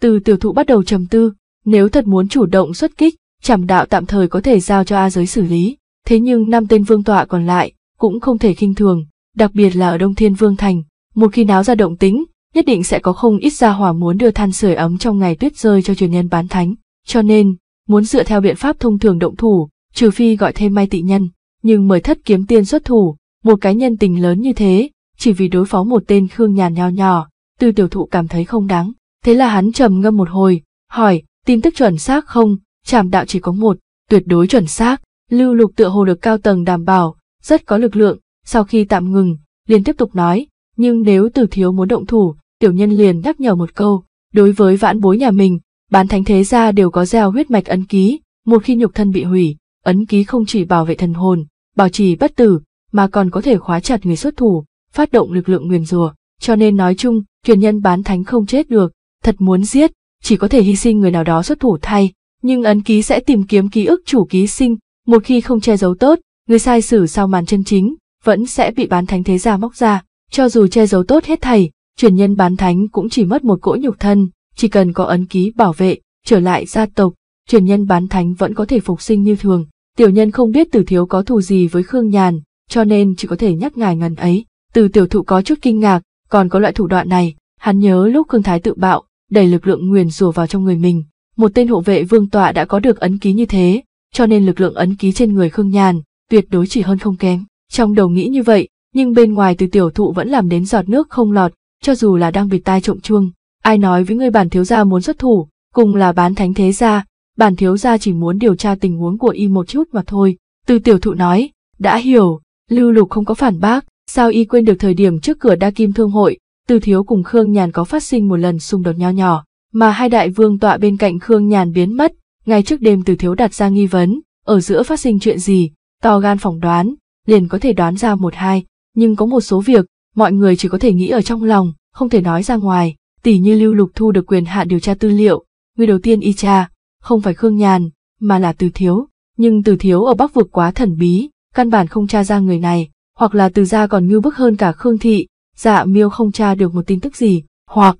Từ tiểu thụ bắt đầu trầm tư, nếu thật muốn chủ động xuất kích, trảm đạo tạm thời có thể giao cho A giới xử lý, thế nhưng năm tên vương tọa còn lại cũng không thể khinh thường, đặc biệt là ở Đông Thiên Vương Thành, một khi náo ra động tính, nhất định sẽ có không ít gia hỏa muốn đưa than sưởi ấm trong ngày tuyết rơi cho truyền nhân bán thánh, cho nên, muốn dựa theo biện pháp thông thường động thủ, trừ phi gọi thêm Mai Tị Nhân, nhưng mời thất kiếm tiên xuất thủ, một cái nhân tình lớn như thế, chỉ vì đối phó một tên Khương Nhàn nho nhỏ, Tư Tiểu Thụ cảm thấy không đáng, thế là hắn trầm ngâm một hồi, hỏi, tin tức chuẩn xác không, trảm đạo chỉ có một, tuyệt đối chuẩn xác, lưu lục tựa hồ được cao tầng đảm bảo, rất có lực lượng, sau khi tạm ngừng, liền tiếp tục nói, nhưng nếu từ thiếu muốn động thủ, tiểu nhân liền nhắc nhở một câu, đối với vãn bối nhà mình, bán thánh thế gia đều có gieo huyết mạch ấn ký, một khi nhục thân bị hủy, ấn ký không chỉ bảo vệ thần hồn, bảo trì bất tử, mà còn có thể khóa chặt người xuất thủ, phát động lực lượng nguyền rùa, cho nên nói chung, truyền nhân bán thánh không chết được, thật muốn giết, chỉ có thể hy sinh người nào đó xuất thủ thay, nhưng ấn ký sẽ tìm kiếm ký ức chủ ký sinh, một khi không che giấu tốt, người sai sử sau màn chân chính, vẫn sẽ bị bán thánh thế gia móc ra, cho dù che giấu tốt hết thảy truyền nhân bán thánh cũng chỉ mất một cỗ nhục thân, chỉ cần có ấn ký bảo vệ, trở lại gia tộc, truyền nhân bán thánh vẫn có thể phục sinh như thường. Tiểu nhân không biết từ thiếu có thù gì với Khương Nhàn, cho nên chỉ có thể nhắc ngài ngần ấy. Từ tiểu thụ có chút kinh ngạc, còn có loại thủ đoạn này, hắn nhớ lúc Khương Thái tự bạo, đẩy lực lượng nguyền rủa vào trong người mình, một tên hộ vệ vương tọa đã có được ấn ký như thế, cho nên lực lượng ấn ký trên người Khương Nhàn tuyệt đối chỉ hơn không kém. Trong đầu nghĩ như vậy, nhưng bên ngoài từ tiểu thụ vẫn làm đến giọt nước không lọt, cho dù là đang bịt tai trộm chuông. Ai nói với người bản thiếu gia muốn xuất thủ, cùng là bán thánh thế gia, bản thiếu gia chỉ muốn điều tra tình huống của y một chút mà thôi. Từ tiểu thụ nói, đã hiểu, lưu lục không có phản bác, sao y quên được thời điểm trước cửa đa kim thương hội, từ thiếu cùng Khương Nhàn có phát sinh một lần xung đột nho nhỏ, mà hai đại vương tọa bên cạnh Khương Nhàn biến mất, ngay trước đêm từ thiếu đặt ra nghi vấn, ở giữa phát sinh chuyện gì, to gan phỏng đoán, liền có thể đoán ra một hai, nhưng có một số việc, mọi người chỉ có thể nghĩ ở trong lòng, không thể nói ra ngoài, tỉ như lưu lục thu được quyền hạn điều tra tư liệu, người đầu tiên y cha, không phải Khương Nhàn, mà là từ thiếu, nhưng từ thiếu ở Bắc vực quá thần bí, căn bản không tra ra người này, hoặc là từ gia còn ngưu bức hơn cả Khương Thị, dạ miêu không tra được một tin tức gì, hoặc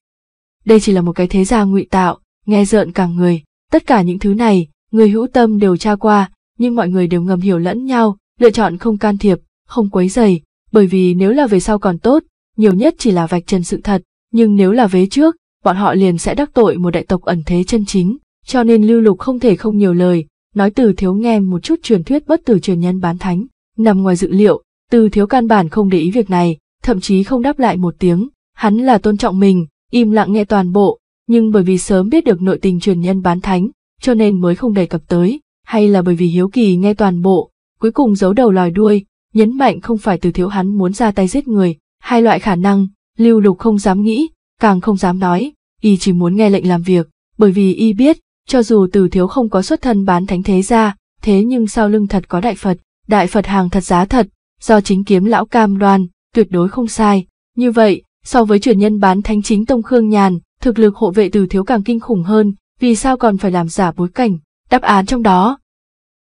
đây chỉ là một cái thế gia ngụy tạo, nghe rợn cả người. Tất cả những thứ này, người hữu tâm đều tra qua, nhưng mọi người đều ngầm hiểu lẫn nhau, lựa chọn không can thiệp, không quấy dày, bởi vì nếu là về sau còn tốt, nhiều nhất chỉ là vạch trần sự thật, nhưng nếu là vế trước, bọn họ liền sẽ đắc tội một đại tộc ẩn thế chân chính, cho nên Lưu Lục không thể không nhiều lời, nói từ thiếu nghe một chút truyền thuyết bất tử truyền nhân bán thánh, nằm ngoài dự liệu, từ thiếu căn bản không để ý việc này, thậm chí không đáp lại một tiếng, hắn là tôn trọng mình, im lặng nghe toàn bộ, nhưng bởi vì sớm biết được nội tình truyền nhân bán thánh, cho nên mới không đề cập tới, hay là bởi vì hiếu kỳ nghe toàn bộ, cuối cùng giấu đầu lòi đuôi, nhấn mạnh không phải từ thiếu hắn muốn ra tay giết người, hai loại khả năng, lưu lục không dám nghĩ, càng không dám nói, y chỉ muốn nghe lệnh làm việc, bởi vì y biết, cho dù từ thiếu không có xuất thân bán thánh thế ra, thế nhưng sau lưng thật có đại Phật, đại Phật hàng thật giá thật, do chính kiếm lão cam đoan, tuyệt đối không sai, như vậy, so với truyền nhân bán thánh chính tông Khương Nhàn, thực lực hộ vệ từ thiếu càng kinh khủng hơn, vì sao còn phải làm giả bối cảnh, đáp án trong đó.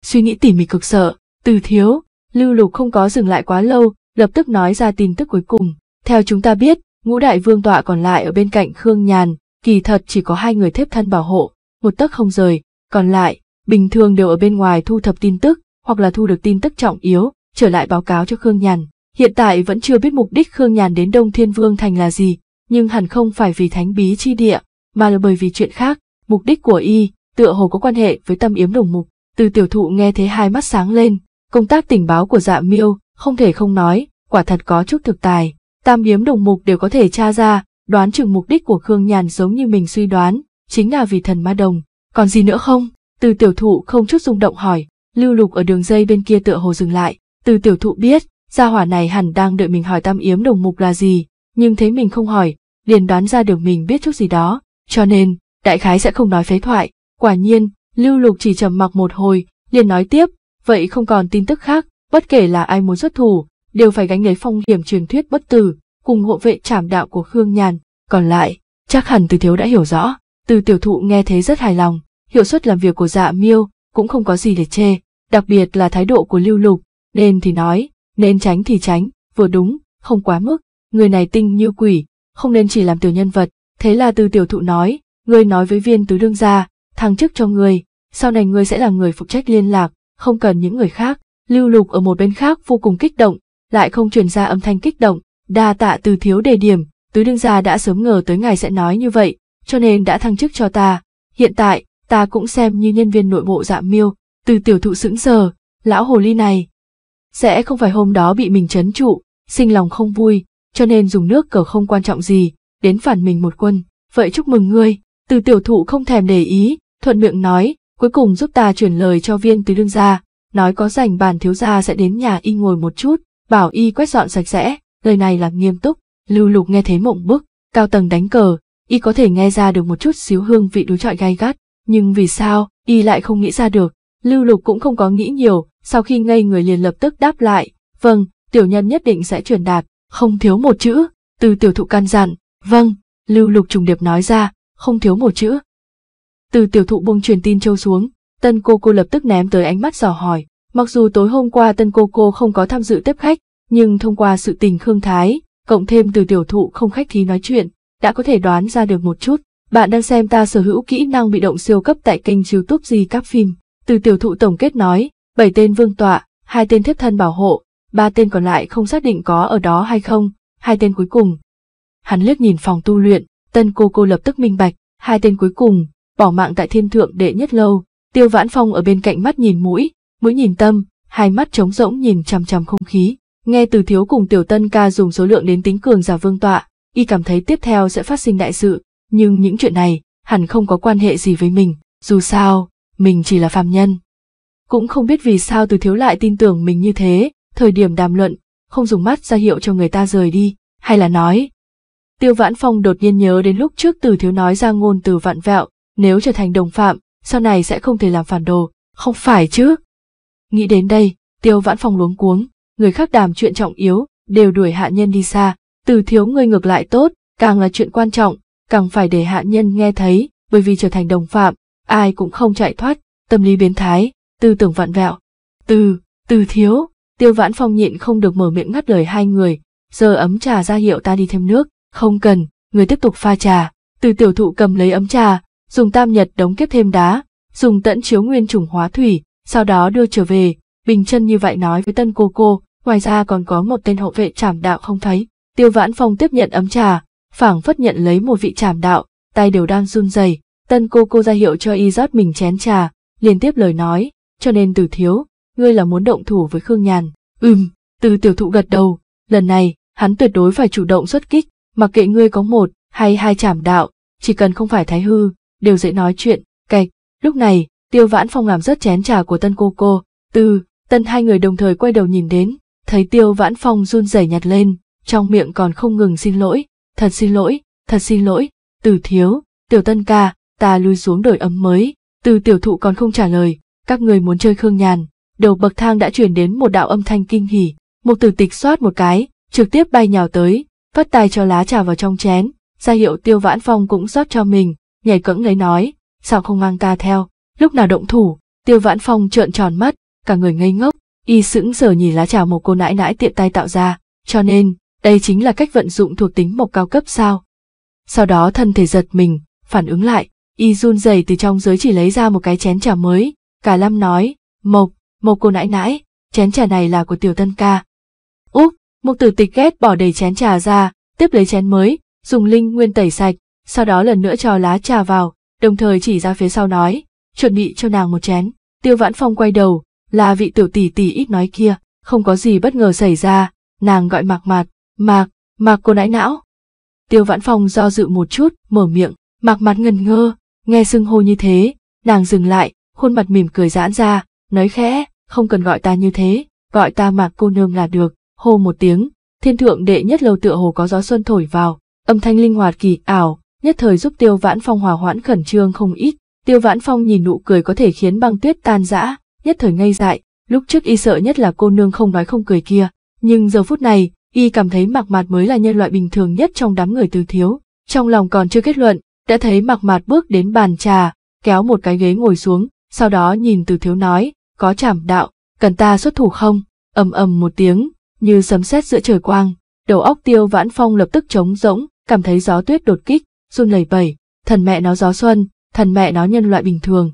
Suy nghĩ tỉ mỉ cực sợ, từ thiếu, lưu lục không có dừng lại quá lâu, lập tức nói ra tin tức cuối cùng. Theo chúng ta biết, ngũ đại vương tọa còn lại ở bên cạnh Khương Nhàn, kỳ thật chỉ có hai người thép thân bảo hộ, một tấc không rời, còn lại, bình thường đều ở bên ngoài thu thập tin tức, hoặc là thu được tin tức trọng yếu, trở lại báo cáo cho Khương Nhàn. Hiện tại vẫn chưa biết mục đích Khương Nhàn đến Đông Thiên Vương Thành là gì, nhưng hẳn không phải vì thánh bí chi địa, mà là bởi vì chuyện khác, mục đích của y, tựa hồ có quan hệ với tâm yếm đồng mục. Từ tiểu thụ nghe thấy hai mắt sáng lên, công tác tình báo của dạ miêu, không thể không nói, quả thật có chút thực tài. Tam yếm đồng mục đều có thể tra ra, đoán chừng mục đích của Khương Nhàn giống như mình suy đoán, chính là vì thần ma đồng. Còn gì nữa không? Từ tiểu thụ không chút rung động hỏi, lưu lục ở đường dây bên kia tựa hồ dừng lại. Từ tiểu thụ biết, gia hỏa này hẳn đang đợi mình hỏi tam yếm đồng mục là gì, nhưng thấy mình không hỏi, liền đoán ra được mình biết chút gì đó, cho nên, đại khái sẽ không nói phế thoại. Quả nhiên, Lưu Lục chỉ trầm mặc một hồi, liền nói tiếp, vậy không còn tin tức khác, bất kể là ai muốn xuất thủ, đều phải gánh lấy phong hiểm truyền thuyết bất tử, cùng hộ vệ trảm đạo của Khương Nhàn. Còn lại, chắc hẳn từ thiếu đã hiểu rõ, từ tiểu thụ nghe thế rất hài lòng, hiệu suất làm việc của dạ miêu cũng không có gì để chê, đặc biệt là thái độ của Lưu Lục, nên thì nói, nên tránh thì tránh, vừa đúng, không quá mức, người này tinh như quỷ, không nên chỉ làm tiểu nhân vật, thế là từ tiểu thụ nói, người nói với viên tứ đương gia, thăng chức cho người sau này người sẽ là người phụ trách liên lạc, không cần những người khác, lưu lục ở một bên khác vô cùng kích động, lại không truyền ra âm thanh kích động, đa tạ từ thiếu đề điểm, tứ đương gia đã sớm ngờ tới ngài sẽ nói như vậy, cho nên đã thăng chức cho ta, hiện tại, ta cũng xem như nhân viên nội bộ dạ miêu, từ tiểu thụ sững sờ, lão hồ ly này, sẽ không phải hôm đó bị mình chấn trụ, sinh lòng không vui, cho nên dùng nước cờ không quan trọng gì, đến phản mình một quân, vậy chúc mừng ngươi, từ tiểu thụ không thèm để ý, thuận miệng nói, cuối cùng giúp ta chuyển lời cho viên tứ đương gia, nói có rảnh bàn thiếu gia sẽ đến nhà y ngồi một chút, bảo y quét dọn sạch sẽ, lời này là nghiêm túc, lưu lục nghe thấy mộng bức, cao tầng đánh cờ, y có thể nghe ra được một chút xíu hương vị đối trọi gai gắt, nhưng vì sao, y lại không nghĩ ra được, lưu lục cũng không có nghĩ nhiều, sau khi ngây người liền lập tức đáp lại, vâng, tiểu nhân nhất định sẽ truyền đạt, không thiếu một chữ, từ tiểu thụ căn dặn, vâng, lưu lục trùng điệp nói ra, không thiếu một chữ. Từ tiểu thụ buông truyền tin châu xuống, tân cô cô lập tức ném tới ánh mắt dò hỏi, mặc dù tối hôm qua tân cô cô không có tham dự tiếp khách, nhưng thông qua sự tình khương thái, cộng thêm từ tiểu thụ không khách khí nói chuyện, đã có thể đoán ra được một chút. Bạn đang xem ta sở hữu kỹ năng bị động siêu cấp tại kênh youtube gì các phim. Từ tiểu thụ tổng kết nói, bảy tên vương tọa, hai tên thiếp thân bảo hộ, ba tên còn lại không xác định có ở đó hay không, hai tên cuối cùng. Hắn liếc nhìn phòng tu luyện, tân cô cô lập tức minh bạch, hai tên cuối cùng, bỏ mạng tại thiên thượng đệ nhất lâu, tiêu vãn phong ở bên cạnh mắt nhìn mũi, mũi nhìn tâm, hai mắt trống rỗng nhìn chằm chằm không khí. Nghe từ thiếu cùng tiểu tân ca dùng số lượng đến tính cường giả vương tọa, y cảm thấy tiếp theo sẽ phát sinh đại sự, nhưng những chuyện này, hẳn không có quan hệ gì với mình, dù sao, mình chỉ là phàm nhân cũng không biết vì sao từ thiếu lại tin tưởng mình như thế, thời điểm đàm luận, không dùng mắt ra hiệu cho người ta rời đi, hay là nói. Tiêu Vãn Phong đột nhiên nhớ đến lúc trước từ thiếu nói ra ngôn từ vạn vẹo, nếu trở thành đồng phạm, sau này sẽ không thể làm phản đồ, không phải chứ. Nghĩ đến đây, Tiêu Vãn Phong luống cuống, người khác đàm chuyện trọng yếu, đều đuổi hạ nhân đi xa, từ thiếu người ngược lại tốt, càng là chuyện quan trọng, càng phải để hạ nhân nghe thấy, bởi vì trở thành đồng phạm, ai cũng không chạy thoát, tâm lý biến thái, tư tưởng vạn vẹo. Từ, từ thiếu, tiêu vãn phong nhịn không được mở miệng ngắt lời hai người, giờ ấm trà ra hiệu ta đi thêm nước, không cần, người tiếp tục pha trà. Từ tiểu thụ cầm lấy ấm trà, dùng tam nhật đóng tiếp thêm đá, dùng tận chiếu nguyên trùng hóa thủy, sau đó đưa trở về, bình chân như vậy nói với tân cô cô, ngoài ra còn có một tên hộ vệ trảm đạo không thấy. Tiêu vãn phong tiếp nhận ấm trà, phảng phất nhận lấy một vị trảm đạo, tay đều đang run rẩy. tân cô cô ra hiệu cho y rót mình chén trà, liên tiếp lời nói, cho nên từ thiếu, ngươi là muốn động thủ với Khương Nhàn. Ừm, từ tiểu thụ gật đầu, lần này, hắn tuyệt đối phải chủ động xuất kích, mặc kệ ngươi có một hay hai trảm đạo, chỉ cần không phải thái hư, đều dễ nói chuyện, cạch. Lúc này, tiêu vãn phong làm rất chén trà của tân cô cô, từ, tân hai người đồng thời quay đầu nhìn đến, thấy tiêu vãn phong run rẩy nhặt lên, trong miệng còn không ngừng xin lỗi, thật xin lỗi, thật xin lỗi, từ thiếu, tiểu tân ca, ta lui xuống đời ấm mới, từ tiểu thụ còn không trả lời, các người muốn chơi khương nhàn đầu bậc thang đã chuyển đến một đạo âm thanh kinh hỉ một tử tịch xoát một cái trực tiếp bay nhào tới vắt tay cho lá trà vào trong chén ra hiệu tiêu vãn phong cũng rót cho mình nhảy cẫng lấy nói sao không mang ta theo lúc nào động thủ tiêu vãn phong trợn tròn mắt cả người ngây ngốc y sững sờ nhìn lá trà một cô nãi nãi tiện tay tạo ra cho nên đây chính là cách vận dụng thuộc tính mộc cao cấp sao sau đó thân thể giật mình phản ứng lại y run rẩy từ trong giới chỉ lấy ra một cái chén trà mới Cả Lâm nói, Mộc, Mộc cô nãi nãi, chén trà này là của tiểu tân ca. Úp, Mộc tử tịch ghét bỏ đầy chén trà ra, tiếp lấy chén mới, dùng linh nguyên tẩy sạch, sau đó lần nữa cho lá trà vào, đồng thời chỉ ra phía sau nói, chuẩn bị cho nàng một chén. Tiêu Vãn Phong quay đầu, là vị tiểu tỷ tỷ ít nói kia, không có gì bất ngờ xảy ra, nàng gọi Mạc Mạc, Mạc, Mạc cô nãi não. Tiêu Vãn Phong do dự một chút, mở miệng, Mạc mặt ngần ngơ, nghe xưng hô như thế, nàng dừng lại, khuôn mặt mỉm cười giãn ra, nói khẽ, không cần gọi ta như thế, gọi ta mạc cô nương là được, hô một tiếng, thiên thượng đệ nhất lầu tựa hồ có gió xuân thổi vào, âm thanh linh hoạt kỳ ảo, nhất thời giúp tiêu vãn phong hòa hoãn khẩn trương không ít, tiêu vãn phong nhìn nụ cười có thể khiến băng tuyết tan rã, nhất thời ngây dại, lúc trước y sợ nhất là cô nương không nói không cười kia, nhưng giờ phút này, y cảm thấy mạc mạt mới là nhân loại bình thường nhất trong đám người từ thiếu, trong lòng còn chưa kết luận, đã thấy mạc mạt bước đến bàn trà, kéo một cái ghế ngồi xuống, sau đó nhìn từ thiếu nói, có trảm đạo, cần ta xuất thủ không, ầm ầm một tiếng, như sấm sét giữa trời quang, đầu óc tiêu vãn phong lập tức trống rỗng, cảm thấy gió tuyết đột kích, run lẩy bẩy, thần mẹ nó gió xuân, thần mẹ nó nhân loại bình thường.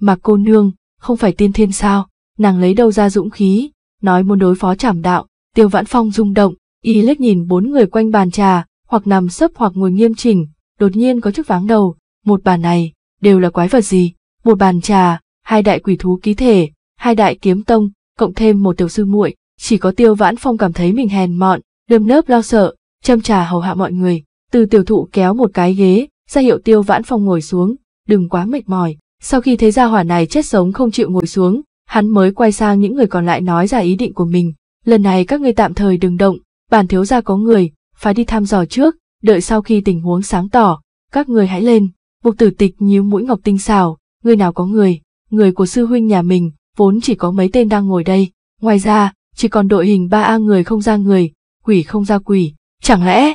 Mà cô nương, không phải tiên thiên sao, nàng lấy đâu ra dũng khí, nói muốn đối phó trảm đạo, tiêu vãn phong rung động, y lếch nhìn bốn người quanh bàn trà, hoặc nằm sấp hoặc ngồi nghiêm chỉnh, đột nhiên có chút váng đầu, một bàn này, đều là quái vật gì, một bàn trà, hai đại quỷ thú ký thể, hai đại kiếm tông, cộng thêm một tiểu sư muội, chỉ có Tiêu Vãn Phong cảm thấy mình hèn mọn, đơm nớp lo sợ, châm trà hầu hạ mọi người. Từ tiểu thụ kéo một cái ghế, ra hiệu Tiêu Vãn Phong ngồi xuống, đừng quá mệt mỏi. Sau khi thấy gia hỏa này chết sống không chịu ngồi xuống, hắn mới quay sang những người còn lại nói ra ý định của mình. Lần này các ngươi tạm thời đừng động, bản thiếu gia có người, phải đi thăm dò trước, đợi sau khi tình huống sáng tỏ, các người hãy lên. Mục tử tịch nhíu mũi ngọc tinh xảo, người nào có người, người của sư huynh nhà mình, vốn chỉ có mấy tên đang ngồi đây, ngoài ra, chỉ còn đội hình 3A người không ra người, quỷ không ra quỷ, chẳng lẽ?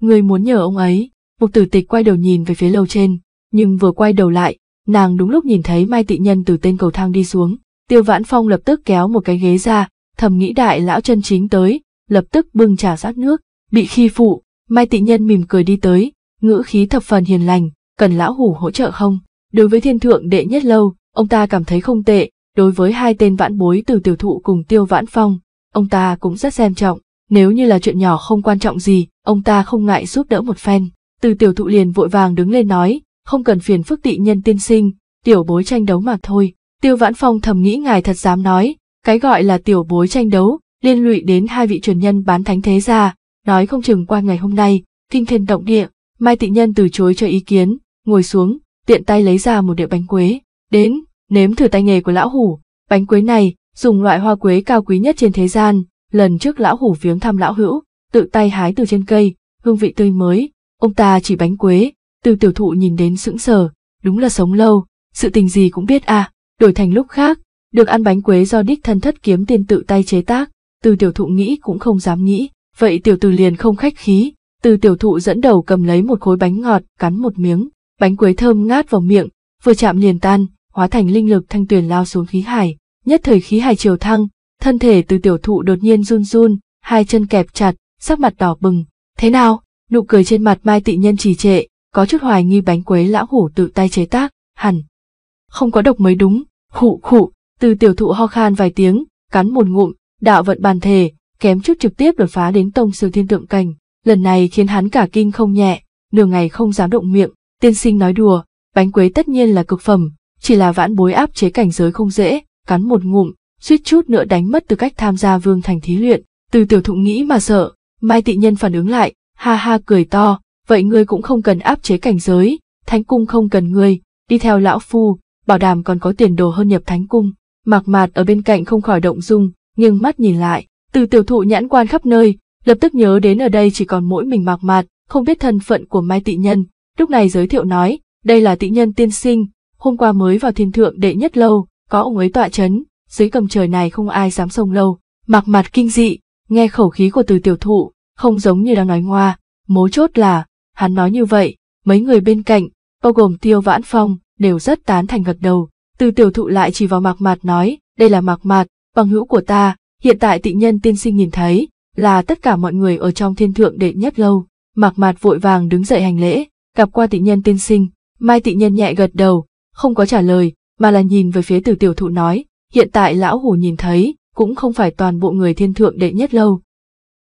Người muốn nhờ ông ấy, mục tử tịch quay đầu nhìn về phía lầu trên, nhưng vừa quay đầu lại, nàng đúng lúc nhìn thấy Mai Tị Nhân từ tên cầu thang đi xuống, tiêu vãn phong lập tức kéo một cái ghế ra, thầm nghĩ đại lão chân chính tới, lập tức bưng trà sát nước, bị khi phụ, Mai Tị Nhân mỉm cười đi tới, ngữ khí thập phần hiền lành, cần lão hủ hỗ trợ không? Đối với thiên thượng đệ nhất lâu, ông ta cảm thấy không tệ, đối với hai tên vãn bối từ tiểu thụ cùng tiêu vãn phong, ông ta cũng rất xem trọng, nếu như là chuyện nhỏ không quan trọng gì, ông ta không ngại giúp đỡ một phen. Từ tiểu thụ liền vội vàng đứng lên nói, không cần phiền phức tị nhân tiên sinh, tiểu bối tranh đấu mà thôi. Tiêu vãn phong thầm nghĩ ngài thật dám nói, cái gọi là tiểu bối tranh đấu, liên lụy đến hai vị truyền nhân bán thánh thế gia nói không chừng qua ngày hôm nay, kinh thiên động địa, Mai Tị Nhân từ chối cho ý kiến, ngồi xuống, tiện tay lấy ra một đĩa bánh quế, đến, nếm thử tay nghề của lão hủ, bánh quế này, dùng loại hoa quế cao quý nhất trên thế gian, lần trước lão hủ viếng thăm lão hữu, tự tay hái từ trên cây, hương vị tươi mới, ông ta chỉ bánh quế, từ tiểu thụ nhìn đến sững sờ, đúng là sống lâu, sự tình gì cũng biết à, đổi thành lúc khác, được ăn bánh quế do đích thân thất kiếm tiên tự tay chế tác, từ tiểu thụ nghĩ cũng không dám nghĩ, vậy tiểu từ liền không khách khí, từ tiểu thụ dẫn đầu cầm lấy một khối bánh ngọt, cắn một miếng, bánh quế thơm ngát vào miệng, vừa chạm liền tan, hóa thành linh lực thanh tuyền lao xuống khí hải, nhất thời khí hải chiều thăng, thân thể từ tiểu thụ đột nhiên run run, hai chân kẹp chặt, sắc mặt đỏ bừng. Thế nào? Nụ cười trên mặt Mai Tị Nhân trì trệ, có chút hoài nghi bánh quế lão hủ tự tay chế tác, hẳn không có độc mới đúng. Khụ khụ, từ tiểu thụ ho khan vài tiếng, cắn một ngụm, đạo vận bàn thể, kém chút trực tiếp đột phá đến tông sư thiên tượng cảnh, lần này khiến hắn cả kinh không nhẹ, nửa ngày không dám động miệng, Tiên sinh nói đùa, bánh quế tất nhiên là cực phẩm, chỉ là vãn bối áp chế cảnh giới không dễ, cắn một ngụm, suýt chút nữa đánh mất tư cách tham gia vương thành thí luyện, từ tiểu thụ nghĩ mà sợ, Mai Tị Nhân phản ứng lại, ha ha cười to, vậy ngươi cũng không cần áp chế cảnh giới, thánh cung không cần ngươi, đi theo lão phu, bảo đảm còn có tiền đồ hơn nhập thánh cung. Mạc Mạt ở bên cạnh không khỏi động dung, nhưng mắt nhìn lại, từ tiểu thụ nhãn quan khắp nơi, lập tức nhớ đến ở đây chỉ còn mỗi mình Mạc Mạt, không biết thân phận của Mai Tị Nhân, Lúc này giới thiệu nói, đây là tị nhân tiên sinh, hôm qua mới vào thiên thượng đệ nhất lâu, có ông ấy tọa chấn, dưới cầm trời này không ai dám sông lâu, mặc mặt kinh dị, nghe khẩu khí của từ tiểu thụ, không giống như đang nói ngoa, mấu chốt là, hắn nói như vậy, mấy người bên cạnh, bao gồm tiêu vãn phong, đều rất tán thành gật đầu, từ tiểu thụ lại chỉ vào mặc mặt nói, đây là mặc mặt, bằng hữu của ta, hiện tại tị nhân tiên sinh nhìn thấy, là tất cả mọi người ở trong thiên thượng đệ nhất lâu, mặc mặt vội vàng đứng dậy hành lễ, gặp qua tị nhân tiên sinh, Mai tị nhân nhẹ gật đầu, không có trả lời, mà là nhìn về phía từ tiểu thụ nói, hiện tại lão hủ nhìn thấy, cũng không phải toàn bộ người thiên thượng đệ nhất lâu.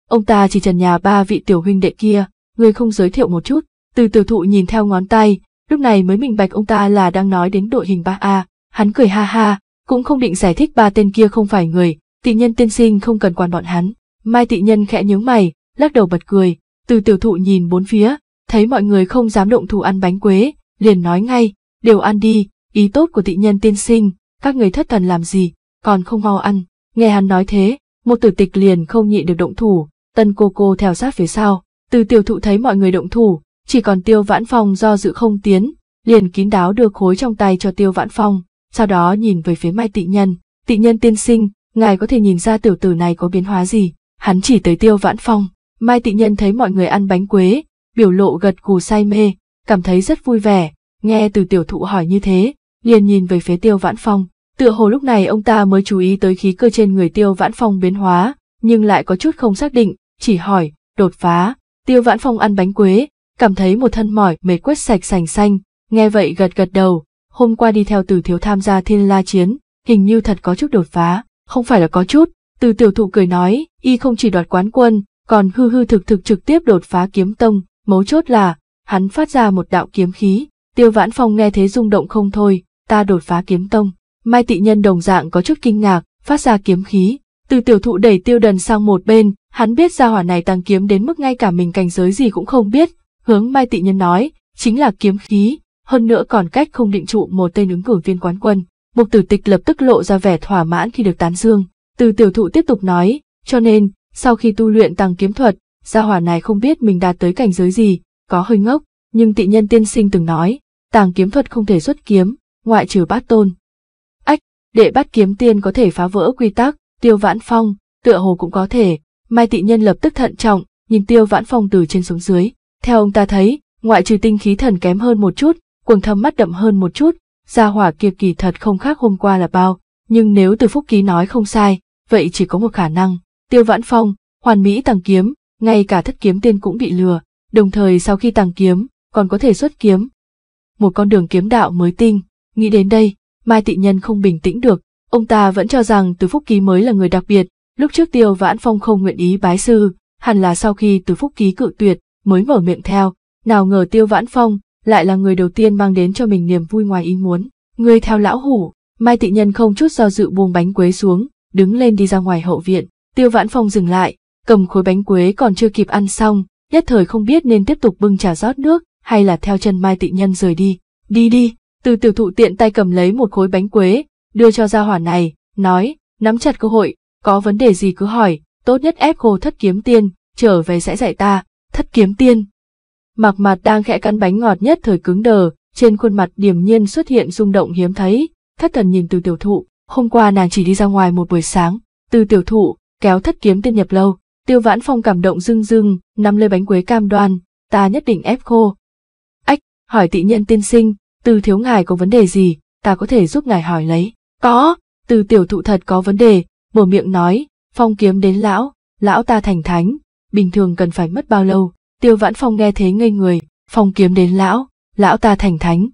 Ông ta chỉ trần nhà ba vị tiểu huynh đệ kia, người không giới thiệu một chút, từ tiểu thụ nhìn theo ngón tay, lúc này mới minh bạch ông ta là đang nói đến đội hình ba a hắn cười ha ha, cũng không định giải thích ba tên kia không phải người, tị nhân tiên sinh không cần quan bọn hắn. Mai tị nhân khẽ nhướng mày, lắc đầu bật cười, từ tiểu thụ nhìn bốn phía, thấy mọi người không dám động thủ ăn bánh quế, liền nói ngay, đều ăn đi, ý tốt của tị nhân tiên sinh, các người thất thần làm gì, còn không mau ăn. Nghe hắn nói thế, một tử tịch liền không nhịn được động thủ, tân cô cô theo sát phía sau, từ tiểu thụ thấy mọi người động thủ, chỉ còn tiêu vãn phong do dự không tiến, liền kín đáo đưa khối trong tay cho tiêu vãn phong, sau đó nhìn về phía mai tị nhân, tị nhân tiên sinh, ngài có thể nhìn ra tiểu tử này có biến hóa gì, hắn chỉ tới tiêu vãn phong. Mai tị nhân thấy mọi người ăn bánh quế, biểu lộ gật gù say mê, cảm thấy rất vui vẻ, nghe từ tiểu thụ hỏi như thế, liền nhìn về phía tiêu vãn phong. Tựa hồ lúc này ông ta mới chú ý tới khí cơ trên người tiêu vãn phong biến hóa, nhưng lại có chút không xác định, chỉ hỏi, đột phá, tiêu vãn phong ăn bánh quế, cảm thấy một thân mỏi mệt quét sạch sành xanh, nghe vậy gật gật đầu, hôm qua đi theo từ thiếu tham gia thiên la chiến, hình như thật có chút đột phá, không phải là có chút, từ tiểu thụ cười nói, y không chỉ đoạt quán quân, còn hư hư thực thực trực tiếp đột phá kiếm tông, Mấu chốt là, hắn phát ra một đạo kiếm khí, tiêu vãn phong nghe thế rung động không thôi, ta đột phá kiếm tông. Mai tị nhân đồng dạng có chút kinh ngạc, phát ra kiếm khí. Từ tiểu thụ đẩy tiêu đần sang một bên, hắn biết ra hỏa này tăng kiếm đến mức ngay cả mình cảnh giới gì cũng không biết. Hướng Mai tị nhân nói, chính là kiếm khí, hơn nữa còn cách không định trụ một tên ứng cử viên quán quân. Mục tử tịch lập tức lộ ra vẻ thỏa mãn khi được tán dương. Từ tiểu thụ tiếp tục nói, cho nên, sau khi tu luyện tăng kiếm thuật, gia hỏa này không biết mình đạt tới cảnh giới gì, có hơi ngốc, nhưng tị nhân tiên sinh từng nói, tàng kiếm thuật không thể xuất kiếm, ngoại trừ bát tôn. Ách, đệ bát kiếm tiên có thể phá vỡ quy tắc, tiêu vãn phong, tựa hồ cũng có thể, mai tị nhân lập tức thận trọng, nhìn tiêu vãn phong từ trên xuống dưới, theo ông ta thấy, ngoại trừ tinh khí thần kém hơn một chút, cuồng thâm mắt đậm hơn một chút, gia hỏa kia kỳ thật không khác hôm qua là bao, nhưng nếu từ phúc ký nói không sai, vậy chỉ có một khả năng, tiêu vãn phong, hoàn mỹ tàng kiếm, ngay cả thất kiếm tiên cũng bị lừa, đồng thời sau khi tàng kiếm, còn có thể xuất kiếm. Một con đường kiếm đạo mới tinh, nghĩ đến đây, Mai Tị Nhân không bình tĩnh được, ông ta vẫn cho rằng Từ Phúc Ký mới là người đặc biệt, lúc trước Tiêu Vãn Phong không nguyện ý bái sư, hẳn là sau khi Từ Phúc Ký cự tuyệt, mới mở miệng theo, nào ngờ Tiêu Vãn Phong lại là người đầu tiên mang đến cho mình niềm vui ngoài ý muốn. Người theo lão hủ, Mai Tị Nhân không chút do dự buông bánh quế xuống, đứng lên đi ra ngoài hậu viện, Tiêu Vãn Phong dừng lại, cầm khối bánh quế còn chưa kịp ăn xong, nhất thời không biết nên tiếp tục bưng trà rót nước, hay là theo chân Mai Tị Nhân rời đi. Đi đi, từ tiểu thụ tiện tay cầm lấy một khối bánh quế, đưa cho gia hỏa này, nói, nắm chặt cơ hội, có vấn đề gì cứ hỏi, tốt nhất ép cô thất kiếm tiên, trở về sẽ dạy ta, thất kiếm tiên. Mạc mặt đang khẽ cắn bánh ngọt nhất thời cứng đờ, trên khuôn mặt điềm nhiên xuất hiện rung động hiếm thấy, thất thần nhìn từ tiểu thụ, hôm qua nàng chỉ đi ra ngoài một buổi sáng, từ tiểu thụ, kéo thất kiếm tiên nhập lâu, Tiêu Vãn Phong cảm động rưng rưng, nắm lấy bánh quế cam đoan, ta nhất định ép khô. Ách, hỏi tị nhân tiên sinh, từ thiếu ngài có vấn đề gì, ta có thể giúp ngài hỏi lấy. Có, từ tiểu thụ thật có vấn đề, mở miệng nói, phong kiếm đến lão, lão ta thành thánh, bình thường cần phải mất bao lâu. Tiêu Vãn Phong nghe thế ngây người, phong kiếm đến lão, lão ta thành thánh.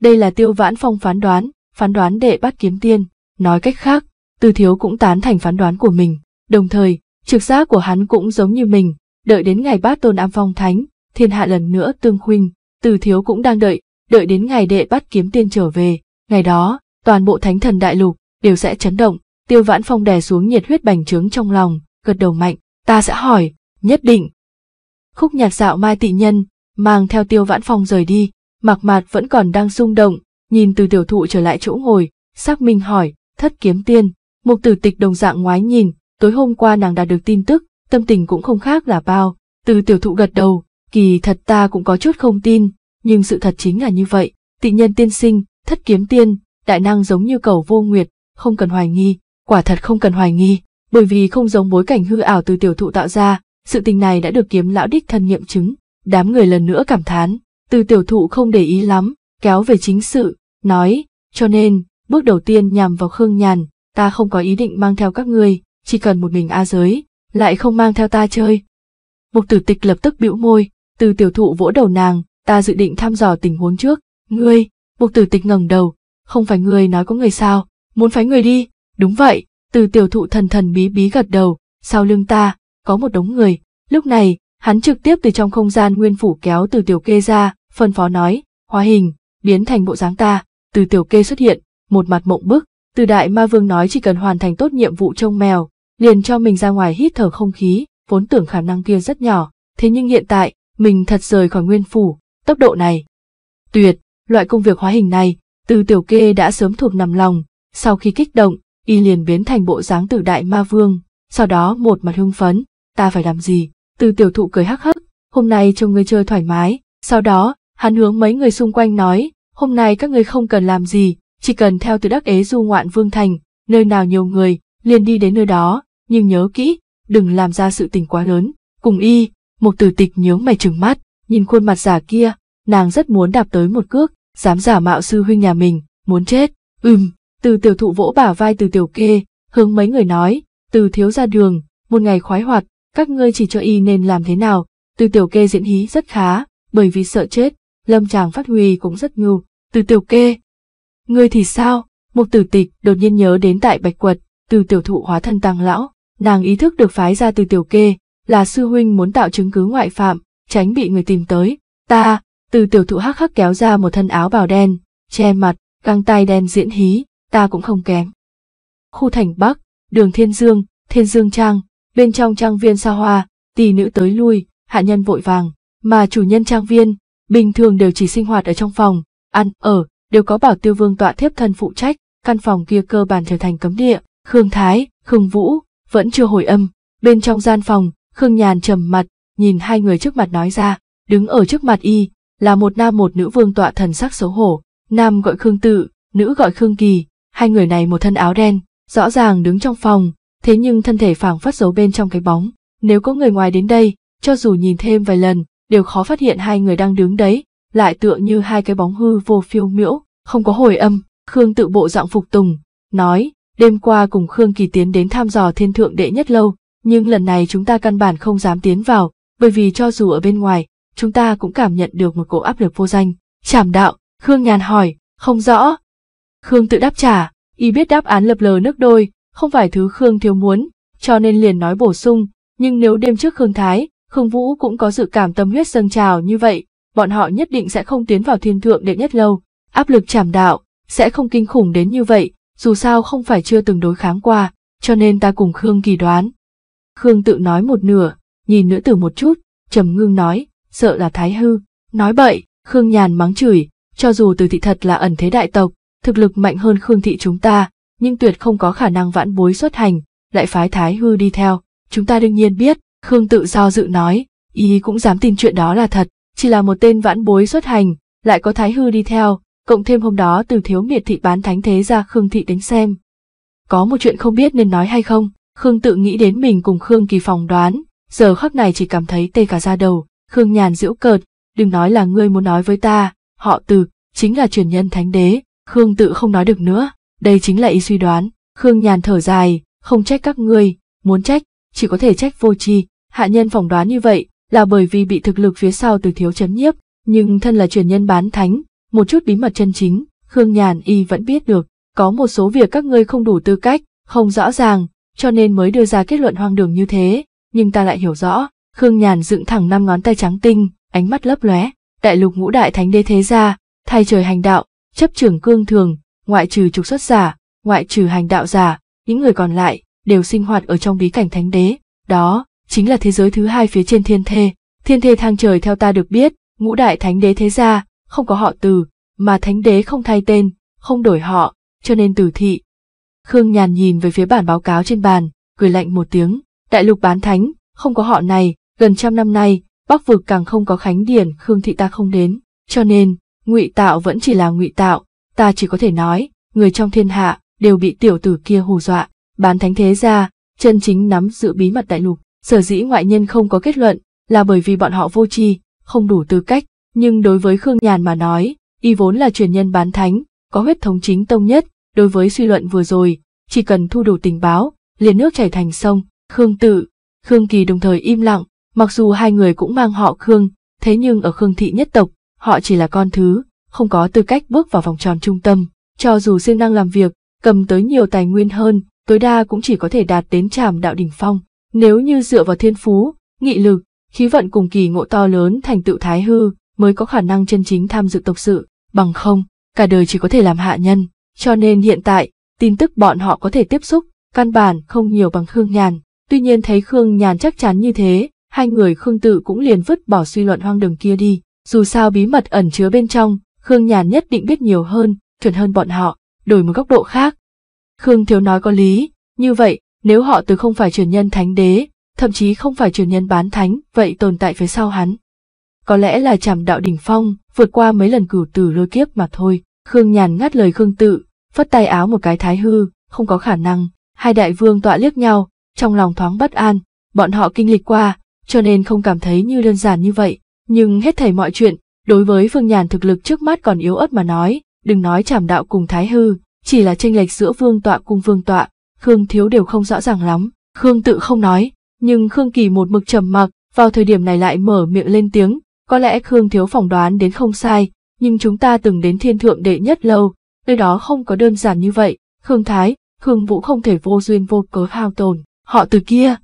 Đây là Tiêu Vãn Phong phán đoán, phán đoán đệ bắt kiếm tiên, nói cách khác, từ thiếu cũng tán thành phán đoán của mình, đồng thời, Trực giác của hắn cũng giống như mình, đợi đến ngày bát tôn am phong thánh, thiên hạ lần nữa tương khuynh, từ thiếu cũng đang đợi, đợi đến ngày đệ bắt kiếm tiên trở về, ngày đó, toàn bộ thánh thần đại lục đều sẽ chấn động, tiêu vãn phong đè xuống nhiệt huyết bành trướng trong lòng, gật đầu mạnh, ta sẽ hỏi, nhất định. Khúc nhạc dạo mai tị nhân, mang theo tiêu vãn phong rời đi, mặc mạt vẫn còn đang rung động, nhìn từ tiểu thụ trở lại chỗ ngồi, xác minh hỏi, thất kiếm tiên, mục tử tịch đồng dạng ngoái nhìn, tối hôm qua nàng đã được tin tức, tâm tình cũng không khác là bao. Từ tiểu thụ gật đầu, kỳ thật ta cũng có chút không tin, nhưng sự thật chính là như vậy. Tị nhân tiên sinh, thất kiếm tiên, đại năng giống như cầu vô nguyệt, không cần hoài nghi, quả thật không cần hoài nghi, bởi vì không giống bối cảnh hư ảo từ tiểu thụ tạo ra, sự tình này đã được kiếm lão đích thân nghiệm chứng. Đám người lần nữa cảm thán, từ tiểu thụ không để ý lắm, kéo về chính sự, nói, cho nên, bước đầu tiên nhằm vào Khương Nhàn, ta không có ý định mang theo các ngươi, chỉ cần một mình A giới, lại không mang theo ta chơi. Mục tử tịch lập tức bĩu môi, từ tiểu thụ vỗ đầu nàng, ta dự định thăm dò tình huống trước, ngươi, mục tử tịch ngẩng đầu, không phải ngươi nói có người sao, muốn phái người đi, đúng vậy, từ tiểu thụ thần thần bí bí gật đầu, sau lưng ta, có một đống người, lúc này, hắn trực tiếp từ trong không gian nguyên phủ kéo từ tiểu kê ra, phân phó nói, hóa hình, biến thành bộ dáng ta, từ tiểu kê xuất hiện, một mặt mộng bức, từ đại ma vương nói chỉ cần hoàn thành tốt nhiệm vụ trông mèo, liền cho mình ra ngoài hít thở không khí, vốn tưởng khả năng kia rất nhỏ, thế nhưng hiện tại, mình thật rời khỏi nguyên phủ, tốc độ này. Tuyệt, loại công việc hóa hình này, từ tiểu kê đã sớm thuộc nằm lòng, sau khi kích động, y liền biến thành bộ dáng tử đại ma vương, sau đó một mặt hưng phấn, ta phải làm gì, từ tiểu thụ cười hắc hắc, hôm nay cho người chơi thoải mái, sau đó, hắn hướng mấy người xung quanh nói, hôm nay các người không cần làm gì, chỉ cần theo từ đắc ế du ngoạn vương thành, nơi nào nhiều người, liền đi đến nơi đó, nhưng nhớ kỹ, đừng làm ra sự tình quá lớn. Cùng y, một tử tịch nhớ mày trừng mắt, nhìn khuôn mặt giả kia, nàng rất muốn đạp tới một cước, dám giả mạo sư huynh nhà mình, muốn chết. Ừm, từ tiểu thụ vỗ bả vai từ tiểu kê, hướng mấy người nói, từ thiếu ra đường, một ngày khoái hoạt, các ngươi chỉ cho y nên làm thế nào. Từ tiểu kê diễn hí rất khá, bởi vì sợ chết, lâm chàng phát huy cũng rất ngưu. Từ tiểu kê, ngươi thì sao? Một tử tịch đột nhiên nhớ đến tại Bạch Quật, từ tiểu thụ hóa thân tăng lão, nàng ý thức được phái ra từ tiểu kê, là sư huynh muốn tạo chứng cứ ngoại phạm, tránh bị người tìm tới. Ta, từ tiểu thụ hắc hắc kéo ra một thân áo bào đen, che mặt, găng tay đen diễn hí, ta cũng không kém. Khu thành Bắc, đường Thiên Dương, Thiên Dương Trang, bên trong trang viên xa hoa, tỷ nữ tới lui, hạ nhân vội vàng, mà chủ nhân trang viên, bình thường đều chỉ sinh hoạt ở trong phòng, ăn, ở, đều có bảo tiêu vương tọa thiếp thân phụ trách, căn phòng kia cơ bản trở thành cấm địa, Khương Thái, Khương Vũ, vẫn chưa hồi âm, bên trong gian phòng, Khương Nhàn trầm mặt, nhìn hai người trước mặt nói ra, đứng ở trước mặt y, là một nam một nữ vương tọa thần sắc xấu hổ, nam gọi Khương Tự, nữ gọi Khương Kỳ, hai người này một thân áo đen, rõ ràng đứng trong phòng, thế nhưng thân thể phảng phất giấu bên trong cái bóng, nếu có người ngoài đến đây, cho dù nhìn thêm vài lần, đều khó phát hiện hai người đang đứng đấy, lại tựa như hai cái bóng hư vô phiêu miễu, không có hồi âm, Khương Tự bộ dạng phục tùng, nói, Đêm qua cùng Khương Kỳ tiến đến thăm dò thiên thượng đệ nhất lâu, nhưng lần này chúng ta căn bản không dám tiến vào, bởi vì cho dù ở bên ngoài, chúng ta cũng cảm nhận được một cỗ áp lực vô danh. Trảm đạo, Khương nhàn hỏi, không rõ. Khương tự đáp trả, y biết đáp án lập lờ nước đôi, không phải thứ Khương thiếu muốn, cho nên liền nói bổ sung, nhưng nếu đêm trước Khương Thái, Khương Vũ cũng có dự cảm tâm huyết dâng trào như vậy, bọn họ nhất định sẽ không tiến vào thiên thượng đệ nhất lâu. Áp lực trảm đạo, sẽ không kinh khủng đến như vậy, dù sao không phải chưa từng đối kháng qua, cho nên ta cùng Khương kỳ đoán. Khương tự nói một nửa, nhìn nữ tử một chút, trầm ngưng nói, sợ là thái hư. Nói bậy, Khương nhàn mắng chửi, cho dù từ thị thật là ẩn thế đại tộc, thực lực mạnh hơn Khương thị chúng ta, nhưng tuyệt không có khả năng vãn bối xuất hành, lại phái thái hư đi theo. Chúng ta đương nhiên biết, Khương tự do dự nói, ý cũng dám tin chuyện đó là thật, chỉ là một tên vãn bối xuất hành, lại có thái hư đi theo, cộng thêm hôm đó từ thiếu miệt thị bán thánh thế ra Khương Thị đến xem. Có một chuyện không biết nên nói hay không, Khương tự nghĩ đến mình cùng Khương Kỳ phòng đoán, giờ khắc này chỉ cảm thấy tê cả da đầu, Khương Nhàn giễu cợt, đừng nói là ngươi muốn nói với ta, họ từ, chính là truyền nhân thánh đế, Khương tự không nói được nữa, đây chính là ý suy đoán, Khương Nhàn thở dài, không trách các ngươi, muốn trách, chỉ có thể trách vô tri, hạ nhân phỏng đoán như vậy là bởi vì bị thực lực phía sau từ thiếu chấn nhiếp, nhưng thân là truyền nhân bán thánh, một chút bí mật chân chính, Khương Nhàn y vẫn biết được, có một số việc các ngươi không đủ tư cách, không rõ ràng, cho nên mới đưa ra kết luận hoang đường như thế, nhưng ta lại hiểu rõ, Khương Nhàn dựng thẳng năm ngón tay trắng tinh, ánh mắt lấp lóe, đại lục ngũ đại thánh đế thế gia, thay trời hành đạo, chấp trưởng cương thường, ngoại trừ trục xuất giả, ngoại trừ hành đạo giả, những người còn lại đều sinh hoạt ở trong bí cảnh thánh đế, đó chính là thế giới thứ hai phía trên thiên thê, thiên thê thang trời theo ta được biết, ngũ đại thánh đế thế gia không có họ từ, mà thánh đế không thay tên, không đổi họ, cho nên từ thị. Khương Nhàn nhìn về phía bản báo cáo trên bàn, cười lạnh một tiếng, đại lục bán thánh, không có họ này, gần trăm năm nay, bắc vực càng không có khánh điển Khương thị ta không đến, cho nên, ngụy tạo vẫn chỉ là ngụy tạo, ta chỉ có thể nói, người trong thiên hạ, đều bị tiểu tử kia hù dọa, bán thánh thế ra, chân chính nắm giữ bí mật đại lục, sở dĩ ngoại nhân không có kết luận, là bởi vì bọn họ vô tri, không đủ tư cách, nhưng đối với Khương Nhàn mà nói, y vốn là truyền nhân bán thánh, có huyết thống chính tông nhất, đối với suy luận vừa rồi, chỉ cần thu đủ tình báo, liền nước chảy thành sông, Khương Tự, Khương Kỳ đồng thời im lặng, mặc dù hai người cũng mang họ Khương, thế nhưng ở Khương thị nhất tộc, họ chỉ là con thứ, không có tư cách bước vào vòng tròn trung tâm, cho dù siêng năng làm việc, cầm tới nhiều tài nguyên hơn, tối đa cũng chỉ có thể đạt đến tràm đạo đỉnh phong, nếu như dựa vào thiên phú, nghị lực, khí vận cùng kỳ ngộ to lớn thành tựu thái hư, mới có khả năng chân chính tham dự tộc sự, bằng không, cả đời chỉ có thể làm hạ nhân. Cho nên hiện tại, tin tức bọn họ có thể tiếp xúc, căn bản không nhiều bằng Khương Nhàn. Tuy nhiên thấy Khương Nhàn chắc chắn như thế, hai người Khương Tự cũng liền vứt bỏ suy luận hoang đường kia đi. Dù sao bí mật ẩn chứa bên trong, Khương Nhàn nhất định biết nhiều hơn, chuẩn hơn bọn họ, đổi một góc độ khác. Khương Thiếu nói có lý, như vậy, nếu họ từ không phải truyền nhân thánh đế, thậm chí không phải truyền nhân bán thánh, vậy tồn tại phía sau hắn, có lẽ là chạm đạo đỉnh phong, vượt qua mấy lần cửu tử lôi kiếp mà thôi. Khương Nhàn ngắt lời Khương Tự, phất tay áo một cái thái hư, không có khả năng. Hai đại vương tọa liếc nhau, trong lòng thoáng bất an, bọn họ kinh lịch qua, cho nên không cảm thấy như đơn giản như vậy. Nhưng hết thảy mọi chuyện, đối với Phương Nhàn thực lực trước mắt còn yếu ớt mà nói, đừng nói chạm đạo cùng thái hư, chỉ là tranh lệch giữa vương tọa cùng vương tọa, Khương Thiếu đều không rõ ràng lắm. Khương Tự không nói, nhưng Khương Kỳ một mực trầm mặc, vào thời điểm này lại mở miệng lên tiếng, có lẽ Khương Thiếu phỏng đoán đến không sai, nhưng chúng ta từng đến thiên thượng đệ nhất lâu, nơi đó không có đơn giản như vậy, Khương Thái, Khương Vũ không thể vô duyên vô cớ hao tồn, họ từ kia.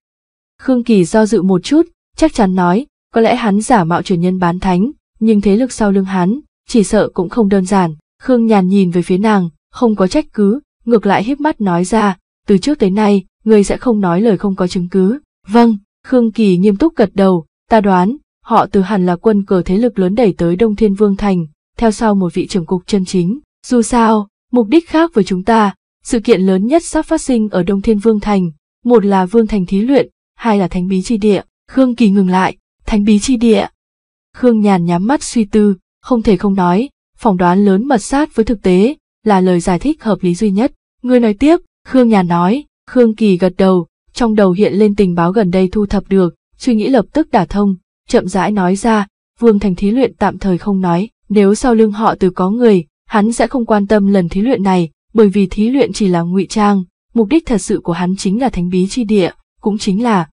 Khương Kỳ do dự một chút, chắc chắn nói, có lẽ hắn giả mạo truyền nhân bán thánh, nhưng thế lực sau lưng hắn, chỉ sợ cũng không đơn giản. Khương nhàn nhìn về phía nàng, không có trách cứ, ngược lại híp mắt nói ra, từ trước tới nay, người sẽ không nói lời không có chứng cứ. Vâng, Khương Kỳ nghiêm túc gật đầu, ta đoán, họ từ hẳn là quân cờ thế lực lớn đẩy tới Đông Thiên Vương Thành, theo sau một vị trưởng cục chân chính. Dù sao, mục đích khác với chúng ta, sự kiện lớn nhất sắp phát sinh ở Đông Thiên Vương Thành, một là Vương Thành Thí Luyện, hai là Thánh Bí Chi Địa, Khương Kỳ ngừng lại, Thánh Bí Chi Địa. Khương Nhàn nhắm mắt suy tư, không thể không nói, phỏng đoán lớn mật sát với thực tế, là lời giải thích hợp lý duy nhất. Người nói tiếp, Khương Nhàn nói, Khương Kỳ gật đầu, trong đầu hiện lên tình báo gần đây thu thập được, suy nghĩ lập tức đả thông, chậm rãi nói ra, Vương Thành thí luyện tạm thời không nói, nếu sau lưng họ từ có người, hắn sẽ không quan tâm lần thí luyện này, bởi vì thí luyện chỉ là ngụy trang, mục đích thật sự của hắn chính là thánh bí chi địa, cũng chính là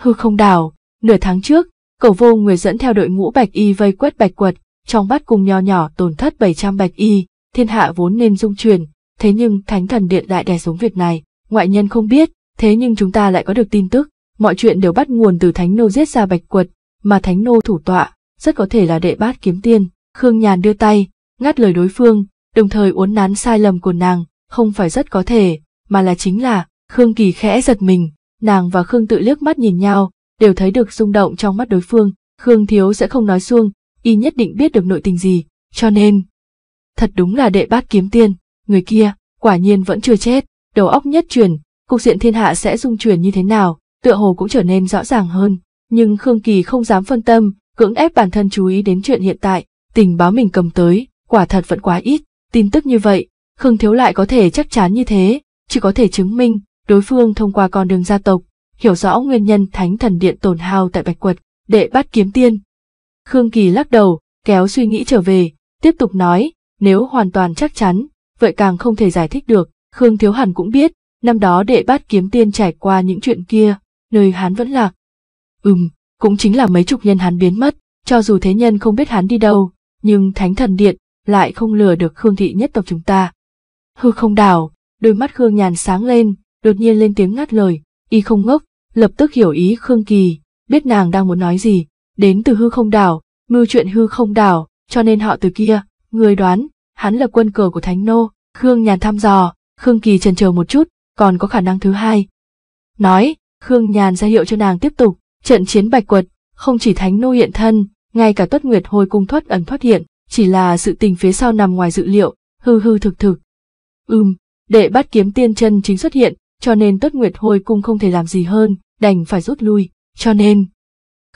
hư không đảo. Nửa tháng trước, cầu vô người dẫn theo đội ngũ bạch y vây quét bạch quật, trong bát cùng nho nhỏ tổn thất 700 bạch y, thiên hạ vốn nên dung truyền, thế nhưng thánh thần điện lại đè xuống việc này, ngoại nhân không biết, thế nhưng chúng ta lại có được tin tức, mọi chuyện đều bắt nguồn từ thánh nô giết ra bạch quật, mà thánh nô thủ tọa, rất có thể là đệ bát kiếm tiên. Khương Nhàn đưa tay, ngắt lời đối phương, đồng thời uốn nắn sai lầm của nàng, không phải rất có thể, mà là chính là, Khương Kỳ khẽ giật mình, nàng và Khương tự liếc mắt nhìn nhau, đều thấy được rung động trong mắt đối phương, Khương Thiếu sẽ không nói xuông, y nhất định biết được nội tình gì, cho nên. Thật đúng là đệ bát kiếm tiên, người kia, quả nhiên vẫn chưa chết, đầu óc nhất truyền, cục diện thiên hạ sẽ rung chuyển như thế nào, tựa hồ cũng trở nên rõ ràng hơn nhưng Khương Kỳ không dám phân tâm, cưỡng ép bản thân chú ý đến chuyện hiện tại, tình báo mình cầm tới, quả thật vẫn quá ít, tin tức như vậy, Khương Thiếu lại có thể chắc chắn như thế, chỉ có thể chứng minh, đối phương thông qua con đường gia tộc, hiểu rõ nguyên nhân thánh thần điện tổn hao tại Bạch Quật, đệ bắt kiếm tiên. Khương Kỳ lắc đầu, kéo suy nghĩ trở về, tiếp tục nói, nếu hoàn toàn chắc chắn, vậy càng không thể giải thích được, Khương Thiếu hẳn cũng biết, năm đó đệ bát kiếm tiên trải qua những chuyện kia, nơi hắn vẫn lạc, Ừm, cũng chính là mấy chục nhân hắn biến mất, cho dù thế nhân không biết hắn đi đâu, nhưng thánh thần điện lại không lừa được Khương thị nhất tộc chúng ta. Hư không đảo, đôi mắt Khương nhàn sáng lên, đột nhiên lên tiếng ngắt lời, y không ngốc, lập tức hiểu ý Khương Kỳ, biết nàng đang muốn nói gì, đến từ hư không đảo, mưu chuyện hư không đảo, cho nên họ từ kia, người đoán, hắn là quân cờ của Thánh Nô, Khương nhàn thăm dò, Khương Kỳ chần chờ một chút, còn có khả năng thứ hai. Nói, Khương nhàn ra hiệu cho nàng tiếp tục, Trận chiến bạch quật, không chỉ thánh nô hiện thân, ngay cả tuất nguyệt hồi cung thoát ẩn thoát hiện, chỉ là sự tình phía sau nằm ngoài dự liệu, hư hư thực thực. Ừm, để bắt kiếm tiên chân chính xuất hiện, cho nên tuất nguyệt hồi cung không thể làm gì hơn, đành phải rút lui, cho nên.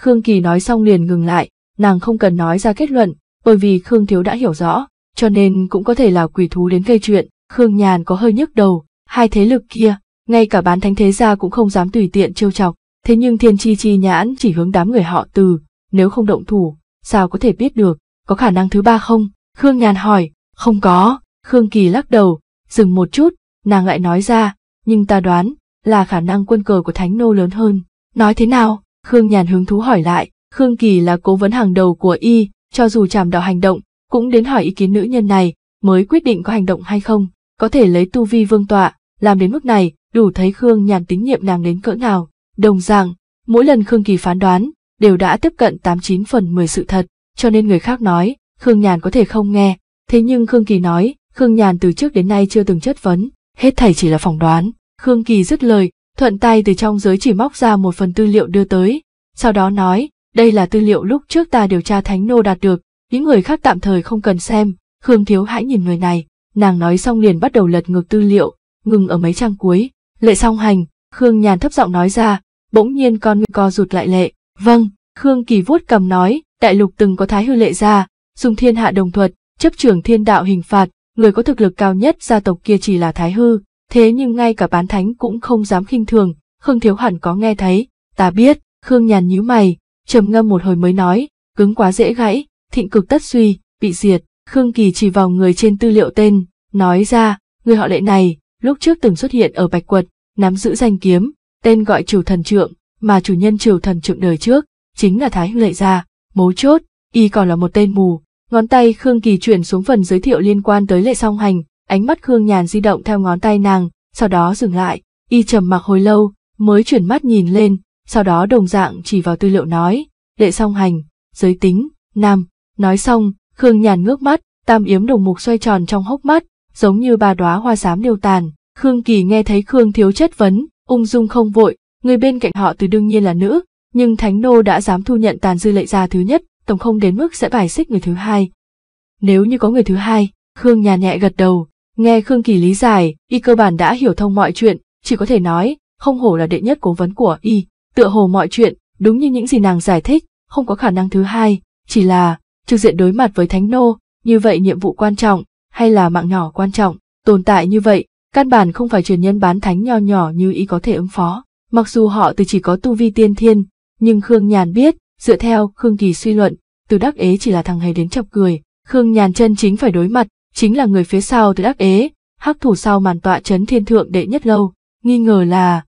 Khương Kỳ nói xong liền ngừng lại, nàng không cần nói ra kết luận, bởi vì Khương Thiếu đã hiểu rõ, cho nên cũng có thể là quỷ thú đến gây chuyện, Khương Nhàn có hơi nhức đầu, hai thế lực kia, ngay cả bán thánh thế gia cũng không dám tùy tiện trêu chọc. Thế nhưng thiên chi chi nhãn chỉ hướng đám người họ từ, nếu không động thủ, sao có thể biết được, có khả năng thứ ba không? Khương Nhàn hỏi, không có, Khương Kỳ lắc đầu, dừng một chút, nàng lại nói ra, nhưng ta đoán, là khả năng quân cờ của Thánh Nô lớn hơn. Nói thế nào? Khương Nhàn hứng thú hỏi lại, Khương Kỳ là cố vấn hàng đầu của y, cho dù chàm đạo hành động, cũng đến hỏi ý kiến nữ nhân này, mới quyết định có hành động hay không, có thể lấy tu vi vương tọa, làm đến mức này, đủ thấy Khương Nhàn tín nhiệm nàng đến cỡ nào. Đồng rằng, mỗi lần Khương Kỳ phán đoán, đều đã tiếp cận 89 phần 10 sự thật, cho nên người khác nói, Khương Nhàn có thể không nghe, thế nhưng Khương Kỳ nói, Khương Nhàn từ trước đến nay chưa từng chất vấn, hết thảy chỉ là phỏng đoán. Khương Kỳ dứt lời, thuận tay từ trong giới chỉ móc ra một phần tư liệu đưa tới, sau đó nói, đây là tư liệu lúc trước ta điều tra Thánh Nô đạt được, những người khác tạm thời không cần xem, Khương Thiếu hãy nhìn người này, nàng nói xong liền bắt đầu lật ngược tư liệu, ngừng ở mấy trang cuối, lệ song hành, Khương Nhàn thấp giọng nói ra, bỗng nhiên con co rụt lại lệ. Vâng, Khương Kỳ vuốt cầm nói, đại lục từng có thái hư lệ gia, dùng thiên hạ đồng thuật, chấp trưởng thiên đạo hình phạt, người có thực lực cao nhất gia tộc kia chỉ là thái hư, thế nhưng ngay cả bán thánh cũng không dám khinh thường, Khương Thiếu hẳn có nghe thấy, ta biết, Khương nhàn nhíu mày, trầm ngâm một hồi mới nói, cứng quá dễ gãy, thịnh cực tất suy, bị diệt, Khương Kỳ chỉ vào người trên tư liệu tên, nói ra, người họ lệ này, lúc trước từng xuất hiện ở Bạch Quật, nắm giữ danh kiếm, tên gọi triều thần trượng mà chủ nhân triều thần trượng đời trước chính là thái lệ gia mấu chốt y còn là một tên mù ngón tay khương kỳ chuyển xuống phần giới thiệu liên quan tới lệ song hành ánh mắt khương nhàn di động theo ngón tay nàng sau đó dừng lại y trầm mặc hồi lâu mới chuyển mắt nhìn lên sau đó đồng dạng chỉ vào tư liệu nói lệ song hành giới tính nam nói xong khương nhàn ngước mắt tam yếm đồng mục xoay tròn trong hốc mắt giống như ba đóa hoa xám điều tàn khương kỳ nghe thấy khương thiếu chất vấn ung dung không vội, người bên cạnh họ từ đương nhiên là nữ, nhưng Thánh Nô đã dám thu nhận tàn dư lệ gia thứ nhất, tổng không đến mức sẽ bài xích người thứ hai. Nếu như có người thứ hai, Khương nhà nhẹ gật đầu, nghe Khương Kỳ lý giải, y cơ bản đã hiểu thông mọi chuyện, chỉ có thể nói, không hổ là đệ nhất cố vấn của y, tựa hồ mọi chuyện, đúng như những gì nàng giải thích, không có khả năng thứ hai, chỉ là, trực diện đối mặt với Thánh Nô, như vậy nhiệm vụ quan trọng, hay là mạng nhỏ quan trọng, tồn tại như vậy, Căn bản không phải truyền nhân bán thánh nho nhỏ như ý có thể ứng phó. Mặc dù họ từ chỉ có tu vi tiên thiên, nhưng Khương Nhàn biết, dựa theo Khương Kỳ suy luận, từ đắc ế chỉ là thằng hề đến chọc cười. Khương Nhàn chân chính phải đối mặt, chính là người phía sau từ đắc ế, hắc thủ sau màn tọa chấn thiên thượng đệ nhất lâu, nghi ngờ là...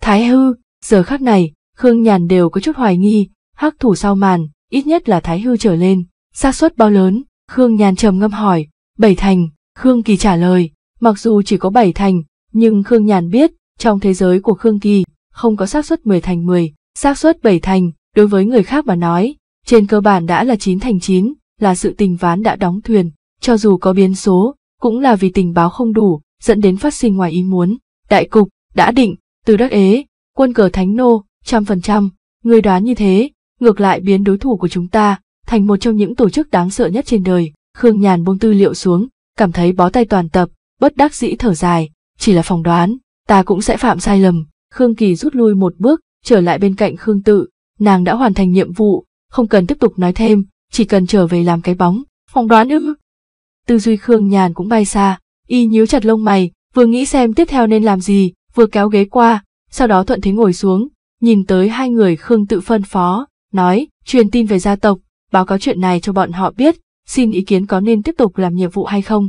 Thái hư, giờ khắc này, Khương Nhàn đều có chút hoài nghi, hắc thủ sau màn, ít nhất là thái hư trở lên, xác suất bao lớn, Khương Nhàn trầm ngâm hỏi, bảy thành, Khương Kỳ trả lời, Mặc dù chỉ có 7 thành, nhưng Khương Nhàn biết, trong thế giới của Khương Kỳ, không có xác suất 10 thành 10, xác suất 7 thành, đối với người khác mà nói, trên cơ bản đã là 9 thành 9, là sự tình ván đã đóng thuyền, cho dù có biến số, cũng là vì tình báo không đủ, dẫn đến phát sinh ngoài ý muốn. Đại cục, đã định, từ đất ế, quân cờ thánh nô, trăm phần trăm, người đoán như thế, ngược lại biến đối thủ của chúng ta, thành một trong những tổ chức đáng sợ nhất trên đời. Khương Nhàn buông tư liệu xuống, cảm thấy bó tay toàn tập, bất đắc dĩ thở dài, chỉ là phỏng đoán, ta cũng sẽ phạm sai lầm. Khương Kỳ rút lui một bước, trở lại bên cạnh Khương Tự, nàng đã hoàn thành nhiệm vụ, không cần tiếp tục nói thêm, chỉ cần trở về làm cái bóng, phỏng đoán ư. Tư duy Khương Nhàn cũng bay xa, y nhíu chặt lông mày, vừa nghĩ xem tiếp theo nên làm gì, vừa kéo ghế qua, sau đó thuận thế ngồi xuống, nhìn tới hai người Khương Tự phân phó, nói, truyền tin về gia tộc, báo cáo chuyện này cho bọn họ biết, xin ý kiến có nên tiếp tục làm nhiệm vụ hay không.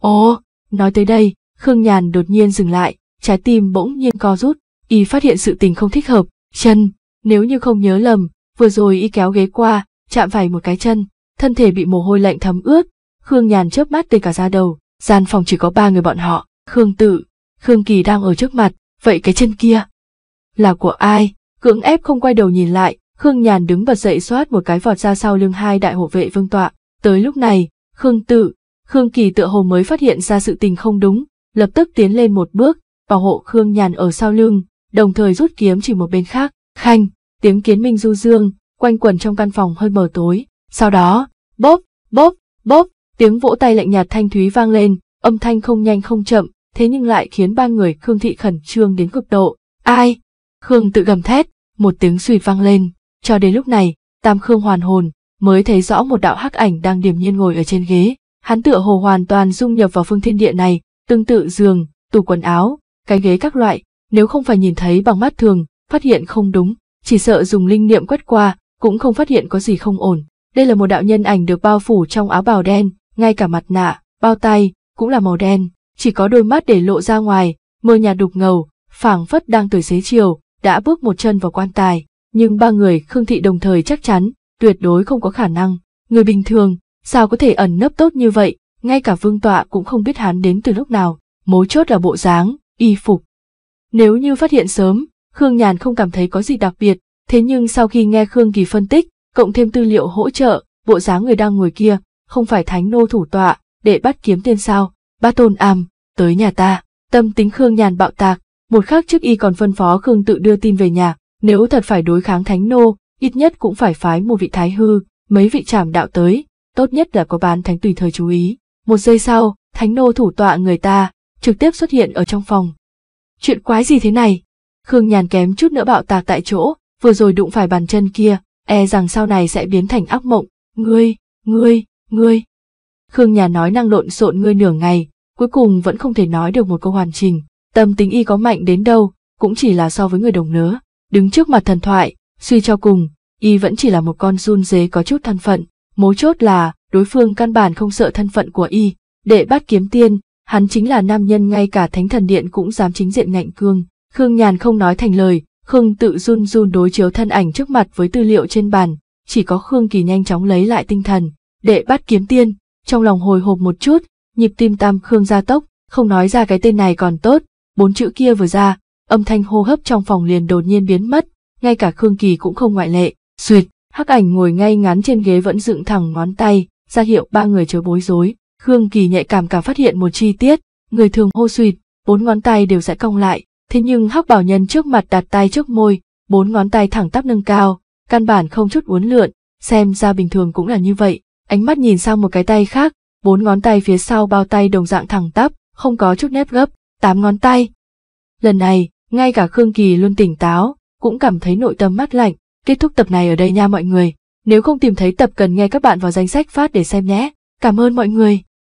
Ồ, Nói tới đây, Khương Nhàn đột nhiên dừng lại, trái tim bỗng nhiên co rút, y phát hiện sự tình không thích hợp, chân, nếu như không nhớ lầm, vừa rồi y kéo ghế qua, chạm phải một cái chân, thân thể bị mồ hôi lạnh thấm ướt, Khương Nhàn chớp mắt tê cả da đầu, gian phòng chỉ có ba người bọn họ, Khương Tự, Khương Kỳ đang ở trước mặt, vậy cái chân kia là của ai? Cưỡng ép không quay đầu nhìn lại, Khương Nhàn đứng bật dậy xoát một cái vọt ra sau lưng hai đại hộ vệ vương tọa, tới lúc này, Khương Tự, Khương Kỳ tựa hồ mới phát hiện ra sự tình không đúng, lập tức tiến lên một bước, bảo hộ Khương Nhàn ở sau lưng, đồng thời rút kiếm chỉ một bên khác. Khanh, tiếng kiến minh du dương, quanh quẩn trong căn phòng hơi mờ tối. Sau đó, bóp, bóp, bóp, tiếng vỗ tay lạnh nhạt thanh thúy vang lên, âm thanh không nhanh không chậm, thế nhưng lại khiến ba người Khương Thị khẩn trương đến cực độ. Ai? Khương tự gầm thét, một tiếng suy vang lên. Cho đến lúc này, Tam Khương hoàn hồn, mới thấy rõ một đạo hắc ảnh đang điềm nhiên ngồi ở trên ghế, Hắn tựa hồ hoàn toàn dung nhập vào phương thiên địa này, tương tự giường, tủ quần áo, cái ghế các loại, nếu không phải nhìn thấy bằng mắt thường, phát hiện không đúng, chỉ sợ dùng linh niệm quét qua, cũng không phát hiện có gì không ổn. Đây là một đạo nhân ảnh được bao phủ trong áo bào đen, ngay cả mặt nạ, bao tay, cũng là màu đen, chỉ có đôi mắt để lộ ra ngoài, mơ nhạt đục ngầu, phảng phất đang tuổi xế chiều, đã bước một chân vào quan tài, nhưng ba người Khương Thị đồng thời chắc chắn, tuyệt đối không có khả năng. Người bình thường, sao có thể ẩn nấp tốt như vậy, ngay cả vương tọa cũng không biết hắn đến từ lúc nào, mối chốt là bộ dáng, y phục. Nếu như phát hiện sớm, Khương Nhàn không cảm thấy có gì đặc biệt, thế nhưng sau khi nghe Khương Kỳ phân tích, cộng thêm tư liệu hỗ trợ, bộ dáng người đang ngồi kia, không phải thánh nô thủ tọa, để bắt kiếm tên sao, ba tôn am, tới nhà ta, tâm tính Khương Nhàn bạo tạc, một khắc trước y còn phân phó Khương tự đưa tin về nhà, nếu thật phải đối kháng thánh nô, ít nhất cũng phải phái một vị thái hư, mấy vị trảm đạo tới, tốt nhất là có bán thánh tùy thời chú ý. Một giây sau, thánh nô thủ tọa người ta, trực tiếp xuất hiện ở trong phòng. Chuyện quái gì thế này? Khương Nhàn kém chút nữa bạo tạc tại chỗ, vừa rồi đụng phải bàn chân kia, e rằng sau này sẽ biến thành ác mộng. Ngươi, ngươi, ngươi. Khương Nhàn nói năng lộn xộn ngươi nửa ngày, cuối cùng vẫn không thể nói được một câu hoàn chỉnh. Tâm tính y có mạnh đến đâu, cũng chỉ là so với người đồng nớ Đứng trước mặt thần thoại, suy cho cùng, y vẫn chỉ là một con run dế có chút thân phận, Mấu chốt là, đối phương căn bản không sợ thân phận của y, để bắt kiếm tiên, hắn chính là nam nhân ngay cả thánh thần điện cũng dám chính diện ngạnh cương. Khương Nhàn không nói thành lời, Khương tự run run đối chiếu thân ảnh trước mặt với tư liệu trên bàn, chỉ có Khương Kỳ nhanh chóng lấy lại tinh thần, để bắt kiếm tiên, trong lòng hồi hộp một chút, nhịp tim tam Khương gia tốc, không nói ra cái tên này còn tốt, bốn chữ kia vừa ra, âm thanh hô hấp trong phòng liền đột nhiên biến mất, ngay cả Khương Kỳ cũng không ngoại lệ, suyệt, Hắc ảnh ngồi ngay ngắn trên ghế vẫn dựng thẳng ngón tay, ra hiệu ba người chớ bối rối. Khương Kỳ nhạy cảm cả phát hiện một chi tiết, người thường hô suyệt, bốn ngón tay đều sẽ cong lại, thế nhưng Hắc Bảo Nhân trước mặt đặt tay trước môi, bốn ngón tay thẳng tắp nâng cao, căn bản không chút uốn lượn, xem ra bình thường cũng là như vậy. Ánh mắt nhìn sang một cái tay khác, bốn ngón tay phía sau bao tay đồng dạng thẳng tắp, không có chút nếp gấp, tám ngón tay. Lần này, ngay cả Khương Kỳ luôn tỉnh táo, cũng cảm thấy nội tâm mát lạnh, Kết thúc tập này ở đây nha mọi người. Nếu không tìm thấy tập cần nghe các bạn vào danh sách phát để xem nhé. Cảm ơn mọi người.